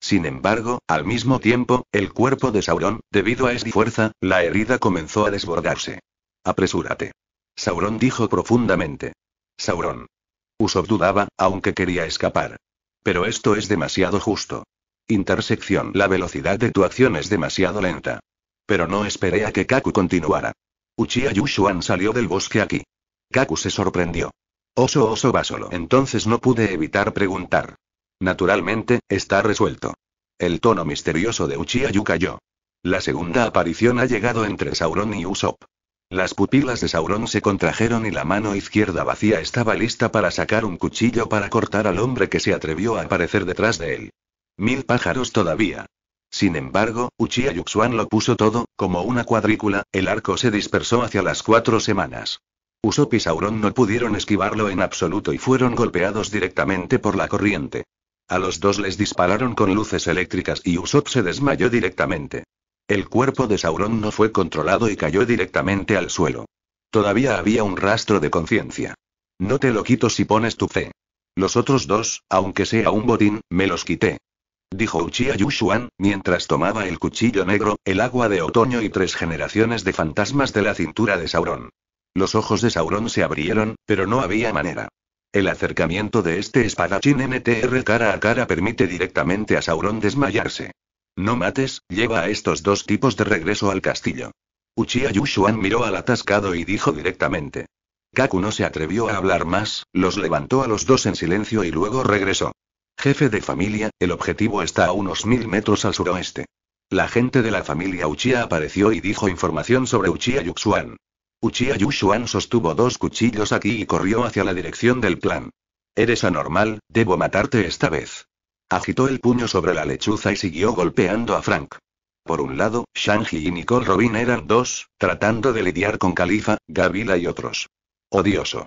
Sin embargo, al mismo tiempo, el cuerpo de Sauron, debido a esta fuerza, la herida comenzó a desbordarse. Apresúrate. Sauron dijo profundamente. Sauron. Uso dudaba, aunque quería escapar. Pero esto es demasiado justo. Intersección. La velocidad de tu acción es demasiado lenta. Pero no esperé a que Kaku continuara. Uchiha Yushuan salió del bosque aquí. Kaku se sorprendió. Oso Oso va solo. Entonces no pude evitar preguntar. Naturalmente, está resuelto. El tono misterioso de Uchiha Yu cayó. La segunda aparición ha llegado entre Sauron y Usopp. Las pupilas de Sauron se contrajeron y la mano izquierda vacía estaba lista para sacar un cuchillo para cortar al hombre que se atrevió a aparecer detrás de él. Mil pájaros todavía. Sin embargo, Uchiha Yuxuan lo puso todo, como una cuadrícula, el arco se dispersó hacia las cuatro semanas. Usopp y Sauron no pudieron esquivarlo en absoluto y fueron golpeados directamente por la corriente. A los dos les dispararon con luces eléctricas y Usopp se desmayó directamente. El cuerpo de Sauron no fue controlado y cayó directamente al suelo. Todavía había un rastro de conciencia. No te lo quito si pones tu fe. Los otros dos, aunque sea un botín, me los quité. Dijo Uchiha Yushuan, mientras tomaba el cuchillo negro, el agua de otoño y tres generaciones de fantasmas de la cintura de Sauron. Los ojos de Sauron se abrieron, pero no había manera. El acercamiento de este espadachín NTR cara a cara permite directamente a Sauron desmayarse. No mates, lleva a estos dos tipos de regreso al castillo. Uchiha Yushuan miró al atascado y dijo directamente. Kaku no se atrevió a hablar más, los levantó a los dos en silencio y luego regresó. Jefe de familia, el objetivo está a unos mil metros al suroeste. La gente de la familia Uchiha apareció y dijo información sobre Uchiha Yuxuan. Uchiha Yushuan sostuvo dos cuchillos aquí y corrió hacia la dirección del plan. Eres anormal, debo matarte esta vez. Agitó el puño sobre la lechuza y siguió golpeando a Frank. Por un lado, shang y Nicole Robin eran dos, tratando de lidiar con Califa, Gavila y otros. Odioso.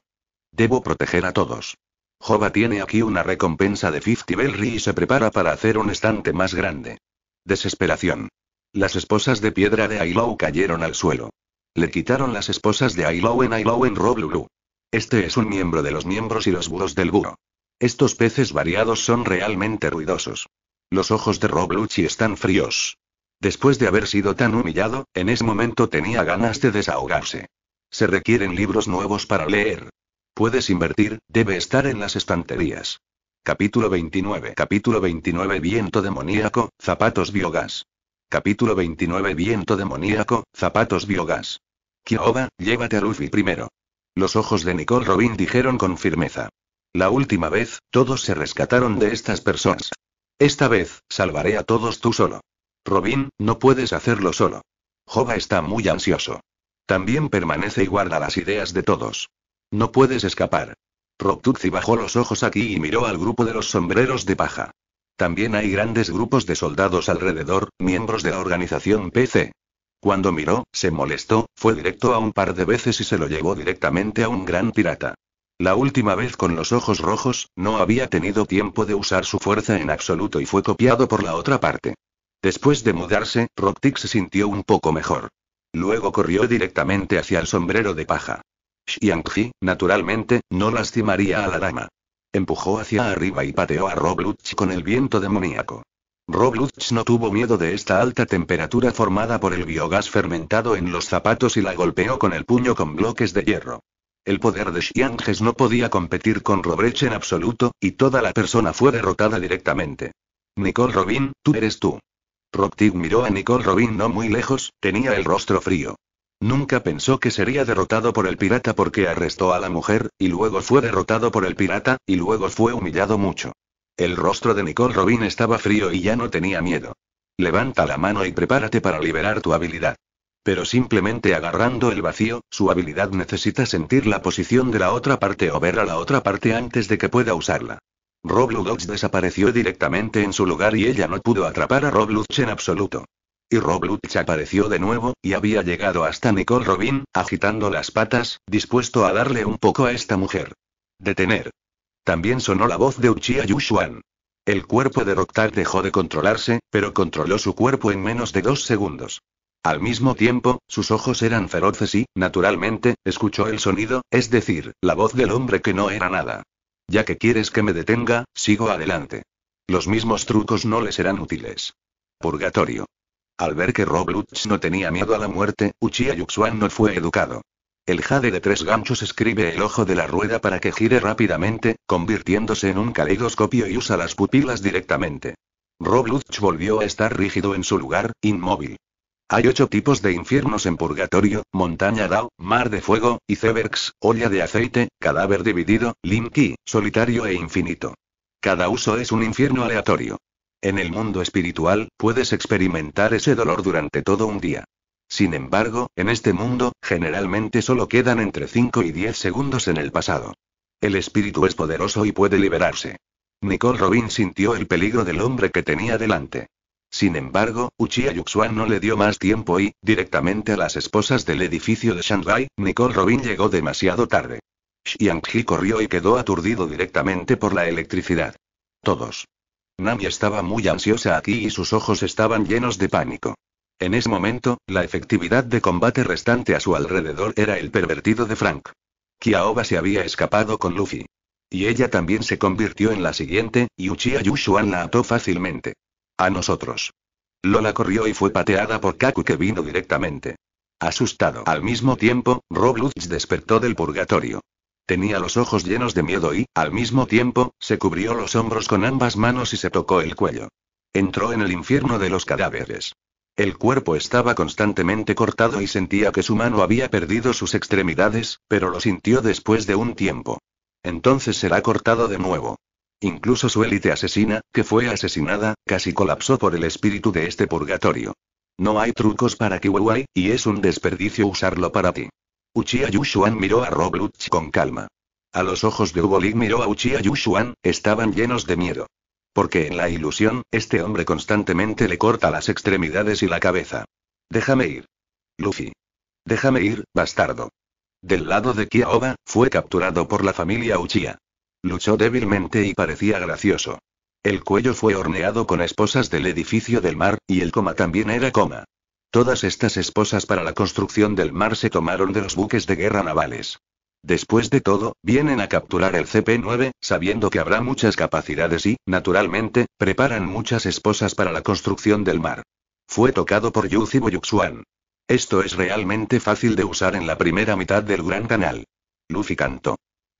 Debo proteger a todos. Jova tiene aquí una recompensa de 50 Belry y se prepara para hacer un estante más grande. Desesperación. Las esposas de piedra de Ailou cayeron al suelo. Le quitaron las esposas de Ailowen Ailowen Roblu. Este es un miembro de los miembros y los buros del búho. Estos peces variados son realmente ruidosos. Los ojos de Robluchi están fríos. Después de haber sido tan humillado, en ese momento tenía ganas de desahogarse. Se requieren libros nuevos para leer. Puedes invertir, debe estar en las estanterías. Capítulo 29 Capítulo 29 Viento demoníaco, zapatos biogás. Capítulo 29 Viento demoníaco, zapatos biogás. Kioba, llévate a Rufi primero. Los ojos de Nicole Robin dijeron con firmeza. La última vez, todos se rescataron de estas personas. Esta vez, salvaré a todos tú solo. Robin, no puedes hacerlo solo. Jova está muy ansioso. También permanece y guarda las ideas de todos. No puedes escapar. Tutsi bajó los ojos aquí y miró al grupo de los sombreros de paja. También hay grandes grupos de soldados alrededor, miembros de la organización PC. Cuando miró, se molestó, fue directo a un par de veces y se lo llevó directamente a un gran pirata. La última vez con los ojos rojos, no había tenido tiempo de usar su fuerza en absoluto y fue copiado por la otra parte. Después de mudarse, Rocktick se sintió un poco mejor. Luego corrió directamente hacia el sombrero de paja. Xiangxi, naturalmente, no lastimaría a la dama. Empujó hacia arriba y pateó a Robluch con el viento demoníaco. Robluch no tuvo miedo de esta alta temperatura formada por el biogás fermentado en los zapatos y la golpeó con el puño con bloques de hierro. El poder de Xianges no podía competir con Robrech en absoluto, y toda la persona fue derrotada directamente. Nicole Robin, tú eres tú. Rocktig miró a Nicole Robin no muy lejos, tenía el rostro frío. Nunca pensó que sería derrotado por el pirata porque arrestó a la mujer, y luego fue derrotado por el pirata, y luego fue humillado mucho. El rostro de Nicole Robin estaba frío y ya no tenía miedo. Levanta la mano y prepárate para liberar tu habilidad. Pero simplemente agarrando el vacío, su habilidad necesita sentir la posición de la otra parte o ver a la otra parte antes de que pueda usarla. Roblox desapareció directamente en su lugar y ella no pudo atrapar a Roblox en absoluto y Robluch apareció de nuevo, y había llegado hasta Nicole Robin, agitando las patas, dispuesto a darle un poco a esta mujer. Detener. También sonó la voz de Uchiha Yushuan. El cuerpo de Roctar dejó de controlarse, pero controló su cuerpo en menos de dos segundos. Al mismo tiempo, sus ojos eran feroces y, naturalmente, escuchó el sonido, es decir, la voz del hombre que no era nada. Ya que quieres que me detenga, sigo adelante. Los mismos trucos no le serán útiles. Purgatorio. Al ver que Rob no tenía miedo a la muerte, Uchiha Yuxuan no fue educado. El jade de tres ganchos escribe el ojo de la rueda para que gire rápidamente, convirtiéndose en un caleidoscopio y usa las pupilas directamente. Rob volvió a estar rígido en su lugar, inmóvil. Hay ocho tipos de infiernos en purgatorio, montaña Dao, mar de fuego, icebergs, olla de aceite, cadáver dividido, Linky, solitario e infinito. Cada uso es un infierno aleatorio. En el mundo espiritual, puedes experimentar ese dolor durante todo un día. Sin embargo, en este mundo, generalmente solo quedan entre 5 y 10 segundos en el pasado. El espíritu es poderoso y puede liberarse. Nicole Robin sintió el peligro del hombre que tenía delante. Sin embargo, Uchiha Yuxuan no le dio más tiempo y, directamente a las esposas del edificio de Shanghai, Nicole Robin llegó demasiado tarde. Xiangji corrió y quedó aturdido directamente por la electricidad. Todos. Nami estaba muy ansiosa aquí y sus ojos estaban llenos de pánico. En ese momento, la efectividad de combate restante a su alrededor era el pervertido de Frank. Kiaoba se había escapado con Luffy. Y ella también se convirtió en la siguiente, y Uchiha Yushuan la ató fácilmente. A nosotros. Lola corrió y fue pateada por Kaku que vino directamente. Asustado al mismo tiempo, Roblox despertó del purgatorio. Tenía los ojos llenos de miedo y, al mismo tiempo, se cubrió los hombros con ambas manos y se tocó el cuello. Entró en el infierno de los cadáveres. El cuerpo estaba constantemente cortado y sentía que su mano había perdido sus extremidades, pero lo sintió después de un tiempo. Entonces será cortado de nuevo. Incluso su élite asesina, que fue asesinada, casi colapsó por el espíritu de este purgatorio. No hay trucos para Kiwai, y es un desperdicio usarlo para ti. Uchiha Yushuan miró a Robluch con calma. A los ojos de Ubolik miró a Uchiha Yushuan, estaban llenos de miedo. Porque en la ilusión, este hombre constantemente le corta las extremidades y la cabeza. Déjame ir. Luffy. Déjame ir, bastardo. Del lado de Kiaoba, fue capturado por la familia Uchiha. Luchó débilmente y parecía gracioso. El cuello fue horneado con esposas del edificio del mar, y el coma también era coma. Todas estas esposas para la construcción del mar se tomaron de los buques de guerra navales. Después de todo, vienen a capturar el CP-9, sabiendo que habrá muchas capacidades y, naturalmente, preparan muchas esposas para la construcción del mar. Fue tocado por Yuzi Boyuxuan. Esto es realmente fácil de usar en la primera mitad del Gran Canal. Luffy cantó.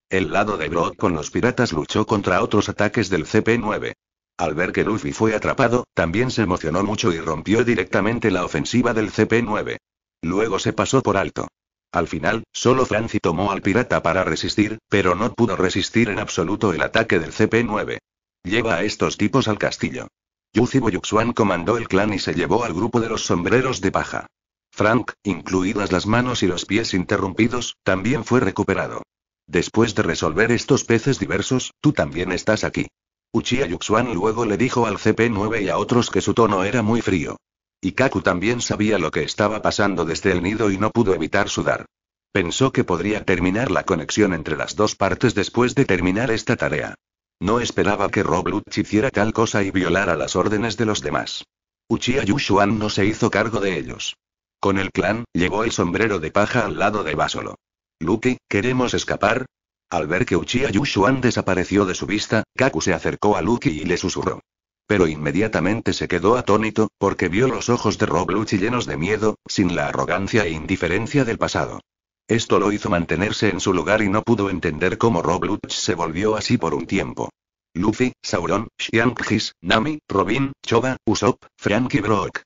El lado de Brock con los piratas luchó contra otros ataques del CP-9. Al ver que Luffy fue atrapado, también se emocionó mucho y rompió directamente la ofensiva del CP-9. Luego se pasó por alto. Al final, solo Franzi tomó al pirata para resistir, pero no pudo resistir en absoluto el ataque del CP-9. Lleva a estos tipos al castillo. Yuzi Boyuxuan comandó el clan y se llevó al grupo de los sombreros de paja. Frank, incluidas las manos y los pies interrumpidos, también fue recuperado. Después de resolver estos peces diversos, tú también estás aquí. Uchiha Yuxuan luego le dijo al CP9 y a otros que su tono era muy frío. Y Kaku también sabía lo que estaba pasando desde el nido y no pudo evitar sudar. Pensó que podría terminar la conexión entre las dos partes después de terminar esta tarea. No esperaba que Robluch hiciera tal cosa y violara las órdenes de los demás. Uchiha Yushuan no se hizo cargo de ellos. Con el clan, llevó el sombrero de paja al lado de Basolo. Luke, ¿queremos escapar? Al ver que Uchiha Yushuan desapareció de su vista, Kaku se acercó a Lucky y le susurró. Pero inmediatamente se quedó atónito, porque vio los ojos de Robluchi llenos de miedo, sin la arrogancia e indiferencia del pasado. Esto lo hizo mantenerse en su lugar y no pudo entender cómo Robluch se volvió así por un tiempo. Luffy, Sauron, Xiangxis, Nami, Robin, Choba, Usopp, Frank y Brock.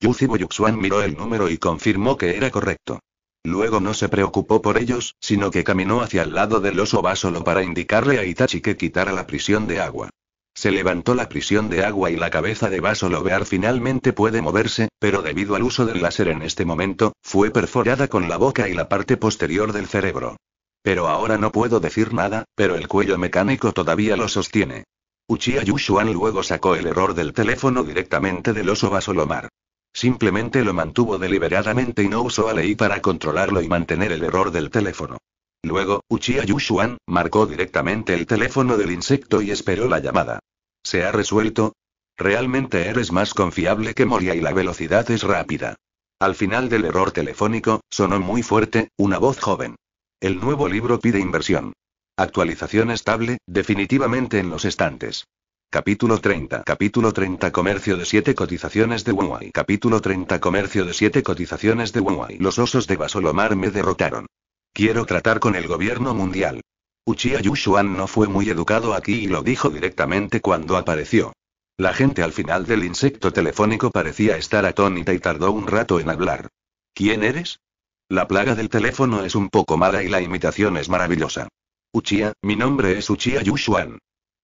Yuzi Boyuxuan miró el número y confirmó que era correcto. Luego no se preocupó por ellos, sino que caminó hacia el lado del oso basolo para indicarle a Itachi que quitara la prisión de agua. Se levantó la prisión de agua y la cabeza de Basolo Bear finalmente puede moverse, pero debido al uso del láser en este momento, fue perforada con la boca y la parte posterior del cerebro. Pero ahora no puedo decir nada, pero el cuello mecánico todavía lo sostiene. Uchiha Yushuan luego sacó el error del teléfono directamente del oso Mar. Simplemente lo mantuvo deliberadamente y no usó a Lei para controlarlo y mantener el error del teléfono. Luego, Uchiha Yushuan marcó directamente el teléfono del insecto y esperó la llamada. ¿Se ha resuelto? Realmente eres más confiable que Moria y la velocidad es rápida. Al final del error telefónico, sonó muy fuerte, una voz joven. El nuevo libro pide inversión. Actualización estable, definitivamente en los estantes. Capítulo 30. Capítulo 30. Comercio de 7 cotizaciones de Huawei Capítulo 30. Comercio de 7 cotizaciones de Huawei Los osos de Basolomar me derrotaron. Quiero tratar con el gobierno mundial. Uchia Yushuan no fue muy educado aquí y lo dijo directamente cuando apareció. La gente al final del insecto telefónico parecía estar atónita y tardó un rato en hablar. ¿Quién eres? La plaga del teléfono es un poco mala y la imitación es maravillosa. Uchiha, mi nombre es Uchia Yushuan.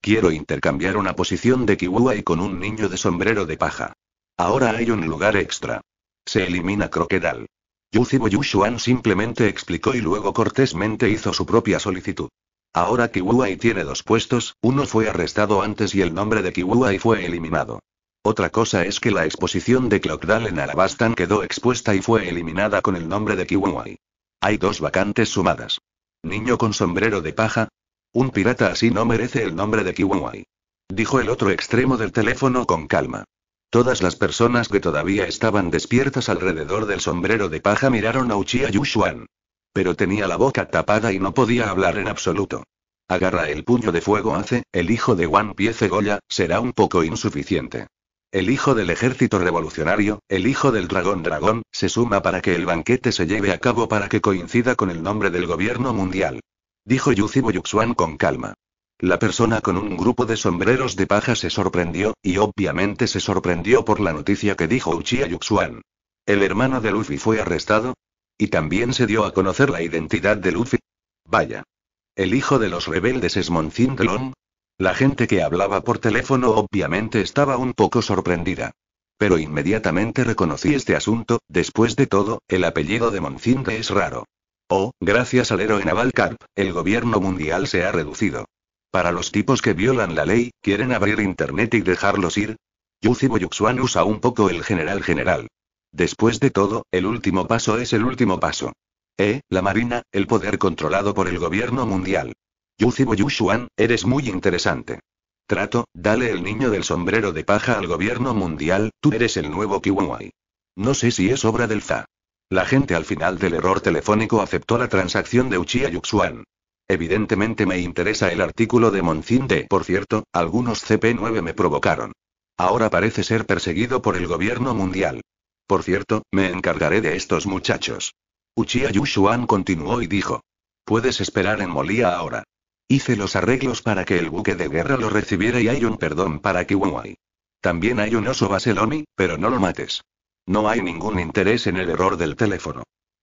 Quiero intercambiar una posición de kiwuai con un niño de sombrero de paja. Ahora hay un lugar extra. Se elimina Croquedal. Yuzibo Yushuan simplemente explicó y luego cortésmente hizo su propia solicitud. Ahora Kiwuai tiene dos puestos, uno fue arrestado antes y el nombre de Kiwuai fue eliminado. Otra cosa es que la exposición de Clockdal en Alabastan quedó expuesta y fue eliminada con el nombre de Kiwuai. Hay dos vacantes sumadas. Niño con sombrero de paja, un pirata así no merece el nombre de Kiwanwai. Dijo el otro extremo del teléfono con calma. Todas las personas que todavía estaban despiertas alrededor del sombrero de paja miraron a Uchiha Yushuan. Pero tenía la boca tapada y no podía hablar en absoluto. Agarra el puño de fuego hace, el hijo de One Piece Goya, será un poco insuficiente. El hijo del ejército revolucionario, el hijo del dragón dragón, se suma para que el banquete se lleve a cabo para que coincida con el nombre del gobierno mundial. Dijo Yuzibo Yuxuan con calma. La persona con un grupo de sombreros de paja se sorprendió, y obviamente se sorprendió por la noticia que dijo Uchiha Yuxuan. El hermano de Luffy fue arrestado. Y también se dio a conocer la identidad de Luffy. Vaya. El hijo de los rebeldes es Monzin La gente que hablaba por teléfono obviamente estaba un poco sorprendida. Pero inmediatamente reconocí este asunto, después de todo, el apellido de Monzinde es raro. Oh, gracias al héroe naval el gobierno mundial se ha reducido. Para los tipos que violan la ley, ¿quieren abrir internet y dejarlos ir? Yucibo Yuxuan usa un poco el general general. Después de todo, el último paso es el último paso. Eh, la marina, el poder controlado por el gobierno mundial. Yucibo Yushuan, eres muy interesante. Trato, dale el niño del sombrero de paja al gobierno mundial, tú eres el nuevo Kiwai. No sé si es obra del ZA. La gente al final del error telefónico aceptó la transacción de Uchiha Yuxuan. Evidentemente me interesa el artículo de de Por cierto, algunos CP9 me provocaron. Ahora parece ser perseguido por el gobierno mundial. Por cierto, me encargaré de estos muchachos. Uchiha Yuxuan continuó y dijo. Puedes esperar en Molía ahora. Hice los arreglos para que el buque de guerra lo recibiera y hay un perdón para Kiwai. También hay un oso baselomi, pero no lo mates. No hay ningún interés en el error del teléfono.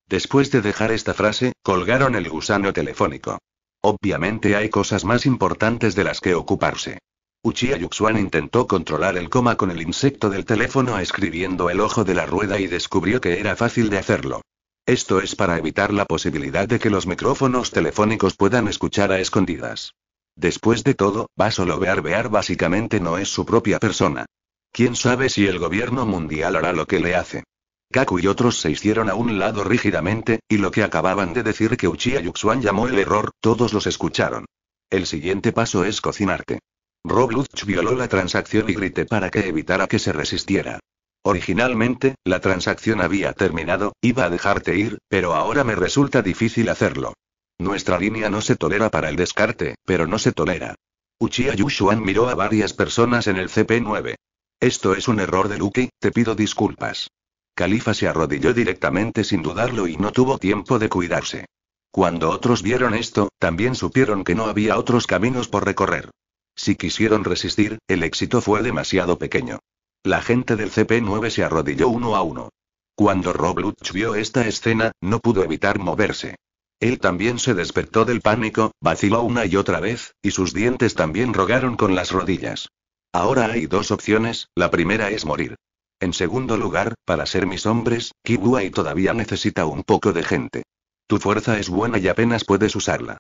Después de dejar esta frase, colgaron el gusano telefónico. Obviamente hay cosas más importantes de las que ocuparse. Uchiha Yuxuan intentó controlar el coma con el insecto del teléfono escribiendo el ojo de la rueda y descubrió que era fácil de hacerlo. Esto es para evitar la posibilidad de que los micrófonos telefónicos puedan escuchar a escondidas. Después de todo, solo Bear Bear básicamente no es su propia persona. Quién sabe si el gobierno mundial hará lo que le hace. Kaku y otros se hicieron a un lado rígidamente, y lo que acababan de decir que Uchiha Yuxuan llamó el error, todos los escucharon. El siguiente paso es cocinarte. Rob violó la transacción y grité para que evitara que se resistiera. Originalmente, la transacción había terminado, iba a dejarte ir, pero ahora me resulta difícil hacerlo. Nuestra línea no se tolera para el descarte, pero no se tolera. Uchiha Yuxuan miró a varias personas en el CP9. Esto es un error de Luke, te pido disculpas. Califa se arrodilló directamente sin dudarlo y no tuvo tiempo de cuidarse. Cuando otros vieron esto, también supieron que no había otros caminos por recorrer. Si quisieron resistir, el éxito fue demasiado pequeño. La gente del CP9 se arrodilló uno a uno. Cuando Robluch vio esta escena, no pudo evitar moverse. Él también se despertó del pánico, vaciló una y otra vez, y sus dientes también rogaron con las rodillas. Ahora hay dos opciones, la primera es morir. En segundo lugar, para ser mis hombres, Kiwai todavía necesita un poco de gente. Tu fuerza es buena y apenas puedes usarla.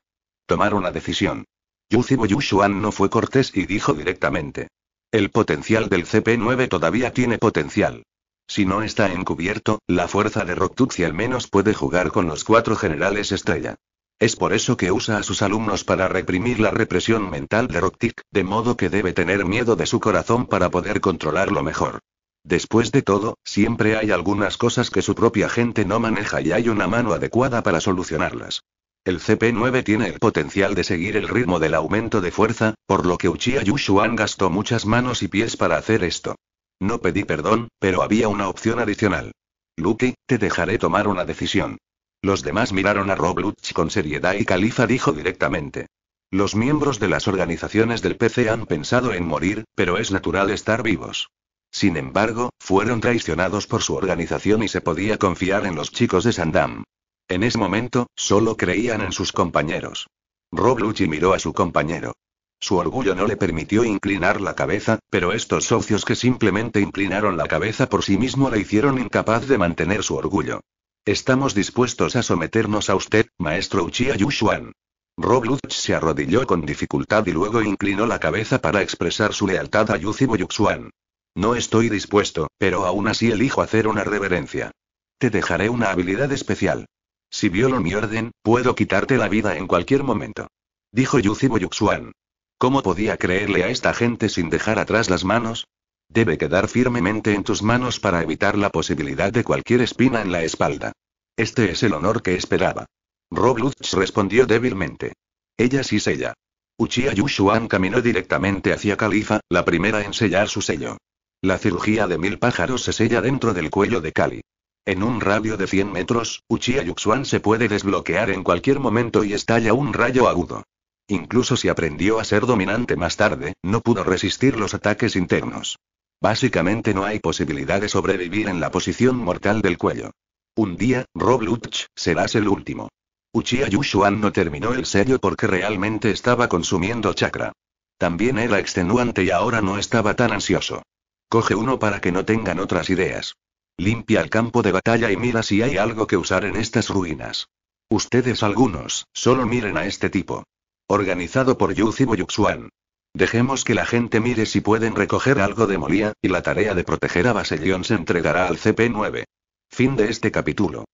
Tomar una decisión. Yuzibo Yushuan no fue cortés y dijo directamente. El potencial del CP9 todavía tiene potencial. Si no está encubierto, la fuerza de Roktutsi al menos puede jugar con los cuatro generales estrella. Es por eso que usa a sus alumnos para reprimir la represión mental de Roktik, de modo que debe tener miedo de su corazón para poder controlarlo mejor. Después de todo, siempre hay algunas cosas que su propia gente no maneja y hay una mano adecuada para solucionarlas. El CP9 tiene el potencial de seguir el ritmo del aumento de fuerza, por lo que Uchiha Yushuan gastó muchas manos y pies para hacer esto. No pedí perdón, pero había una opción adicional. Luke, te dejaré tomar una decisión. Los demás miraron a Robluch con seriedad y Califa dijo directamente. Los miembros de las organizaciones del PC han pensado en morir, pero es natural estar vivos. Sin embargo, fueron traicionados por su organización y se podía confiar en los chicos de Sandam. En ese momento, solo creían en sus compañeros. Roblucci miró a su compañero. Su orgullo no le permitió inclinar la cabeza, pero estos socios que simplemente inclinaron la cabeza por sí mismo le hicieron incapaz de mantener su orgullo. Estamos dispuestos a someternos a usted, maestro Uchiha Yushuan. Robluch se arrodilló con dificultad y luego inclinó la cabeza para expresar su lealtad a Yuzibo Yuxuan. No estoy dispuesto, pero aún así elijo hacer una reverencia. Te dejaré una habilidad especial. Si violo mi orden, puedo quitarte la vida en cualquier momento. Dijo Yuzibo Yuxuan. ¿Cómo podía creerle a esta gente sin dejar atrás las manos? Debe quedar firmemente en tus manos para evitar la posibilidad de cualquier espina en la espalda. Este es el honor que esperaba. Lutz respondió débilmente. Ella sí sella. Uchiha Yushuan caminó directamente hacia Califa, la primera en sellar su sello. La cirugía de mil pájaros se sella dentro del cuello de Cali. En un radio de 100 metros, Uchiha Yuxuan se puede desbloquear en cualquier momento y estalla un rayo agudo. Incluso si aprendió a ser dominante más tarde, no pudo resistir los ataques internos. Básicamente no hay posibilidad de sobrevivir en la posición mortal del cuello. Un día, Rob Lutch, serás el último. Uchiha Yushuan no terminó el serio porque realmente estaba consumiendo chakra. También era extenuante y ahora no estaba tan ansioso. Coge uno para que no tengan otras ideas. Limpia el campo de batalla y mira si hay algo que usar en estas ruinas. Ustedes algunos, solo miren a este tipo. Organizado por Yuzibo Yuxuan. Dejemos que la gente mire si pueden recoger algo de Molía, y la tarea de proteger a Basellion se entregará al CP9. Fin de este capítulo.